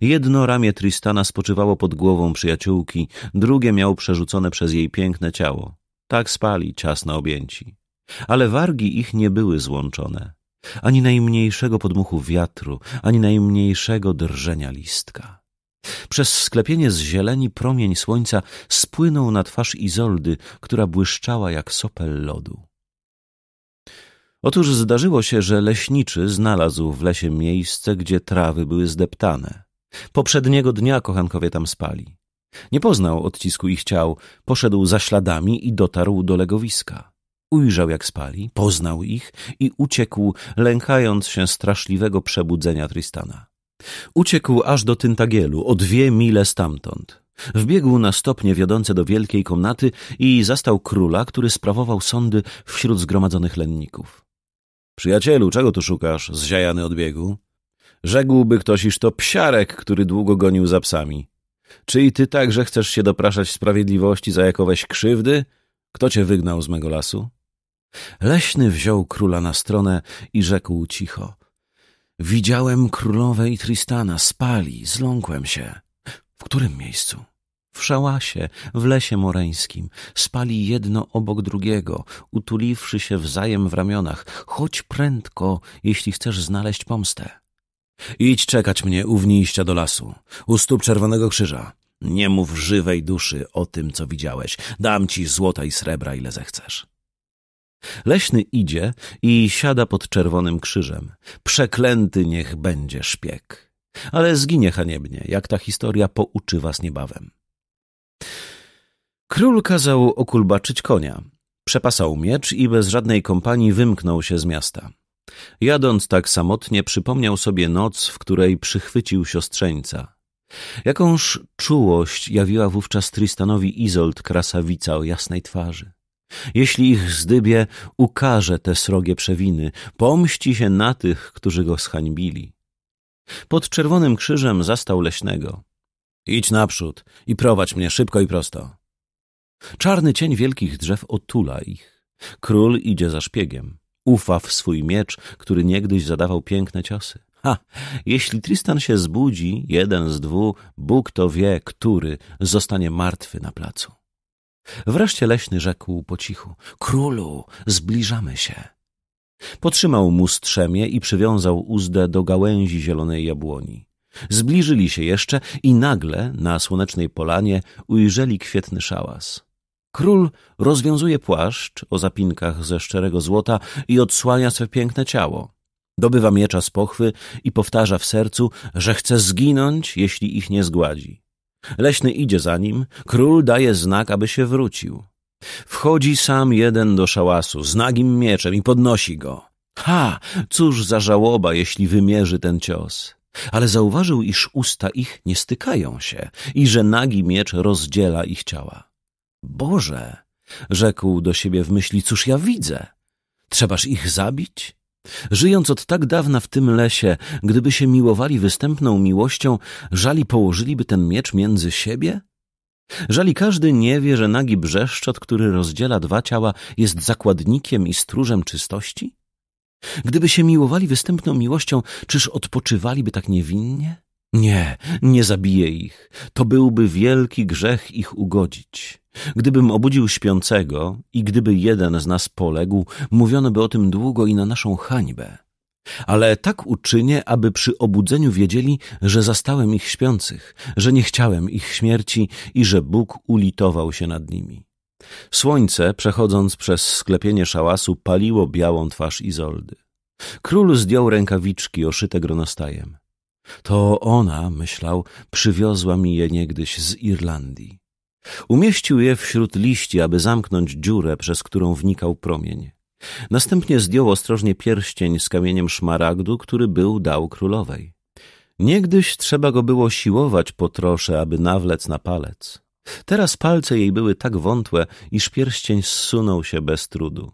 Jedno ramię Tristana spoczywało pod głową przyjaciółki, drugie miał przerzucone przez jej piękne ciało. Tak spali, ciasno objęci. Ale wargi ich nie były złączone. Ani najmniejszego podmuchu wiatru, ani najmniejszego drżenia listka. Przez sklepienie z zieleni promień słońca spłynął na twarz Izoldy, która błyszczała jak sopel lodu. Otóż zdarzyło się, że leśniczy znalazł w lesie miejsce, gdzie trawy były zdeptane. Poprzedniego dnia kochankowie tam spali. Nie poznał odcisku ich ciał, poszedł za śladami i dotarł do legowiska. Ujrzał, jak spali, poznał ich i uciekł, lękając się straszliwego przebudzenia Tristana. Uciekł aż do Tyntagielu, o dwie mile stamtąd. Wbiegł na stopnie wiodące do wielkiej komnaty i zastał króla, który sprawował sądy wśród zgromadzonych lenników. Przyjacielu, czego tu szukasz, zziajany odbiegu? Rzekłby ktoś, iż to psiarek, który długo gonił za psami. Czy i ty także chcesz się dopraszać sprawiedliwości za jakoweś krzywdy? Kto cię wygnał z mego lasu? Leśny wziął króla na stronę i rzekł cicho. Widziałem królowej Tristana, spali, zląkłem się. W którym miejscu? W szałasie, w lesie moreńskim. Spali jedno obok drugiego, utuliwszy się wzajem w ramionach. Chodź prędko, jeśli chcesz znaleźć pomstę. Idź czekać mnie u wnijścia do lasu, u stóp Czerwonego Krzyża. Nie mów żywej duszy o tym, co widziałeś. Dam ci złota i srebra, ile zechcesz. Leśny idzie i siada pod czerwonym krzyżem. Przeklęty niech będzie szpieg. Ale zginie haniebnie, jak ta historia pouczy was niebawem. Król kazał okulbaczyć konia. Przepasał miecz i bez żadnej kompanii wymknął się z miasta. Jadąc tak samotnie, przypomniał sobie noc, w której przychwycił siostrzeńca. Jakąż czułość jawiła wówczas Tristanowi Izolt, Krasawica o jasnej twarzy. Jeśli ich zdybie, ukaże te srogie przewiny, pomści się na tych, którzy go zhańbili. Pod czerwonym krzyżem zastał leśnego. Idź naprzód i prowadź mnie szybko i prosto. Czarny cień wielkich drzew otula ich. Król idzie za szpiegiem. Ufa w swój miecz, który niegdyś zadawał piękne ciosy. Ha! Jeśli Tristan się zbudzi, jeden z dwóch, Bóg to wie, który zostanie martwy na placu. Wreszcie leśny rzekł po cichu: Królu, zbliżamy się. Potrzymał mu strzemię i przywiązał uzdę do gałęzi zielonej jabłoni. Zbliżyli się jeszcze i nagle na słonecznej polanie ujrzeli kwietny szałas. Król rozwiązuje płaszcz o zapinkach ze szczerego złota i odsłania swe piękne ciało. Dobywa miecza z pochwy i powtarza w sercu, że chce zginąć, jeśli ich nie zgładzi. Leśny idzie za nim, król daje znak, aby się wrócił. Wchodzi sam jeden do szałasu z nagim mieczem i podnosi go. Ha! Cóż za żałoba, jeśli wymierzy ten cios. Ale zauważył, iż usta ich nie stykają się i że nagi miecz rozdziela ich ciała. Boże! rzekł do siebie w myśli, cóż ja widzę? Trzebaż ich zabić? Żyjąc od tak dawna w tym lesie, gdyby się miłowali występną miłością, żali położyliby ten miecz między siebie? Żali każdy nie wie, że nagi brzeszczot, który rozdziela dwa ciała, jest zakładnikiem i stróżem czystości? Gdyby się miłowali występną miłością, czyż odpoczywaliby tak niewinnie? Nie, nie zabiję ich. To byłby wielki grzech ich ugodzić. Gdybym obudził śpiącego i gdyby jeden z nas poległ, mówiono by o tym długo i na naszą hańbę. Ale tak uczynię, aby przy obudzeniu wiedzieli, że zastałem ich śpiących, że nie chciałem ich śmierci i że Bóg ulitował się nad nimi. Słońce, przechodząc przez sklepienie szałasu, paliło białą twarz Izoldy. Król zdjął rękawiczki oszyte gronostajem. To ona, myślał, przywiozła mi je niegdyś z Irlandii. Umieścił je wśród liści, aby zamknąć dziurę, przez którą wnikał promień. Następnie zdjął ostrożnie pierścień z kamieniem szmaragdu, który był dał królowej. Niegdyś trzeba go było siłować po trosze, aby nawlec na palec. Teraz palce jej były tak wątłe, iż pierścień zsunął się bez trudu.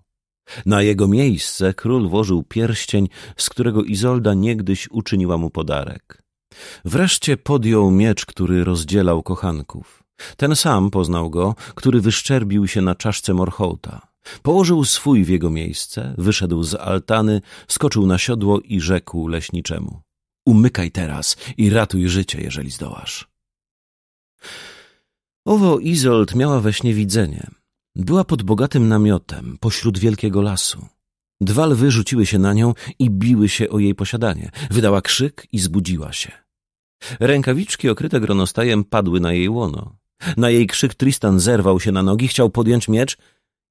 Na jego miejsce król włożył pierścień, z którego Izolda niegdyś uczyniła mu podarek. Wreszcie podjął miecz, który rozdzielał kochanków. Ten sam poznał go, który wyszczerbił się na czaszce Morhołta. Położył swój w jego miejsce, wyszedł z altany, skoczył na siodło i rzekł leśniczemu: Umykaj teraz i ratuj życie, jeżeli zdołasz. Owo Izold miała we śnie widzenie. Była pod bogatym namiotem, pośród wielkiego lasu. Dwa lwy rzuciły się na nią i biły się o jej posiadanie. Wydała krzyk i zbudziła się. Rękawiczki okryte gronostajem padły na jej łono. Na jej krzyk Tristan zerwał się na nogi, chciał podjąć miecz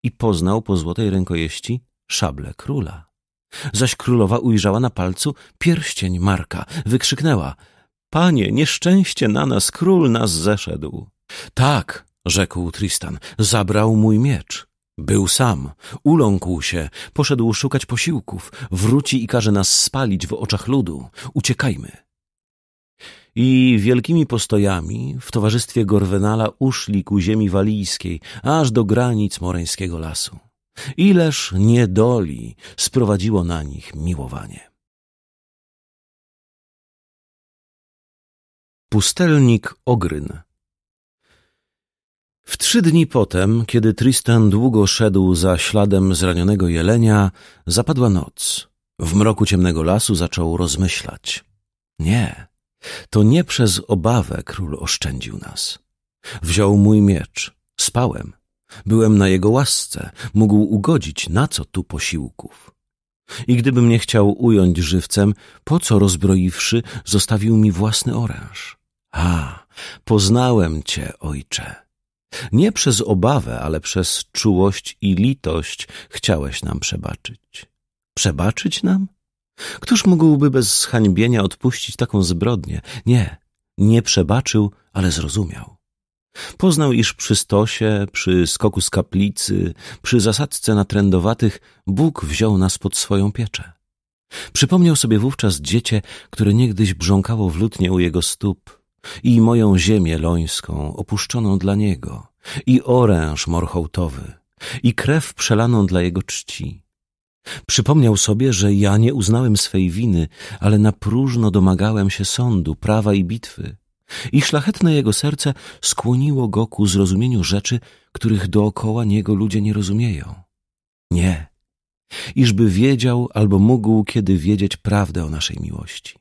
i poznał po złotej rękojeści szable króla. Zaś królowa ujrzała na palcu pierścień Marka. Wykrzyknęła – Panie, nieszczęście na nas, król nas zeszedł. Tak, rzekł Tristan. Zabrał mój miecz. Był sam, uląkł się, poszedł szukać posiłków, wróci i każe nas spalić w oczach ludu. Uciekajmy. I wielkimi postojami w towarzystwie Gorwenala uszli ku ziemi walijskiej, aż do granic moreńskiego lasu. Ileż niedoli sprowadziło na nich miłowanie. Pustelnik Ogryn w trzy dni potem, kiedy Tristan długo szedł za śladem zranionego jelenia, zapadła noc. W mroku ciemnego lasu zaczął rozmyślać. Nie, to nie przez obawę król oszczędził nas. Wziął mój miecz. Spałem. Byłem na jego łasce. Mógł ugodzić, na co tu posiłków. I gdyby mnie chciał ująć żywcem, po co rozbroiwszy, zostawił mi własny oręż? A, poznałem cię, ojcze nie przez obawę, ale przez czułość i litość chciałeś nam przebaczyć. Przebaczyć nam? Któż mógłby bez zhańbienia odpuścić taką zbrodnię? Nie, nie przebaczył, ale zrozumiał. Poznał, iż przy stosie, przy skoku z kaplicy, przy zasadce na trędowatych Bóg wziął nas pod swoją pieczę. Przypomniał sobie wówczas dziecię, które niegdyś brząkało w lutnie u jego stóp, i moją ziemię lońską opuszczoną dla niego, i oręż morchołtowy, i krew przelaną dla jego czci. Przypomniał sobie, że ja nie uznałem swej winy, ale na próżno domagałem się sądu, prawa i bitwy. I szlachetne jego serce skłoniło go ku zrozumieniu rzeczy, których dookoła niego ludzie nie rozumieją. Nie, iżby wiedział albo mógł kiedy wiedzieć prawdę o naszej miłości.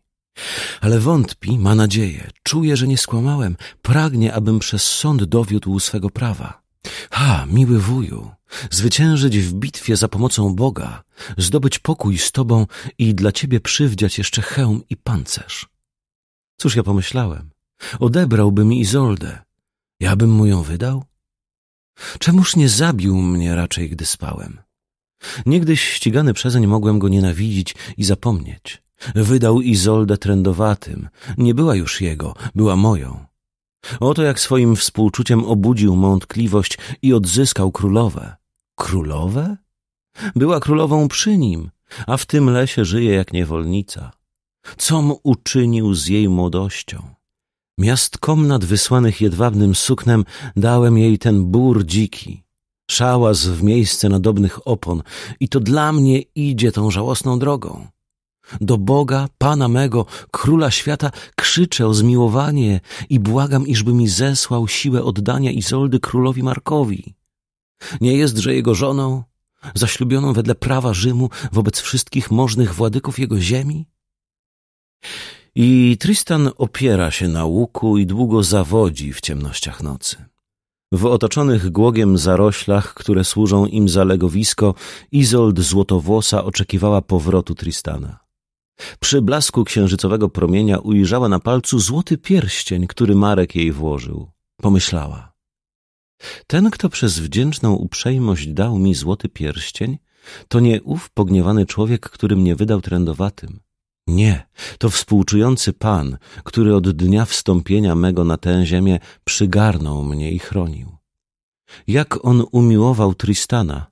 Ale wątpi, ma nadzieję, czuje, że nie skłamałem, pragnie, abym przez sąd dowiódł swego prawa. Ha, miły wuju, zwyciężyć w bitwie za pomocą Boga, zdobyć pokój z Tobą i dla Ciebie przywdziać jeszcze hełm i pancerz. Cóż ja pomyślałem? Odebrałby mi Izoldę. Ja bym mu ją wydał? Czemuż nie zabił mnie raczej, gdy spałem? Niegdyś ścigany przezeń mogłem go nienawidzić i zapomnieć. Wydał Izoldę trędowatym. Nie była już jego, była moją. Oto jak swoim współczuciem obudził mątkliwość i odzyskał królowę. Królowe? Była królową przy nim, a w tym lesie żyje jak niewolnica. Com uczynił z jej młodością? Miastkom nad wysłanych jedwabnym suknem dałem jej ten bór dziki, szałas w miejsce nadobnych opon i to dla mnie idzie tą żałosną drogą. Do Boga, Pana mego, Króla świata, krzyczę o zmiłowanie i błagam, iżby mi zesłał siłę oddania Izoldy królowi Markowi. Nie jest, że jego żoną, zaślubioną wedle prawa Rzymu wobec wszystkich możnych władyków jego ziemi? I Tristan opiera się na łuku i długo zawodzi w ciemnościach nocy. W otoczonych głogiem zaroślach, które służą im za legowisko, Izold Złotowłosa oczekiwała powrotu Tristana. Przy blasku księżycowego promienia ujrzała na palcu złoty pierścień, który Marek jej włożył. Pomyślała. Ten, kto przez wdzięczną uprzejmość dał mi złoty pierścień, to nie ów pogniewany człowiek, który mnie wydał trędowatym. Nie, to współczujący Pan, który od dnia wstąpienia mego na tę ziemię przygarnął mnie i chronił. Jak on umiłował Tristana,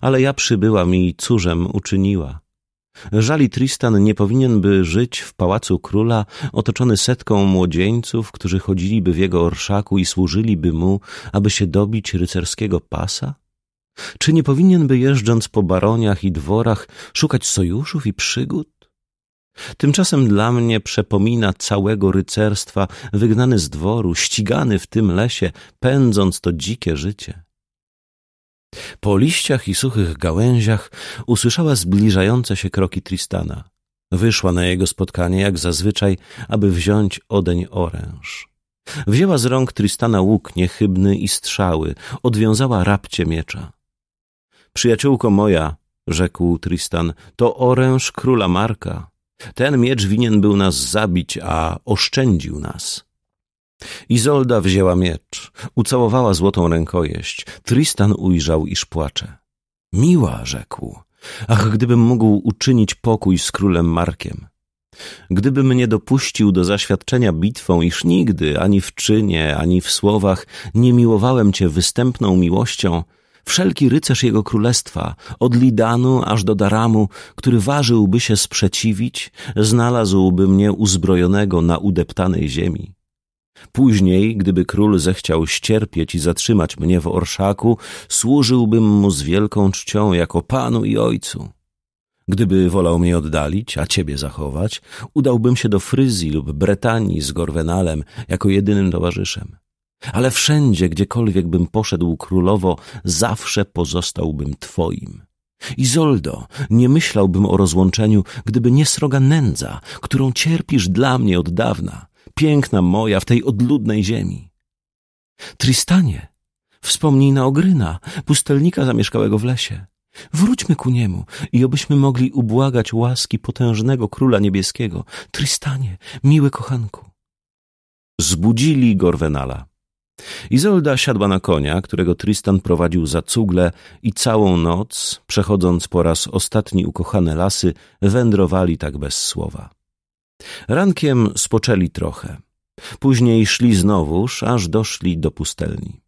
ale ja przybyła mi i córzem uczyniła. Żali Tristan nie powinien by żyć w pałacu króla, otoczony setką młodzieńców, którzy chodziliby w jego orszaku i służyliby mu, aby się dobić rycerskiego pasa? Czy nie powinien by jeżdżąc po baroniach i dworach szukać sojuszów i przygód? Tymczasem dla mnie przepomina całego rycerstwa, wygnany z dworu, ścigany w tym lesie, pędząc to dzikie życie. Po liściach i suchych gałęziach usłyszała zbliżające się kroki Tristana. Wyszła na jego spotkanie, jak zazwyczaj, aby wziąć odeń oręż. Wzięła z rąk Tristana łuk niechybny i strzały, odwiązała rapcie miecza. Przyjaciółko moja, rzekł Tristan, to oręż króla Marka. Ten miecz winien był nas zabić, a oszczędził nas. Izolda wzięła miecz, ucałowała złotą rękojeść. Tristan ujrzał, iż płacze. Miła, rzekł. Ach, gdybym mógł uczynić pokój z królem Markiem. Gdybym nie dopuścił do zaświadczenia bitwą, iż nigdy, ani w czynie, ani w słowach, nie miłowałem cię występną miłością, wszelki rycerz jego królestwa, od Lidanu aż do Daramu, który ważyłby się sprzeciwić, znalazłby mnie uzbrojonego na udeptanej ziemi. Później, gdyby król zechciał ścierpieć i zatrzymać mnie w orszaku, służyłbym mu z wielką czcią jako panu i ojcu. Gdyby wolał mnie oddalić, a ciebie zachować, udałbym się do Fryzji lub Bretanii z Gorwenalem jako jedynym towarzyszem. Ale wszędzie, gdziekolwiek bym poszedł królowo, zawsze pozostałbym twoim. Izoldo, nie myślałbym o rozłączeniu, gdyby nie sroga nędza, którą cierpisz dla mnie od dawna piękna moja, w tej odludnej ziemi. Tristanie, wspomnij na Ogryna, pustelnika zamieszkałego w lesie. Wróćmy ku niemu i obyśmy mogli ubłagać łaski potężnego króla niebieskiego. Tristanie, miły kochanku. Zbudzili Gorwenala. Izolda siadła na konia, którego Tristan prowadził za cugle i całą noc, przechodząc po raz ostatni ukochane lasy, wędrowali tak bez słowa. Rankiem spoczęli trochę. Później szli znowuż, aż doszli do pustelni.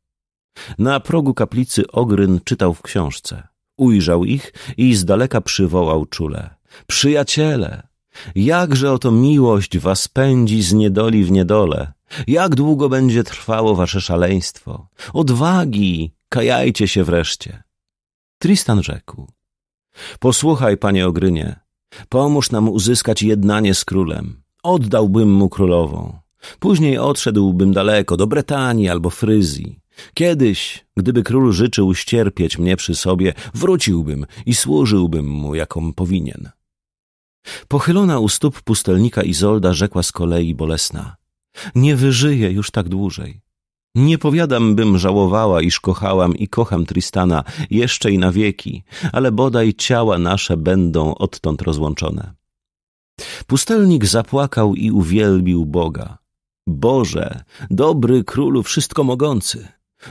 Na progu kaplicy Ogryn czytał w książce. Ujrzał ich i z daleka przywołał czule. Przyjaciele! Jakże oto miłość was pędzi z niedoli w niedolę! Jak długo będzie trwało wasze szaleństwo? Odwagi! Kajajcie się wreszcie! Tristan rzekł. Posłuchaj, panie Ogrynie, Pomóż nam uzyskać jednanie z królem. Oddałbym mu królową. Później odszedłbym daleko, do Bretanii albo Fryzji. Kiedyś, gdyby król życzył ścierpieć mnie przy sobie, wróciłbym i służyłbym mu, jaką powinien. Pochylona u stóp pustelnika Izolda rzekła z kolei bolesna. Nie wyżyję już tak dłużej. Nie powiadam, bym żałowała, iż kochałam i kocham Tristana jeszcze i na wieki, ale bodaj ciała nasze będą odtąd rozłączone. Pustelnik zapłakał i uwielbił Boga. Boże, dobry królu mogący.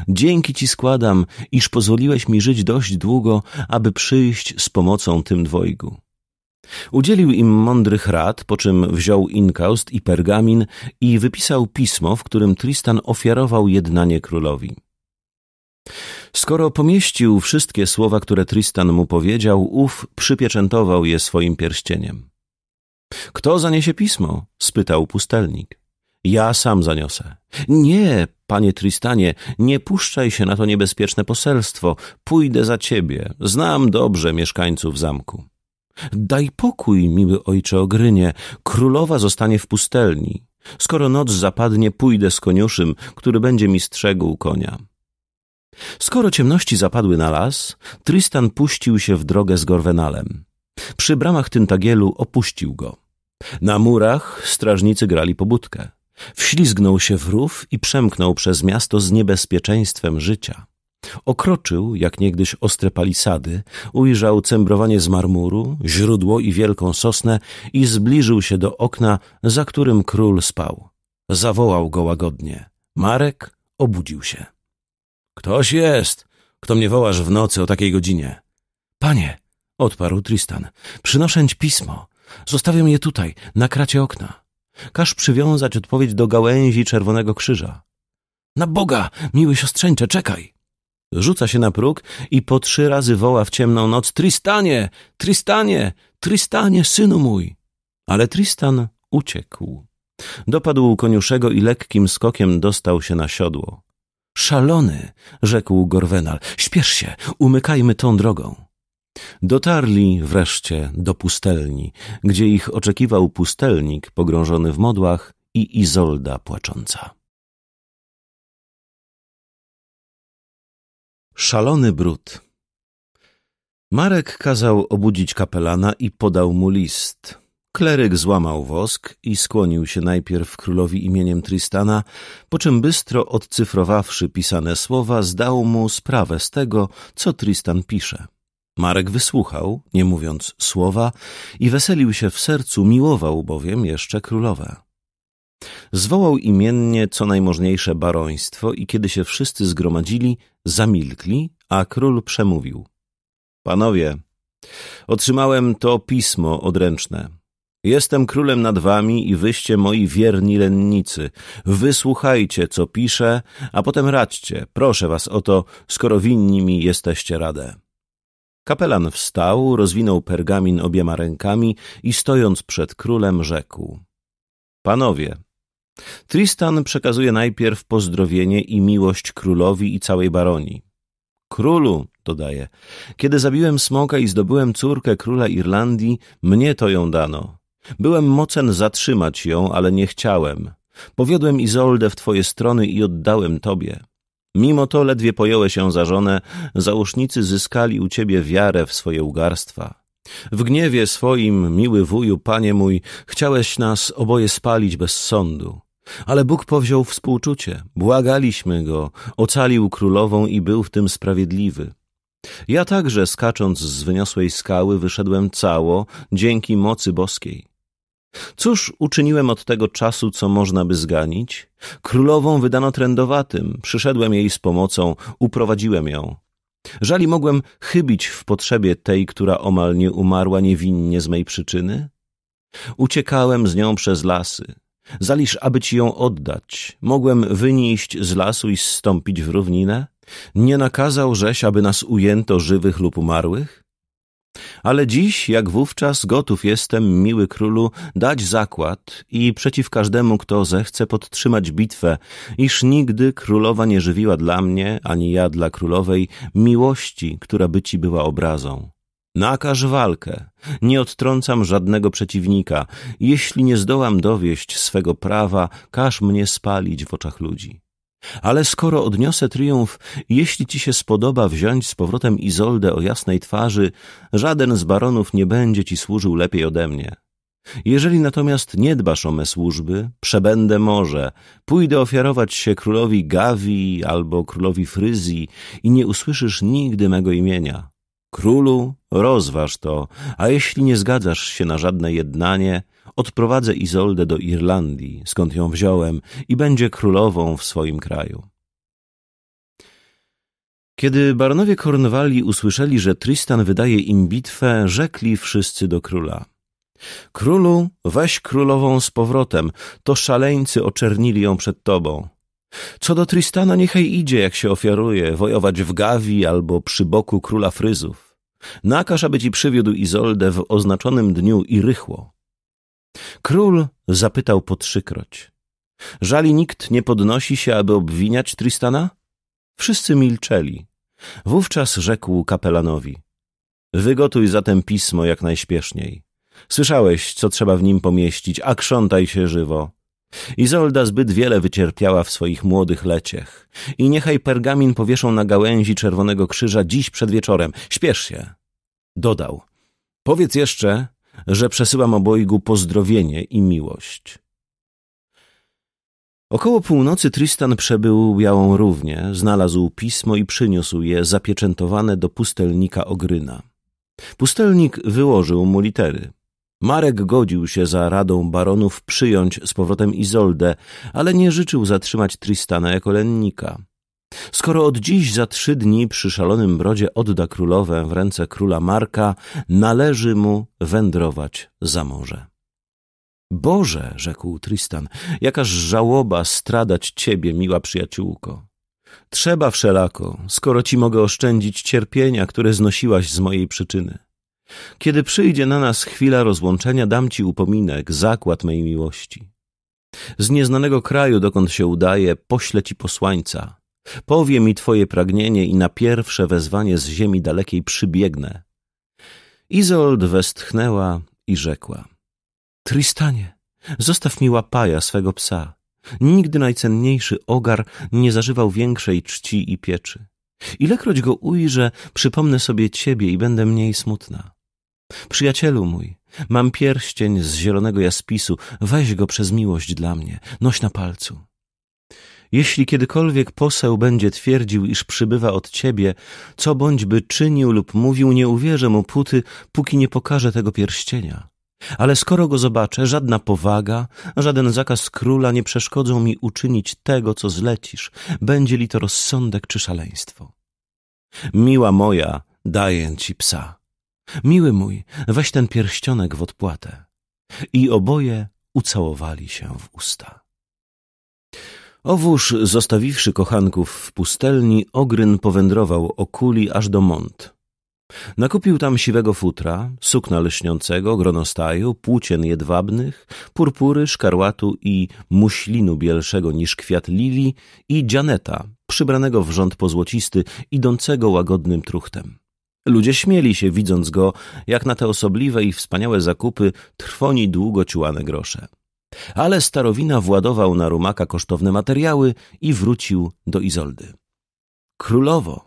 dzięki Ci składam, iż pozwoliłeś mi żyć dość długo, aby przyjść z pomocą tym dwojgu. Udzielił im mądrych rad, po czym wziął inkaust i pergamin i wypisał pismo, w którym Tristan ofiarował jednanie królowi. Skoro pomieścił wszystkie słowa, które Tristan mu powiedział, ów przypieczętował je swoim pierścieniem. Kto zaniesie pismo? spytał pustelnik. Ja sam zaniosę. Nie, panie Tristanie, nie puszczaj się na to niebezpieczne poselstwo. Pójdę za ciebie. Znam dobrze mieszkańców zamku. Daj pokój, miły ojcze Ogrynie, królowa zostanie w pustelni. Skoro noc zapadnie, pójdę z koniuszym, który będzie mi strzegł konia. Skoro ciemności zapadły na las, Tristan puścił się w drogę z Gorwenalem. Przy bramach Tyntagielu opuścił go. Na murach strażnicy grali pobudkę. Wślizgnął się w rów i przemknął przez miasto z niebezpieczeństwem życia. Okroczył, jak niegdyś ostre palisady, ujrzał cembrowanie z marmuru, źródło i wielką sosnę i zbliżył się do okna, za którym król spał. Zawołał go łagodnie. Marek obudził się. Ktoś jest, kto mnie wołasz w nocy o takiej godzinie. Panie, odparł Tristan, przynoszę ci pismo. Zostawiam je tutaj, na kracie okna. Każ przywiązać odpowiedź do gałęzi Czerwonego Krzyża. Na Boga, miły siostrzeńcze, czekaj! Rzuca się na próg i po trzy razy woła w ciemną noc: Tristanie, Tristanie, Tristanie, synu mój! Ale Tristan uciekł. Dopadł koniuszego i lekkim skokiem dostał się na siodło. Szalony, rzekł Gorwenal, śpiesz się, umykajmy tą drogą. Dotarli wreszcie do pustelni, gdzie ich oczekiwał pustelnik pogrążony w modłach i Izolda płacząca. Szalony brud. Marek kazał obudzić kapelana i podał mu list. Kleryk złamał wosk i skłonił się najpierw królowi imieniem Tristana, po czym bystro odcyfrowawszy pisane słowa, zdał mu sprawę z tego, co Tristan pisze. Marek wysłuchał, nie mówiąc słowa, i weselił się w sercu, miłował bowiem jeszcze królowę. Zwołał imiennie co najmożniejsze baroństwo i kiedy się wszyscy zgromadzili, zamilkli, a król przemówił. Panowie, otrzymałem to pismo odręczne. Jestem królem nad wami i wyście moi wierni lennicy. Wysłuchajcie, co piszę, a potem radźcie. Proszę was o to, skoro winni mi jesteście radę. Kapelan wstał, rozwinął pergamin obiema rękami i stojąc przed królem rzekł. Panowie, Tristan przekazuje najpierw pozdrowienie i miłość królowi i całej baronii. Królu, dodaje, kiedy zabiłem smoka i zdobyłem córkę króla Irlandii, mnie to ją dano. Byłem mocen zatrzymać ją, ale nie chciałem. Powiodłem Izoldę w twoje strony i oddałem tobie. Mimo to ledwie pojąłeś się za żonę, załóżnicy zyskali u ciebie wiarę w swoje ugarstwa. W gniewie swoim, miły wuju, panie mój, chciałeś nas oboje spalić bez sądu. Ale Bóg powziął współczucie, błagaliśmy Go, ocalił królową i był w tym sprawiedliwy. Ja także, skacząc z wyniosłej skały, wyszedłem cało, dzięki mocy boskiej. Cóż uczyniłem od tego czasu, co można by zganić? Królową wydano trędowatym, przyszedłem jej z pomocą, uprowadziłem ją. Żali mogłem chybić w potrzebie tej, która omal nie umarła niewinnie z mej przyczyny? Uciekałem z nią przez lasy, Zaliż, aby ci ją oddać. Mogłem wynieść z lasu i zstąpić w równinę? Nie nakazał żeś, aby nas ujęto żywych lub umarłych? Ale dziś, jak wówczas, gotów jestem, miły królu, dać zakład i przeciw każdemu, kto zechce podtrzymać bitwę, iż nigdy królowa nie żywiła dla mnie, ani ja dla królowej, miłości, która by ci była obrazą. Nakaż walkę. Nie odtrącam żadnego przeciwnika. Jeśli nie zdołam dowieść swego prawa, każ mnie spalić w oczach ludzi. Ale skoro odniosę triumf, jeśli ci się spodoba wziąć z powrotem Izoldę o jasnej twarzy, żaden z baronów nie będzie ci służył lepiej ode mnie. Jeżeli natomiast nie dbasz o me służby, przebędę morze, pójdę ofiarować się królowi Gawi albo królowi Fryzji i nie usłyszysz nigdy mego imienia. Królu, rozważ to, a jeśli nie zgadzasz się na żadne jednanie, odprowadzę Izoldę do Irlandii, skąd ją wziąłem, i będzie królową w swoim kraju. Kiedy baronowie Kornwali usłyszeli, że Tristan wydaje im bitwę, rzekli wszyscy do króla. Królu, weź królową z powrotem, to szaleńcy oczernili ją przed tobą. Co do Tristana, niechaj idzie, jak się ofiaruje, wojować w Gawi albo przy boku króla Fryzów. Nakaż, aby ci przywiódł Izoldę w oznaczonym dniu i rychło. Król zapytał po trzykroć. Żali nikt nie podnosi się, aby obwiniać Tristana? Wszyscy milczeli. Wówczas rzekł kapelanowi. Wygotuj zatem pismo jak najśpieszniej. Słyszałeś, co trzeba w nim pomieścić, a krzątaj się żywo. Izolda zbyt wiele wycierpiała w swoich młodych leciech. I niechaj pergamin powieszą na gałęzi Czerwonego Krzyża dziś przed wieczorem. Śpiesz się. Dodał. Powiedz jeszcze, że przesyłam obojgu pozdrowienie i miłość. Około północy Tristan przebył Białą Równię, znalazł pismo i przyniósł je zapieczętowane do pustelnika Ogryna. Pustelnik wyłożył mu litery. Marek godził się za radą baronów przyjąć z powrotem Izoldę, ale nie życzył zatrzymać Tristana jako lennika. Skoro od dziś za trzy dni przy szalonym brodzie odda królowę w ręce króla Marka, należy mu wędrować za morze. Boże, rzekł Tristan, jakaż żałoba stradać ciebie, miła przyjaciółko. Trzeba wszelako, skoro ci mogę oszczędzić cierpienia, które znosiłaś z mojej przyczyny. Kiedy przyjdzie na nas chwila rozłączenia, dam ci upominek, zakład mej miłości. Z nieznanego kraju, dokąd się udaje, poślę ci posłańca. Powie mi twoje pragnienie i na pierwsze wezwanie z ziemi dalekiej przybiegnę. Izold westchnęła i rzekła. Tristanie, zostaw mi łapaja swego psa. Nigdy najcenniejszy ogar nie zażywał większej czci i pieczy. Ilekroć go ujrzę, przypomnę sobie ciebie i będę mniej smutna. Przyjacielu mój, mam pierścień z zielonego jaspisu, weź go przez miłość dla mnie, noś na palcu. Jeśli kiedykolwiek poseł będzie twierdził, iż przybywa od ciebie, co bądźby czynił lub mówił, nie uwierzę mu puty, póki nie pokaże tego pierścienia. Ale skoro go zobaczę, żadna powaga, żaden zakaz króla nie przeszkodzą mi uczynić tego, co zlecisz, będzie li to rozsądek czy szaleństwo. Miła moja, daję ci psa. Miły mój, weź ten pierścionek w odpłatę. I oboje ucałowali się w usta. Owóż, zostawiwszy kochanków w pustelni, Ogryn powędrował o kuli aż do Mont. Nakupił tam siwego futra, sukna lśniącego, gronostaju, płócien jedwabnych, purpury, szkarłatu i muślinu bielszego niż kwiat lili i dzianeta, przybranego w rząd pozłocisty, idącego łagodnym truchtem. Ludzie śmieli się, widząc go, jak na te osobliwe i wspaniałe zakupy trwoni długo ciułane grosze. Ale starowina władował na rumaka kosztowne materiały i wrócił do Izoldy. Królowo,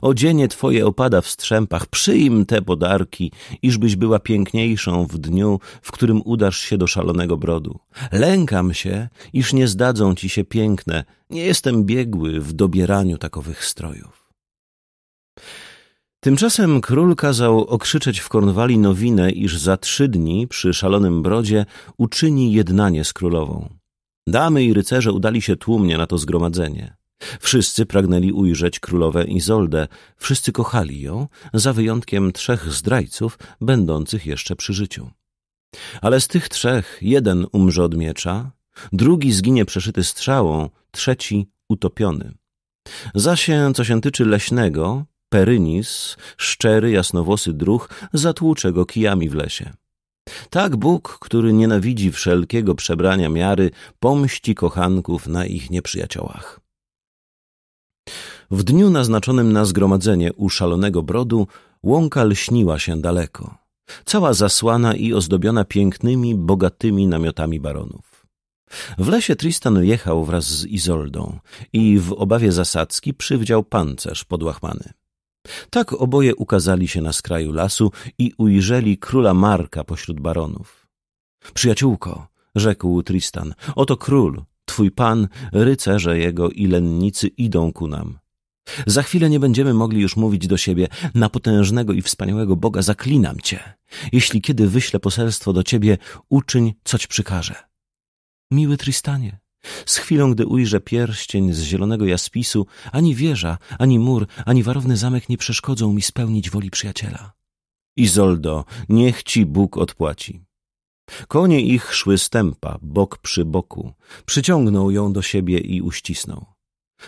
odzienie twoje opada w strzępach, przyjm te podarki, iżbyś była piękniejszą w dniu, w którym udasz się do szalonego brodu. Lękam się, iż nie zdadzą ci się piękne, nie jestem biegły w dobieraniu takowych strojów. Tymczasem król kazał okrzyczeć w Kornwali nowinę, iż za trzy dni przy szalonym brodzie uczyni jednanie z królową. Damy i rycerze udali się tłumnie na to zgromadzenie. Wszyscy pragnęli ujrzeć królowę Izoldę, wszyscy kochali ją, za wyjątkiem trzech zdrajców, będących jeszcze przy życiu. Ale z tych trzech jeden umrze od miecza, drugi zginie przeszyty strzałą, trzeci utopiony. się, co się tyczy leśnego, Perynis, szczery, jasnowłosy druh, zatłucze go kijami w lesie. Tak Bóg, który nienawidzi wszelkiego przebrania miary, pomści kochanków na ich nieprzyjaciołach. W dniu naznaczonym na zgromadzenie u szalonego brodu łąka lśniła się daleko, cała zasłana i ozdobiona pięknymi, bogatymi namiotami baronów. W lesie Tristan jechał wraz z Izoldą i w obawie zasadzki przywdział pancerz podłachmany. Tak oboje ukazali się na skraju lasu i ujrzeli króla Marka pośród baronów. Przyjaciółko, rzekł Tristan, oto król, twój pan, rycerze jego i lennicy idą ku nam. Za chwilę nie będziemy mogli już mówić do siebie. Na potężnego i wspaniałego Boga zaklinam cię. Jeśli kiedy wyślę poselstwo do ciebie, uczyń, coć przykaże. Miły Tristanie, z chwilą, gdy ujrzę pierścień z zielonego jaspisu, ani wieża, ani mur, ani warowny zamek nie przeszkodzą mi spełnić woli przyjaciela. Izoldo, niech ci Bóg odpłaci. Konie ich szły stępa, bok przy boku. Przyciągnął ją do siebie i uścisnął.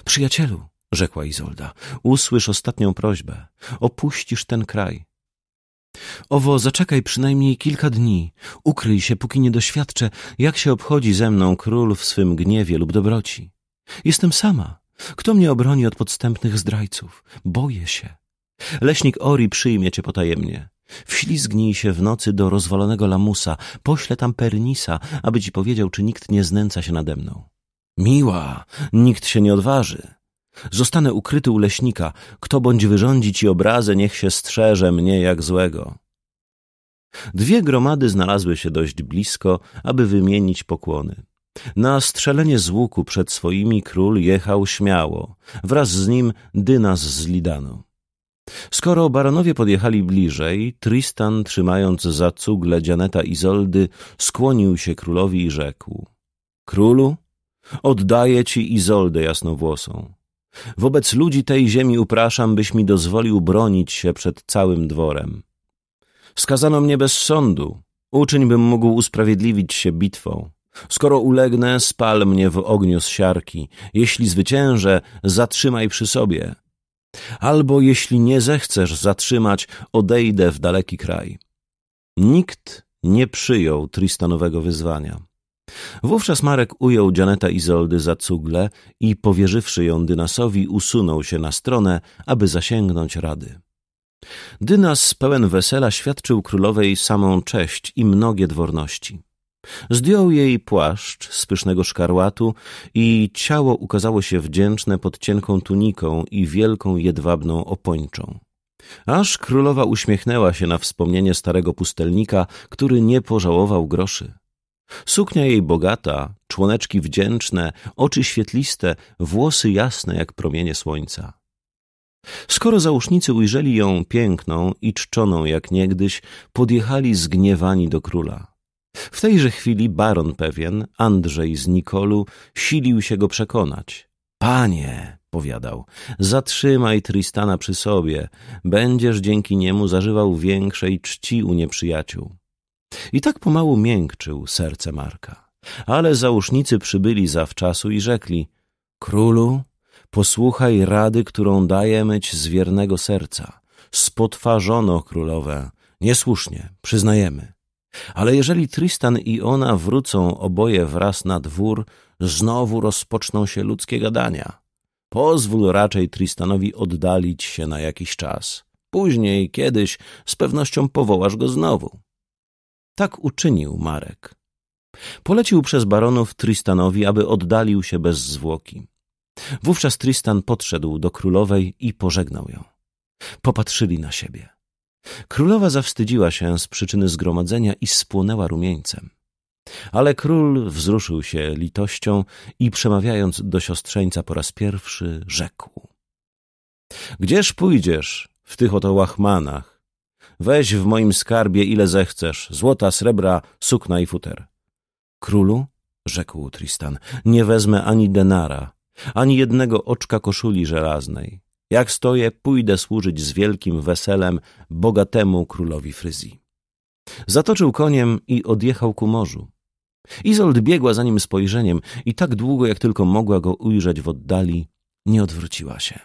Przyjacielu, rzekła Izolda, usłysz ostatnią prośbę. Opuścisz ten kraj. Owo, zaczekaj przynajmniej kilka dni. Ukryj się, póki nie doświadczę, jak się obchodzi ze mną król w swym gniewie lub dobroci. Jestem sama. Kto mnie obroni od podstępnych zdrajców? Boję się. Leśnik Ori przyjmie cię potajemnie. Wślizgnij się w nocy do rozwalonego lamusa, poślę tam Pernisa, aby ci powiedział, czy nikt nie znęca się nade mną. Miła, nikt się nie odważy. Zostanę ukryty u leśnika. Kto bądź wyrządzi ci obrazę, niech się strzeże mnie jak złego. Dwie gromady znalazły się dość blisko, aby wymienić pokłony. Na strzelenie z łuku przed swoimi król jechał śmiało, wraz z nim Dynas z Lidanu. Skoro baronowie podjechali bliżej, Tristan, trzymając za cugle Dzianeta Izoldy, skłonił się królowi i rzekł: Królu, oddaję ci Izoldę jasnowłosą. Wobec ludzi tej ziemi upraszam, byś mi dozwolił bronić się przed całym dworem. Skazano mnie bez sądu. Uczyń bym mógł usprawiedliwić się bitwą. Skoro ulegnę, spal mnie w ogniu z siarki. Jeśli zwyciężę, zatrzymaj przy sobie. Albo jeśli nie zechcesz zatrzymać, odejdę w daleki kraj. Nikt nie przyjął Tristanowego wyzwania. Wówczas Marek ujął Janeta Izoldy za cugle i powierzywszy ją Dynasowi usunął się na stronę, aby zasięgnąć rady. Dynas pełen wesela świadczył królowej samą cześć i mnogie dworności. Zdjął jej płaszcz z pysznego szkarłatu i ciało ukazało się wdzięczne pod cienką tuniką i wielką jedwabną opończą. Aż królowa uśmiechnęła się na wspomnienie starego pustelnika, który nie pożałował groszy. Suknia jej bogata, członeczki wdzięczne, oczy świetliste, włosy jasne jak promienie słońca. Skoro załóżnicy ujrzeli ją piękną i czczoną jak niegdyś, podjechali zgniewani do króla. W tejże chwili baron pewien, Andrzej z Nikolu, silił się go przekonać. Panie, powiadał, zatrzymaj Tristana przy sobie, będziesz dzięki niemu zażywał większej czci u nieprzyjaciół. I tak pomału miękczył serce Marka. Ale załóżnicy przybyli zawczasu i rzekli: Królu, posłuchaj rady, którą dajemy ci z wiernego serca. Spotwarzono królowę. Niesłusznie, przyznajemy. Ale jeżeli Tristan i ona wrócą oboje wraz na dwór, znowu rozpoczną się ludzkie gadania. Pozwól raczej Tristanowi oddalić się na jakiś czas. Później, kiedyś, z pewnością powołasz go znowu. Tak uczynił Marek. Polecił przez baronów Tristanowi, aby oddalił się bez zwłoki. Wówczas Tristan podszedł do królowej i pożegnał ją. Popatrzyli na siebie. Królowa zawstydziła się z przyczyny zgromadzenia i spłonęła rumieńcem. Ale król wzruszył się litością i przemawiając do siostrzeńca po raz pierwszy, rzekł: Gdzież pójdziesz w tych oto łachmanach? Weź w moim skarbie ile zechcesz, złota, srebra, sukna i futer. Królu, rzekł Tristan, nie wezmę ani denara, ani jednego oczka koszuli żelaznej. Jak stoję, pójdę służyć z wielkim weselem bogatemu królowi Fryzji. Zatoczył koniem i odjechał ku morzu. Izold biegła za nim spojrzeniem i tak długo, jak tylko mogła go ujrzeć w oddali, nie odwróciła się.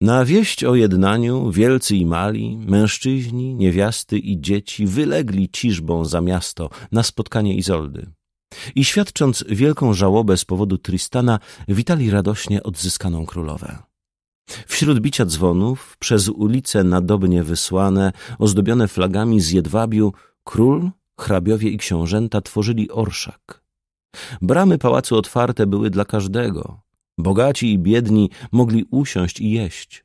Na wieść o jednaniu wielcy i mali, mężczyźni, niewiasty i dzieci wylegli ciżbą za miasto na spotkanie Izoldy. I świadcząc wielką żałobę z powodu Tristana, witali radośnie odzyskaną królowę. Wśród bicia dzwonów, przez ulice nadobnie wysłane, ozdobione flagami z jedwabiu, król, hrabiowie i książęta tworzyli orszak. Bramy pałacu otwarte były dla każdego. Bogaci i biedni mogli usiąść i jeść.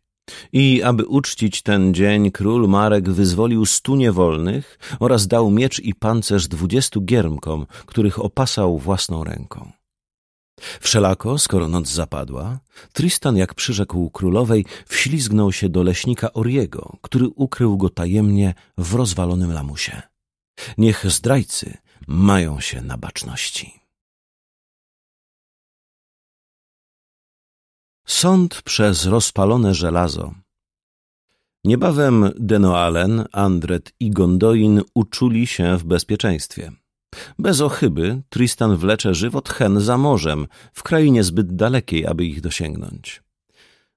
I aby uczcić ten dzień, król Marek wyzwolił stu niewolnych oraz dał miecz i pancerz dwudziestu giermkom, których opasał własną ręką. Wszelako, skoro noc zapadła, Tristan, jak przyrzekł królowej, wślizgnął się do leśnika Oriego, który ukrył go tajemnie w rozwalonym lamusie. Niech zdrajcy mają się na baczności. Sąd przez rozpalone żelazo. Niebawem Denoalen, Andret i Gondolin uczuli się w bezpieczeństwie. Bez ochyby Tristan wlecze żywot hen za morzem, w krainie zbyt dalekiej, aby ich dosięgnąć.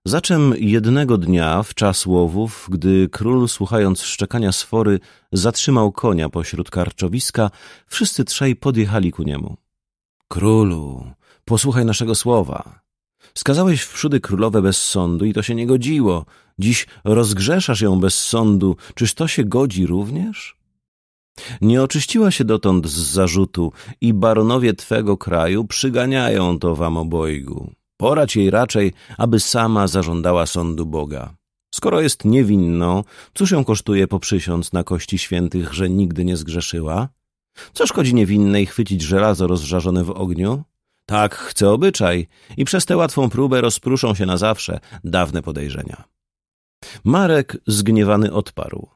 Zaczem jednego dnia, w czas łowów, gdy król, słuchając szczekania sfory, zatrzymał konia pośród karczowiska, wszyscy trzej podjechali ku niemu. — Królu, posłuchaj naszego słowa Skazałeś wszudy królowe bez sądu i to się nie godziło. Dziś rozgrzeszasz ją bez sądu. Czyż to się godzi również? Nie oczyściła się dotąd z zarzutu i baronowie twego kraju przyganiają to wam obojgu. Porać jej raczej, aby sama zażądała sądu Boga. Skoro jest niewinną, cóż ją kosztuje poprzysiąc na kości świętych, że nigdy nie zgrzeszyła? Co szkodzi niewinnej chwycić żelazo rozżarzone w ogniu? Tak chce obyczaj i przez tę łatwą próbę rozpruszą się na zawsze dawne podejrzenia. Marek zgniewany odparł.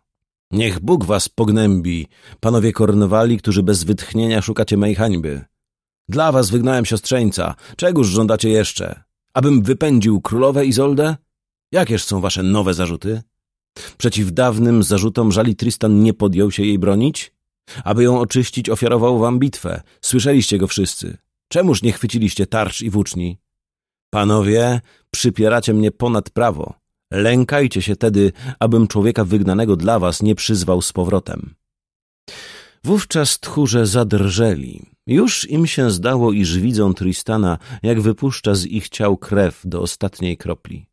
Niech Bóg was pognębi, panowie Kornowali, którzy bez wytchnienia szukacie mej hańby. Dla was wygnałem siostrzeńca. Czegóż żądacie jeszcze? Abym wypędził królowę Izoldę? Jakież są wasze nowe zarzuty? Przeciw dawnym zarzutom żali Tristan nie podjął się jej bronić? Aby ją oczyścić, ofiarował wam bitwę. Słyszeliście go wszyscy. Czemuż nie chwyciliście tarcz i włóczni? Panowie, przypieracie mnie ponad prawo. Lękajcie się tedy, abym człowieka wygnanego dla was nie przyzwał z powrotem. Wówczas tchórze zadrżeli. Już im się zdało, iż widzą Tristana, jak wypuszcza z ich ciał krew do ostatniej kropli.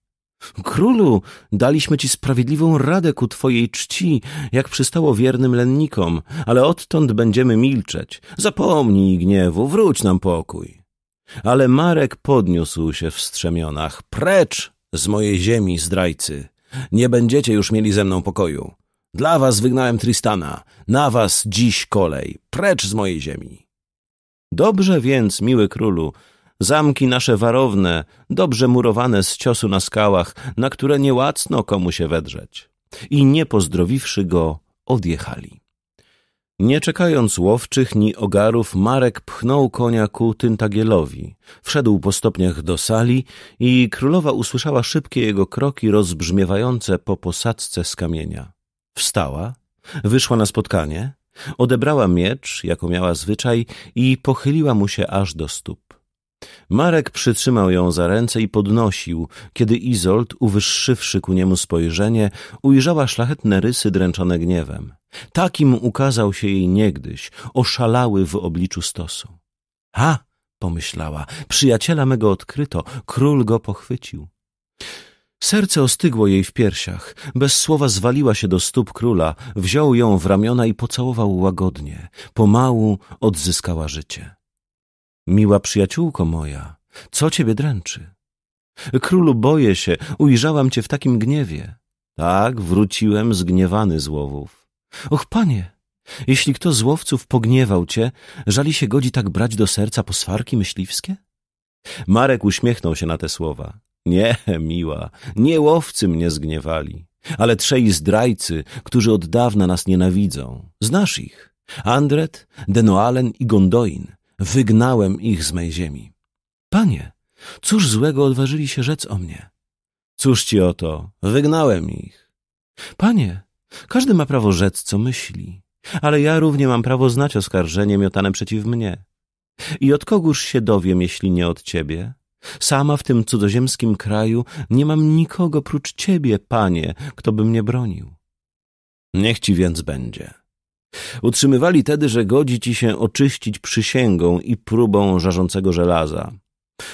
Królu, daliśmy ci sprawiedliwą radę ku twojej czci, jak przystało wiernym lennikom, ale odtąd będziemy milczeć. Zapomnij gniewu, wróć nam pokój. Ale Marek podniósł się w strzemionach. Precz z mojej ziemi, zdrajcy! Nie będziecie już mieli ze mną pokoju. Dla was wygnałem Tristana, na was dziś kolej. Precz z mojej ziemi! Dobrze więc, miły królu, Zamki nasze warowne, dobrze murowane z ciosu na skałach, na które niełacno komu się wedrzeć. I nie pozdrowiwszy go, odjechali. Nie czekając łowczych ni ogarów, Marek pchnął konia ku Tyntagielowi. Wszedł po stopniach do sali i królowa usłyszała szybkie jego kroki rozbrzmiewające po posadzce z kamienia. Wstała, wyszła na spotkanie, odebrała miecz, jako miała zwyczaj, i pochyliła mu się aż do stóp. Marek przytrzymał ją za ręce i podnosił, kiedy Izolt, uwyższywszy ku niemu spojrzenie, ujrzała szlachetne rysy dręczone gniewem. Takim ukazał się jej niegdyś, oszalały w obliczu stosu. A, pomyślała, przyjaciela mego odkryto, król go pochwycił. Serce ostygło jej w piersiach. Bez słowa zwaliła się do stóp króla, wziął ją w ramiona i pocałował łagodnie. Pomału odzyskała życie. Miła przyjaciółko moja, co ciebie dręczy? Królu, boję się, ujrzałam cię w takim gniewie. Tak, wróciłem zgniewany z łowów. Och, panie, jeśli kto z łowców pogniewał cię, żali się godzi tak brać do serca poswarki myśliwskie? Marek uśmiechnął się na te słowa. Nie, miła, nie łowcy mnie zgniewali, ale trzej zdrajcy, którzy od dawna nas nienawidzą. Znasz ich. Andret, Denoalen i Gondoin wygnałem ich z mej ziemi. Panie, cóż złego odważyli się rzec o mnie? Cóż ci o to? wygnałem ich. Panie, każdy ma prawo rzec, co myśli, ale ja równie mam prawo znać oskarżenie miotane przeciw mnie. I od kogóż się dowiem, jeśli nie od ciebie? Sama w tym cudzoziemskim kraju nie mam nikogo prócz ciebie, panie, kto by mnie bronił. Niech ci więc będzie. Utrzymywali tedy, że godzi ci się oczyścić przysięgą i próbą żarzącego żelaza.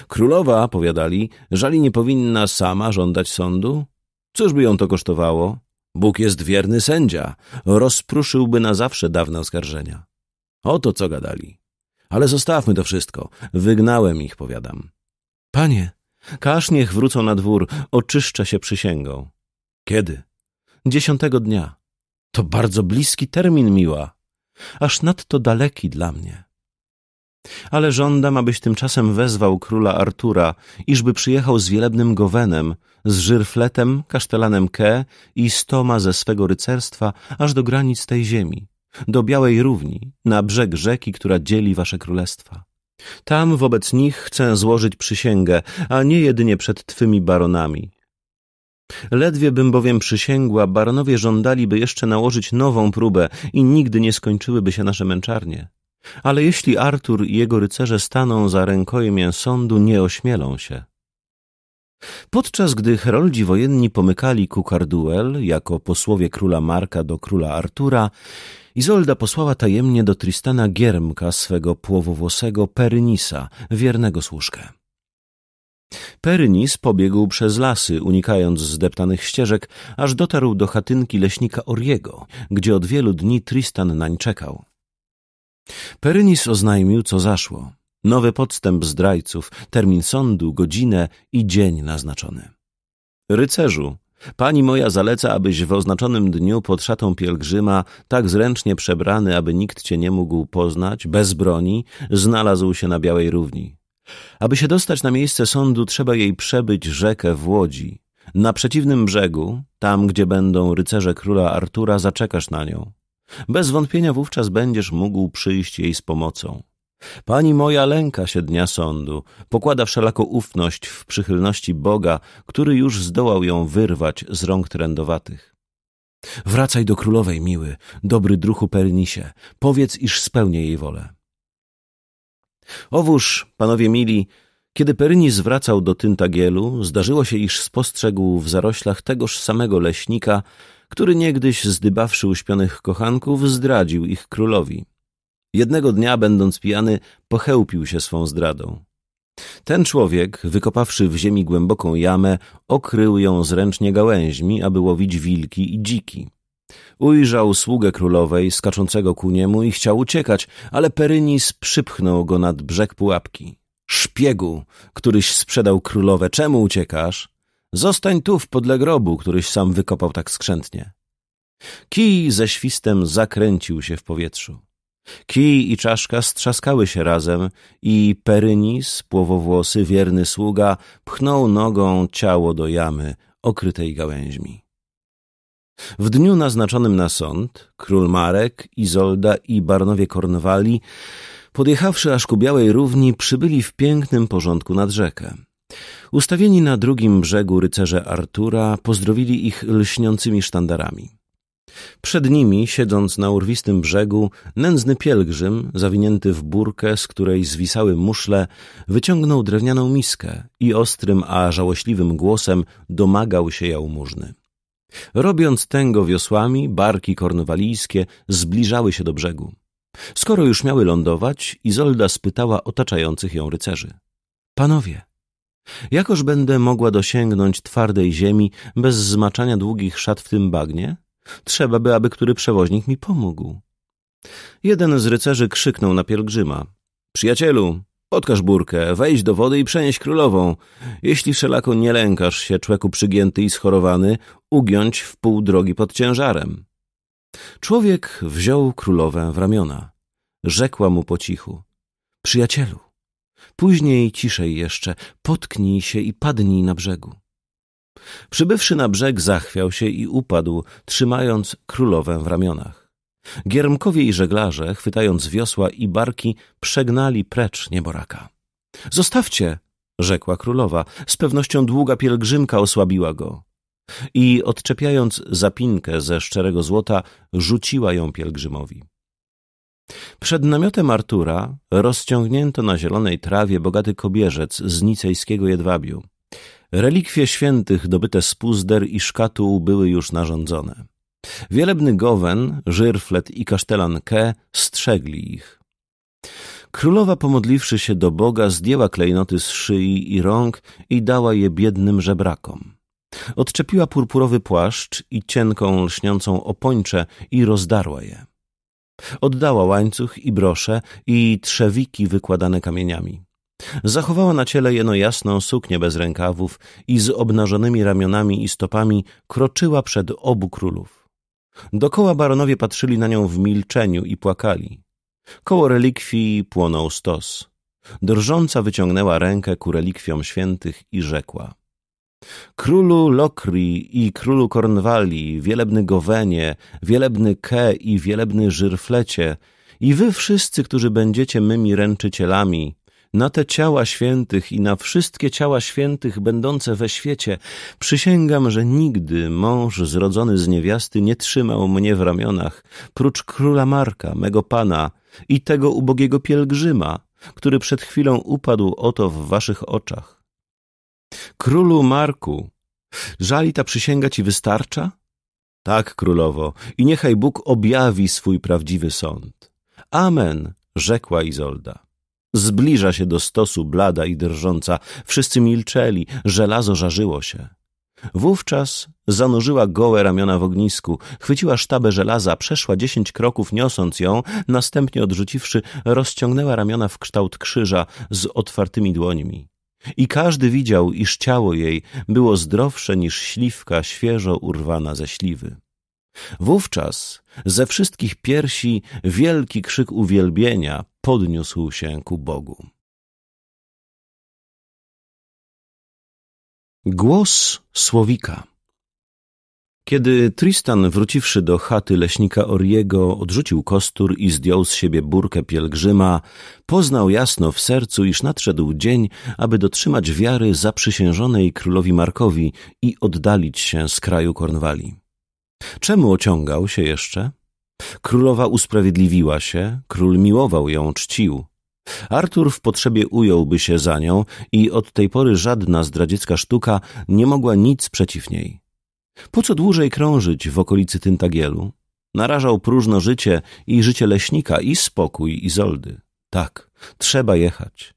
Królowa, powiadali, żali nie powinna sama żądać sądu? Cóż by ją to kosztowało? Bóg jest wierny sędzia, rozpruszyłby na zawsze dawne oskarżenia. Oto co gadali. Ale zostawmy to wszystko. Wygnałem ich, powiadam. Panie, każ niech wrócą na dwór, oczyszcza się przysięgą. Kiedy? Dziesiątego dnia. To bardzo bliski termin, miła, aż nadto daleki dla mnie. Ale żądam, abyś tymczasem wezwał króla Artura, iżby przyjechał z wielebnym gowenem, z żyrfletem, kasztelanem Ke i stoma ze swego rycerstwa aż do granic tej ziemi, do białej równi, na brzeg rzeki, która dzieli wasze królestwa. Tam wobec nich chcę złożyć przysięgę, a nie jedynie przed twymi baronami, Ledwie bym bowiem przysięgła, baronowie żądaliby jeszcze nałożyć nową próbę i nigdy nie skończyłyby się nasze męczarnie. Ale jeśli Artur i jego rycerze staną za rękojmiem sądu, nie ośmielą się. Podczas gdy heroldzi wojenni pomykali Kukarduel jako posłowie króla Marka do króla Artura, Izolda posłała tajemnie do Tristana Giermka swego płowowłosego Perynisa, wiernego służkę. Pernis pobiegł przez lasy, unikając zdeptanych ścieżek, aż dotarł do chatynki leśnika Oriego, gdzie od wielu dni Tristan nań czekał. Perynis oznajmił, co zaszło. Nowy podstęp zdrajców, termin sądu, godzinę i dzień naznaczony. Rycerzu, pani moja zaleca, abyś w oznaczonym dniu pod szatą pielgrzyma, tak zręcznie przebrany, aby nikt cię nie mógł poznać, bez broni, znalazł się na białej równi. Aby się dostać na miejsce sądu, trzeba jej przebyć rzekę w łodzi. Na przeciwnym brzegu, tam gdzie będą rycerze króla Artura, zaczekasz na nią. Bez wątpienia wówczas będziesz mógł przyjść jej z pomocą. Pani moja lęka się dnia sądu, pokłada wszelako ufność w przychylności Boga, który już zdołał ją wyrwać z rąk trędowatych. Wracaj do królowej, miły, dobry druhu Pernisie, powiedz, iż spełnię jej wolę. Owóż, panowie mili, kiedy Peryni wracał do Tyntagielu, zdarzyło się, iż spostrzegł w zaroślach tegoż samego leśnika, który niegdyś zdybawszy uśpionych kochanków, zdradził ich królowi. Jednego dnia, będąc pijany, pochełpił się swą zdradą. Ten człowiek, wykopawszy w ziemi głęboką jamę, okrył ją zręcznie gałęźmi, aby łowić wilki i dziki. Ujrzał sługę królowej, skaczącego ku niemu i chciał uciekać, ale Perynis przypchnął go nad brzeg pułapki. Szpiegu, któryś sprzedał królowę, czemu uciekasz? Zostań tu w podle grobu, któryś sam wykopał tak skrzętnie. Kij ze świstem zakręcił się w powietrzu. Kij i czaszka strzaskały się razem i Perynis, płowowłosy, wierny sługa, pchnął nogą ciało do jamy okrytej gałęźmi. W dniu naznaczonym na sąd król Marek, Izolda i Barnowie Kornwali, podjechawszy aż ku Białej Równi, przybyli w pięknym porządku nad rzekę. Ustawieni na drugim brzegu rycerze Artura pozdrowili ich lśniącymi sztandarami. Przed nimi, siedząc na urwistym brzegu, nędzny pielgrzym, zawinięty w burkę, z której zwisały muszle, wyciągnął drewnianą miskę i ostrym, a żałośliwym głosem domagał się jałmużny. Robiąc tęgo wiosłami, barki kornwalijskie zbliżały się do brzegu. Skoro już miały lądować, Izolda spytała otaczających ją rycerzy. Panowie, jakoż będę mogła dosięgnąć twardej ziemi bez zmaczania długich szat w tym bagnie? Trzeba by, aby który przewoźnik mi pomógł. Jeden z rycerzy krzyknął na pielgrzyma. Przyjacielu, Podkaż burkę, wejdź do wody i przenieś królową. Jeśli wszelako nie lękasz się, człeku przygięty i schorowany, ugiąć w pół drogi pod ciężarem. Człowiek wziął królowę w ramiona. Rzekła mu po cichu. Przyjacielu, później ciszej jeszcze, potknij się i padnij na brzegu. Przybywszy na brzeg, zachwiał się i upadł, trzymając królowę w ramionach. Giermkowie i żeglarze, chwytając wiosła i barki, przegnali precz nieboraka. Zostawcie, rzekła królowa, z pewnością długa pielgrzymka osłabiła go. I odczepiając zapinkę ze szczerego złota, rzuciła ją pielgrzymowi. Przed namiotem Artura rozciągnięto na zielonej trawie bogaty kobierzec z nicejskiego jedwabiu. Relikwie świętych dobyte z puzder i szkatuł były już narządzone. Wielebny Gowen, Żyrflet i kasztelan Ke strzegli ich. Królowa, pomodliwszy się do Boga, zdjęła klejnoty z szyi i rąk i dała je biednym żebrakom. Odczepiła purpurowy płaszcz i cienką, lśniącą opończę i rozdarła je. Oddała łańcuch i brosze i trzewiki wykładane kamieniami. Zachowała na ciele jeno jasną suknię bez rękawów i z obnażonymi ramionami i stopami kroczyła przed obu królów. Dokoła baronowie patrzyli na nią w milczeniu i płakali. Koło relikwii płonął stos. Drżąca wyciągnęła rękę ku relikwiom świętych i rzekła. Królu Lokri i królu Kornwali, wielebny Gowenie, wielebny Ke i wielebny Żyrflecie, i wy wszyscy, którzy będziecie mymi ręczycielami, na te ciała świętych i na wszystkie ciała świętych będące we świecie, przysięgam, że nigdy mąż zrodzony z niewiasty nie trzymał mnie w ramionach, prócz króla Marka, mego pana i tego ubogiego pielgrzyma, który przed chwilą upadł oto w waszych oczach. Królu Marku, żali ta przysięga ci wystarcza? Tak, królowo, i niechaj Bóg objawi swój prawdziwy sąd. Amen, rzekła Izolda. Zbliża się do stosu blada i drżąca. Wszyscy milczeli, żelazo żarzyło się. Wówczas zanurzyła gołe ramiona w ognisku, chwyciła sztabę żelaza, przeszła dziesięć kroków niosąc ją, następnie odrzuciwszy, rozciągnęła ramiona w kształt krzyża z otwartymi dłońmi. I każdy widział, iż ciało jej było zdrowsze niż śliwka świeżo urwana ze śliwy. Wówczas ze wszystkich piersi wielki krzyk uwielbienia podniósł się ku Bogu. Głos słowika Kiedy Tristan, wróciwszy do chaty leśnika Oriego, odrzucił kostur i zdjął z siebie burkę pielgrzyma, poznał jasno w sercu, iż nadszedł dzień, aby dotrzymać wiary zaprzysiężonej królowi Markowi i oddalić się z kraju Kornwali. Czemu ociągał się jeszcze? Królowa usprawiedliwiła się, król miłował ją, czcił. Artur w potrzebie ująłby się za nią i od tej pory żadna zdradziecka sztuka nie mogła nic przeciw niej. Po co dłużej krążyć w okolicy Tyntagielu? Narażał próżno życie i życie leśnika i spokój Izoldy. Tak, trzeba jechać.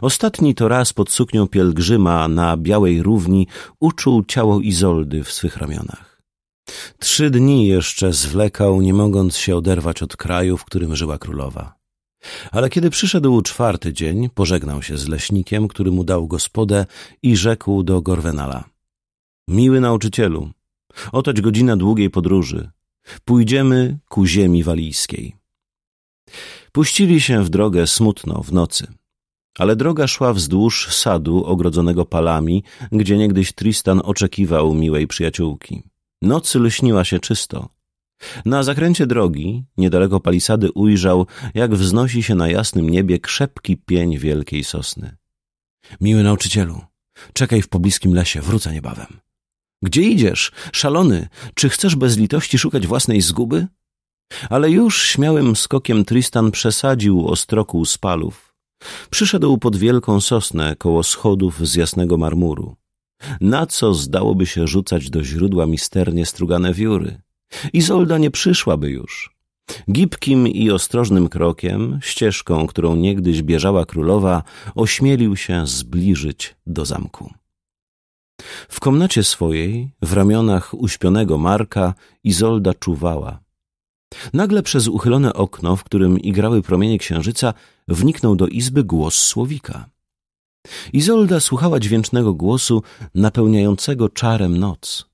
Ostatni to raz pod suknią pielgrzyma na białej równi uczuł ciało Izoldy w swych ramionach. Trzy dni jeszcze zwlekał, nie mogąc się oderwać od kraju, w którym żyła królowa. Ale kiedy przyszedł czwarty dzień, pożegnał się z leśnikiem, który mu dał gospodę i rzekł do Gorwenala. Miły nauczycielu, otoć godzina długiej podróży. Pójdziemy ku ziemi walijskiej. Puścili się w drogę smutno w nocy. Ale droga szła wzdłuż sadu ogrodzonego palami, gdzie niegdyś Tristan oczekiwał miłej przyjaciółki. Noc lśniła się czysto. Na zakręcie drogi, niedaleko palisady, ujrzał, jak wznosi się na jasnym niebie krzepki pień wielkiej sosny. Miły nauczycielu, czekaj w pobliskim lesie, wrócę niebawem. Gdzie idziesz? Szalony, czy chcesz bez litości szukać własnej zguby? Ale już śmiałym skokiem Tristan przesadził ostroku z palów. Przyszedł pod wielką sosnę koło schodów z jasnego marmuru. Na co zdałoby się rzucać do źródła misternie strugane wióry? Izolda nie przyszłaby już. Gipkim i ostrożnym krokiem, ścieżką, którą niegdyś bieżała królowa, ośmielił się zbliżyć do zamku. W komnacie swojej, w ramionach uśpionego Marka, Izolda czuwała. Nagle przez uchylone okno, w którym igrały promienie księżyca, wniknął do izby głos słowika. Izolda słuchała dźwięcznego głosu napełniającego czarem noc.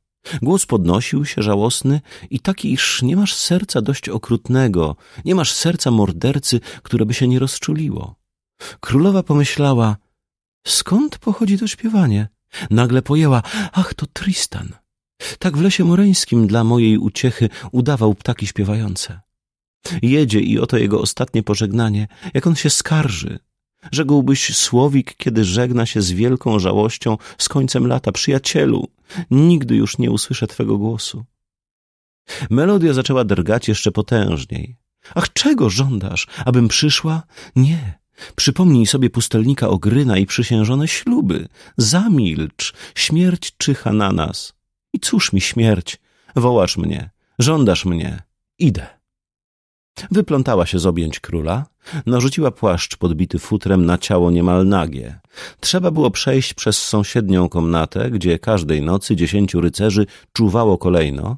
Głos podnosił się żałosny i taki, iż nie masz serca dość okrutnego, nie masz serca mordercy, które by się nie rozczuliło. Królowa pomyślała, skąd pochodzi to śpiewanie? Nagle pojęła, ach, to Tristan. Tak w lesie moreńskim dla mojej uciechy udawał ptaki śpiewające. Jedzie i oto jego ostatnie pożegnanie, jak on się skarży, Rzekłbyś słowik, kiedy żegna się z wielką żałością z końcem lata. Przyjacielu, nigdy już nie usłyszę twego głosu. Melodia zaczęła drgać jeszcze potężniej. Ach, czego żądasz? Abym przyszła? Nie. Przypomnij sobie pustelnika Ogryna i przysiężone śluby. Zamilcz. Śmierć czyha na nas. I cóż mi śmierć? Wołasz mnie. Żądasz mnie. Idę. Wyplątała się z objęć króla, narzuciła płaszcz podbity futrem na ciało niemal nagie. Trzeba było przejść przez sąsiednią komnatę, gdzie każdej nocy dziesięciu rycerzy czuwało kolejno,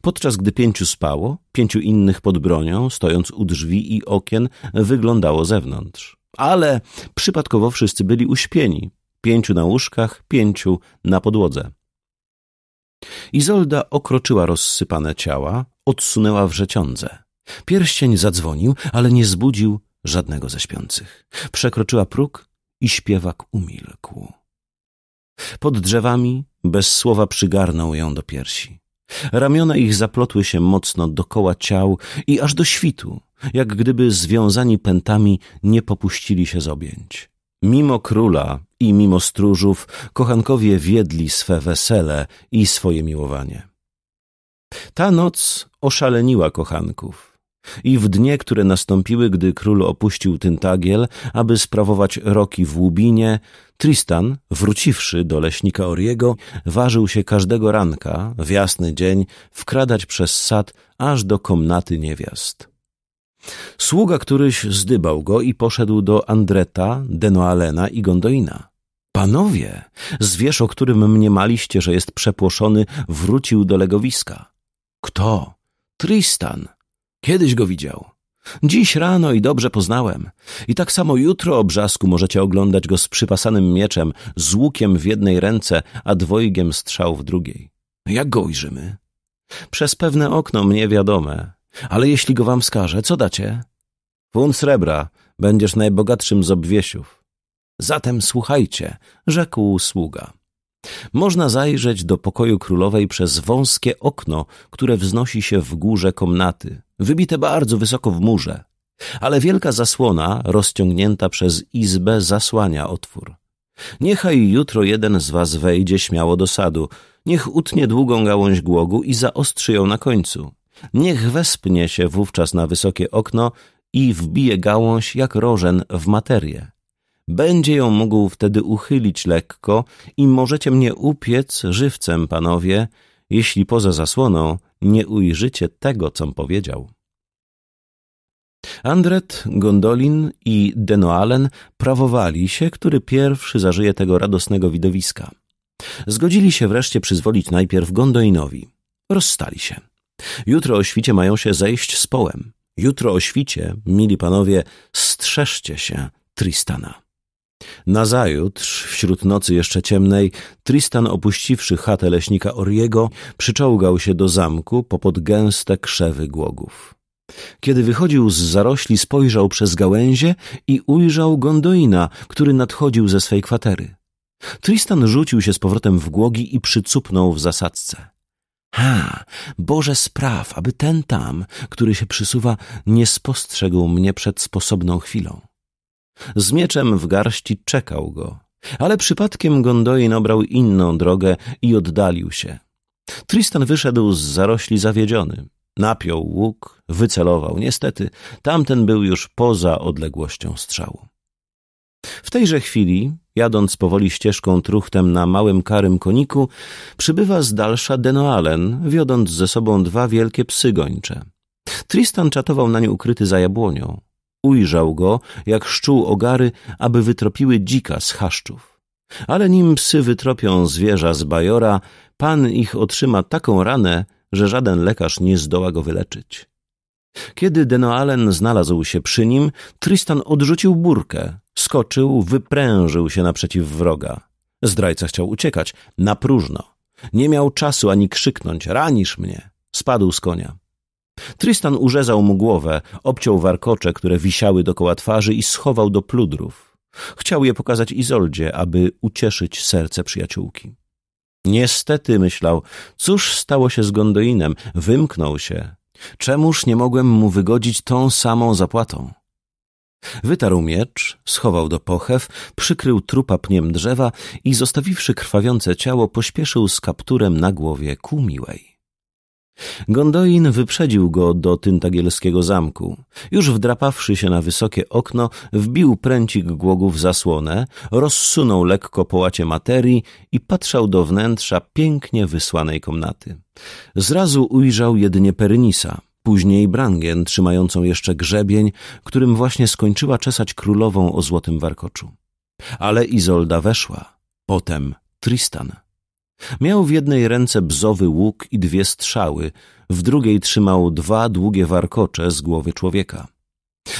podczas gdy pięciu spało, pięciu innych pod bronią, stojąc u drzwi i okien, wyglądało zewnątrz. Ale przypadkowo wszyscy byli uśpieni, pięciu na łóżkach, pięciu na podłodze. Izolda okroczyła rozsypane ciała, odsunęła wrzeciądze. Pierścień zadzwonił, ale nie zbudził żadnego ze śpiących. Przekroczyła próg i śpiewak umilkł. Pod drzewami bez słowa przygarnął ją do piersi. Ramiona ich zaplotły się mocno dokoła ciał i aż do świtu, jak gdyby związani pętami nie popuścili się z objęć. Mimo króla i mimo stróżów, kochankowie wiedli swe wesele i swoje miłowanie. Ta noc oszaleniła kochanków. I w dnie, które nastąpiły, gdy król opuścił Tyntagiel, aby sprawować roki w Łubinie, Tristan, wróciwszy do leśnika Oriego, ważył się każdego ranka, w jasny dzień, wkradać przez sad aż do komnaty niewiast. Sługa któryś zdybał go i poszedł do Andreta, Denoalena i Gondoina. Panowie, zwierz, o którym mniemaliście, że jest przepłoszony, wrócił do legowiska. Kto? Tristan. Kiedyś go widział. Dziś rano i dobrze poznałem. I tak samo jutro obrzasku możecie oglądać go z przypasanym mieczem, z łukiem w jednej ręce, a dwojgiem strzał w drugiej. Jak go ujrzymy? Przez pewne okno mnie wiadome. Ale jeśli go wam wskażę, co dacie? Funt srebra. Będziesz najbogatszym z obwiesiów. Zatem słuchajcie, rzekł sługa. Można zajrzeć do pokoju królowej przez wąskie okno, które wznosi się w górze komnaty, wybite bardzo wysoko w murze. Ale wielka zasłona, rozciągnięta przez izbę, zasłania otwór. Niechaj jutro jeden z was wejdzie śmiało do sadu, niech utnie długą gałąź głogu i zaostrzy ją na końcu. Niech wespnie się wówczas na wysokie okno i wbije gałąź jak rożen w materię będzie ją mógł wtedy uchylić lekko i możecie mnie upiec żywcem, panowie, jeśli poza zasłoną nie ujrzycie tego, com powiedział. Andret, Gondolin i Denoalen prawowali się, który pierwszy zażyje tego radosnego widowiska. Zgodzili się wreszcie przyzwolić najpierw Gondolinowi. Rozstali się. Jutro o świcie mają się zejść z połem. Jutro o świcie, mili panowie, strzeżcie się Tristana. Nazajutrz, wśród nocy jeszcze ciemnej, Tristan, opuściwszy chatę leśnika Oriego, przyczołgał się do zamku popod gęste krzewy głogów. Kiedy wychodził z zarośli, spojrzał przez gałęzie i ujrzał Gondolina, który nadchodził ze swej kwatery. Tristan rzucił się z powrotem w głogi i przycupnął w zasadzce. Ha, Boże spraw, aby ten tam, który się przysuwa, nie spostrzegł mnie przed sposobną chwilą. Z mieczem w garści czekał go, ale przypadkiem Gondoin obrał inną drogę i oddalił się. Tristan wyszedł z zarośli zawiedziony. Napiął łuk, wycelował. Niestety, tamten był już poza odległością strzału. W tejże chwili, jadąc powoli ścieżką truchtem na małym karym koniku, przybywa z dalsza Denoalen, wiodąc ze sobą dwa wielkie psy gończe. Tristan czatował na nie ukryty za jabłonią. Ujrzał go, jak szczuł ogary, aby wytropiły dzika z chaszczów. Ale nim psy wytropią zwierza z bajora, pan ich otrzyma taką ranę, że żaden lekarz nie zdoła go wyleczyć. Kiedy Denoalen znalazł się przy nim, Tristan odrzucił burkę, skoczył, wyprężył się naprzeciw wroga. Zdrajca chciał uciekać, na próżno. Nie miał czasu ani krzyknąć, ranisz mnie. Spadł z konia. Trystan urzezał mu głowę, obciął warkocze, które wisiały dokoła twarzy i schował do pludrów. Chciał je pokazać Izoldzie, aby ucieszyć serce przyjaciółki. Niestety, myślał, cóż stało się z Gondoinem? Wymknął się. Czemuż nie mogłem mu wygodzić tą samą zapłatą? Wytarł miecz, schował do pochew, przykrył trupa pniem drzewa i zostawiwszy krwawiące ciało, pośpieszył z kapturem na głowie ku miłej. Gondolin wyprzedził go do tyntagielskiego zamku. Już wdrapawszy się na wysokie okno, wbił pręcik głogu w zasłonę, rozsunął lekko połacie materii i patrzał do wnętrza pięknie wysłanej komnaty. Zrazu ujrzał jedynie Perynisa, później Brangien, trzymającą jeszcze grzebień, którym właśnie skończyła czesać królową o złotym warkoczu. Ale Izolda weszła, potem Tristan. Miał w jednej ręce bzowy łuk i dwie strzały, w drugiej trzymał dwa długie warkocze z głowy człowieka.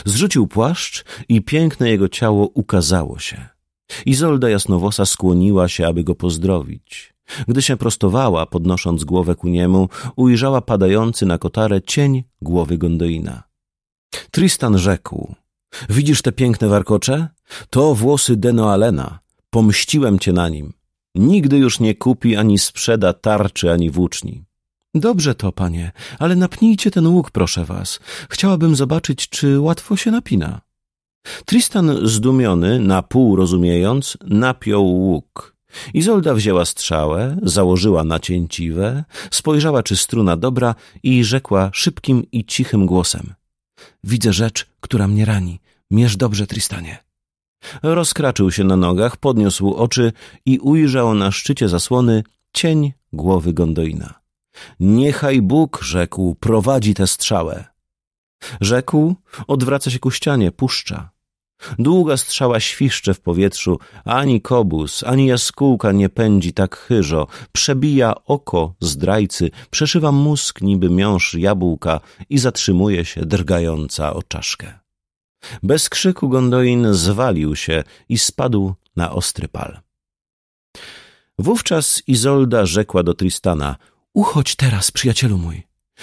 Zrzucił płaszcz i piękne jego ciało ukazało się. Izolda Jasnowosa skłoniła się, aby go pozdrowić. Gdy się prostowała, podnosząc głowę ku niemu, ujrzała padający na kotarę cień głowy Gondoina. Tristan rzekł: Widzisz te piękne warkocze? To włosy Denoalena. Pomściłem cię na nim. Nigdy już nie kupi ani sprzeda tarczy ani włóczni. Dobrze to, panie, ale napnijcie ten łuk, proszę was. Chciałabym zobaczyć, czy łatwo się napina. Tristan, zdumiony, na pół rozumiejąc, napiął łuk. Izolda wzięła strzałę, założyła nacięciwe, spojrzała, czy struna dobra i rzekła szybkim i cichym głosem. Widzę rzecz, która mnie rani. Mierz dobrze, Tristanie. Rozkraczył się na nogach, podniósł oczy i ujrzał na szczycie zasłony cień głowy Gondoina. Niechaj Bóg, rzekł, prowadzi tę strzałę. Rzekł, odwraca się ku ścianie, puszcza. Długa strzała świszcze w powietrzu, ani kobus, ani jaskółka nie pędzi tak chyżo, przebija oko zdrajcy, przeszywa mózg niby miąż jabłka i zatrzymuje się drgająca o czaszkę. Bez krzyku Gondolin zwalił się i spadł na ostry pal. Wówczas Izolda rzekła do Tristana: Uchodź teraz, przyjacielu mój.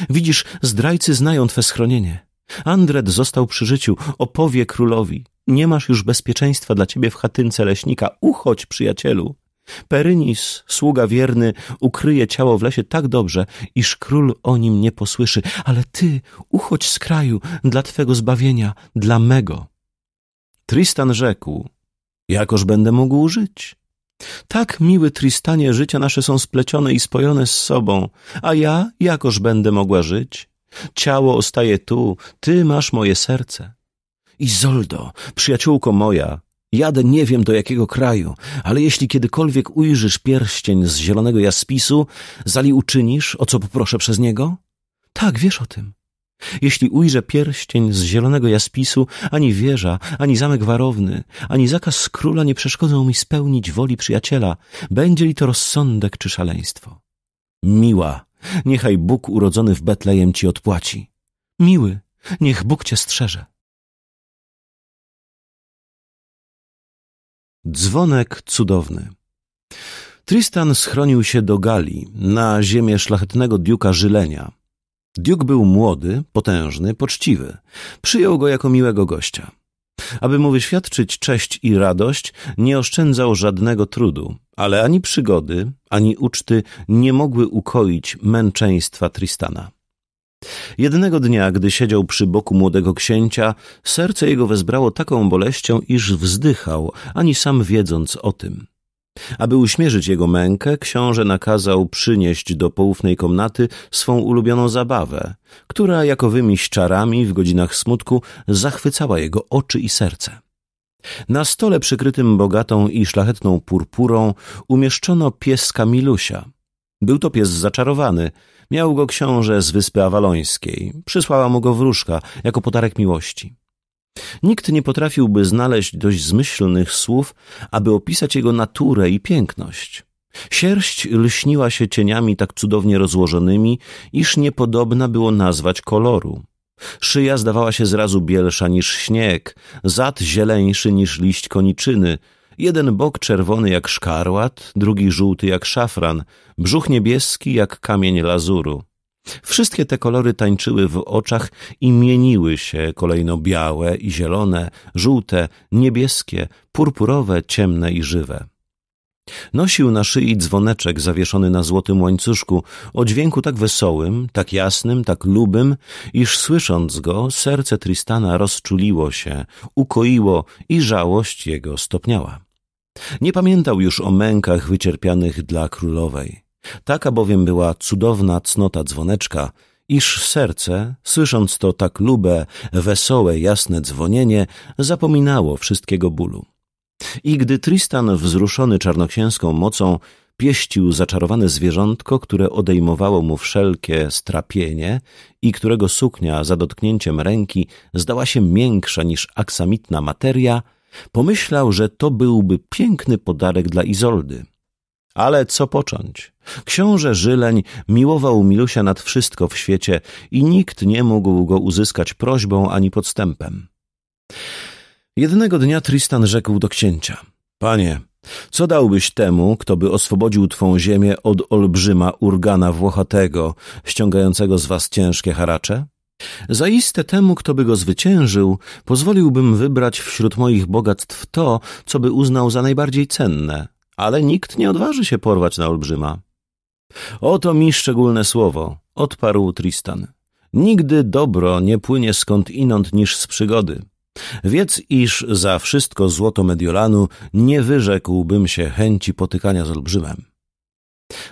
Widzisz, zdrajcy znają twe schronienie. Andret został przy życiu, opowie królowi. Nie masz już bezpieczeństwa dla ciebie w chatynce leśnika. Uchodź, przyjacielu. Perynis, sługa wierny, ukryje ciało w lesie tak dobrze, iż król o nim nie posłyszy, ale ty uchodź z kraju dla twego zbawienia, dla mego. Tristan rzekł: Jakoż będę mógł żyć? Tak, miły Tristanie, życia nasze są splecione i spojone z sobą, a ja jakoż będę mogła żyć? Ciało ostaje tu, ty masz moje serce. Izoldo, przyjaciółko moja, Jadę nie wiem do jakiego kraju, ale jeśli kiedykolwiek ujrzysz pierścień z zielonego jaspisu, zali uczynisz, o co poproszę przez niego? Tak, wiesz o tym. Jeśli ujrzę pierścień z zielonego jaspisu, ani wieża, ani zamek warowny, ani zakaz króla nie przeszkodzą mi spełnić woli przyjaciela, będzie li to rozsądek czy szaleństwo. Miła, niechaj Bóg urodzony w Betlejem ci odpłaci. Miły, niech Bóg cię strzeże. Dzwonek cudowny. Tristan schronił się do Gali, na ziemię szlachetnego diuka Żylenia. Diuk był młody, potężny, poczciwy. Przyjął go jako miłego gościa. Aby mu wyświadczyć cześć i radość, nie oszczędzał żadnego trudu, ale ani przygody, ani uczty nie mogły ukoić męczeństwa Tristana. Jednego dnia, gdy siedział przy boku młodego księcia, serce jego wezbrało taką boleścią, iż wzdychał, ani sam wiedząc o tym. Aby uśmierzyć jego mękę, książę nakazał przynieść do poufnej komnaty swą ulubioną zabawę, która jakowymi szczarami w godzinach smutku zachwycała jego oczy i serce. Na stole przykrytym bogatą i szlachetną purpurą umieszczono pieska Milusia – był to pies zaczarowany. Miał go książę z wyspy awalońskiej. Przysłała mu go wróżka jako podarek miłości. Nikt nie potrafiłby znaleźć dość zmyślnych słów, aby opisać jego naturę i piękność. Sierść lśniła się cieniami tak cudownie rozłożonymi, iż niepodobna było nazwać koloru. Szyja zdawała się zrazu bielsza niż śnieg, zad zieleńszy niż liść koniczyny, Jeden bok czerwony jak szkarłat, drugi żółty jak szafran, brzuch niebieski jak kamień lazuru. Wszystkie te kolory tańczyły w oczach i mieniły się kolejno białe i zielone, żółte, niebieskie, purpurowe, ciemne i żywe. Nosił na szyi dzwoneczek zawieszony na złotym łańcuszku, o dźwięku tak wesołym, tak jasnym, tak lubym, iż słysząc go, serce Tristana rozczuliło się, ukoiło i żałość jego stopniała. Nie pamiętał już o mękach wycierpianych dla królowej. Taka bowiem była cudowna cnota dzwoneczka, iż serce, słysząc to tak lube, wesołe, jasne dzwonienie, zapominało wszystkiego bólu. I gdy Tristan, wzruszony czarnoksięską mocą, pieścił zaczarowane zwierzątko, które odejmowało mu wszelkie strapienie i którego suknia za dotknięciem ręki zdała się miększa niż aksamitna materia, pomyślał, że to byłby piękny podarek dla Izoldy. Ale co począć? Książę Żyleń miłował Milusia nad wszystko w świecie i nikt nie mógł go uzyskać prośbą ani podstępem. Jednego dnia Tristan rzekł do księcia: Panie, co dałbyś temu, kto by oswobodził twą ziemię od olbrzyma urgana włochatego, ściągającego z was ciężkie haracze? Zaiste temu, kto by go zwyciężył, pozwoliłbym wybrać wśród moich bogactw to, co by uznał za najbardziej cenne, ale nikt nie odważy się porwać na olbrzyma. Oto mi szczególne słowo, odparł Tristan. Nigdy dobro nie płynie skąd inąd niż z przygody. Wiedz, iż za wszystko złoto Mediolanu nie wyrzekłbym się chęci potykania z olbrzymem.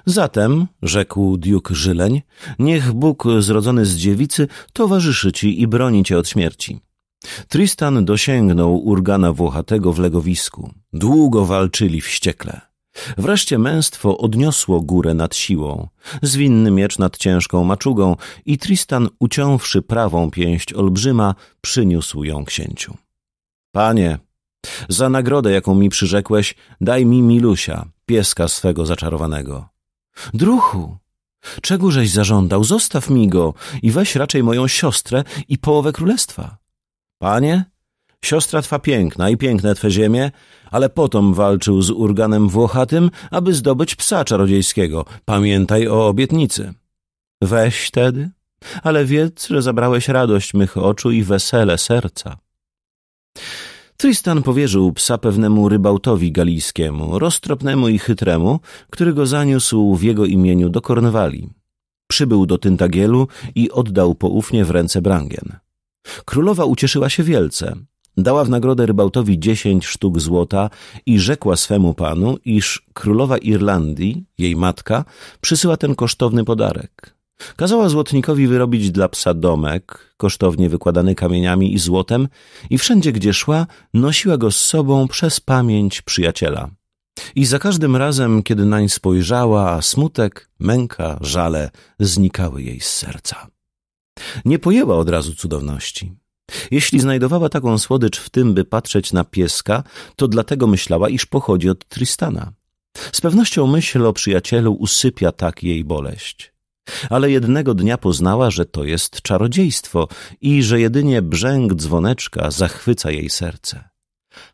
Zatem, rzekł Duke Żyleń, niech Bóg zrodzony z dziewicy towarzyszy ci i broni cię od śmierci. Tristan dosięgnął urgana włochatego w legowisku. Długo walczyli wściekle. Wreszcie męstwo odniosło górę nad siłą, zwinny miecz nad ciężką maczugą i Tristan, uciąwszy prawą pięść olbrzyma, przyniósł ją księciu. Panie, za nagrodę, jaką mi przyrzekłeś, daj mi Milusia, pieska swego zaczarowanego. Druchu, czegóżeś zażądał, zostaw mi go i weź raczej moją siostrę i połowę królestwa. Panie, Siostra twa piękna i piękne twe ziemie, ale potom walczył z urganem włochatym, aby zdobyć psa czarodziejskiego. Pamiętaj o obietnicy. Weź tedy, ale wiedz, że zabrałeś radość mych oczu i wesele serca. Tristan powierzył psa pewnemu rybałtowi galijskiemu, roztropnemu i chytremu, który go zaniósł w jego imieniu do Kornwali. Przybył do Tyntagielu i oddał poufnie w ręce Brangien. Królowa ucieszyła się wielce. Dała w nagrodę rybałtowi dziesięć sztuk złota i rzekła swemu panu, iż królowa Irlandii, jej matka, przysyła ten kosztowny podarek. Kazała złotnikowi wyrobić dla psa domek, kosztownie wykładany kamieniami i złotem, i wszędzie gdzie szła, nosiła go z sobą przez pamięć przyjaciela. I za każdym razem, kiedy nań spojrzała, smutek, męka, żale znikały jej z serca. Nie pojęła od razu cudowności. Jeśli znajdowała taką słodycz w tym, by patrzeć na pieska, to dlatego myślała, iż pochodzi od Tristana. Z pewnością myśl o przyjacielu usypia tak jej boleść. Ale jednego dnia poznała, że to jest czarodziejstwo i że jedynie brzęk dzwoneczka zachwyca jej serce.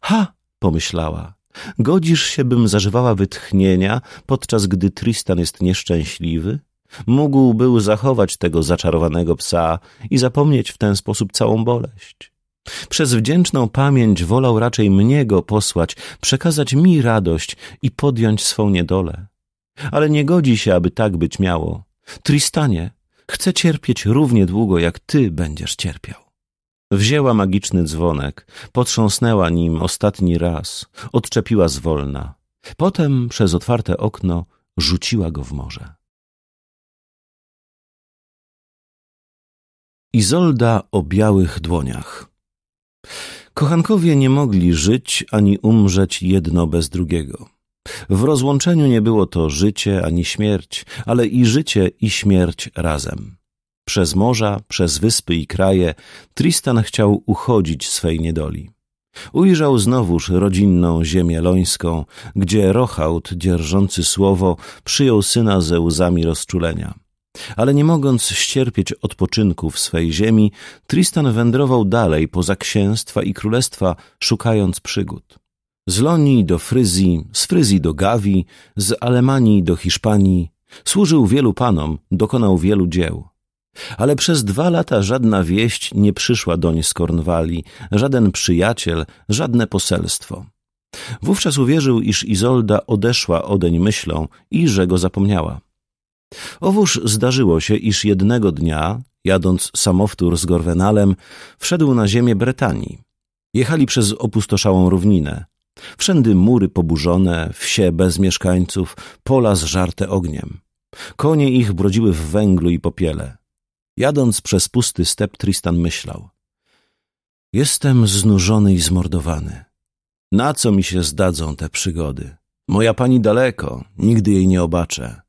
Ha! pomyślała. Godzisz się, bym zażywała wytchnienia, podczas gdy Tristan jest nieszczęśliwy? Mógł był zachować tego zaczarowanego psa i zapomnieć w ten sposób całą boleść. Przez wdzięczną pamięć wolał raczej mnie go posłać, przekazać mi radość i podjąć swą niedolę. Ale nie godzi się, aby tak być miało. Tristanie, chcę cierpieć równie długo, jak ty będziesz cierpiał. Wzięła magiczny dzwonek, potrząsnęła nim ostatni raz, odczepiła zwolna. Potem przez otwarte okno rzuciła go w morze. Izolda o białych dłoniach. Kochankowie nie mogli żyć ani umrzeć jedno bez drugiego. W rozłączeniu nie było to życie ani śmierć, ale i życie i śmierć razem. Przez morza, przez wyspy i kraje Tristan chciał uchodzić swej niedoli. Ujrzał znowuż rodzinną ziemię lońską, gdzie Rochaut, dzierżący słowo, przyjął syna ze łzami rozczulenia. Ale nie mogąc ścierpieć odpoczynku w swej ziemi, Tristan wędrował dalej poza księstwa i królestwa, szukając przygód. Z Lonii do Fryzji, z Fryzji do Gawi, z Alemanii do Hiszpanii. Służył wielu panom, dokonał wielu dzieł. Ale przez dwa lata żadna wieść nie przyszła doń z Kornwali, żaden przyjaciel, żadne poselstwo. Wówczas uwierzył, iż Izolda odeszła odeń myślą i że go zapomniała. Owóż zdarzyło się, iż jednego dnia, jadąc samowtór z Gorwenalem, wszedł na ziemię Bretanii. Jechali przez opustoszałą równinę. Wszędy mury poburzone, wsie bez mieszkańców, pola zżarte ogniem. Konie ich brodziły w węglu i popiele. Jadąc przez pusty step, Tristan myślał. Jestem znużony i zmordowany. Na co mi się zdadzą te przygody? Moja pani daleko, nigdy jej nie obaczę.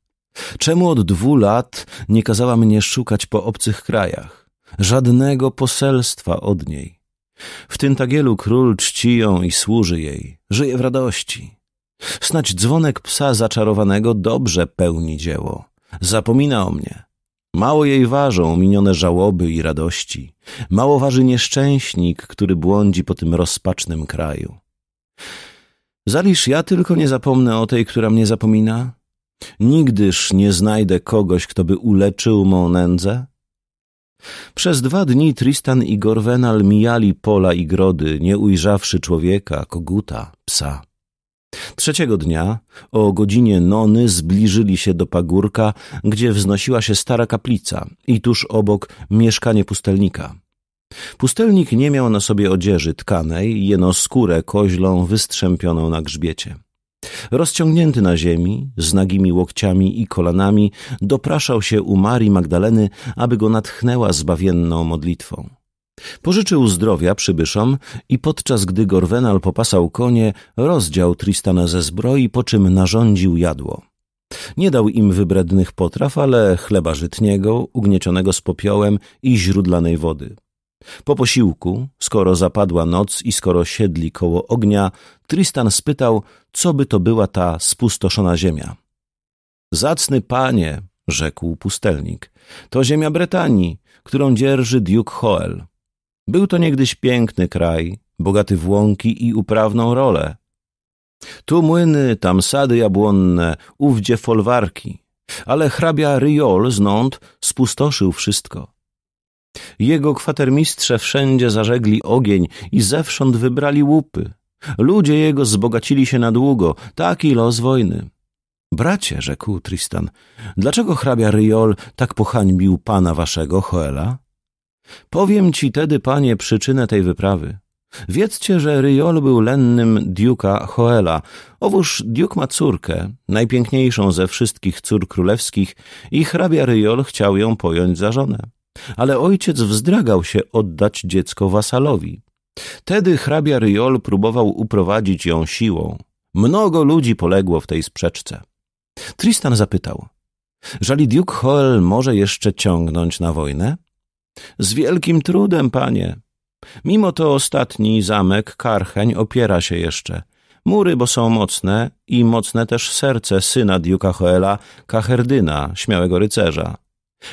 Czemu od dwóch lat nie kazała mnie szukać po obcych krajach? Żadnego poselstwa od niej. W tagielu król czci ją i służy jej. Żyje w radości. Snać dzwonek psa zaczarowanego dobrze pełni dzieło. Zapomina o mnie. Mało jej ważą minione żałoby i radości. Mało waży nieszczęśnik, który błądzi po tym rozpacznym kraju. Zaliż ja tylko nie zapomnę o tej, która mnie zapomina, Nigdyż nie znajdę kogoś, kto by uleczył mą nędzę? Przez dwa dni Tristan i Gorwenal mijali pola i grody, nie ujrzawszy człowieka, koguta, psa. Trzeciego dnia o godzinie nony zbliżyli się do pagórka, gdzie wznosiła się stara kaplica i tuż obok mieszkanie pustelnika. Pustelnik nie miał na sobie odzieży tkanej, jeno skórę koźlą wystrzępioną na grzbiecie. Rozciągnięty na ziemi, z nagimi łokciami i kolanami, dopraszał się u Marii Magdaleny, aby go natchnęła zbawienną modlitwą. Pożyczył zdrowia przybyszom i podczas gdy Gorwenal popasał konie, rozdział Tristana ze zbroi, po czym narządził jadło. Nie dał im wybrednych potraw, ale chleba żytniego, ugniecionego z popiołem i źródlanej wody. Po posiłku, skoro zapadła noc i skoro siedli koło ognia, Tristan spytał, co by to była ta spustoszona ziemia. Zacny panie, rzekł pustelnik, to ziemia Bretanii, którą dzierży Duke Hoel. Był to niegdyś piękny kraj, bogaty w łąki i uprawną rolę. Tu młyny, tam sady jabłonne, ówdzie folwarki, ale hrabia Riol znąd spustoszył wszystko jego kwatermistrze wszędzie zażegli ogień i zewsząd wybrali łupy. Ludzie jego zbogacili się na długo. Taki los wojny. Bracie, rzekł Tristan, dlaczego hrabia Ryol tak pohańbił pana waszego Hoela? Powiem ci tedy, panie, przyczynę tej wyprawy. Wiedzcie, że Ryol był lennym diuka Hoela. Owóż diuk ma córkę, najpiękniejszą ze wszystkich cór królewskich i hrabia Ryol chciał ją pojąć za żonę ale ojciec wzdragał się oddać dziecko wasalowi. Tedy hrabia Ryol próbował uprowadzić ją siłą. Mnogo ludzi poległo w tej sprzeczce. Tristan zapytał, żali Duke Hoel może jeszcze ciągnąć na wojnę? Z wielkim trudem, panie. Mimo to ostatni zamek Karcheń opiera się jeszcze. Mury, bo są mocne i mocne też serce syna Duke'a Hoela, Kacherdyna, śmiałego rycerza.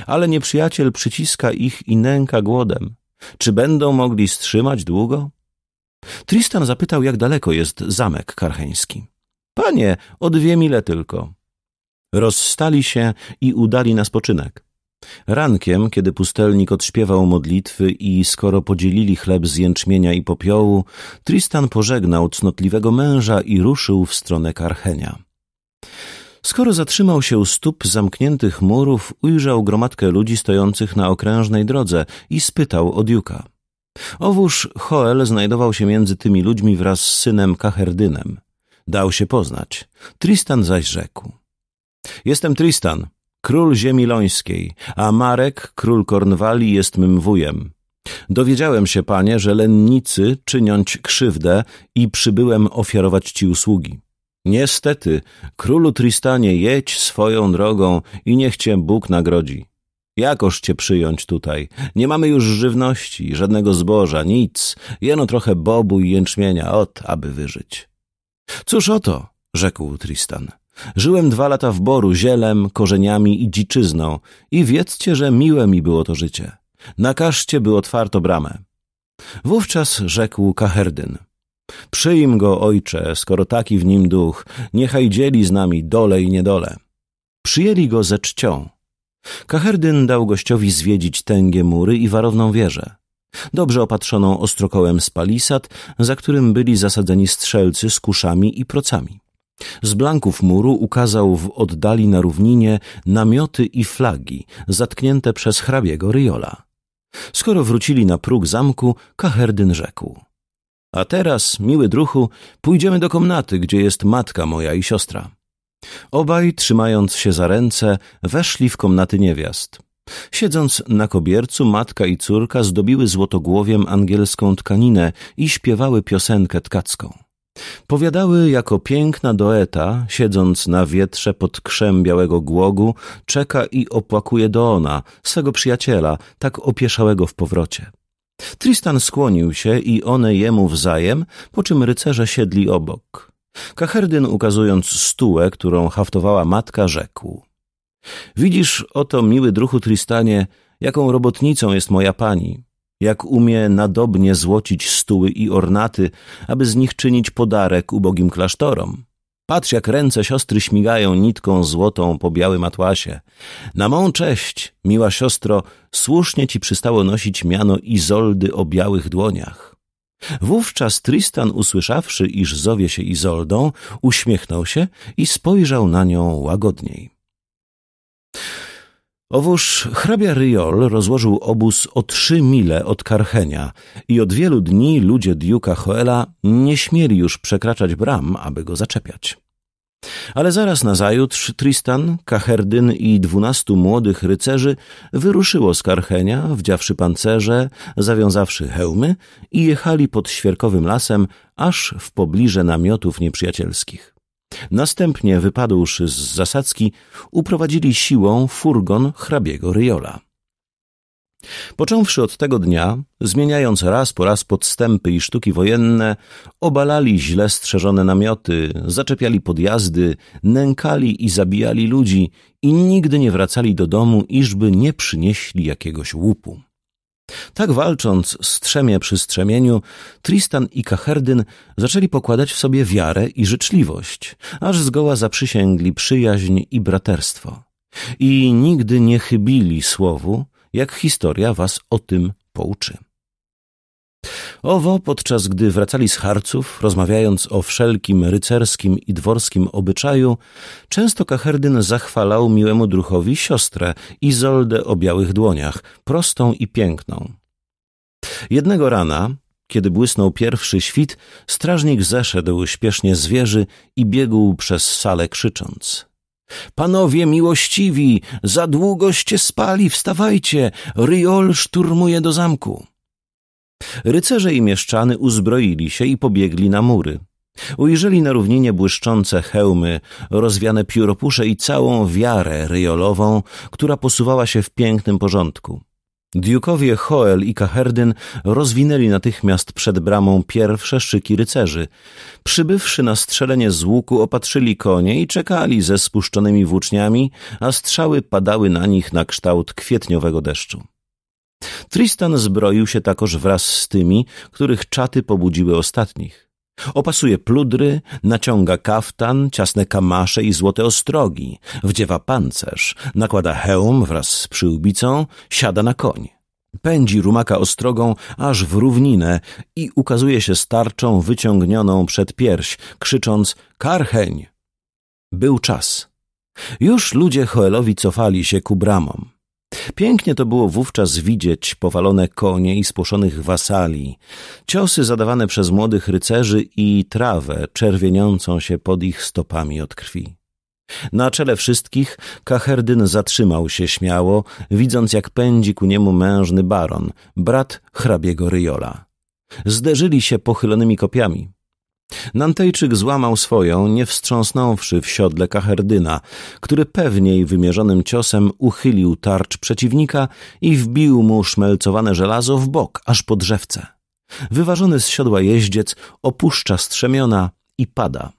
Ale nieprzyjaciel przyciska ich i nęka głodem. Czy będą mogli strzymać długo? Tristan zapytał, jak daleko jest zamek karcheński. Panie, o dwie mile tylko. Rozstali się i udali na spoczynek. Rankiem, kiedy pustelnik odśpiewał modlitwy i skoro podzielili chleb z jęczmienia i popiołu, Tristan pożegnał cnotliwego męża i ruszył w stronę Karchenia. Skoro zatrzymał się u stóp zamkniętych murów, ujrzał gromadkę ludzi stojących na okrężnej drodze i spytał o Diuka. Owóż Hoel znajdował się między tymi ludźmi wraz z synem Kaherdynem. Dał się poznać. Tristan zaś rzekł. Jestem Tristan, król ziemi lońskiej, a Marek, król Kornwali, jest mym wujem. Dowiedziałem się, panie, że lennicy czyniąć krzywdę i przybyłem ofiarować ci usługi. Niestety, królu Tristanie, jedź swoją drogą i niech cię Bóg nagrodzi. Jakoż cię przyjąć tutaj? Nie mamy już żywności, żadnego zboża, nic, jeno trochę bobu i jęczmienia, ot, aby wyżyć. Cóż oto, rzekł Tristan. Żyłem dwa lata w boru, zielem, korzeniami i dziczyzną i wiedzcie, że miłe mi było to życie. Nakażcie, by otwarto bramę. Wówczas rzekł Kaherdyn. Przyjm go, ojcze, skoro taki w nim duch, niechaj dzieli z nami dole i niedole. Przyjęli go ze czcią. Kaherdyn dał gościowi zwiedzić tęgie mury i warowną wieżę. Dobrze opatrzoną ostrokołem z palisad, za którym byli zasadzeni strzelcy z kuszami i procami. Z blanków muru ukazał w oddali na równinie namioty i flagi, zatknięte przez hrabiego Ryola. Skoro wrócili na próg zamku, Kaherdyn rzekł. A teraz, miły druhu, pójdziemy do komnaty, gdzie jest matka moja i siostra. Obaj, trzymając się za ręce, weszli w komnaty niewiast. Siedząc na kobiercu, matka i córka zdobiły złotogłowiem angielską tkaninę i śpiewały piosenkę tkacką. Powiadały jako piękna doeta, siedząc na wietrze pod krzem białego głogu, czeka i opłakuje Doona, swego przyjaciela, tak opieszałego w powrocie. Tristan skłonił się i one jemu wzajem, po czym rycerze siedli obok. Kaherdyn, ukazując stułę, którą haftowała matka, rzekł. Widzisz, oto, miły druhu Tristanie, jaką robotnicą jest moja pani, jak umie nadobnie złocić stuły i ornaty, aby z nich czynić podarek ubogim klasztorom. Patrz, jak ręce siostry śmigają nitką złotą po białym atłasie. Na mą cześć, miła siostro, słusznie ci przystało nosić miano Izoldy o białych dłoniach. Wówczas Tristan, usłyszawszy, iż zowie się Izoldą, uśmiechnął się i spojrzał na nią łagodniej. Owóż hrabia Ryol rozłożył obóz o trzy mile od Karchenia i od wielu dni ludzie Diuka Hoela nie śmieli już przekraczać bram, aby go zaczepiać. Ale zaraz nazajutrz Tristan, Kaherdyn i dwunastu młodych rycerzy wyruszyło z Karchenia, wdziawszy pancerze, zawiązawszy hełmy i jechali pod świerkowym lasem aż w pobliże namiotów nieprzyjacielskich. Następnie, wypadłszy z zasadzki, uprowadzili siłą furgon hrabiego Ryola. Począwszy od tego dnia, zmieniając raz po raz podstępy i sztuki wojenne, obalali źle strzeżone namioty, zaczepiali podjazdy, nękali i zabijali ludzi i nigdy nie wracali do domu, iżby nie przynieśli jakiegoś łupu. Tak walcząc strzemie przy strzemieniu, Tristan i Kaherdyn zaczęli pokładać w sobie wiarę i życzliwość, aż zgoła zaprzysięgli przyjaźń i braterstwo. I nigdy nie chybili słowu, jak historia was o tym pouczy. Owo, podczas gdy wracali z harców, rozmawiając o wszelkim rycerskim i dworskim obyczaju, często Kaherdyn zachwalał miłemu druchowi siostrę, Izoldę o białych dłoniach, prostą i piękną. Jednego rana, kiedy błysnął pierwszy świt, strażnik zeszedł śpiesznie z wieży i biegł przez salę krzycząc. Panowie miłościwi, za długoście spali, wstawajcie, Ryol szturmuje do zamku. Rycerze i mieszczany uzbroili się i pobiegli na mury. Ujrzeli na równinie błyszczące hełmy, rozwiane pióropusze i całą wiarę ryjolową, która posuwała się w pięknym porządku. Diukowie Hoel i Kaherdyn rozwinęli natychmiast przed bramą pierwsze szyki rycerzy. Przybywszy na strzelenie z łuku, opatrzyli konie i czekali ze spuszczonymi włóczniami, a strzały padały na nich na kształt kwietniowego deszczu. Tristan zbroił się takoż wraz z tymi, których czaty pobudziły ostatnich. Opasuje pludry, naciąga kaftan, ciasne kamasze i złote ostrogi, wdziewa pancerz, nakłada hełm wraz z przyłbicą, siada na koń. Pędzi rumaka ostrogą aż w równinę i ukazuje się starczą wyciągnioną przed pierś, krzycząc karcheń. Był czas. Już ludzie Hoelowi cofali się ku bramom. Pięknie to było wówczas widzieć powalone konie i spłoszonych wasali, ciosy zadawane przez młodych rycerzy i trawę czerwieniącą się pod ich stopami od krwi. Na czele wszystkich Kaherdyn zatrzymał się śmiało, widząc jak pędzi ku niemu mężny baron, brat hrabiego Ryjola. Zderzyli się pochylonymi kopiami. Nantejczyk złamał swoją, nie wstrząsnąwszy w siodle kaherdyna, który pewniej wymierzonym ciosem uchylił tarcz przeciwnika i wbił mu szmelcowane żelazo w bok, aż po drzewce. Wyważony z siodła jeździec opuszcza strzemiona i pada.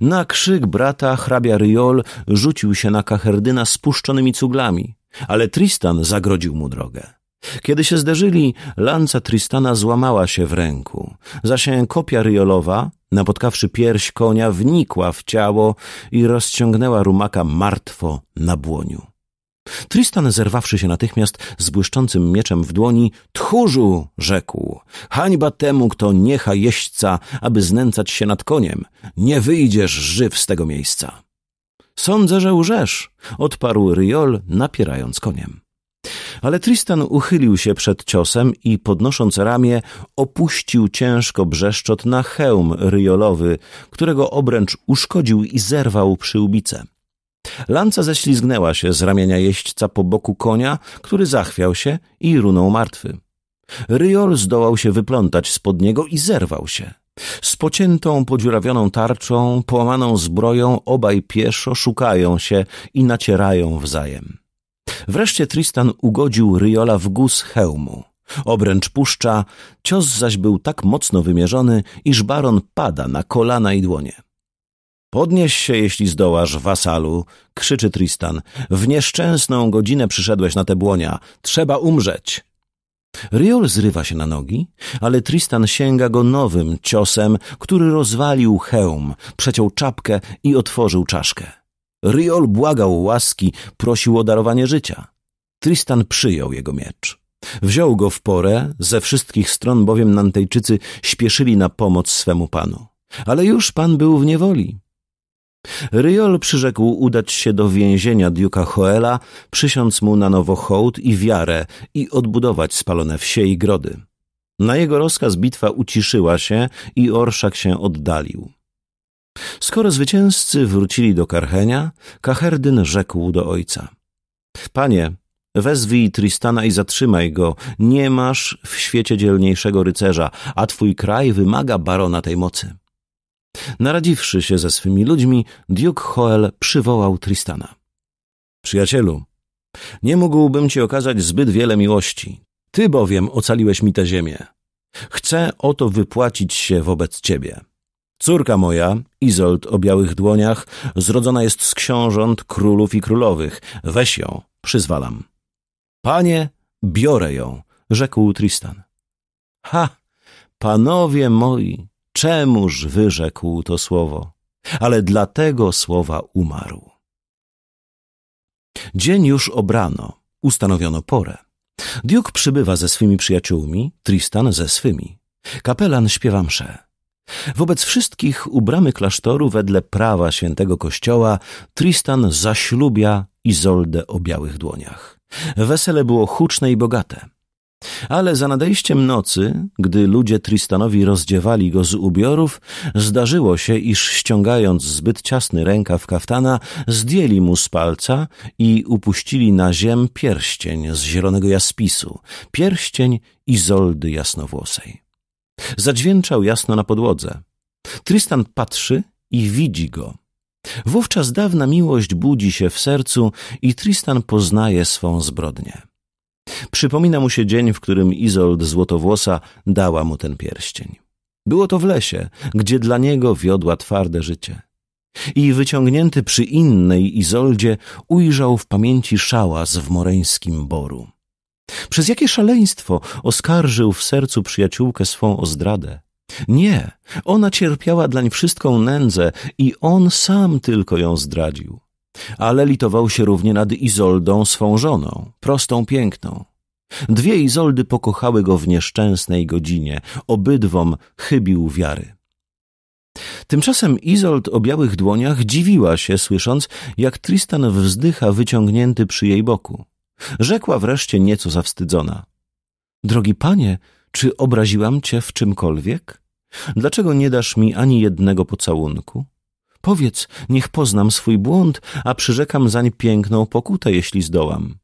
Na krzyk brata hrabia Ryol rzucił się na kaherdyna spuszczonymi cuglami, ale Tristan zagrodził mu drogę. Kiedy się zderzyli, lanca Tristana złamała się w ręku, zaś kopia ryjolowa, napotkawszy pierś konia, wnikła w ciało i rozciągnęła rumaka martwo na błoniu. Tristan, zerwawszy się natychmiast z błyszczącym mieczem w dłoni, tchórzu, rzekł, hańba temu, kto niecha jeźdźca, aby znęcać się nad koniem. Nie wyjdziesz żyw z tego miejsca. Sądzę, że łżesz, odparł ryol, napierając koniem. Ale Tristan uchylił się przed ciosem i podnosząc ramię opuścił ciężko brzeszczot na hełm ryjolowy, którego obręcz uszkodził i zerwał przy łbice. Lanca ześlizgnęła się z ramienia jeźdźca po boku konia, który zachwiał się i runął martwy. Ryjol zdołał się wyplątać spod niego i zerwał się. Z pociętą, podziurawioną tarczą, połamaną zbroją obaj pieszo szukają się i nacierają wzajem. Wreszcie Tristan ugodził Riola w guz hełmu. Obręcz puszcza, cios zaś był tak mocno wymierzony, iż baron pada na kolana i dłonie. Podnieś się, jeśli zdołasz, wasalu, krzyczy Tristan. W nieszczęsną godzinę przyszedłeś na te błonia. Trzeba umrzeć. Riol zrywa się na nogi, ale Tristan sięga go nowym ciosem, który rozwalił hełm, przeciął czapkę i otworzył czaszkę. Riol błagał łaski, prosił o darowanie życia. Tristan przyjął jego miecz. Wziął go w porę, ze wszystkich stron bowiem Nantejczycy śpieszyli na pomoc swemu panu. Ale już pan był w niewoli. Ryol przyrzekł udać się do więzienia Duke'a Hoela, przysiąc mu na nowo hołd i wiarę i odbudować spalone wsie i grody. Na jego rozkaz bitwa uciszyła się i orszak się oddalił. Skoro zwycięzcy wrócili do Karchenia, Kaherdyn rzekł do ojca. Panie, wezwij Tristana i zatrzymaj go. Nie masz w świecie dzielniejszego rycerza, a twój kraj wymaga barona tej mocy. Naradziwszy się ze swymi ludźmi, Duke Hoel przywołał Tristana. Przyjacielu, nie mógłbym ci okazać zbyt wiele miłości. Ty bowiem ocaliłeś mi tę ziemię. Chcę o to wypłacić się wobec ciebie. Córka moja, Izold o białych dłoniach, zrodzona jest z książąt, królów i królowych. Weź ją, przyzwalam. Panie, biorę ją, rzekł Tristan. Ha, panowie moi, czemuż wyrzekł to słowo? Ale dlatego słowa umarł. Dzień już obrano, ustanowiono porę. Duke przybywa ze swymi przyjaciółmi, Tristan ze swymi. Kapelan śpiewa msze. Wobec wszystkich u bramy klasztoru wedle prawa świętego kościoła Tristan zaślubia Izoldę o białych dłoniach. Wesele było huczne i bogate. Ale za nadejściem nocy, gdy ludzie Tristanowi rozdziewali go z ubiorów, zdarzyło się, iż ściągając zbyt ciasny rękaw kaftana, zdjęli mu z palca i upuścili na ziem pierścień z zielonego jaspisu, pierścień Izoldy Jasnowłosej. Zadźwięczał jasno na podłodze. Tristan patrzy i widzi go. Wówczas dawna miłość budzi się w sercu i Tristan poznaje swą zbrodnię. Przypomina mu się dzień, w którym Izold Złotowłosa dała mu ten pierścień. Było to w lesie, gdzie dla niego wiodła twarde życie. I wyciągnięty przy innej Izoldzie ujrzał w pamięci szałas w moreńskim boru. Przez jakie szaleństwo oskarżył w sercu przyjaciółkę swą o zdradę? Nie, ona cierpiała dlań wszystką nędzę i on sam tylko ją zdradził. Ale litował się równie nad Izoldą, swą żoną, prostą, piękną. Dwie Izoldy pokochały go w nieszczęsnej godzinie, obydwom chybił wiary. Tymczasem Izold o białych dłoniach dziwiła się, słysząc, jak Tristan wzdycha wyciągnięty przy jej boku. Rzekła wreszcie nieco zawstydzona. Drogi panie, czy obraziłam cię w czymkolwiek? Dlaczego nie dasz mi ani jednego pocałunku? Powiedz, niech poznam swój błąd, a przyrzekam zań piękną pokutę, jeśli zdołam.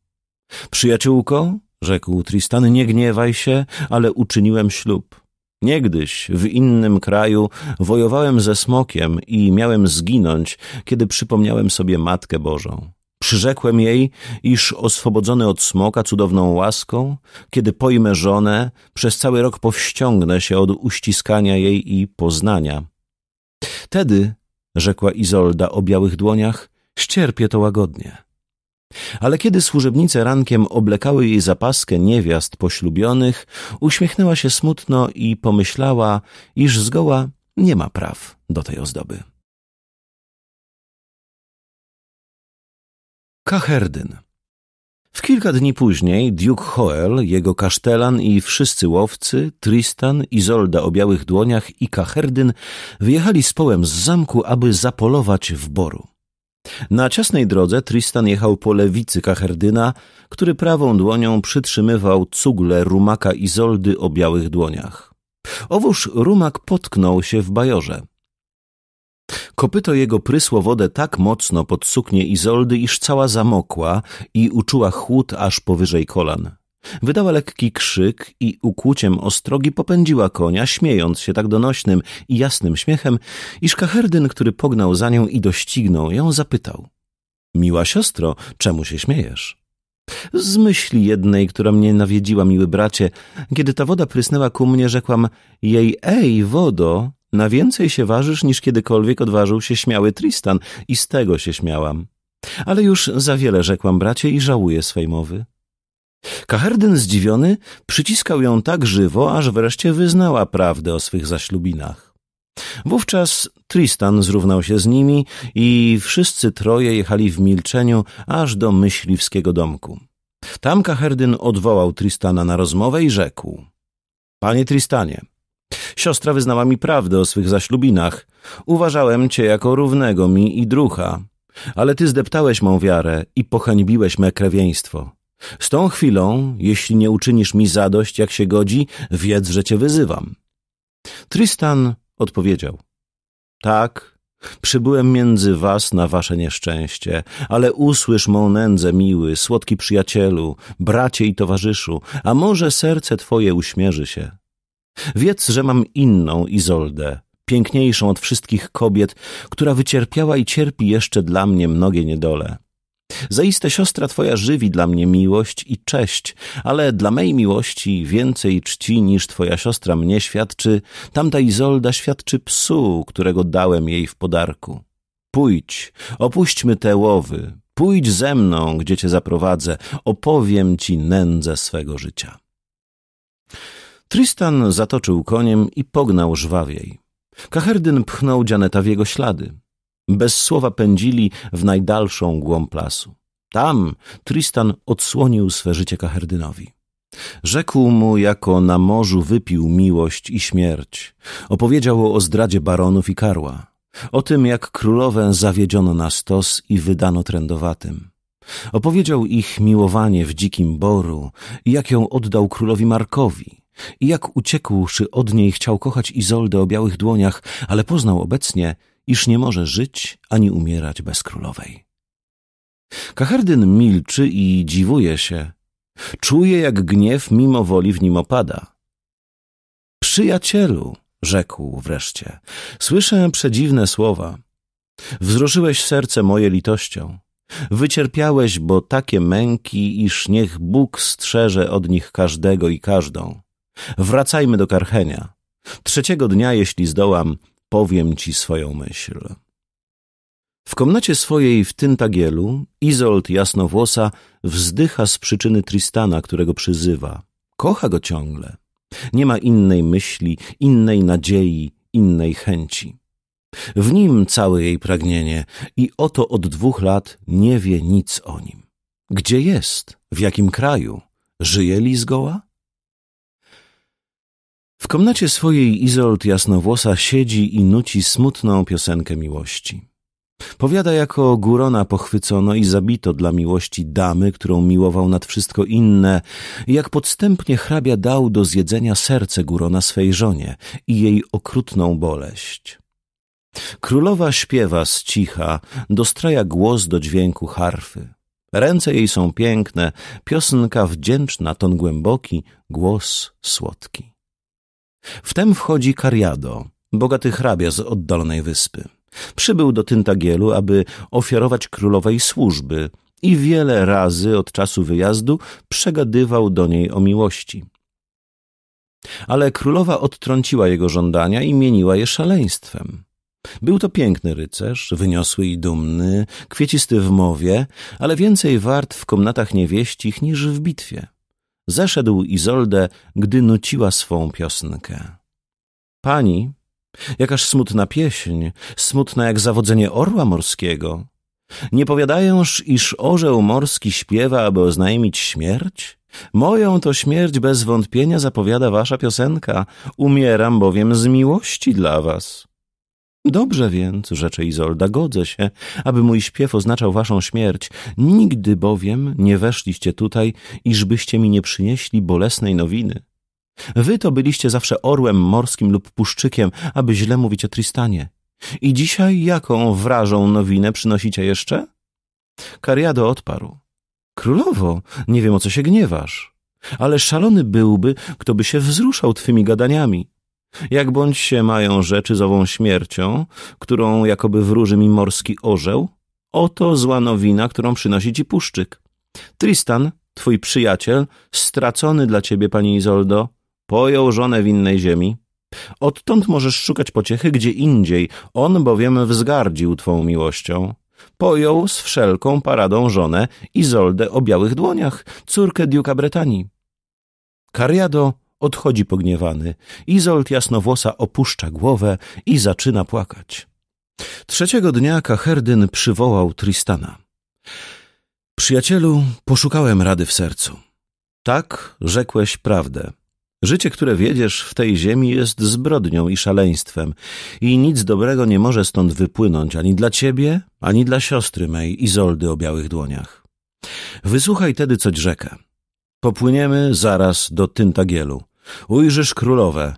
Przyjaciółko, rzekł Tristan, nie gniewaj się, ale uczyniłem ślub. Niegdyś w innym kraju wojowałem ze smokiem i miałem zginąć, kiedy przypomniałem sobie Matkę Bożą. Przyrzekłem jej, iż oswobodzony od smoka cudowną łaską, kiedy pojmę żonę, przez cały rok powściągnę się od uściskania jej i poznania. Tedy, rzekła Izolda o białych dłoniach, ścierpię to łagodnie. Ale kiedy służebnice rankiem oblekały jej zapaskę niewiast poślubionych, uśmiechnęła się smutno i pomyślała, iż zgoła nie ma praw do tej ozdoby. Kaherdyn. W kilka dni później Duke Hoel, jego kasztelan i wszyscy łowcy, Tristan, Izolda o białych dłoniach i Kaherdyn wyjechali z połem z zamku, aby zapolować w boru. Na ciasnej drodze Tristan jechał po lewicy Kaherdyna, który prawą dłonią przytrzymywał cugle rumaka Izoldy o białych dłoniach. Owóż rumak potknął się w bajorze. Kopyto jego prysło wodę tak mocno pod suknię Izoldy, iż cała zamokła i uczuła chłód aż powyżej kolan. Wydała lekki krzyk i ukłuciem ostrogi popędziła konia, śmiejąc się tak donośnym i jasnym śmiechem, iż kaherdyn, który pognał za nią i doścignął ją, zapytał. Miła siostro, czemu się śmiejesz? Z myśli jednej, która mnie nawiedziła, miły bracie, kiedy ta woda prysnęła ku mnie, rzekłam jej, ej, wodo, na więcej się ważysz niż kiedykolwiek odważył się śmiały Tristan i z tego się śmiałam. Ale już za wiele rzekłam bracie i żałuję swej mowy. Kaherdyn zdziwiony przyciskał ją tak żywo, aż wreszcie wyznała prawdę o swych zaślubinach. Wówczas Tristan zrównał się z nimi i wszyscy troje jechali w milczeniu aż do myśliwskiego domku. Tam Kaherdyn odwołał Tristana na rozmowę i rzekł: Panie Tristanie, Siostra wyznała mi prawdę o swych zaślubinach. Uważałem cię jako równego mi i drucha. Ale ty zdeptałeś mą wiarę i pohańbiłeś me krewieństwo. Z tą chwilą, jeśli nie uczynisz mi zadość, jak się godzi, wiedz, że cię wyzywam. Tristan odpowiedział. Tak, przybyłem między was na wasze nieszczęście, ale usłysz mą nędzę, miły, słodki przyjacielu, bracie i towarzyszu, a może serce twoje uśmierzy się. Wiedz, że mam inną Izoldę, piękniejszą od wszystkich kobiet, która wycierpiała i cierpi jeszcze dla mnie mnogie niedole. Zaiste siostra twoja żywi dla mnie miłość i cześć, ale dla mej miłości więcej czci niż twoja siostra mnie świadczy, tamta Izolda świadczy psu, którego dałem jej w podarku. Pójdź, opuśćmy te łowy, pójdź ze mną, gdzie cię zaprowadzę, opowiem ci nędzę swego życia. Tristan zatoczył koniem i pognał żwawiej. Kaherdyn pchnął Dzianeta w jego ślady. Bez słowa pędzili w najdalszą głąb lasu. Tam Tristan odsłonił swe życie Kaherdynowi. Rzekł mu, jako na morzu wypił miłość i śmierć. Opowiedział o zdradzie baronów i karła. O tym, jak królowę zawiedziono na stos i wydano trędowatym. Opowiedział ich miłowanie w dzikim boru i jak ją oddał królowi Markowi, i jak uciekłszy od niej chciał kochać Izoldę o białych dłoniach, ale poznał obecnie, iż nie może żyć ani umierać bez królowej. Kahardyn milczy i dziwuje się. Czuje, jak gniew mimo woli w nim opada. Przyjacielu, rzekł wreszcie, słyszę przedziwne słowa. Wzruszyłeś serce moje litością. Wycierpiałeś, bo takie męki, iż niech Bóg strzeże od nich każdego i każdą. Wracajmy do Karchenia. Trzeciego dnia, jeśli zdołam, powiem ci swoją myśl. W komnacie swojej w Tyntagielu Izold Jasnowłosa wzdycha z przyczyny Tristana, którego przyzywa. Kocha go ciągle. Nie ma innej myśli, innej nadziei, innej chęci. W nim całe jej pragnienie i oto od dwóch lat nie wie nic o nim. Gdzie jest? W jakim kraju? Żyje li zgoła? W komnacie swojej izolt Jasnowłosa siedzi i nuci smutną piosenkę miłości. Powiada, jako Gurona pochwycono i zabito dla miłości damy, którą miłował nad wszystko inne, jak podstępnie hrabia dał do zjedzenia serce Gurona swej żonie i jej okrutną boleść. Królowa śpiewa z cicha, dostraja głos do dźwięku harfy. Ręce jej są piękne, piosenka wdzięczna, ton głęboki, głos słodki. Wtem wchodzi Kariado, bogaty hrabia z oddalonej wyspy. Przybył do Tyntagielu, aby ofiarować królowej służby i wiele razy od czasu wyjazdu przegadywał do niej o miłości. Ale królowa odtrąciła jego żądania i mieniła je szaleństwem. Był to piękny rycerz, wyniosły i dumny, kwiecisty w mowie, ale więcej wart w komnatach niewieścich niż w bitwie zeszedł Izoldę, gdy nuciła swą piosenkę. Pani, jakaż smutna pieśń, smutna jak zawodzenie orła morskiego. Nie powiadajęż, iż orzeł morski śpiewa, aby oznajmić śmierć? Moją to śmierć bez wątpienia zapowiada wasza piosenka. Umieram bowiem z miłości dla was. Dobrze więc, rzecze Izolda, godzę się, aby mój śpiew oznaczał waszą śmierć. Nigdy bowiem nie weszliście tutaj, iżbyście mi nie przynieśli bolesnej nowiny. Wy to byliście zawsze orłem morskim lub puszczykiem, aby źle mówić o Tristanie. I dzisiaj jaką wrażą nowinę przynosicie jeszcze? Kariado odparł. Królowo, nie wiem o co się gniewasz, ale szalony byłby, kto by się wzruszał twymi gadaniami. Jak bądź się mają rzeczy z ową śmiercią, którą jakoby wróży mi morski orzeł, oto zła nowina, którą przynosi ci puszczyk. Tristan, twój przyjaciel, stracony dla ciebie, pani Izoldo, pojął żonę w innej ziemi. Odtąd możesz szukać pociechy gdzie indziej, on bowiem wzgardził twą miłością. Pojął z wszelką paradą żonę Izoldę o białych dłoniach, córkę diuka Bretanii. Kariado odchodzi pogniewany. Izolt jasnowłosa opuszcza głowę i zaczyna płakać. Trzeciego dnia Kaherdyn przywołał Tristana. Przyjacielu, poszukałem rady w sercu. Tak, rzekłeś prawdę. Życie, które wiedziesz w tej ziemi, jest zbrodnią i szaleństwem, i nic dobrego nie może stąd wypłynąć ani dla ciebie, ani dla siostry mej Izoldy o białych dłoniach. Wysłuchaj tedy, coć rzekę. Popłyniemy zaraz do Tyntagielu. Ujrzysz królowe.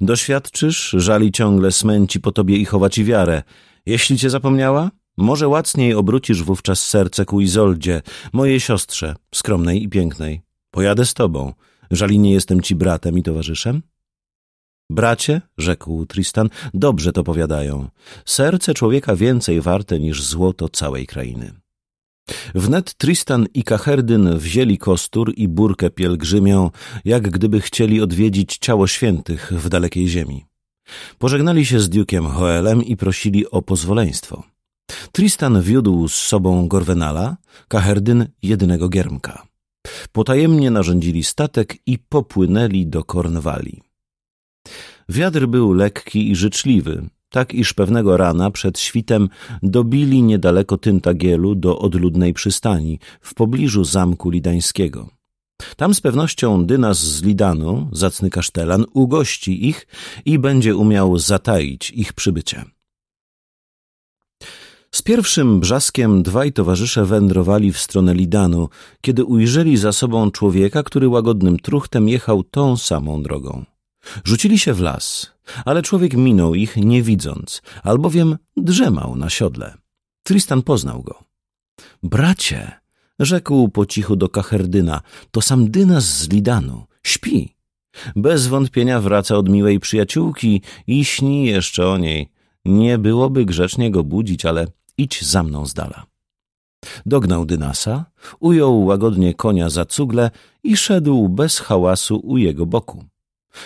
Doświadczysz żali ciągle smęci po tobie i chować i wiarę. Jeśli cię zapomniała, może łacniej obrócisz wówczas serce ku Izoldzie, mojej siostrze, skromnej i pięknej. Pojadę z tobą. Żali nie jestem ci bratem i towarzyszem? Bracie, rzekł Tristan, dobrze to powiadają. Serce człowieka więcej warte niż złoto całej krainy. Wnet Tristan i Kaherdyn wzięli kostur i burkę pielgrzymię, jak gdyby chcieli odwiedzić ciało świętych w dalekiej ziemi. Pożegnali się z Dukiem Hoelem i prosili o pozwoleństwo. Tristan wiódł z sobą Gorwenala, Kaherdyn jedynego Giermka. Potajemnie narządzili statek i popłynęli do Kornwali. Wiatr był lekki i życzliwy, tak iż pewnego rana przed świtem dobili niedaleko Tyntagielu do odludnej przystani, w pobliżu zamku lidańskiego. Tam z pewnością Dynas z Lidanu, zacny kasztelan, ugości ich i będzie umiał zataić ich przybycie. Z pierwszym brzaskiem dwaj towarzysze wędrowali w stronę Lidanu, kiedy ujrzeli za sobą człowieka, który łagodnym truchtem jechał tą samą drogą. Rzucili się w las, ale człowiek minął ich nie widząc, albowiem drzemał na siodle. Tristan poznał go. Bracie, rzekł po cichu do Kacherdyna, to sam Dynas z Lidanu, śpi. Bez wątpienia wraca od miłej przyjaciółki i śni jeszcze o niej. Nie byłoby grzecznie go budzić, ale idź za mną z dala. Dognał Dynasa, ujął łagodnie konia za cugle i szedł bez hałasu u jego boku.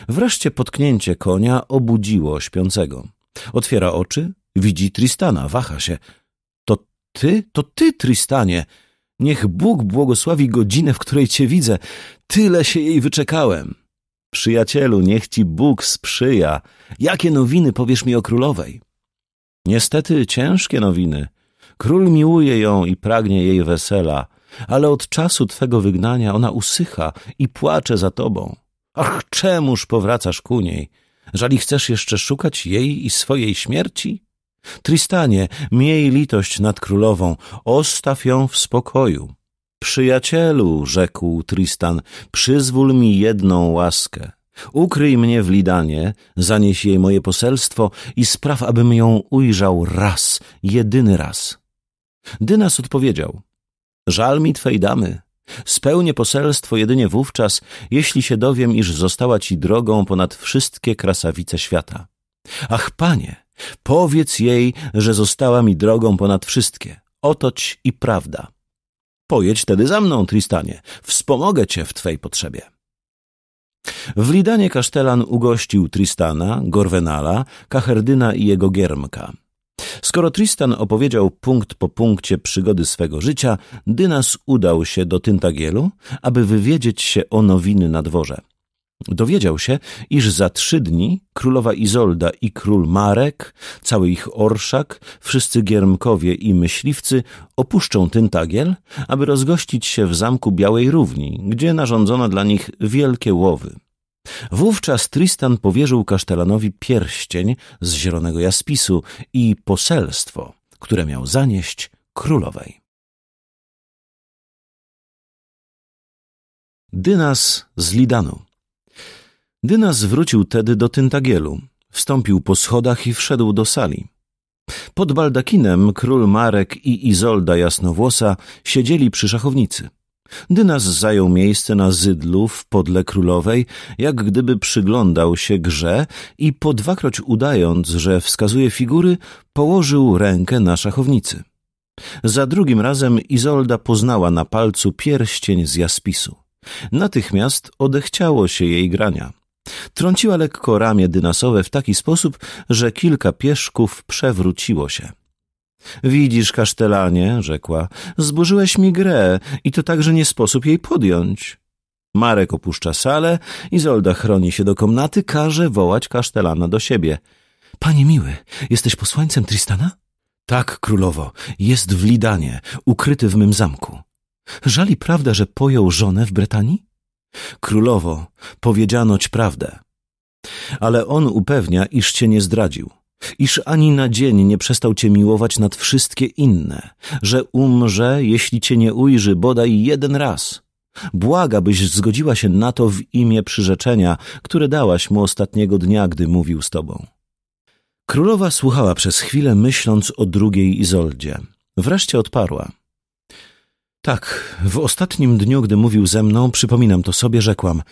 Wreszcie potknięcie konia obudziło śpiącego. Otwiera oczy, widzi Tristana, waha się. To ty? To ty, Tristanie! Niech Bóg błogosławi godzinę, w której cię widzę. Tyle się jej wyczekałem. Przyjacielu, niech ci Bóg sprzyja. Jakie nowiny powiesz mi o królowej? Niestety ciężkie nowiny. Król miłuje ją i pragnie jej wesela, ale od czasu twego wygnania ona usycha i płacze za tobą. Ach, czemuż powracasz ku niej? Żali chcesz jeszcze szukać jej i swojej śmierci? Tristanie, miej litość nad królową, ostaw ją w spokoju. Przyjacielu, rzekł Tristan, przyzwól mi jedną łaskę. Ukryj mnie w Lidanie, zanieś jej moje poselstwo i spraw, abym ją ujrzał raz, jedyny raz. Dynas odpowiedział: Żal mi twej damy, Spełnię poselstwo jedynie wówczas, jeśli się dowiem, iż została ci drogą ponad wszystkie krasawice świata. Ach, panie, powiedz jej, że została mi drogą ponad wszystkie. Otoć i prawda. Pojedź tedy za mną, Tristanie. Wspomogę cię w twej potrzebie. W Lidanie kasztelan ugościł Tristana, Gorwenala, Kacherdyna i jego giermka. Skoro Tristan opowiedział punkt po punkcie przygody swego życia, Dynas udał się do Tyntagielu, aby wywiedzieć się o nowiny na dworze. Dowiedział się, iż za trzy dni królowa Izolda i król Marek, cały ich orszak, wszyscy giermkowie i myśliwcy opuszczą Tyntagiel, aby rozgościć się w zamku Białej Równi, gdzie narządzono dla nich wielkie łowy. Wówczas Tristan powierzył kasztelanowi pierścień z zielonego jaspisu i poselstwo, które miał zanieść królowej. Dynas z Lidanu Dynas wrócił tedy do Tyntagielu, wstąpił po schodach i wszedł do sali. Pod baldakinem król Marek i Izolda Jasnowłosa siedzieli przy szachownicy. Dynas zajął miejsce na zydlu w podle królowej, jak gdyby przyglądał się grze i po dwakroć udając, że wskazuje figury, położył rękę na szachownicy. Za drugim razem Izolda poznała na palcu pierścień z jaspisu. Natychmiast odechciało się jej grania. Trąciła lekko ramię dynasowe w taki sposób, że kilka pieszków przewróciło się. Widzisz, kasztelanie, rzekła, zburzyłeś mi grę i to także nie sposób jej podjąć. Marek opuszcza salę, Izolda chroni się do komnaty, każe wołać kasztelana do siebie. Panie miły, jesteś posłańcem Tristana? Tak, królowo, jest w Lidanie, ukryty w mym zamku. Żali prawda, że pojął żonę w Bretanii? Królowo, powiedzianoć prawdę. Ale on upewnia, iż cię nie zdradził. Iż ani na dzień nie przestał cię miłować nad wszystkie inne, że umrze, jeśli cię nie ujrzy bodaj jeden raz. Błaga, byś zgodziła się na to w imię przyrzeczenia, które dałaś mu ostatniego dnia, gdy mówił z tobą. Królowa słuchała przez chwilę, myśląc o drugiej Izoldzie. Wreszcie odparła. Tak, w ostatnim dniu, gdy mówił ze mną, przypominam to sobie, rzekłam –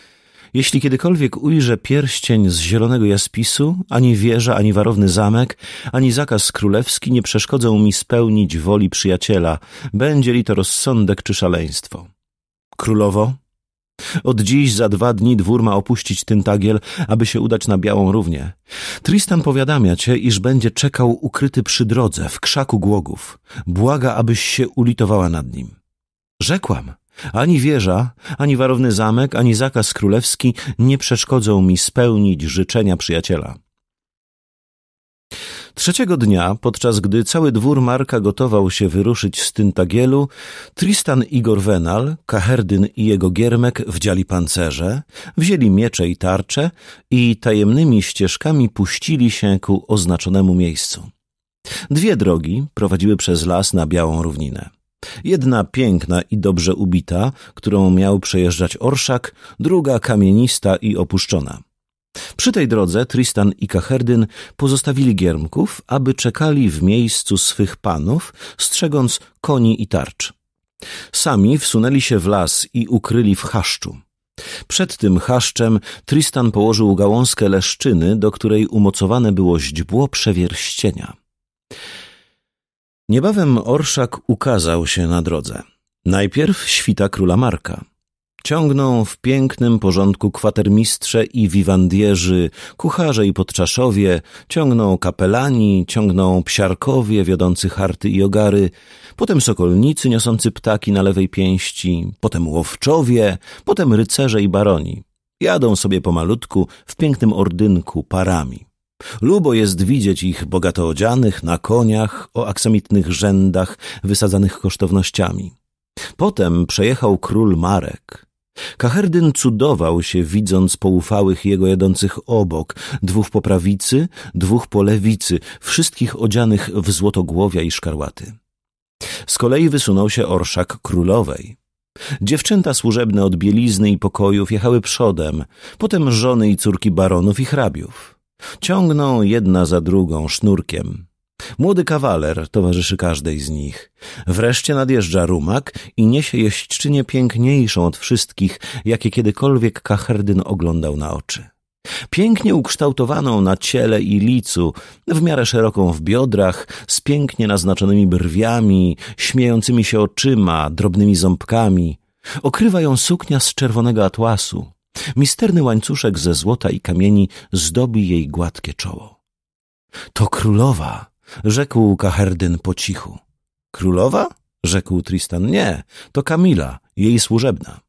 jeśli kiedykolwiek ujrzę pierścień z zielonego jaspisu, ani wieża, ani warowny zamek, ani zakaz królewski nie przeszkodzą mi spełnić woli przyjaciela, będzie li to rozsądek czy szaleństwo. Królowo, od dziś za dwa dni dwór ma opuścić Tyntagiel, aby się udać na Białą Równię. Tristan powiadamia cię, iż będzie czekał ukryty przy drodze, w krzaku głogów. Błaga, abyś się ulitowała nad nim. Rzekłam, ani wieża, ani warowny zamek, ani zakaz królewski nie przeszkodzą mi spełnić życzenia przyjaciela. Trzeciego dnia, podczas gdy cały dwór Marka gotował się wyruszyć z Tyntagielu, Tristan i Gorwenal, Kaherdyn i jego giermek wdziali pancerze, wzięli miecze i tarcze i tajemnymi ścieżkami puścili się ku oznaczonemu miejscu. Dwie drogi prowadziły przez las na białą równinę. Jedna piękna i dobrze ubita, którą miał przejeżdżać orszak, druga kamienista i opuszczona. Przy tej drodze Tristan i Kaherdyn pozostawili giermków, aby czekali w miejscu swych panów, strzegąc koni i tarcz. Sami wsunęli się w las i ukryli w chaszczu. Przed tym chaszczem Tristan położył gałązkę leszczyny, do której umocowane było źdźbło przewierścienia. Niebawem orszak ukazał się na drodze. Najpierw świta króla Marka. Ciągną w pięknym porządku kwatermistrze i wiwandierzy, kucharze i podczaszowie, ciągną kapelani, ciągną psiarkowie wiodący harty i ogary, potem sokolnicy niosący ptaki na lewej pięści, potem łowczowie, potem rycerze i baroni. Jadą sobie pomalutku w pięknym ordynku parami. Lubo jest widzieć ich bogato odzianych, na koniach, o aksamitnych rzędach, wysadzanych kosztownościami. Potem przejechał król Marek. Kaherdyn cudował się, widząc poufałych jego jadących obok, dwóch po prawicy, dwóch po lewicy, wszystkich odzianych w złotogłowia i szkarłaty. Z kolei wysunął się orszak królowej. Dziewczęta służebne od bielizny i pokojów jechały przodem, potem żony i córki baronów i hrabiów. Ciągną jedna za drugą sznurkiem. Młody kawaler towarzyszy każdej z nich. Wreszcie nadjeżdża rumak i niesie jeźdźczynię piękniejszą od wszystkich, jakie kiedykolwiek Kaherdyn oglądał na oczy. Pięknie ukształtowaną na ciele i licu, w miarę szeroką w biodrach, z pięknie naznaczonymi brwiami, śmiejącymi się oczyma, drobnymi ząbkami. Okrywa ją suknia z czerwonego atłasu. Misterny łańcuszek ze złota i kamieni zdobi jej gładkie czoło. To królowa, rzekł Kaherdyn po cichu. Królowa? rzekł Tristan. Nie, to Kamila, jej służebna.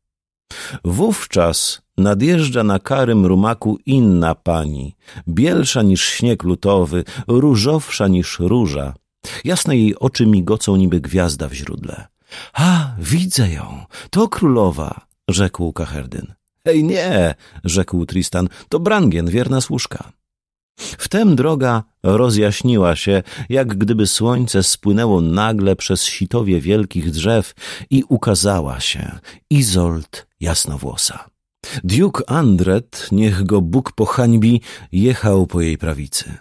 Wówczas nadjeżdża na karym rumaku inna pani, bielsza niż śnieg lutowy, różowsza niż róża. Jasne jej oczy migocą niby gwiazda w źródle. A, widzę ją, to królowa, rzekł Kaherdyn. Hej nie, rzekł Tristan, to Brangien, wierna służka. Wtem droga rozjaśniła się, jak gdyby słońce spłynęło nagle przez sitowie wielkich drzew i ukazała się Izolt Jasnowłosa. Duke Andret, niech go Bóg pohańbi, jechał po jej prawicy.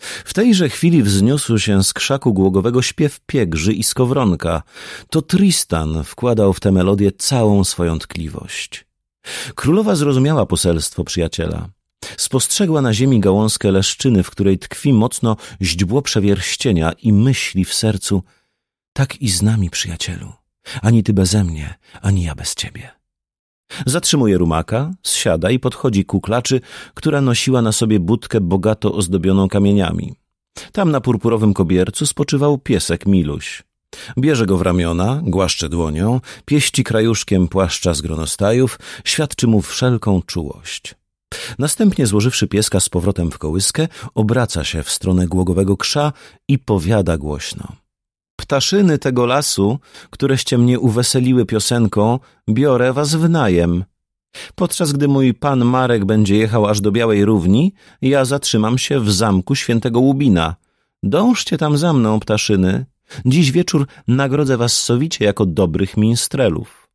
W tejże chwili wzniósł się z krzaku głogowego śpiew piegrzy i skowronka. To Tristan wkładał w tę melodię całą swoją tkliwość. Królowa zrozumiała poselstwo przyjaciela. Spostrzegła na ziemi gałązkę leszczyny, w której tkwi mocno źdźbło przewierścienia i myśli w sercu tak i z nami, przyjacielu. Ani ty beze mnie, ani ja bez ciebie. Zatrzymuje rumaka, zsiada i podchodzi ku klaczy, która nosiła na sobie budkę bogato ozdobioną kamieniami. Tam na purpurowym kobiercu spoczywał piesek Miluś. Bierze go w ramiona, głaszcze dłonią, pieści krajuszkiem płaszcza z gronostajów, świadczy mu wszelką czułość. Następnie złożywszy pieska z powrotem w kołyskę, obraca się w stronę głogowego krza i powiada głośno. Ptaszyny tego lasu, któreście mnie uweseliły piosenką, biorę was w najem. Podczas gdy mój pan Marek będzie jechał aż do Białej Równi, ja zatrzymam się w zamku świętego Łubina. Dążcie tam za mną, ptaszyny, Dziś wieczór nagrodzę was sowicie jako dobrych minstrelów.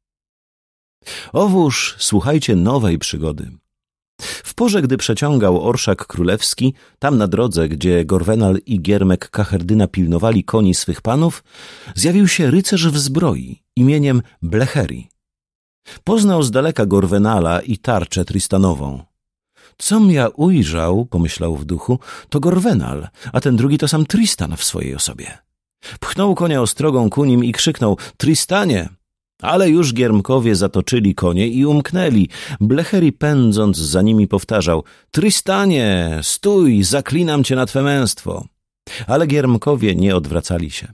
Owóż słuchajcie nowej przygody. W porze, gdy przeciągał orszak królewski, tam na drodze, gdzie Gorwenal i Giermek Kacherdyna pilnowali koni swych panów, zjawił się rycerz w zbroi imieniem Blecheri. Poznał z daleka Gorwenala i tarczę Tristanową. Com ja ujrzał, pomyślał w duchu, to Gorwenal, a ten drugi to sam Tristan w swojej osobie. Pchnął konia ostrogą ku nim i krzyknął – Tristanie! Ale już Giermkowie zatoczyli konie i umknęli. Blecheri pędząc za nimi powtarzał – Tristanie! Stój! Zaklinam cię na twe męstwo! Ale Giermkowie nie odwracali się.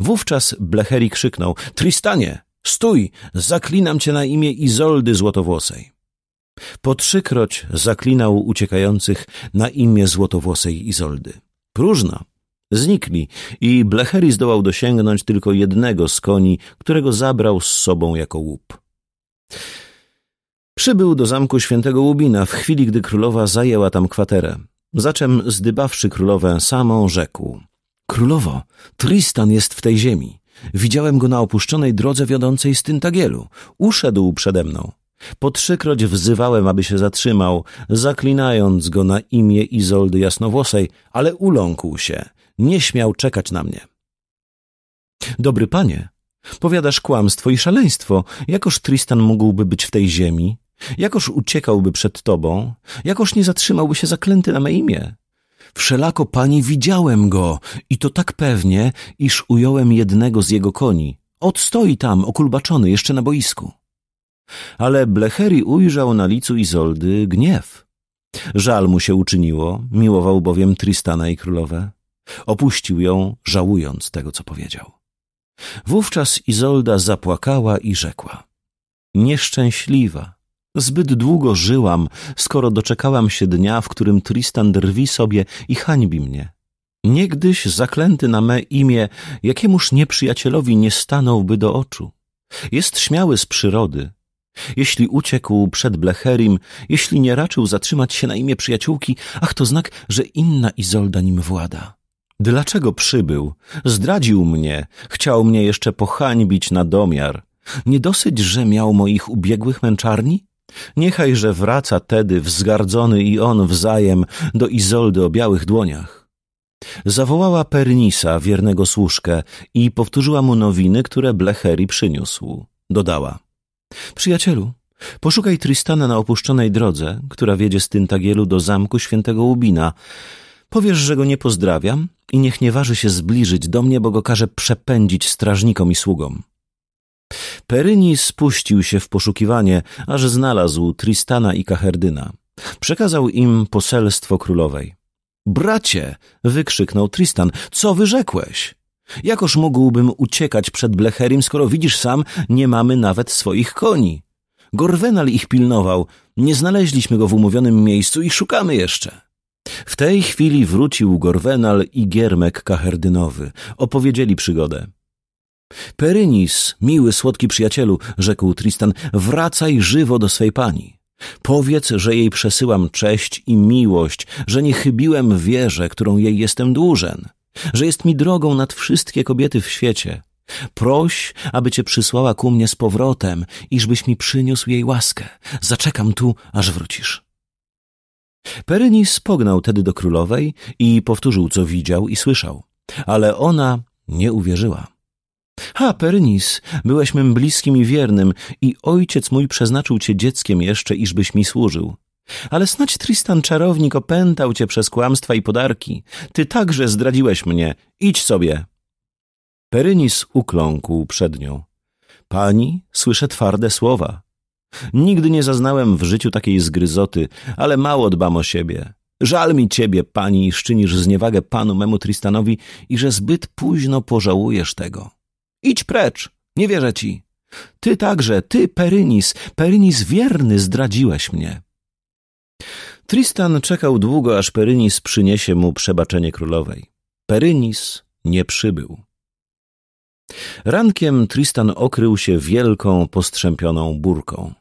Wówczas Blecheri krzyknął – Tristanie! Stój! Zaklinam cię na imię Izoldy Złotowłosej! Po trzykroć zaklinał uciekających na imię Złotowłosej Izoldy. Próżno! Znikli i Blecheri zdołał dosięgnąć tylko jednego z koni, którego zabrał z sobą jako łup. Przybył do zamku świętego Łubina w chwili, gdy królowa zajęła tam kwaterę. Zaczem, zdybawszy królowę samą, rzekł – Królowo, Tristan jest w tej ziemi. Widziałem go na opuszczonej drodze wiodącej z Tintagielu. Uszedł przede mną. Po trzykroć wzywałem, aby się zatrzymał, zaklinając go na imię Izoldy Jasnowłosej, ale uląkł się nie śmiał czekać na mnie. Dobry panie, powiadasz kłamstwo i szaleństwo, jakoż Tristan mógłby być w tej ziemi, jakoż uciekałby przed tobą, jakoż nie zatrzymałby się zaklęty na me imię. Wszelako, panie, widziałem go i to tak pewnie, iż ująłem jednego z jego koni. Odstoi tam, okulbaczony, jeszcze na boisku. Ale Blecheri ujrzał na licu Izoldy gniew. Żal mu się uczyniło, miłował bowiem Tristana i królowę. Opuścił ją, żałując tego, co powiedział. Wówczas Izolda zapłakała i rzekła: Nieszczęśliwa, zbyt długo żyłam, skoro doczekałam się dnia, w którym Tristan drwi sobie i hańbi mnie. Niegdyś zaklęty na me imię, jakiemuż nieprzyjacielowi nie stanąłby do oczu. Jest śmiały z przyrody. Jeśli uciekł przed Blecherim, jeśli nie raczył zatrzymać się na imię przyjaciółki, ach, to znak, że inna Izolda nim włada. Dlaczego przybył? Zdradził mnie, chciał mnie jeszcze pohańbić na domiar. Nie dosyć, że miał moich ubiegłych męczarni? że wraca tedy wzgardzony i on wzajem do Izoldy o białych dłoniach. Zawołała Pernisa, wiernego służkę, i powtórzyła mu nowiny, które Blecheri przyniósł. Dodała. Przyjacielu, poszukaj Tristana na opuszczonej drodze, która wiedzie z Tintagielu do zamku świętego Łubina. Powiesz, że go nie pozdrawiam i niech nie waży się zbliżyć do mnie, bo go każę przepędzić strażnikom i sługom. Peryni spuścił się w poszukiwanie, aż znalazł Tristana i Kaherdyna. Przekazał im poselstwo królowej. Bracie! wykrzyknął Tristan, co wyrzekłeś? Jakoż mógłbym uciekać przed Blecherim, skoro widzisz sam, nie mamy nawet swoich koni. Gorwenal ich pilnował, nie znaleźliśmy go w umówionym miejscu i szukamy jeszcze. W tej chwili wrócił Gorwenal i Giermek Kaherdynowy. Opowiedzieli przygodę. Perynis, miły, słodki przyjacielu, rzekł Tristan, wracaj żywo do swej pani. Powiedz, że jej przesyłam cześć i miłość, że nie chybiłem wierze, którą jej jestem dłużen, że jest mi drogą nad wszystkie kobiety w świecie. Proś, aby cię przysłała ku mnie z powrotem, iżbyś mi przyniósł jej łaskę. Zaczekam tu, aż wrócisz. Perynis pognał tedy do królowej i powtórzył, co widział i słyszał, ale ona nie uwierzyła. Ha, Perynis, byłeś mym bliskim i wiernym i ojciec mój przeznaczył cię dzieckiem jeszcze, iżbyś mi służył. Ale snać Tristan czarownik opętał cię przez kłamstwa i podarki. Ty także zdradziłeś mnie. Idź sobie. Perynis ukląkł przed nią. Pani, słyszę twarde słowa. Nigdy nie zaznałem w życiu takiej zgryzoty, ale mało dbam o siebie. Żal mi ciebie, pani, iż czynisz zniewagę panu memu Tristanowi i że zbyt późno pożałujesz tego. Idź precz, nie wierzę ci. Ty także, ty, Perynis, Perynis wierny, zdradziłeś mnie. Tristan czekał długo, aż Perynis przyniesie mu przebaczenie królowej. Perynis nie przybył. Rankiem Tristan okrył się wielką, postrzępioną burką.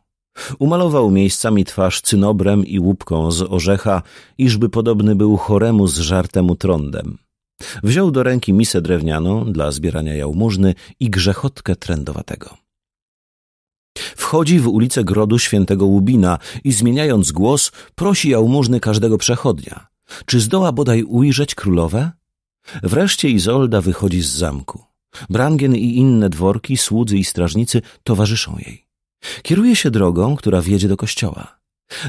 Umalował miejscami twarz cynobrem i łupką z orzecha, iżby podobny był choremu z żartemu trądem. Wziął do ręki misę drewnianą dla zbierania jałmużny i grzechotkę trędowatego. Wchodzi w ulicę grodu świętego Łubina i zmieniając głos, prosi jałmużny każdego przechodnia. Czy zdoła bodaj ujrzeć królowe? Wreszcie Izolda wychodzi z zamku. Brangien i inne dworki, słudzy i strażnicy towarzyszą jej. Kieruje się drogą, która wiedzie do kościoła.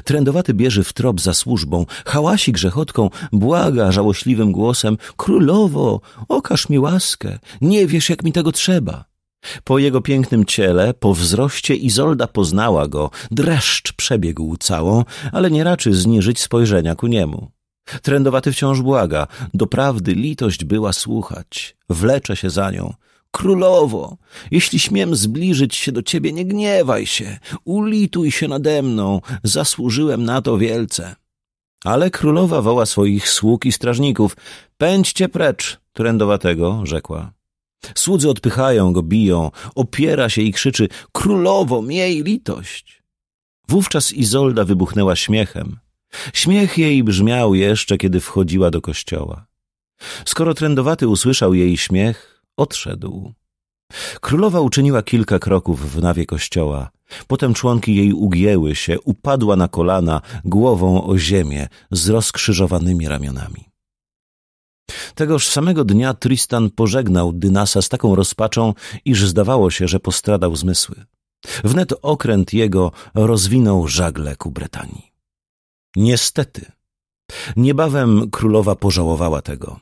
Trędowaty bierze w trop za służbą, hałasi grzechotką, błaga żałośliwym głosem: Królowo, okaż mi łaskę, nie wiesz, jak mi tego trzeba. Po jego pięknym ciele, po wzroście Izolda poznała go, dreszcz przebiegł całą, ale nie raczy zniżyć spojrzenia ku niemu. Trędowaty wciąż błaga, doprawdy litość była słuchać, wlecze się za nią, Królowo, jeśli śmiem zbliżyć się do ciebie, nie gniewaj się, ulituj się nade mną, zasłużyłem na to wielce. Ale królowa woła swoich sług i strażników. Pędźcie precz, trędowatego, rzekła. Słudzy odpychają go, biją, opiera się i krzyczy: Królowo, miej litość! Wówczas Izolda wybuchnęła śmiechem. Śmiech jej brzmiał jeszcze, kiedy wchodziła do kościoła. Skoro trędowaty usłyszał jej śmiech, odszedł. Królowa uczyniła kilka kroków w nawie kościoła. Potem członki jej ugięły się, upadła na kolana, głową o ziemię, z rozkrzyżowanymi ramionami. Tegoż samego dnia Tristan pożegnał Dynasa z taką rozpaczą, iż zdawało się, że postradał zmysły. Wnet okręt jego rozwinął żagle ku Bretanii. Niestety, niebawem królowa pożałowała tego.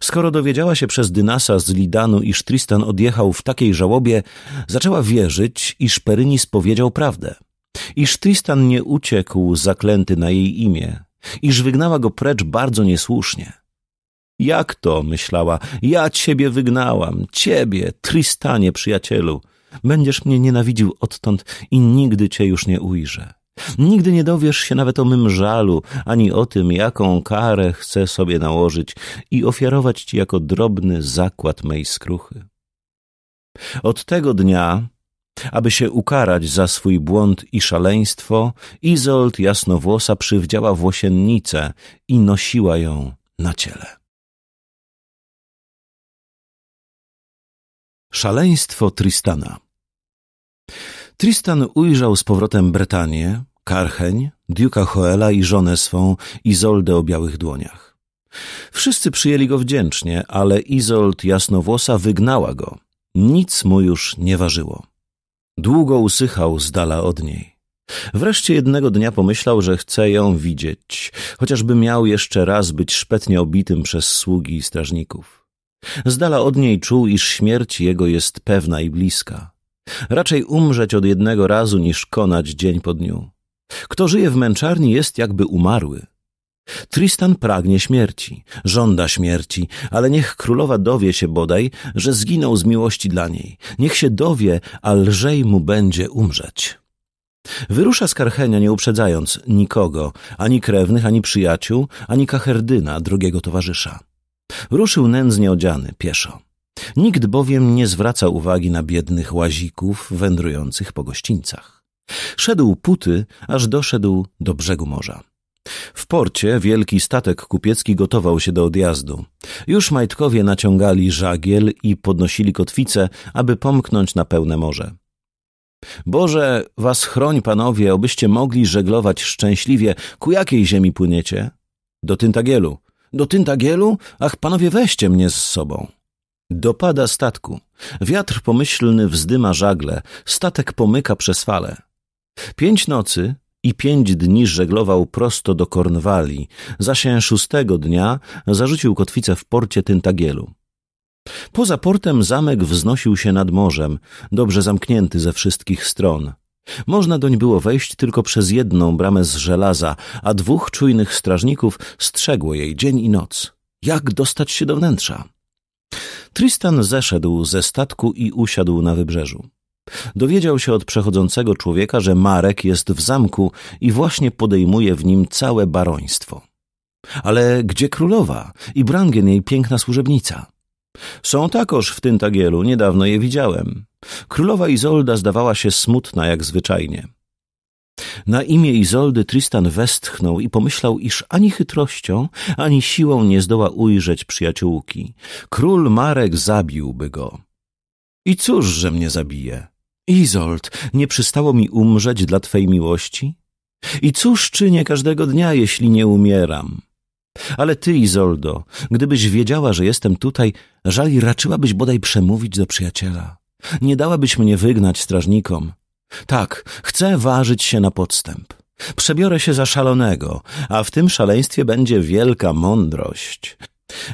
Skoro dowiedziała się przez Dynasa z Lidanu, iż Tristan odjechał w takiej żałobie, zaczęła wierzyć, iż Perynis powiedział prawdę. Iż Tristan nie uciekł zaklęty na jej imię, iż wygnała go precz bardzo niesłusznie. Jak to, myślała, ja ciebie wygnałam, ciebie, Tristanie, przyjacielu. Będziesz mnie nienawidził odtąd i nigdy cię już nie ujrzę. Nigdy nie dowiesz się nawet o mym żalu, ani o tym, jaką karę chcę sobie nałożyć i ofiarować ci jako drobny zakład mej skruchy. Od tego dnia, aby się ukarać za swój błąd i szaleństwo, Izolt jasnowłosa przywdziała włosiennicę i nosiła ją na ciele. Szaleństwo Tristana Tristan ujrzał z powrotem Bretanię, Karcheń, Duke'a Hoela i żonę swą, Izoldę o białych dłoniach. Wszyscy przyjęli go wdzięcznie, ale Izold Jasnowłosa wygnała go. Nic mu już nie ważyło. Długo usychał z dala od niej. Wreszcie jednego dnia pomyślał, że chce ją widzieć, chociażby miał jeszcze raz być szpetnie obitym przez sługi i strażników. Z dala od niej czuł, iż śmierć jego jest pewna i bliska. Raczej umrzeć od jednego razu niż konać dzień po dniu. Kto żyje w męczarni, jest jakby umarły. Tristan pragnie śmierci, żąda śmierci, ale niech królowa dowie się bodaj, że zginął z miłości dla niej. Niech się dowie, a lżej mu będzie umrzeć. Wyrusza z Karchenia nie uprzedzając nikogo, ani krewnych, ani przyjaciół, ani Kacherdyna, drugiego towarzysza. Ruszył nędznie odziany, pieszo. Nikt bowiem nie zwraca uwagi na biednych łazików wędrujących po gościńcach. Szedł puty, aż doszedł do brzegu morza. W porcie wielki statek kupiecki gotował się do odjazdu. Już majtkowie naciągali żagiel i podnosili kotwice, aby pomknąć na pełne morze. Boże, was chroń, panowie, obyście mogli żeglować szczęśliwie. Ku jakiej ziemi płyniecie? Do Tyntagielu. Do Tyntagielu? Ach, panowie, weźcie mnie z sobą. Dopada statku. Wiatr pomyślny wzdyma żagle. Statek pomyka przez fale. Pięć nocy i pięć dni żeglował prosto do Kornwali, zaś szóstego dnia zarzucił kotwicę w porcie Tyntagielu. Poza portem zamek wznosił się nad morzem, dobrze zamknięty ze wszystkich stron. Można doń było wejść tylko przez jedną bramę z żelaza, a dwóch czujnych strażników strzegło jej dzień i noc. Jak dostać się do wnętrza? Tristan zeszedł ze statku i usiadł na wybrzeżu. Dowiedział się od przechodzącego człowieka, że Marek jest w zamku i właśnie podejmuje w nim całe baroństwo. Ale gdzie królowa i Brangien jej piękna służebnica? Są takoż w tagielu. niedawno je widziałem. Królowa Izolda zdawała się smutna jak zwyczajnie. Na imię Izoldy Tristan westchnął i pomyślał, iż ani chytrością, ani siłą nie zdoła ujrzeć przyjaciółki. Król Marek zabiłby go. I cóż, że mnie zabije? Izold, nie przystało mi umrzeć dla Twej miłości? I cóż czynię każdego dnia, jeśli nie umieram? Ale Ty, Izoldo, gdybyś wiedziała, że jestem tutaj, żali raczyłabyś bodaj przemówić do przyjaciela. Nie dałabyś mnie wygnać strażnikom. Tak, chcę ważyć się na podstęp. Przebiorę się za szalonego, a w tym szaleństwie będzie wielka mądrość.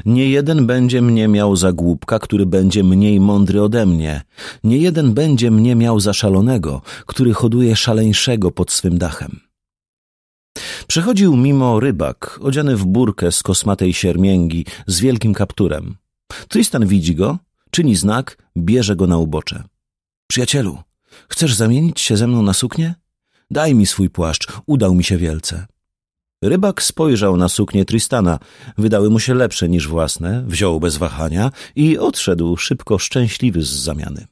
Nie jeden będzie mnie miał za głupka, który będzie mniej mądry ode mnie. Nie jeden będzie mnie miał za szalonego, który hoduje szaleńszego pod swym dachem. Przechodził mimo rybak, odziany w burkę z kosmatej siermięgi, z wielkim kapturem. Tristan widzi go, czyni znak, bierze go na ubocze. Przyjacielu, chcesz zamienić się ze mną na suknię? Daj mi swój płaszcz, udał mi się wielce. Rybak spojrzał na suknię Tristana. Wydały mu się lepsze niż własne, wziął bez wahania i odszedł szybko szczęśliwy z zamiany.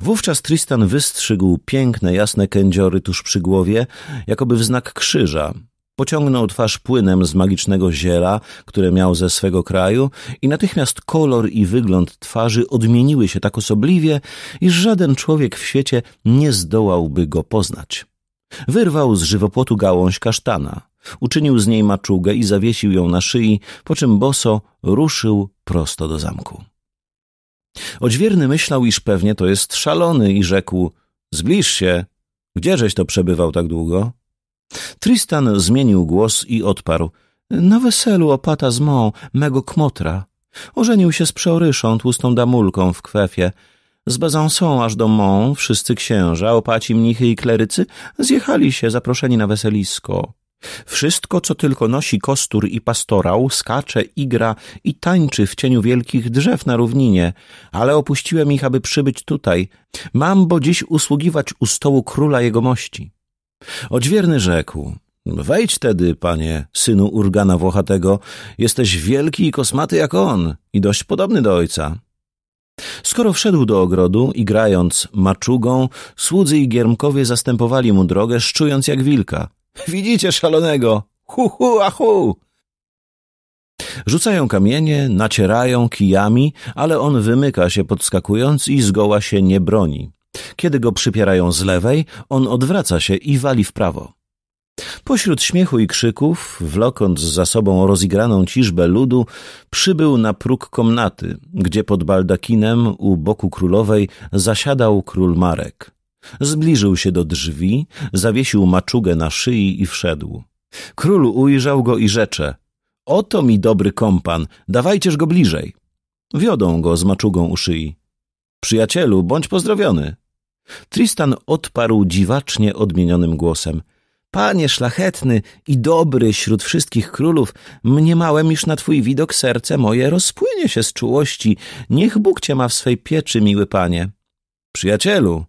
Wówczas Tristan wystrzygł piękne, jasne kędziory tuż przy głowie, jakoby w znak krzyża. Pociągnął twarz płynem z magicznego ziela, które miał ze swego kraju i natychmiast kolor i wygląd twarzy odmieniły się tak osobliwie, iż żaden człowiek w świecie nie zdołałby go poznać. Wyrwał z żywopłotu gałąź kasztana. Uczynił z niej maczugę i zawiesił ją na szyi, po czym boso ruszył prosto do zamku. Odźwierny myślał, iż pewnie to jest szalony i rzekł – zbliż się, gdzieżeś to przebywał tak długo? Tristan zmienił głos i odparł – na weselu opata z mą, mego kmotra. Ożenił się z przeoryszą, tłustą damulką w kwefie. Z Besançon aż do mą, wszyscy księża, opaci mnichy i klerycy zjechali się zaproszeni na weselisko. Wszystko, co tylko nosi kostur i pastorał, skacze, igra i tańczy w cieniu wielkich drzew na równinie, ale opuściłem ich, aby przybyć tutaj. Mam bo dziś usługiwać u stołu króla jegomości. Odźwierny rzekł, Wejdź tedy, panie, synu Urgana Włochatego, jesteś wielki i kosmaty jak on i dość podobny do ojca. Skoro wszedł do ogrodu i grając maczugą, słudzy i giermkowie zastępowali mu drogę, szczując jak wilka. [LAUGHS] Widzicie szalonego! Hu, hu, ahu! Rzucają kamienie, nacierają kijami, ale on wymyka się podskakując i zgoła się nie broni. Kiedy go przypierają z lewej, on odwraca się i wali w prawo. Pośród śmiechu i krzyków, wlokąc za sobą rozigraną ciżbę ludu, przybył na próg komnaty, gdzie pod baldakinem u boku królowej zasiadał król Marek. Zbliżył się do drzwi, zawiesił maczugę na szyi i wszedł. Król ujrzał go i rzecze – oto mi dobry kompan, dawajcież go bliżej. Wiodą go z maczugą u szyi. – Przyjacielu, bądź pozdrowiony. Tristan odparł dziwacznie odmienionym głosem – Panie szlachetny i dobry śród wszystkich królów, mniemałem, iż na twój widok serce moje rozpłynie się z czułości. Niech Bóg cię ma w swej pieczy, miły panie. Przyjacielu,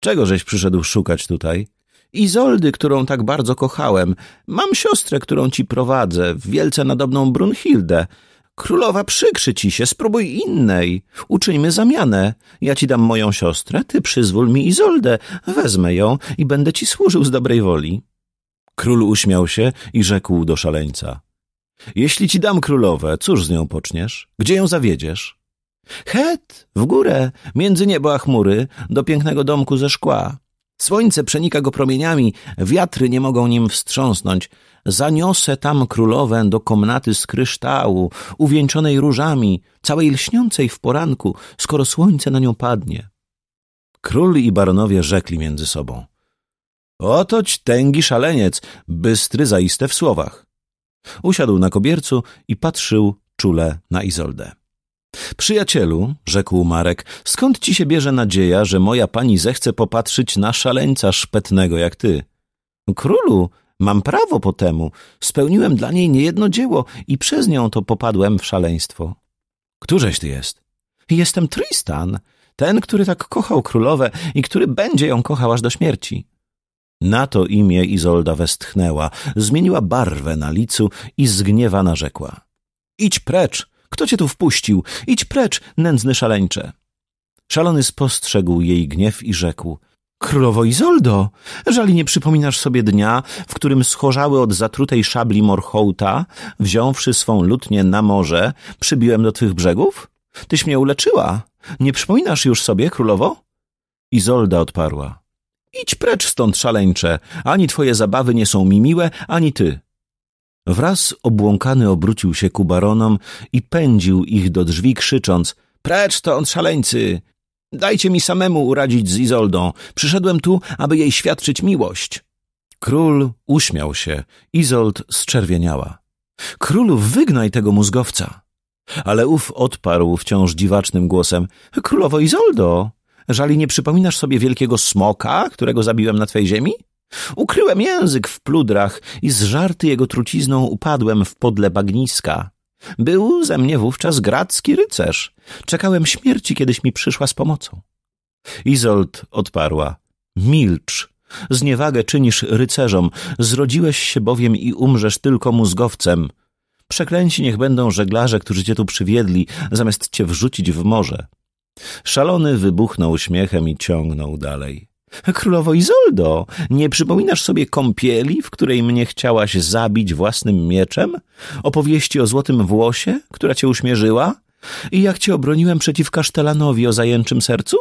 Czego żeś przyszedł szukać tutaj? Izoldy, którą tak bardzo kochałem. Mam siostrę, którą ci prowadzę, wielce nadobną Brunhildę. Królowa przykrzy ci się, spróbuj innej. Uczyjmy zamianę. Ja ci dam moją siostrę, ty przyzwól mi Izoldę. Wezmę ją i będę ci służył z dobrej woli. Król uśmiał się i rzekł do szaleńca. Jeśli ci dam królowę, cóż z nią poczniesz? Gdzie ją zawiedziesz? Het, w górę, między niebo a chmury, do pięknego domku ze szkła. Słońce przenika go promieniami, wiatry nie mogą nim wstrząsnąć. Zaniosę tam królowę do komnaty z kryształu, uwieńczonej różami, całej lśniącej w poranku, skoro słońce na nią padnie. Król i baronowie rzekli między sobą. Otoć tęgi szaleniec, bystry zaiste w słowach. Usiadł na kobiercu i patrzył czule na Izoldę. Przyjacielu, rzekł Marek, skąd ci się bierze nadzieja, że moja pani zechce popatrzyć na szaleńca szpetnego jak ty? Królu, mam prawo po temu. Spełniłem dla niej niejedno dzieło i przez nią to popadłem w szaleństwo. Któżeś ty jest? Jestem Tristan, ten, który tak kochał królowę i który będzie ją kochał aż do śmierci. Na to imię Izolda westchnęła, zmieniła barwę na licu i zgniewana rzekła. Idź precz, kto cię tu wpuścił? Idź precz, nędzny szaleńcze. Szalony spostrzegł jej gniew i rzekł. Królowo Izoldo, żali nie przypominasz sobie dnia, w którym schorzały od zatrutej szabli morchołta, wziąwszy swą lutnię na morze, przybiłem do twych brzegów? Tyś mnie uleczyła. Nie przypominasz już sobie, królowo? Izolda odparła. Idź precz stąd, szaleńcze. Ani twoje zabawy nie są mi miłe, ani ty. Wraz obłąkany obrócił się ku baronom i pędził ich do drzwi, krzycząc – Precz to szaleńcy! Dajcie mi samemu uradzić z Izoldą. Przyszedłem tu, aby jej świadczyć miłość. Król uśmiał się. Izold zczerwieniała. Królu, wygnaj tego mózgowca! Ale ów odparł wciąż dziwacznym głosem. Królowo Izoldo, żali nie przypominasz sobie wielkiego smoka, którego zabiłem na twej ziemi? Ukryłem język w pludrach i z żarty jego trucizną upadłem w podle bagniska. Był ze mnie wówczas gracki rycerz. Czekałem śmierci, kiedyś mi przyszła z pomocą. Izold odparła. Milcz. Zniewagę czynisz rycerzom. Zrodziłeś się bowiem i umrzesz tylko mózgowcem. Przeklęci niech będą żeglarze, którzy cię tu przywiedli, zamiast cię wrzucić w morze. Szalony wybuchnął śmiechem i ciągnął dalej. Królowo Izoldo, nie przypominasz sobie kąpieli, w której mnie chciałaś zabić własnym mieczem? Opowieści o złotym włosie, która cię uśmierzyła? I jak cię obroniłem przeciw kasztelanowi o zajęczym sercu?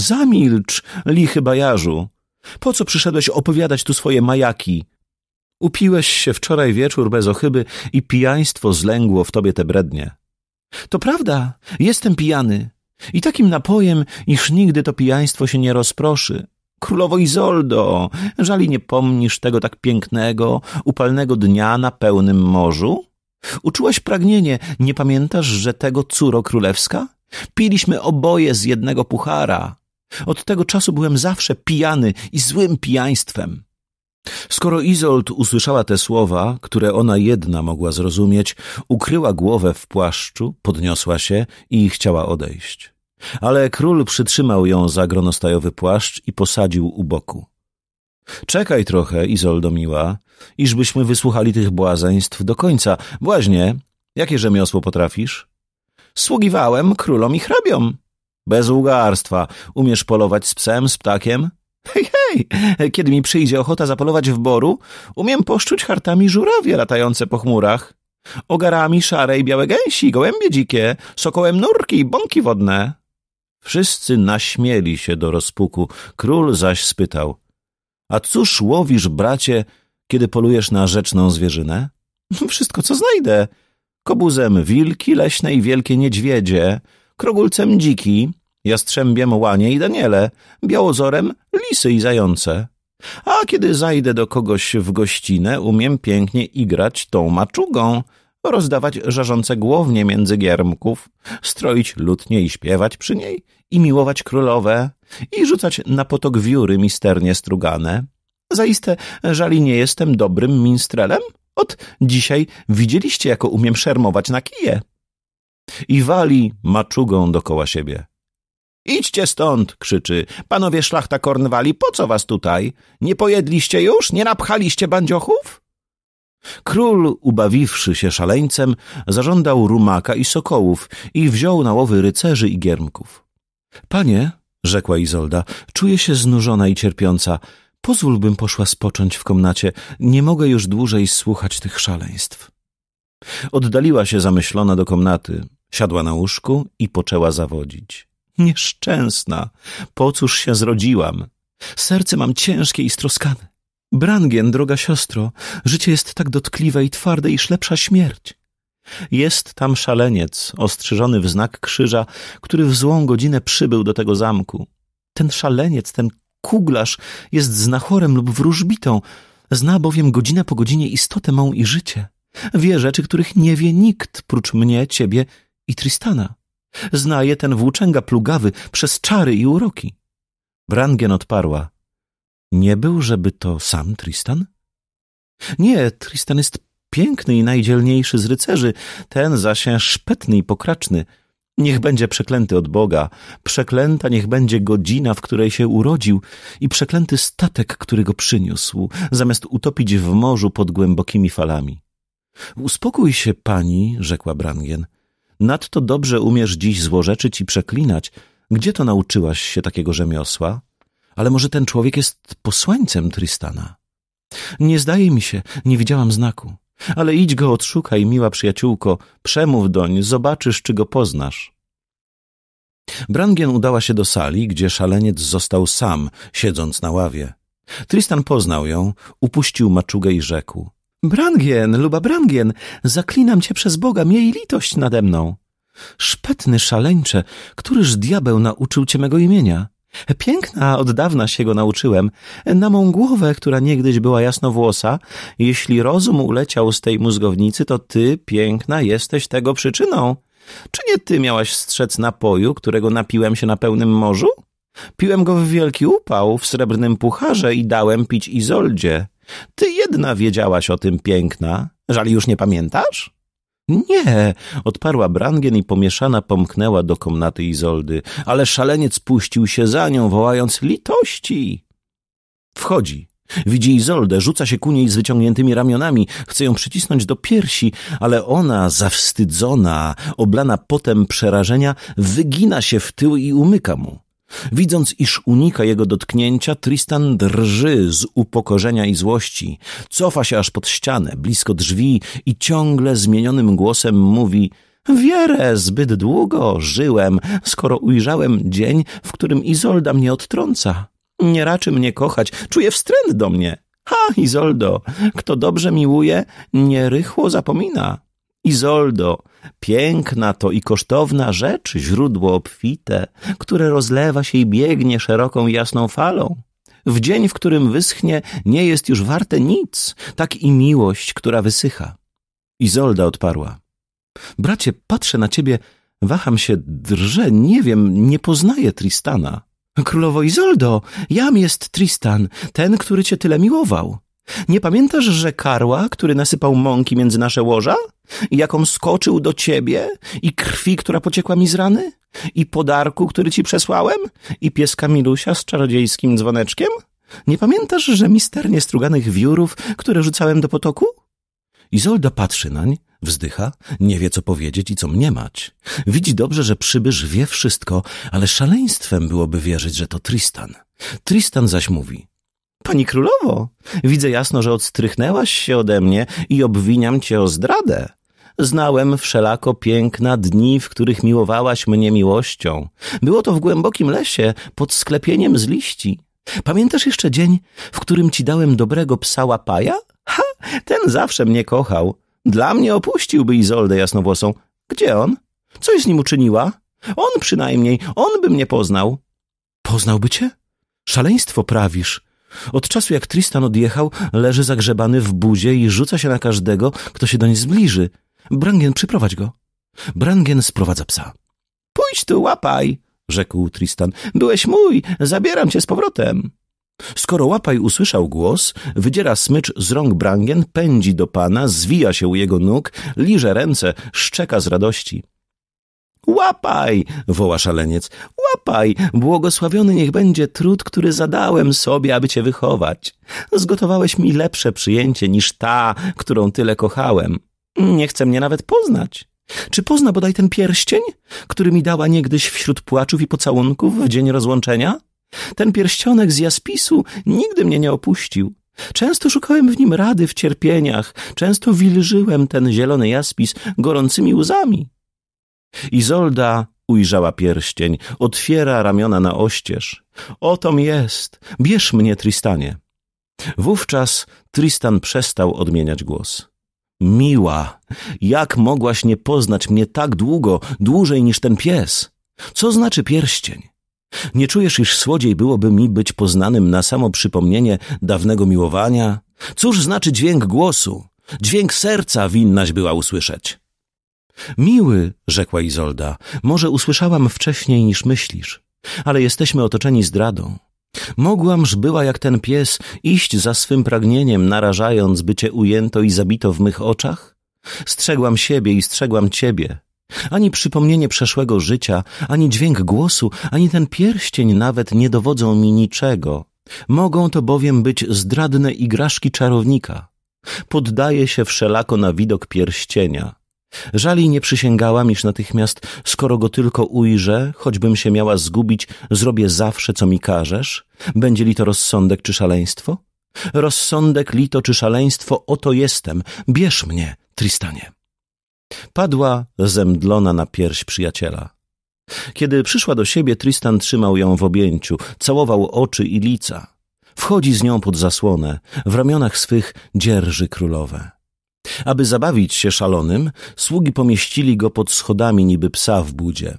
Zamilcz, lichy bajarzu! Po co przyszedłeś opowiadać tu swoje majaki? Upiłeś się wczoraj wieczór bez ochyby i pijaństwo zlęgło w tobie te brednie. To prawda, jestem pijany. I takim napojem, iż nigdy to pijaństwo się nie rozproszy. Królowo Izoldo, żali nie pomnisz tego tak pięknego, upalnego dnia na pełnym morzu? Uczułaś pragnienie, nie pamiętasz, że tego córo królewska? Piliśmy oboje z jednego puchara. Od tego czasu byłem zawsze pijany i złym pijaństwem. Skoro Izold usłyszała te słowa, które ona jedna mogła zrozumieć, ukryła głowę w płaszczu, podniosła się i chciała odejść. Ale król przytrzymał ją za gronostajowy płaszcz i posadził u boku. Czekaj trochę, Izoldo miła, iżbyśmy wysłuchali tych błazeństw do końca. Błaźnie, jakie rzemiosło potrafisz? Sługiwałem królom i hrabiom. Bez ugarstwa. Umiesz polować z psem, z ptakiem? Hej, hej! Kiedy mi przyjdzie ochota zapolować w boru, umiem poszczuć hartami żurawie latające po chmurach. Ogarami szare i białe gęsi, gołębie dzikie, sokołem nurki i bąki wodne. Wszyscy naśmieli się do rozpuku. Król zaś spytał: A cóż łowisz, bracie, kiedy polujesz na rzeczną zwierzynę? [LAUGHS] Wszystko, co znajdę. Kobuzem wilki leśne i wielkie niedźwiedzie, krogulcem dziki, jastrzębiem łanie i daniele, białozorem lisy i zające. A kiedy zajdę do kogoś w gościnę, umiem pięknie igrać tą maczugą – rozdawać żarzące głownie między giermków, stroić lutnie i śpiewać przy niej, i miłować królowe, i rzucać na potok wióry misternie strugane. Zaiste, żali nie jestem dobrym minstrelem? Od dzisiaj widzieliście, jako umiem szermować na kije. I wali maczugą dokoła siebie. Idźcie stąd, krzyczy. Panowie szlachta Kornwali, po co was tutaj? Nie pojedliście już? Nie napchaliście bandziochów? Król, ubawiwszy się szaleńcem, zażądał rumaka i sokołów i wziął na łowy rycerzy i giermków. Panie, rzekła Izolda, czuję się znużona i cierpiąca. Pozwólbym poszła spocząć w komnacie. Nie mogę już dłużej słuchać tych szaleństw. Oddaliła się zamyślona do komnaty, siadła na łóżku i poczęła zawodzić. Nieszczęsna! Po cóż się zrodziłam? Serce mam ciężkie i stroskane. Brangien, droga siostro, życie jest tak dotkliwe i twarde, iż lepsza śmierć. Jest tam szaleniec, ostrzyżony w znak krzyża, który w złą godzinę przybył do tego zamku. Ten szaleniec, ten kuglarz jest znachorem lub wróżbitą, zna bowiem godzinę po godzinie istotę mą i życie. Wie rzeczy, których nie wie nikt, prócz mnie, ciebie i Tristana. Zna je ten włóczęga plugawy przez czary i uroki. Brangien odparła. Nie był, żeby to sam Tristan? Nie, Tristan jest piękny i najdzielniejszy z rycerzy, ten zaś szpetny i pokraczny. Niech będzie przeklęty od Boga, przeklęta niech będzie godzina, w której się urodził i przeklęty statek, który go przyniósł, zamiast utopić w morzu pod głębokimi falami. Uspokój się, pani, rzekła Brangien. Nadto dobrze umiesz dziś złorzeczyć i przeklinać. Gdzie to nauczyłaś się takiego rzemiosła? Ale może ten człowiek jest posłańcem Tristana? Nie zdaje mi się, nie widziałam znaku. Ale idź go odszukaj, miła przyjaciółko, przemów doń, zobaczysz, czy go poznasz. Brangien udała się do sali, gdzie szaleniec został sam, siedząc na ławie. Tristan poznał ją, upuścił maczugę i rzekł. Brangien, luba Brangien, zaklinam cię przez Boga, miej litość nade mną. Szpetny szaleńcze, któryż diabeł nauczył cię mego imienia? Piękna od dawna się go nauczyłem. Na mą głowę, która niegdyś była jasnowłosa, jeśli rozum uleciał z tej mózgownicy, to ty, piękna, jesteś tego przyczyną. Czy nie ty miałaś strzec napoju, którego napiłem się na pełnym morzu? Piłem go w wielki upał, w srebrnym pucharze i dałem pić Izoldzie. Ty jedna wiedziałaś o tym, piękna. Żal już nie pamiętasz? Nie, odparła Brangien i pomieszana pomknęła do komnaty Izoldy, ale szaleniec puścił się za nią, wołając litości. Wchodzi. Widzi Izoldę, rzuca się ku niej z wyciągniętymi ramionami, chce ją przycisnąć do piersi, ale ona, zawstydzona, oblana potem przerażenia, wygina się w tył i umyka mu. Widząc, iż unika jego dotknięcia, Tristan drży z upokorzenia i złości. Cofa się aż pod ścianę, blisko drzwi i ciągle zmienionym głosem mówi Wierę zbyt długo żyłem, skoro ujrzałem dzień, w którym Izolda mnie odtrąca. Nie raczy mnie kochać, czuje wstręt do mnie. Ha, Izoldo, kto dobrze miłuje, nierychło zapomina. Izoldo, Piękna to i kosztowna rzecz, źródło obfite, które rozlewa się i biegnie szeroką jasną falą. W dzień, w którym wyschnie, nie jest już warte nic, tak i miłość, która wysycha. Izolda odparła. Bracie, patrzę na ciebie, waham się, drże, nie wiem, nie poznaję Tristana. Królowo Izoldo, jam jest Tristan, ten, który cię tyle miłował. Nie pamiętasz, że karła, który nasypał mąki między nasze łoża? I jaką skoczył do ciebie? I krwi, która pociekła mi z rany? I podarku, który ci przesłałem? I pieska Milusia z czarodziejskim dzwoneczkiem? Nie pamiętasz, że misternie struganych wiórów, które rzucałem do potoku? Izolda patrzy nań, wzdycha, nie wie co powiedzieć i co mniemać. Widzi dobrze, że przybysz wie wszystko, ale szaleństwem byłoby wierzyć, że to Tristan. Tristan zaś mówi. Pani królowo, widzę jasno, że odstrychnęłaś się ode mnie i obwiniam cię o zdradę. Znałem wszelako piękna dni, w których miłowałaś mnie miłością. Było to w głębokim lesie, pod sklepieniem z liści. Pamiętasz jeszcze dzień, w którym ci dałem dobrego psa łapaja? Ha, ten zawsze mnie kochał. Dla mnie opuściłby Izoldę jasnowłosą. Gdzie on? Coś z nim uczyniła? On przynajmniej, on by mnie poznał. Poznałby cię? Szaleństwo prawisz. Od czasu jak Tristan odjechał, leży zagrzebany w buzie i rzuca się na każdego, kto się doń zbliży. Brangien, przyprowadź go. Brangien sprowadza psa. Pójdź tu, łapaj, rzekł Tristan. Byłeś mój, zabieram cię z powrotem. Skoro łapaj usłyszał głos, wydziera smycz z rąk Brangien, pędzi do pana, zwija się u jego nóg, liże ręce, szczeka z radości. Łapaj! woła szaleniec. Łapaj! Błogosławiony niech będzie trud, który zadałem sobie, aby cię wychować. Zgotowałeś mi lepsze przyjęcie niż ta, którą tyle kochałem. Nie chce mnie nawet poznać. Czy pozna bodaj ten pierścień, który mi dała niegdyś wśród płaczów i pocałunków w dzień rozłączenia? Ten pierścionek z jaspisu nigdy mnie nie opuścił. Często szukałem w nim rady w cierpieniach, często wilżyłem ten zielony jaspis gorącymi łzami. Izolda ujrzała pierścień, otwiera ramiona na oścież. Otom jest, bierz mnie, Tristanie. Wówczas Tristan przestał odmieniać głos. Miła, jak mogłaś nie poznać mnie tak długo, dłużej niż ten pies? Co znaczy pierścień? Nie czujesz, iż słodziej byłoby mi być poznanym na samo przypomnienie dawnego miłowania? Cóż znaczy dźwięk głosu? Dźwięk serca winnaś była usłyszeć. Miły, rzekła Izolda, może usłyszałam wcześniej niż myślisz, ale jesteśmy otoczeni zdradą. Mogłamż była jak ten pies iść za swym pragnieniem, narażając, by cię ujęto i zabito w mych oczach? Strzegłam siebie i strzegłam ciebie. Ani przypomnienie przeszłego życia, ani dźwięk głosu, ani ten pierścień nawet nie dowodzą mi niczego. Mogą to bowiem być zdradne igraszki czarownika. Poddaję się wszelako na widok pierścienia. Żali nie przysięgałam, iż natychmiast, skoro go tylko ujrzę, choćbym się miała zgubić, zrobię zawsze, co mi każesz. Będzie li to rozsądek czy szaleństwo? Rozsądek, lito czy szaleństwo, oto jestem. Bierz mnie, Tristanie. Padła zemdlona na pierś przyjaciela. Kiedy przyszła do siebie, Tristan trzymał ją w objęciu, całował oczy i lica. Wchodzi z nią pod zasłonę, w ramionach swych dzierży królowe. Aby zabawić się szalonym, sługi pomieścili go pod schodami niby psa w budzie.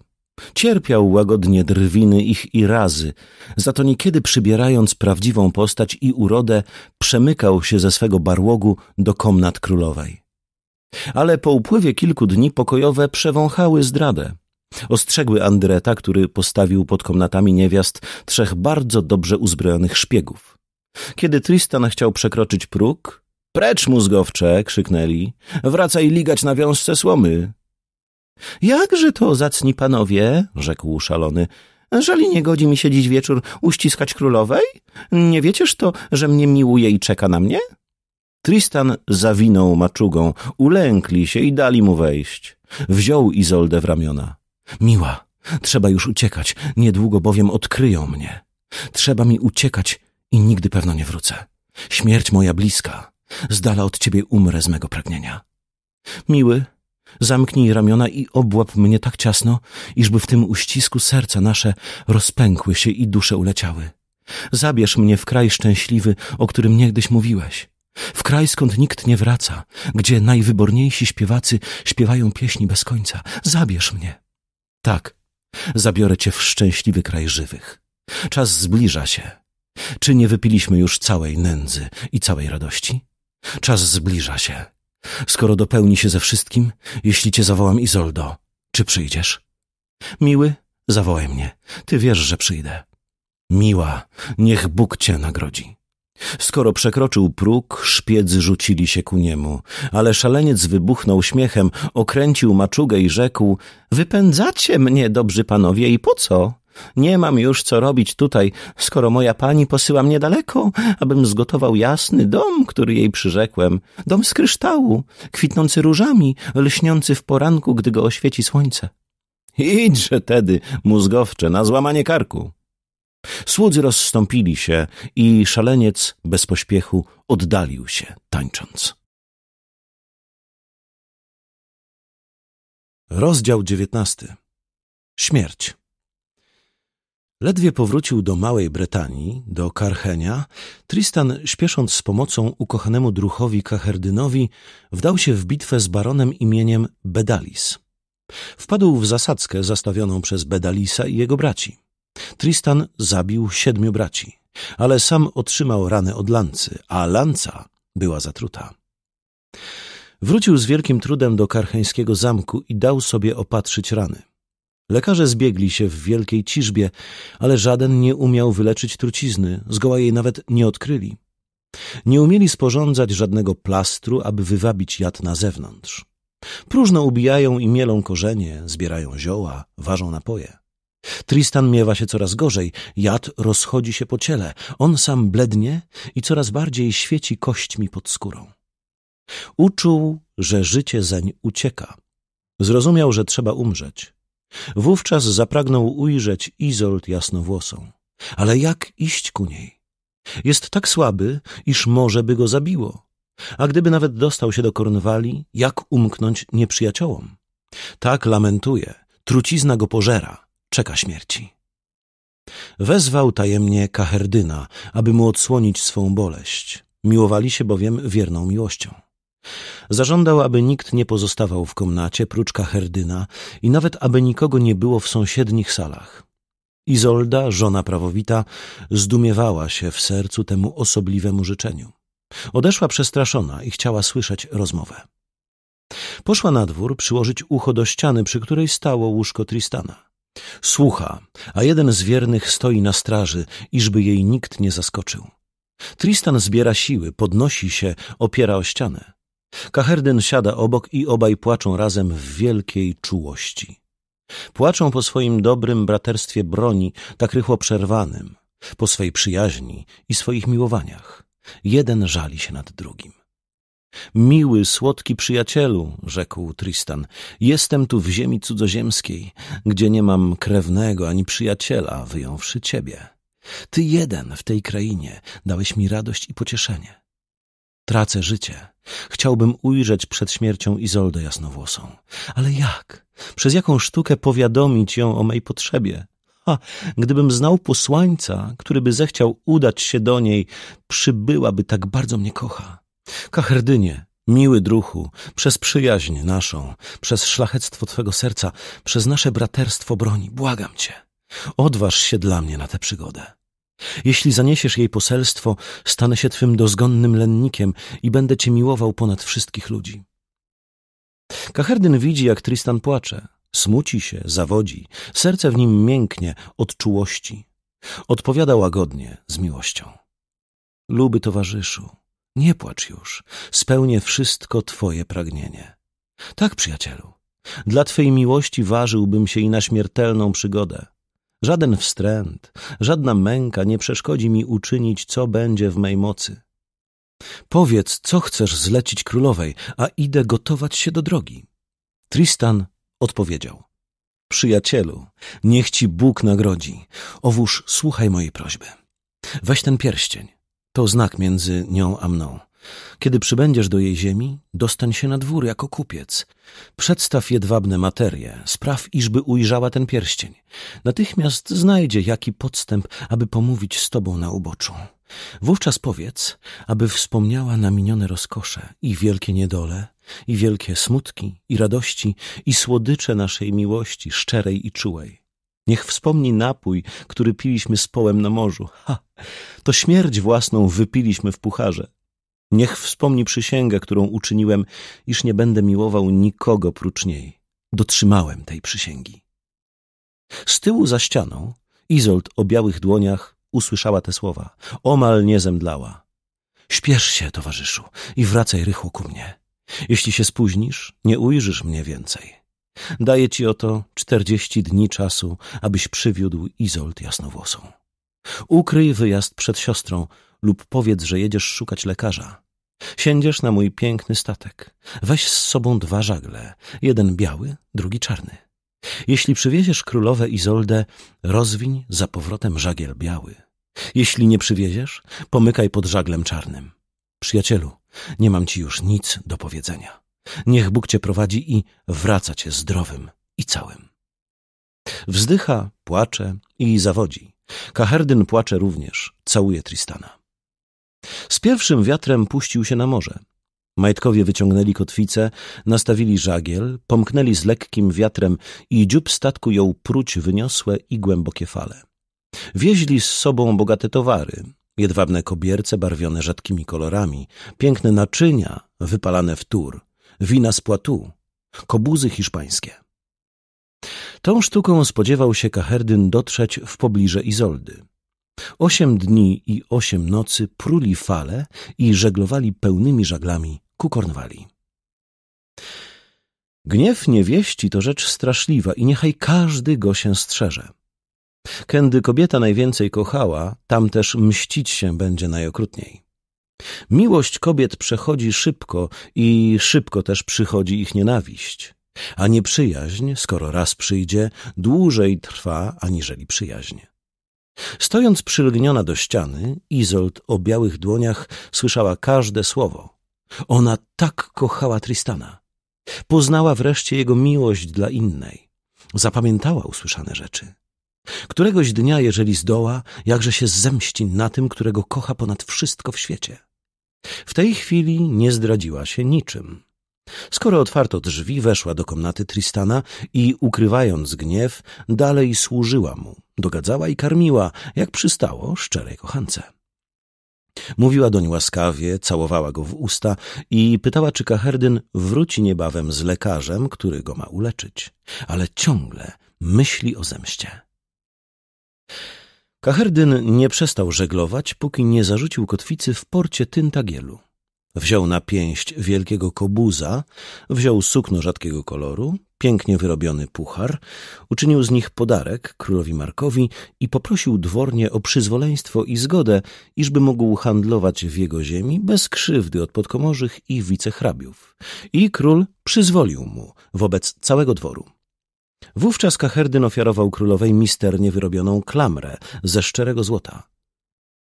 Cierpiał łagodnie drwiny ich i razy, za to niekiedy przybierając prawdziwą postać i urodę, przemykał się ze swego barłogu do komnat królowej. Ale po upływie kilku dni pokojowe przewąchały zdradę. Ostrzegły Andreta, który postawił pod komnatami niewiast trzech bardzo dobrze uzbrojonych szpiegów. Kiedy Tristan chciał przekroczyć próg, Precz mózgowcze! krzyknęli. Wracaj ligać na wiązce słomy. Jakże to, zacni panowie, rzekł szalony. Żeli nie godzi mi się dziś wieczór uściskać królowej? Nie wiecież to, że mnie miłuje i czeka na mnie? Tristan zawinął maczugą, ulękli się i dali mu wejść. Wziął Izoldę w ramiona. Miła, trzeba już uciekać, niedługo bowiem odkryją mnie. Trzeba mi uciekać i nigdy pewno nie wrócę. Śmierć moja bliska. Z dala od ciebie umrę z mego pragnienia. Miły, zamknij ramiona i obłap mnie tak ciasno, iżby w tym uścisku serca nasze rozpękły się i dusze uleciały. Zabierz mnie w kraj szczęśliwy, o którym niegdyś mówiłeś. W kraj, skąd nikt nie wraca, gdzie najwyborniejsi śpiewacy śpiewają pieśni bez końca. Zabierz mnie. Tak, zabiorę cię w szczęśliwy kraj żywych. Czas zbliża się. Czy nie wypiliśmy już całej nędzy i całej radości? Czas zbliża się. Skoro dopełni się ze wszystkim, jeśli cię zawołam Izoldo, czy przyjdziesz? Miły, zawołaj mnie. Ty wiesz, że przyjdę. Miła, niech Bóg cię nagrodzi. Skoro przekroczył próg, szpiedzy rzucili się ku niemu, ale szaleniec wybuchnął śmiechem, okręcił maczugę i rzekł: Wypędzacie mnie, dobrzy panowie, i po co? Nie mam już co robić tutaj, skoro moja pani posyła mnie daleko, abym zgotował jasny dom, który jej przyrzekłem. Dom z kryształu, kwitnący różami, lśniący w poranku, gdy go oświeci słońce. Idźże tedy, mózgowcze, na złamanie karku. Słudzy rozstąpili się i szaleniec bez pośpiechu oddalił się, tańcząc. Rozdział dziewiętnasty. Śmierć. Ledwie powrócił do Małej Bretanii, do Karchenia, Tristan, śpiesząc z pomocą ukochanemu druchowi Kaherdynowi, wdał się w bitwę z baronem imieniem Bedalis. Wpadł w zasadzkę zastawioną przez Bedalisa i jego braci. Tristan zabił siedmiu braci, ale sam otrzymał ranę od lancy, a lanca była zatruta. Wrócił z wielkim trudem do karcheńskiego zamku i dał sobie opatrzyć rany. Lekarze zbiegli się w wielkiej ciżbie, ale żaden nie umiał wyleczyć trucizny, zgoła jej nawet nie odkryli. Nie umieli sporządzać żadnego plastru, aby wywabić jad na zewnątrz. Próżno ubijają i mielą korzenie, zbierają zioła, ważą napoje. Tristan miewa się coraz gorzej, jad rozchodzi się po ciele, on sam blednie i coraz bardziej świeci kośćmi pod skórą. Uczuł, że życie zeń ucieka. Zrozumiał, że trzeba umrzeć. Wówczas zapragnął ujrzeć Izolt jasnowłosą. Ale jak iść ku niej? Jest tak słaby, iż może by go zabiło. A gdyby nawet dostał się do Kornwali, jak umknąć nieprzyjaciołom? Tak lamentuje, trucizna go pożera, czeka śmierci. Wezwał tajemnie Kaherdyna, aby mu odsłonić swą boleść. Miłowali się bowiem wierną miłością. Zażądał, aby nikt nie pozostawał w komnacie prócz herdyna, i nawet aby nikogo nie było w sąsiednich salach. Izolda, żona prawowita, zdumiewała się w sercu temu osobliwemu życzeniu. Odeszła przestraszona i chciała słyszeć rozmowę. Poszła na dwór przyłożyć ucho do ściany, przy której stało łóżko Tristana. Słucha, a jeden z wiernych stoi na straży, iżby jej nikt nie zaskoczył. Tristan zbiera siły, podnosi się, opiera o ścianę. Kaherdyn siada obok i obaj płaczą razem w wielkiej czułości. Płaczą po swoim dobrym braterstwie broni, tak rychło przerwanym, po swej przyjaźni i swoich miłowaniach. Jeden żali się nad drugim. Miły, słodki przyjacielu, rzekł Tristan, jestem tu w ziemi cudzoziemskiej, gdzie nie mam krewnego ani przyjaciela, wyjąwszy ciebie. Ty jeden w tej krainie dałeś mi radość i pocieszenie. Tracę życie. Chciałbym ujrzeć przed śmiercią Izoldę Jasnowłosą. Ale jak? Przez jaką sztukę powiadomić ją o mej potrzebie? Ha, gdybym znał posłańca, który by zechciał udać się do niej, przybyłaby tak bardzo mnie kocha. Kacherdynie, miły druhu, przez przyjaźń naszą, przez szlachectwo twego serca, przez nasze braterstwo broni, błagam cię. Odważ się dla mnie na tę przygodę. Jeśli zaniesiesz jej poselstwo, stanę się twym dozgonnym lennikiem i będę cię miłował ponad wszystkich ludzi. Kaherdyn widzi, jak Tristan płacze. Smuci się, zawodzi. Serce w nim mięknie od czułości. Odpowiada łagodnie, z miłością. Luby towarzyszu, nie płacz już. Spełnię wszystko twoje pragnienie. Tak, przyjacielu. Dla twej miłości ważyłbym się i na śmiertelną przygodę. Żaden wstręt, żadna męka nie przeszkodzi mi uczynić, co będzie w mej mocy. Powiedz, co chcesz zlecić królowej, a idę gotować się do drogi. Tristan odpowiedział: Przyjacielu, niech ci Bóg nagrodzi. Owóż słuchaj mojej prośby. Weź ten pierścień. To znak między nią a mną. Kiedy przybędziesz do jej ziemi, dostań się na dwór jako kupiec. Przedstaw jedwabne materie, spraw, iżby ujrzała ten pierścień. Natychmiast znajdzie jaki podstęp, aby pomówić z tobą na uboczu. Wówczas powiedz, aby wspomniała na minione rozkosze i wielkie niedole, i wielkie smutki, i radości, i słodycze naszej miłości, szczerej i czułej. Niech wspomni napój, który piliśmy z połem na morzu. Ha! To śmierć własną wypiliśmy w pucharze. Niech wspomni przysięgę, którą uczyniłem, iż nie będę miłował nikogo prócz niej. Dotrzymałem tej przysięgi. Z tyłu za ścianą Izold o białych dłoniach usłyszała te słowa. Omal nie zemdlała. Śpiesz się, towarzyszu, i wracaj rychło ku mnie. Jeśli się spóźnisz, nie ujrzysz mnie więcej. Daję ci oto czterdzieści dni czasu, abyś przywiódł Izold jasnowłosą. Ukryj wyjazd przed siostrą lub powiedz, że jedziesz szukać lekarza. Siędziesz na mój piękny statek. Weź z sobą dwa żagle, jeden biały, drugi czarny. Jeśli przywieziesz królowę Izoldę, rozwiń za powrotem żagiel biały. Jeśli nie przywieziesz, pomykaj pod żaglem czarnym. Przyjacielu, nie mam ci już nic do powiedzenia. Niech Bóg cię prowadzi i wraca cię zdrowym i całym. Wzdycha, płacze i zawodzi. Kaherdyn płacze również, całuje Tristana. Z pierwszym wiatrem puścił się na morze. Majtkowie wyciągnęli kotwicę, nastawili żagiel, pomknęli z lekkim wiatrem i dziób statku jął pruć wyniosłe i głębokie fale. Wieźli z sobą bogate towary, jedwabne kobierce barwione rzadkimi kolorami, piękne naczynia wypalane w tur, wina z płatu, kobuzy hiszpańskie. Tą sztuką spodziewał się Kaherdyn dotrzeć w pobliże Izoldy. Osiem dni i osiem nocy pruli fale i żeglowali pełnymi żaglami ku Kornwali. Gniew niewieści to rzecz straszliwa i niechaj każdy go się strzeże. Kędy kobieta najwięcej kochała, tam też mścić się będzie najokrutniej. Miłość kobiet przechodzi szybko i szybko też przychodzi ich nienawiść, a nieprzyjaźń, skoro raz przyjdzie, dłużej trwa aniżeli przyjaźń. Stojąc przylgniona do ściany, Izolt o białych dłoniach słyszała każde słowo. Ona tak kochała Tristana. Poznała wreszcie jego miłość dla innej. Zapamiętała usłyszane rzeczy. Któregoś dnia, jeżeli zdoła, jakże się zemści na tym, którego kocha ponad wszystko w świecie. W tej chwili nie zdradziła się niczym. Skoro otwarto drzwi, weszła do komnaty Tristana i, ukrywając gniew, dalej służyła mu, dogadzała i karmiła, jak przystało szczerej kochance. Mówiła doń łaskawie, całowała go w usta i pytała, czy Kaherdyn wróci niebawem z lekarzem, który go ma uleczyć, ale ciągle myśli o zemście. Kaherdyn nie przestał żeglować, póki nie zarzucił kotwicy w porcie Tyntagielu. Wziął na pięść wielkiego kobuza, wziął sukno rzadkiego koloru, pięknie wyrobiony puchar, uczynił z nich podarek królowi Markowi i poprosił dwornie o przyzwoleństwo i zgodę, iżby mógł handlować w jego ziemi bez krzywdy od podkomorzych i wicehrabiów. I król przyzwolił mu wobec całego dworu. Wówczas Kaherdyn ofiarował królowej misternie wyrobioną klamrę ze szczerego złota.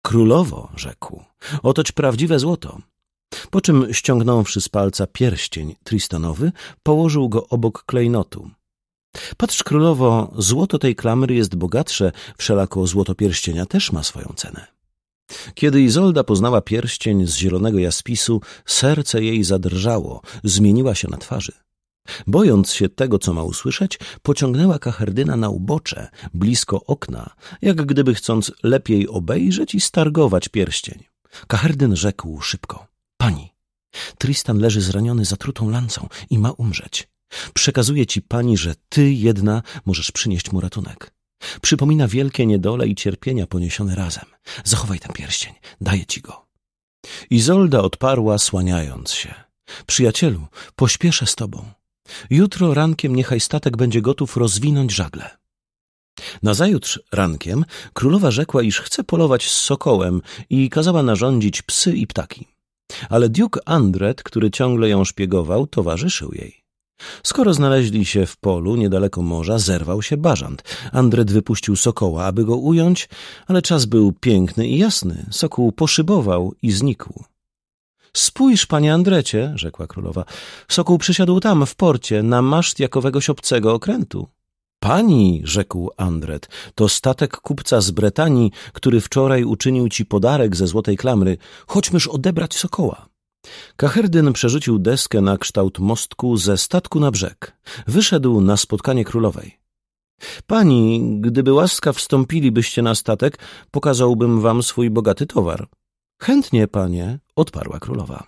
Królowo, rzekł, otoć prawdziwe złoto, po czym, ściągnąwszy z palca pierścień tristanowy, położył go obok klejnotu. Patrz królowo, złoto tej klamry jest bogatsze, wszelako złoto pierścienia też ma swoją cenę. Kiedy Izolda poznała pierścień z zielonego jaspisu, serce jej zadrżało, zmieniła się na twarzy. Bojąc się tego, co ma usłyszeć, pociągnęła kacherdyna na ubocze, blisko okna, jak gdyby chcąc lepiej obejrzeć i stargować pierścień. Kaherdyn rzekł szybko. Pani, Tristan leży zraniony zatrutą lancą i ma umrzeć. Przekazuje ci pani, że ty jedna możesz przynieść mu ratunek. Przypomina wielkie niedole i cierpienia poniesione razem. Zachowaj ten pierścień, daję ci go. Izolda odparła, słaniając się. Przyjacielu, pośpieszę z tobą. Jutro rankiem niechaj statek będzie gotów rozwinąć żagle. Nazajutrz rankiem królowa rzekła, iż chce polować z sokołem i kazała narządzić psy i ptaki. Ale Duke Andret, który ciągle ją szpiegował, towarzyszył jej. Skoro znaleźli się w polu niedaleko morza, zerwał się bażant. Andret wypuścił sokoła, aby go ująć, ale czas był piękny i jasny. Sokół poszybował i znikł. Spójrz, panie Andrecie, rzekła królowa. Sokół przysiadł tam, w porcie, na maszt jakiegoś obcego okrętu. Pani, rzekł Andret, to statek kupca z Bretanii, który wczoraj uczynił ci podarek ze złotej klamry. Chodźmyż odebrać sokoła. Kaherdyn przerzucił deskę na kształt mostku ze statku na brzeg. Wyszedł na spotkanie królowej. Pani, gdyby łaska wstąpilibyście na statek, pokazałbym wam swój bogaty towar. Chętnie, panie, odparła królowa.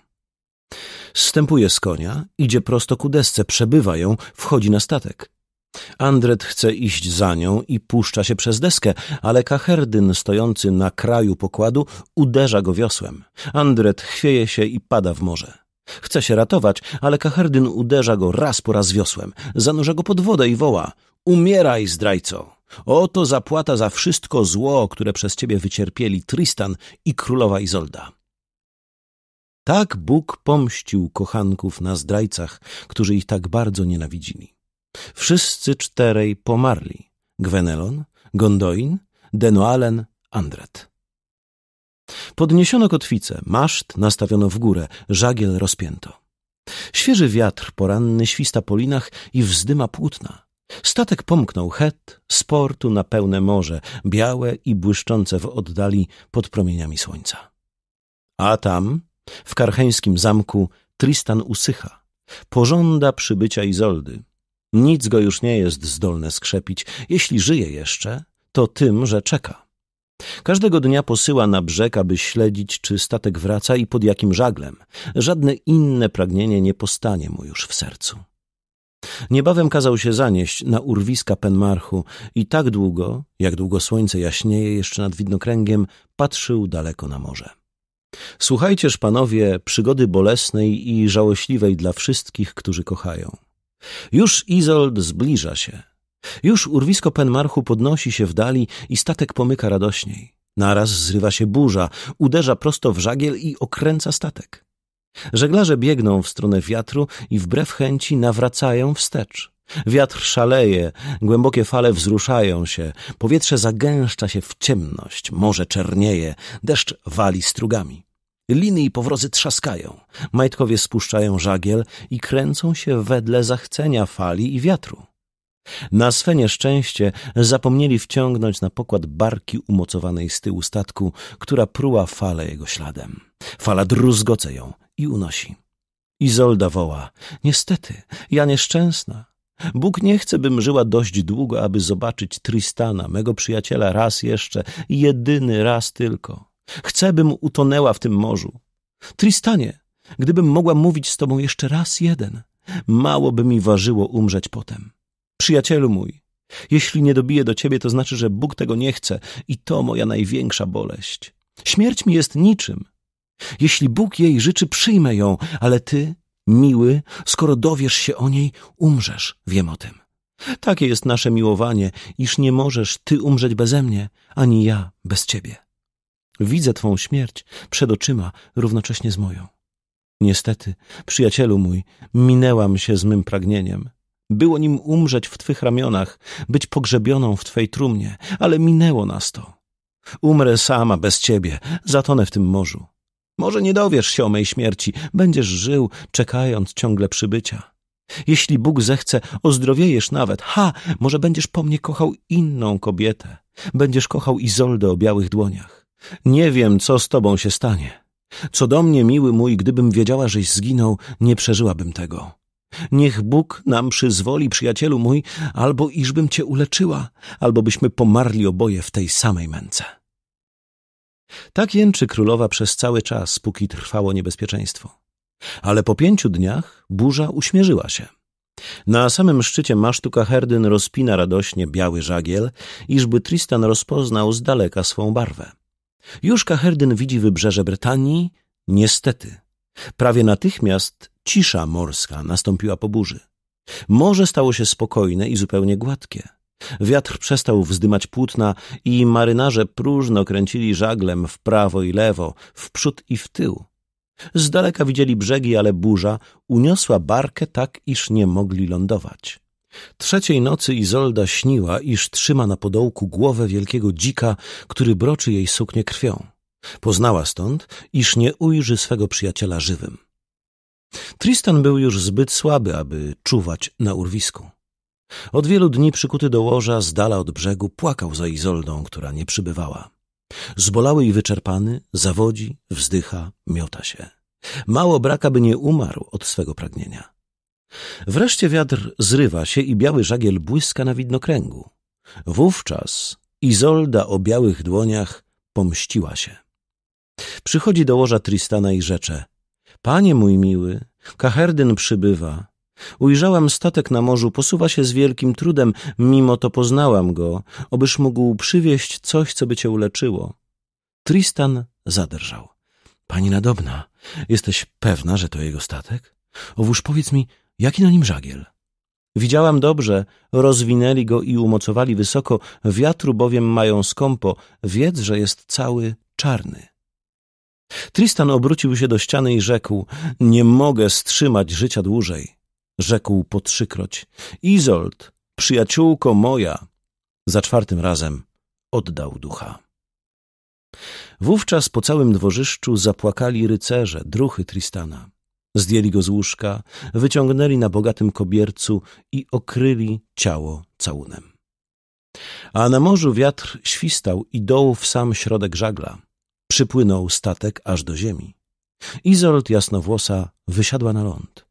Stępuje z konia, idzie prosto ku desce, przebywa ją, wchodzi na statek. Andret chce iść za nią i puszcza się przez deskę, ale Kacherdyn, stojący na kraju pokładu uderza go wiosłem. Andret chwieje się i pada w morze. Chce się ratować, ale Kacherdyn uderza go raz po raz wiosłem, zanurza go pod wodę i woła Umieraj, zdrajco! Oto zapłata za wszystko zło, które przez ciebie wycierpieli Tristan i królowa Izolda. Tak Bóg pomścił kochanków na zdrajcach, którzy ich tak bardzo nienawidzili. Wszyscy czterej pomarli. Gwenelon, Gondoin, Denoalen, Andret. Podniesiono kotwicę, maszt nastawiono w górę, żagiel rozpięto. Świeży wiatr poranny śwista po linach i wzdyma płótna. Statek pomknął het z portu na pełne morze, białe i błyszczące w oddali pod promieniami słońca. A tam, w karcheńskim zamku, Tristan usycha. Pożąda przybycia Izoldy. Nic go już nie jest zdolne skrzepić. Jeśli żyje jeszcze, to tym, że czeka. Każdego dnia posyła na brzeg, aby śledzić, czy statek wraca i pod jakim żaglem. Żadne inne pragnienie nie postanie mu już w sercu. Niebawem kazał się zanieść na urwiska Penmarchu i tak długo, jak długo słońce jaśnieje jeszcze nad widnokręgiem, patrzył daleko na morze. Słuchajcież, panowie, przygody bolesnej i żałośliwej dla wszystkich, którzy kochają. Już Izold zbliża się. Już urwisko Penmarchu podnosi się w dali i statek pomyka radośniej. Naraz zrywa się burza, uderza prosto w żagiel i okręca statek. Żeglarze biegną w stronę wiatru i wbrew chęci nawracają wstecz. Wiatr szaleje, głębokie fale wzruszają się, powietrze zagęszcza się w ciemność, morze czernieje, deszcz wali strugami. Liny i powrozy trzaskają, majtkowie spuszczają żagiel i kręcą się wedle zachcenia fali i wiatru. Na swe nieszczęście zapomnieli wciągnąć na pokład barki umocowanej z tyłu statku, która pruła fale jego śladem. Fala druzgoce ją i unosi. Izolda woła: Niestety, ja nieszczęsna. Bóg nie chce, bym żyła dość długo, aby zobaczyć Tristana, mego przyjaciela, raz jeszcze, jedyny raz tylko. Chcę, bym utonęła w tym morzu. Tristanie, gdybym mogła mówić z tobą jeszcze raz jeden, mało by mi ważyło umrzeć potem. Przyjacielu mój, jeśli nie dobiję do ciebie, to znaczy, że Bóg tego nie chce i to moja największa boleść. Śmierć mi jest niczym. Jeśli Bóg jej życzy, przyjmę ją, ale ty, miły, skoro dowiesz się o niej, umrzesz, wiem o tym. Takie jest nasze miłowanie, iż nie możesz ty umrzeć beze mnie, ani ja bez ciebie. Widzę twą śmierć przed oczyma równocześnie z moją. Niestety, przyjacielu mój, minęłam się z mym pragnieniem. Było nim umrzeć w twych ramionach, być pogrzebioną w twej trumnie, ale minęło nas to. Umrę sama bez ciebie, zatonę w tym morzu. Może nie dowiesz się o mej śmierci, będziesz żył, czekając ciągle przybycia. Jeśli Bóg zechce, ozdrowiejesz nawet. Ha, może będziesz po mnie kochał inną kobietę. Będziesz kochał Izoldę o białych dłoniach. Nie wiem, co z tobą się stanie. Co do mnie, miły mój, gdybym wiedziała, żeś zginął, nie przeżyłabym tego. Niech Bóg nam przyzwoli, przyjacielu mój, albo iżbym cię uleczyła, albo byśmy pomarli oboje w tej samej męce. Tak jęczy królowa przez cały czas, póki trwało niebezpieczeństwo. Ale po pięciu dniach burza uśmierzyła się. Na samym szczycie masztu Kaherdyn rozpina radośnie biały żagiel, iżby Tristan rozpoznał z daleka swą barwę. Już Kaherdyn widzi wybrzeże Brytanii, niestety. Prawie natychmiast cisza morska nastąpiła po burzy. Morze stało się spokojne i zupełnie gładkie. Wiatr przestał wzdymać płótna i marynarze próżno kręcili żaglem w prawo i lewo, w przód i w tył. Z daleka widzieli brzegi, ale burza uniosła barkę tak, iż nie mogli lądować. Trzeciej nocy Izolda śniła, iż trzyma na podołku głowę wielkiego dzika, który broczy jej suknię krwią. Poznała stąd, iż nie ujrzy swego przyjaciela żywym. Tristan był już zbyt słaby, aby czuwać na urwisku. Od wielu dni przykuty do łoża, z dala od brzegu, płakał za Izoldą, która nie przybywała. Zbolały i wyczerpany, zawodzi, wzdycha, miota się. Mało braka, by nie umarł od swego pragnienia. Wreszcie wiatr zrywa się i biały żagiel błyska na widnokręgu. Wówczas Izolda o białych dłoniach pomściła się. Przychodzi do łoża Tristana i rzecze – Panie mój miły, Kaherdyn przybywa. Ujrzałam statek na morzu, posuwa się z wielkim trudem, mimo to poznałam go, obyż mógł przywieźć coś, co by cię uleczyło. Tristan zadrżał. Pani nadobna, jesteś pewna, że to jego statek? Owóż powiedz mi, Jaki na nim żagiel? Widziałam dobrze, rozwinęli go i umocowali wysoko, wiatru bowiem mają skąpo, wiedz, że jest cały czarny. Tristan obrócił się do ściany i rzekł: Nie mogę strzymać życia dłużej. Rzekł po trzykroć: Izold, przyjaciółko moja. Za czwartym razem oddał ducha. Wówczas po całym dworzyszczu zapłakali rycerze, druhy Tristana. Zdjęli go z łóżka, wyciągnęli na bogatym kobiercu i okryli ciało całunem. A na morzu wiatr świstał i doł w sam środek żagla. Przypłynął statek aż do ziemi. Izolt jasnowłosa wysiadła na ląd.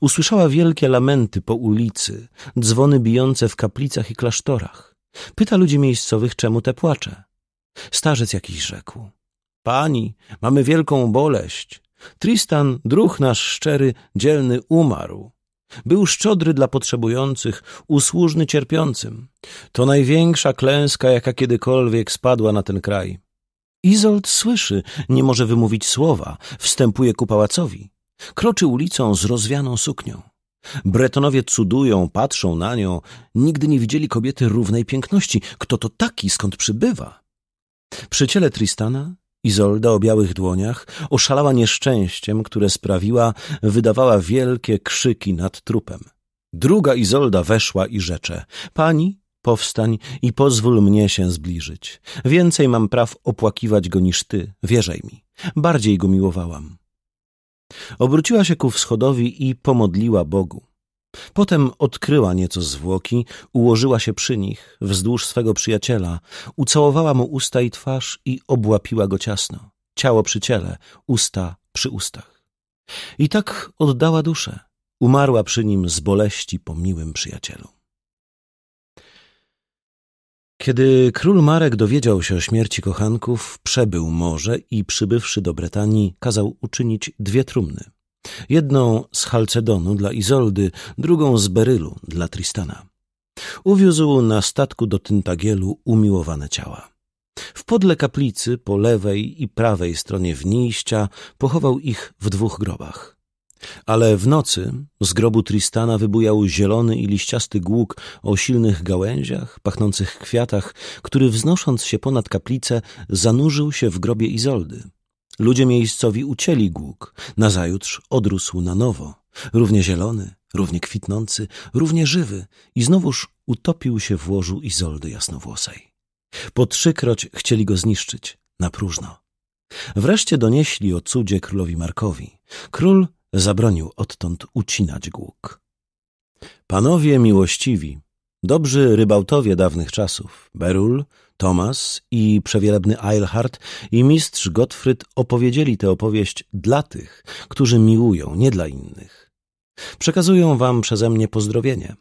Usłyszała wielkie lamenty po ulicy, dzwony bijące w kaplicach i klasztorach. Pyta ludzi miejscowych, czemu te płacze. Starzec jakiś rzekł. Pani, mamy wielką boleść. Tristan, druh nasz szczery, dzielny, umarł. Był szczodry dla potrzebujących, usłużny cierpiącym. To największa klęska, jaka kiedykolwiek spadła na ten kraj. Izolt słyszy, nie może wymówić słowa, wstępuje ku pałacowi. Kroczy ulicą z rozwianą suknią. Bretonowie cudują, patrzą na nią. Nigdy nie widzieli kobiety równej piękności. Kto to taki, skąd przybywa? Przy ciele Tristana Izolda o białych dłoniach oszalała nieszczęściem, które sprawiła, wydawała wielkie krzyki nad trupem. Druga Izolda weszła i rzecze – Pani, powstań i pozwól mnie się zbliżyć. Więcej mam praw opłakiwać go niż ty, wierzaj mi. Bardziej go miłowałam. Obróciła się ku wschodowi i pomodliła Bogu. Potem odkryła nieco zwłoki, ułożyła się przy nich, wzdłuż swego przyjaciela, ucałowała mu usta i twarz i obłapiła go ciasno, ciało przy ciele, usta przy ustach. I tak oddała duszę, umarła przy nim z boleści po miłym przyjacielu. Kiedy król Marek dowiedział się o śmierci kochanków, przebył morze i przybywszy do Bretanii, kazał uczynić dwie trumny – Jedną z Halcedonu dla Izoldy, drugą z Berylu dla Tristana. Uwiózł na statku do Tyntagielu umiłowane ciała. W podle kaplicy po lewej i prawej stronie wnijścia, pochował ich w dwóch grobach. Ale w nocy z grobu Tristana wybujał zielony i liściasty głuk o silnych gałęziach, pachnących kwiatach, który wznosząc się ponad kaplicę zanurzył się w grobie Izoldy. Ludzie miejscowi ucięli głuk, nazajutrz odrósł na nowo, równie zielony, równie kwitnący, równie żywy i znowuż utopił się w łożu Izoldy Jasnowłosej. Po trzykroć chcieli go zniszczyć, na próżno. Wreszcie donieśli o cudzie królowi Markowi. Król zabronił odtąd ucinać głuk. Panowie miłościwi, dobrzy rybałtowie dawnych czasów, Berul, Thomas i przewielebny Eilhart i mistrz Gottfried opowiedzieli tę opowieść dla tych, którzy miłują, nie dla innych. Przekazują wam przeze mnie pozdrowienie.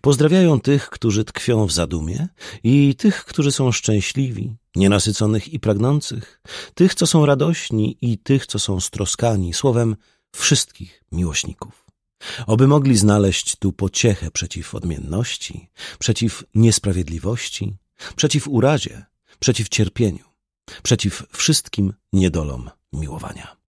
Pozdrawiają tych, którzy tkwią w zadumie i tych, którzy są szczęśliwi, nienasyconych i pragnących, tych, co są radośni i tych, co są stroskani, słowem wszystkich miłośników. Oby mogli znaleźć tu pociechę przeciw odmienności, przeciw niesprawiedliwości, przeciw urazie, przeciw cierpieniu, przeciw wszystkim niedolom miłowania.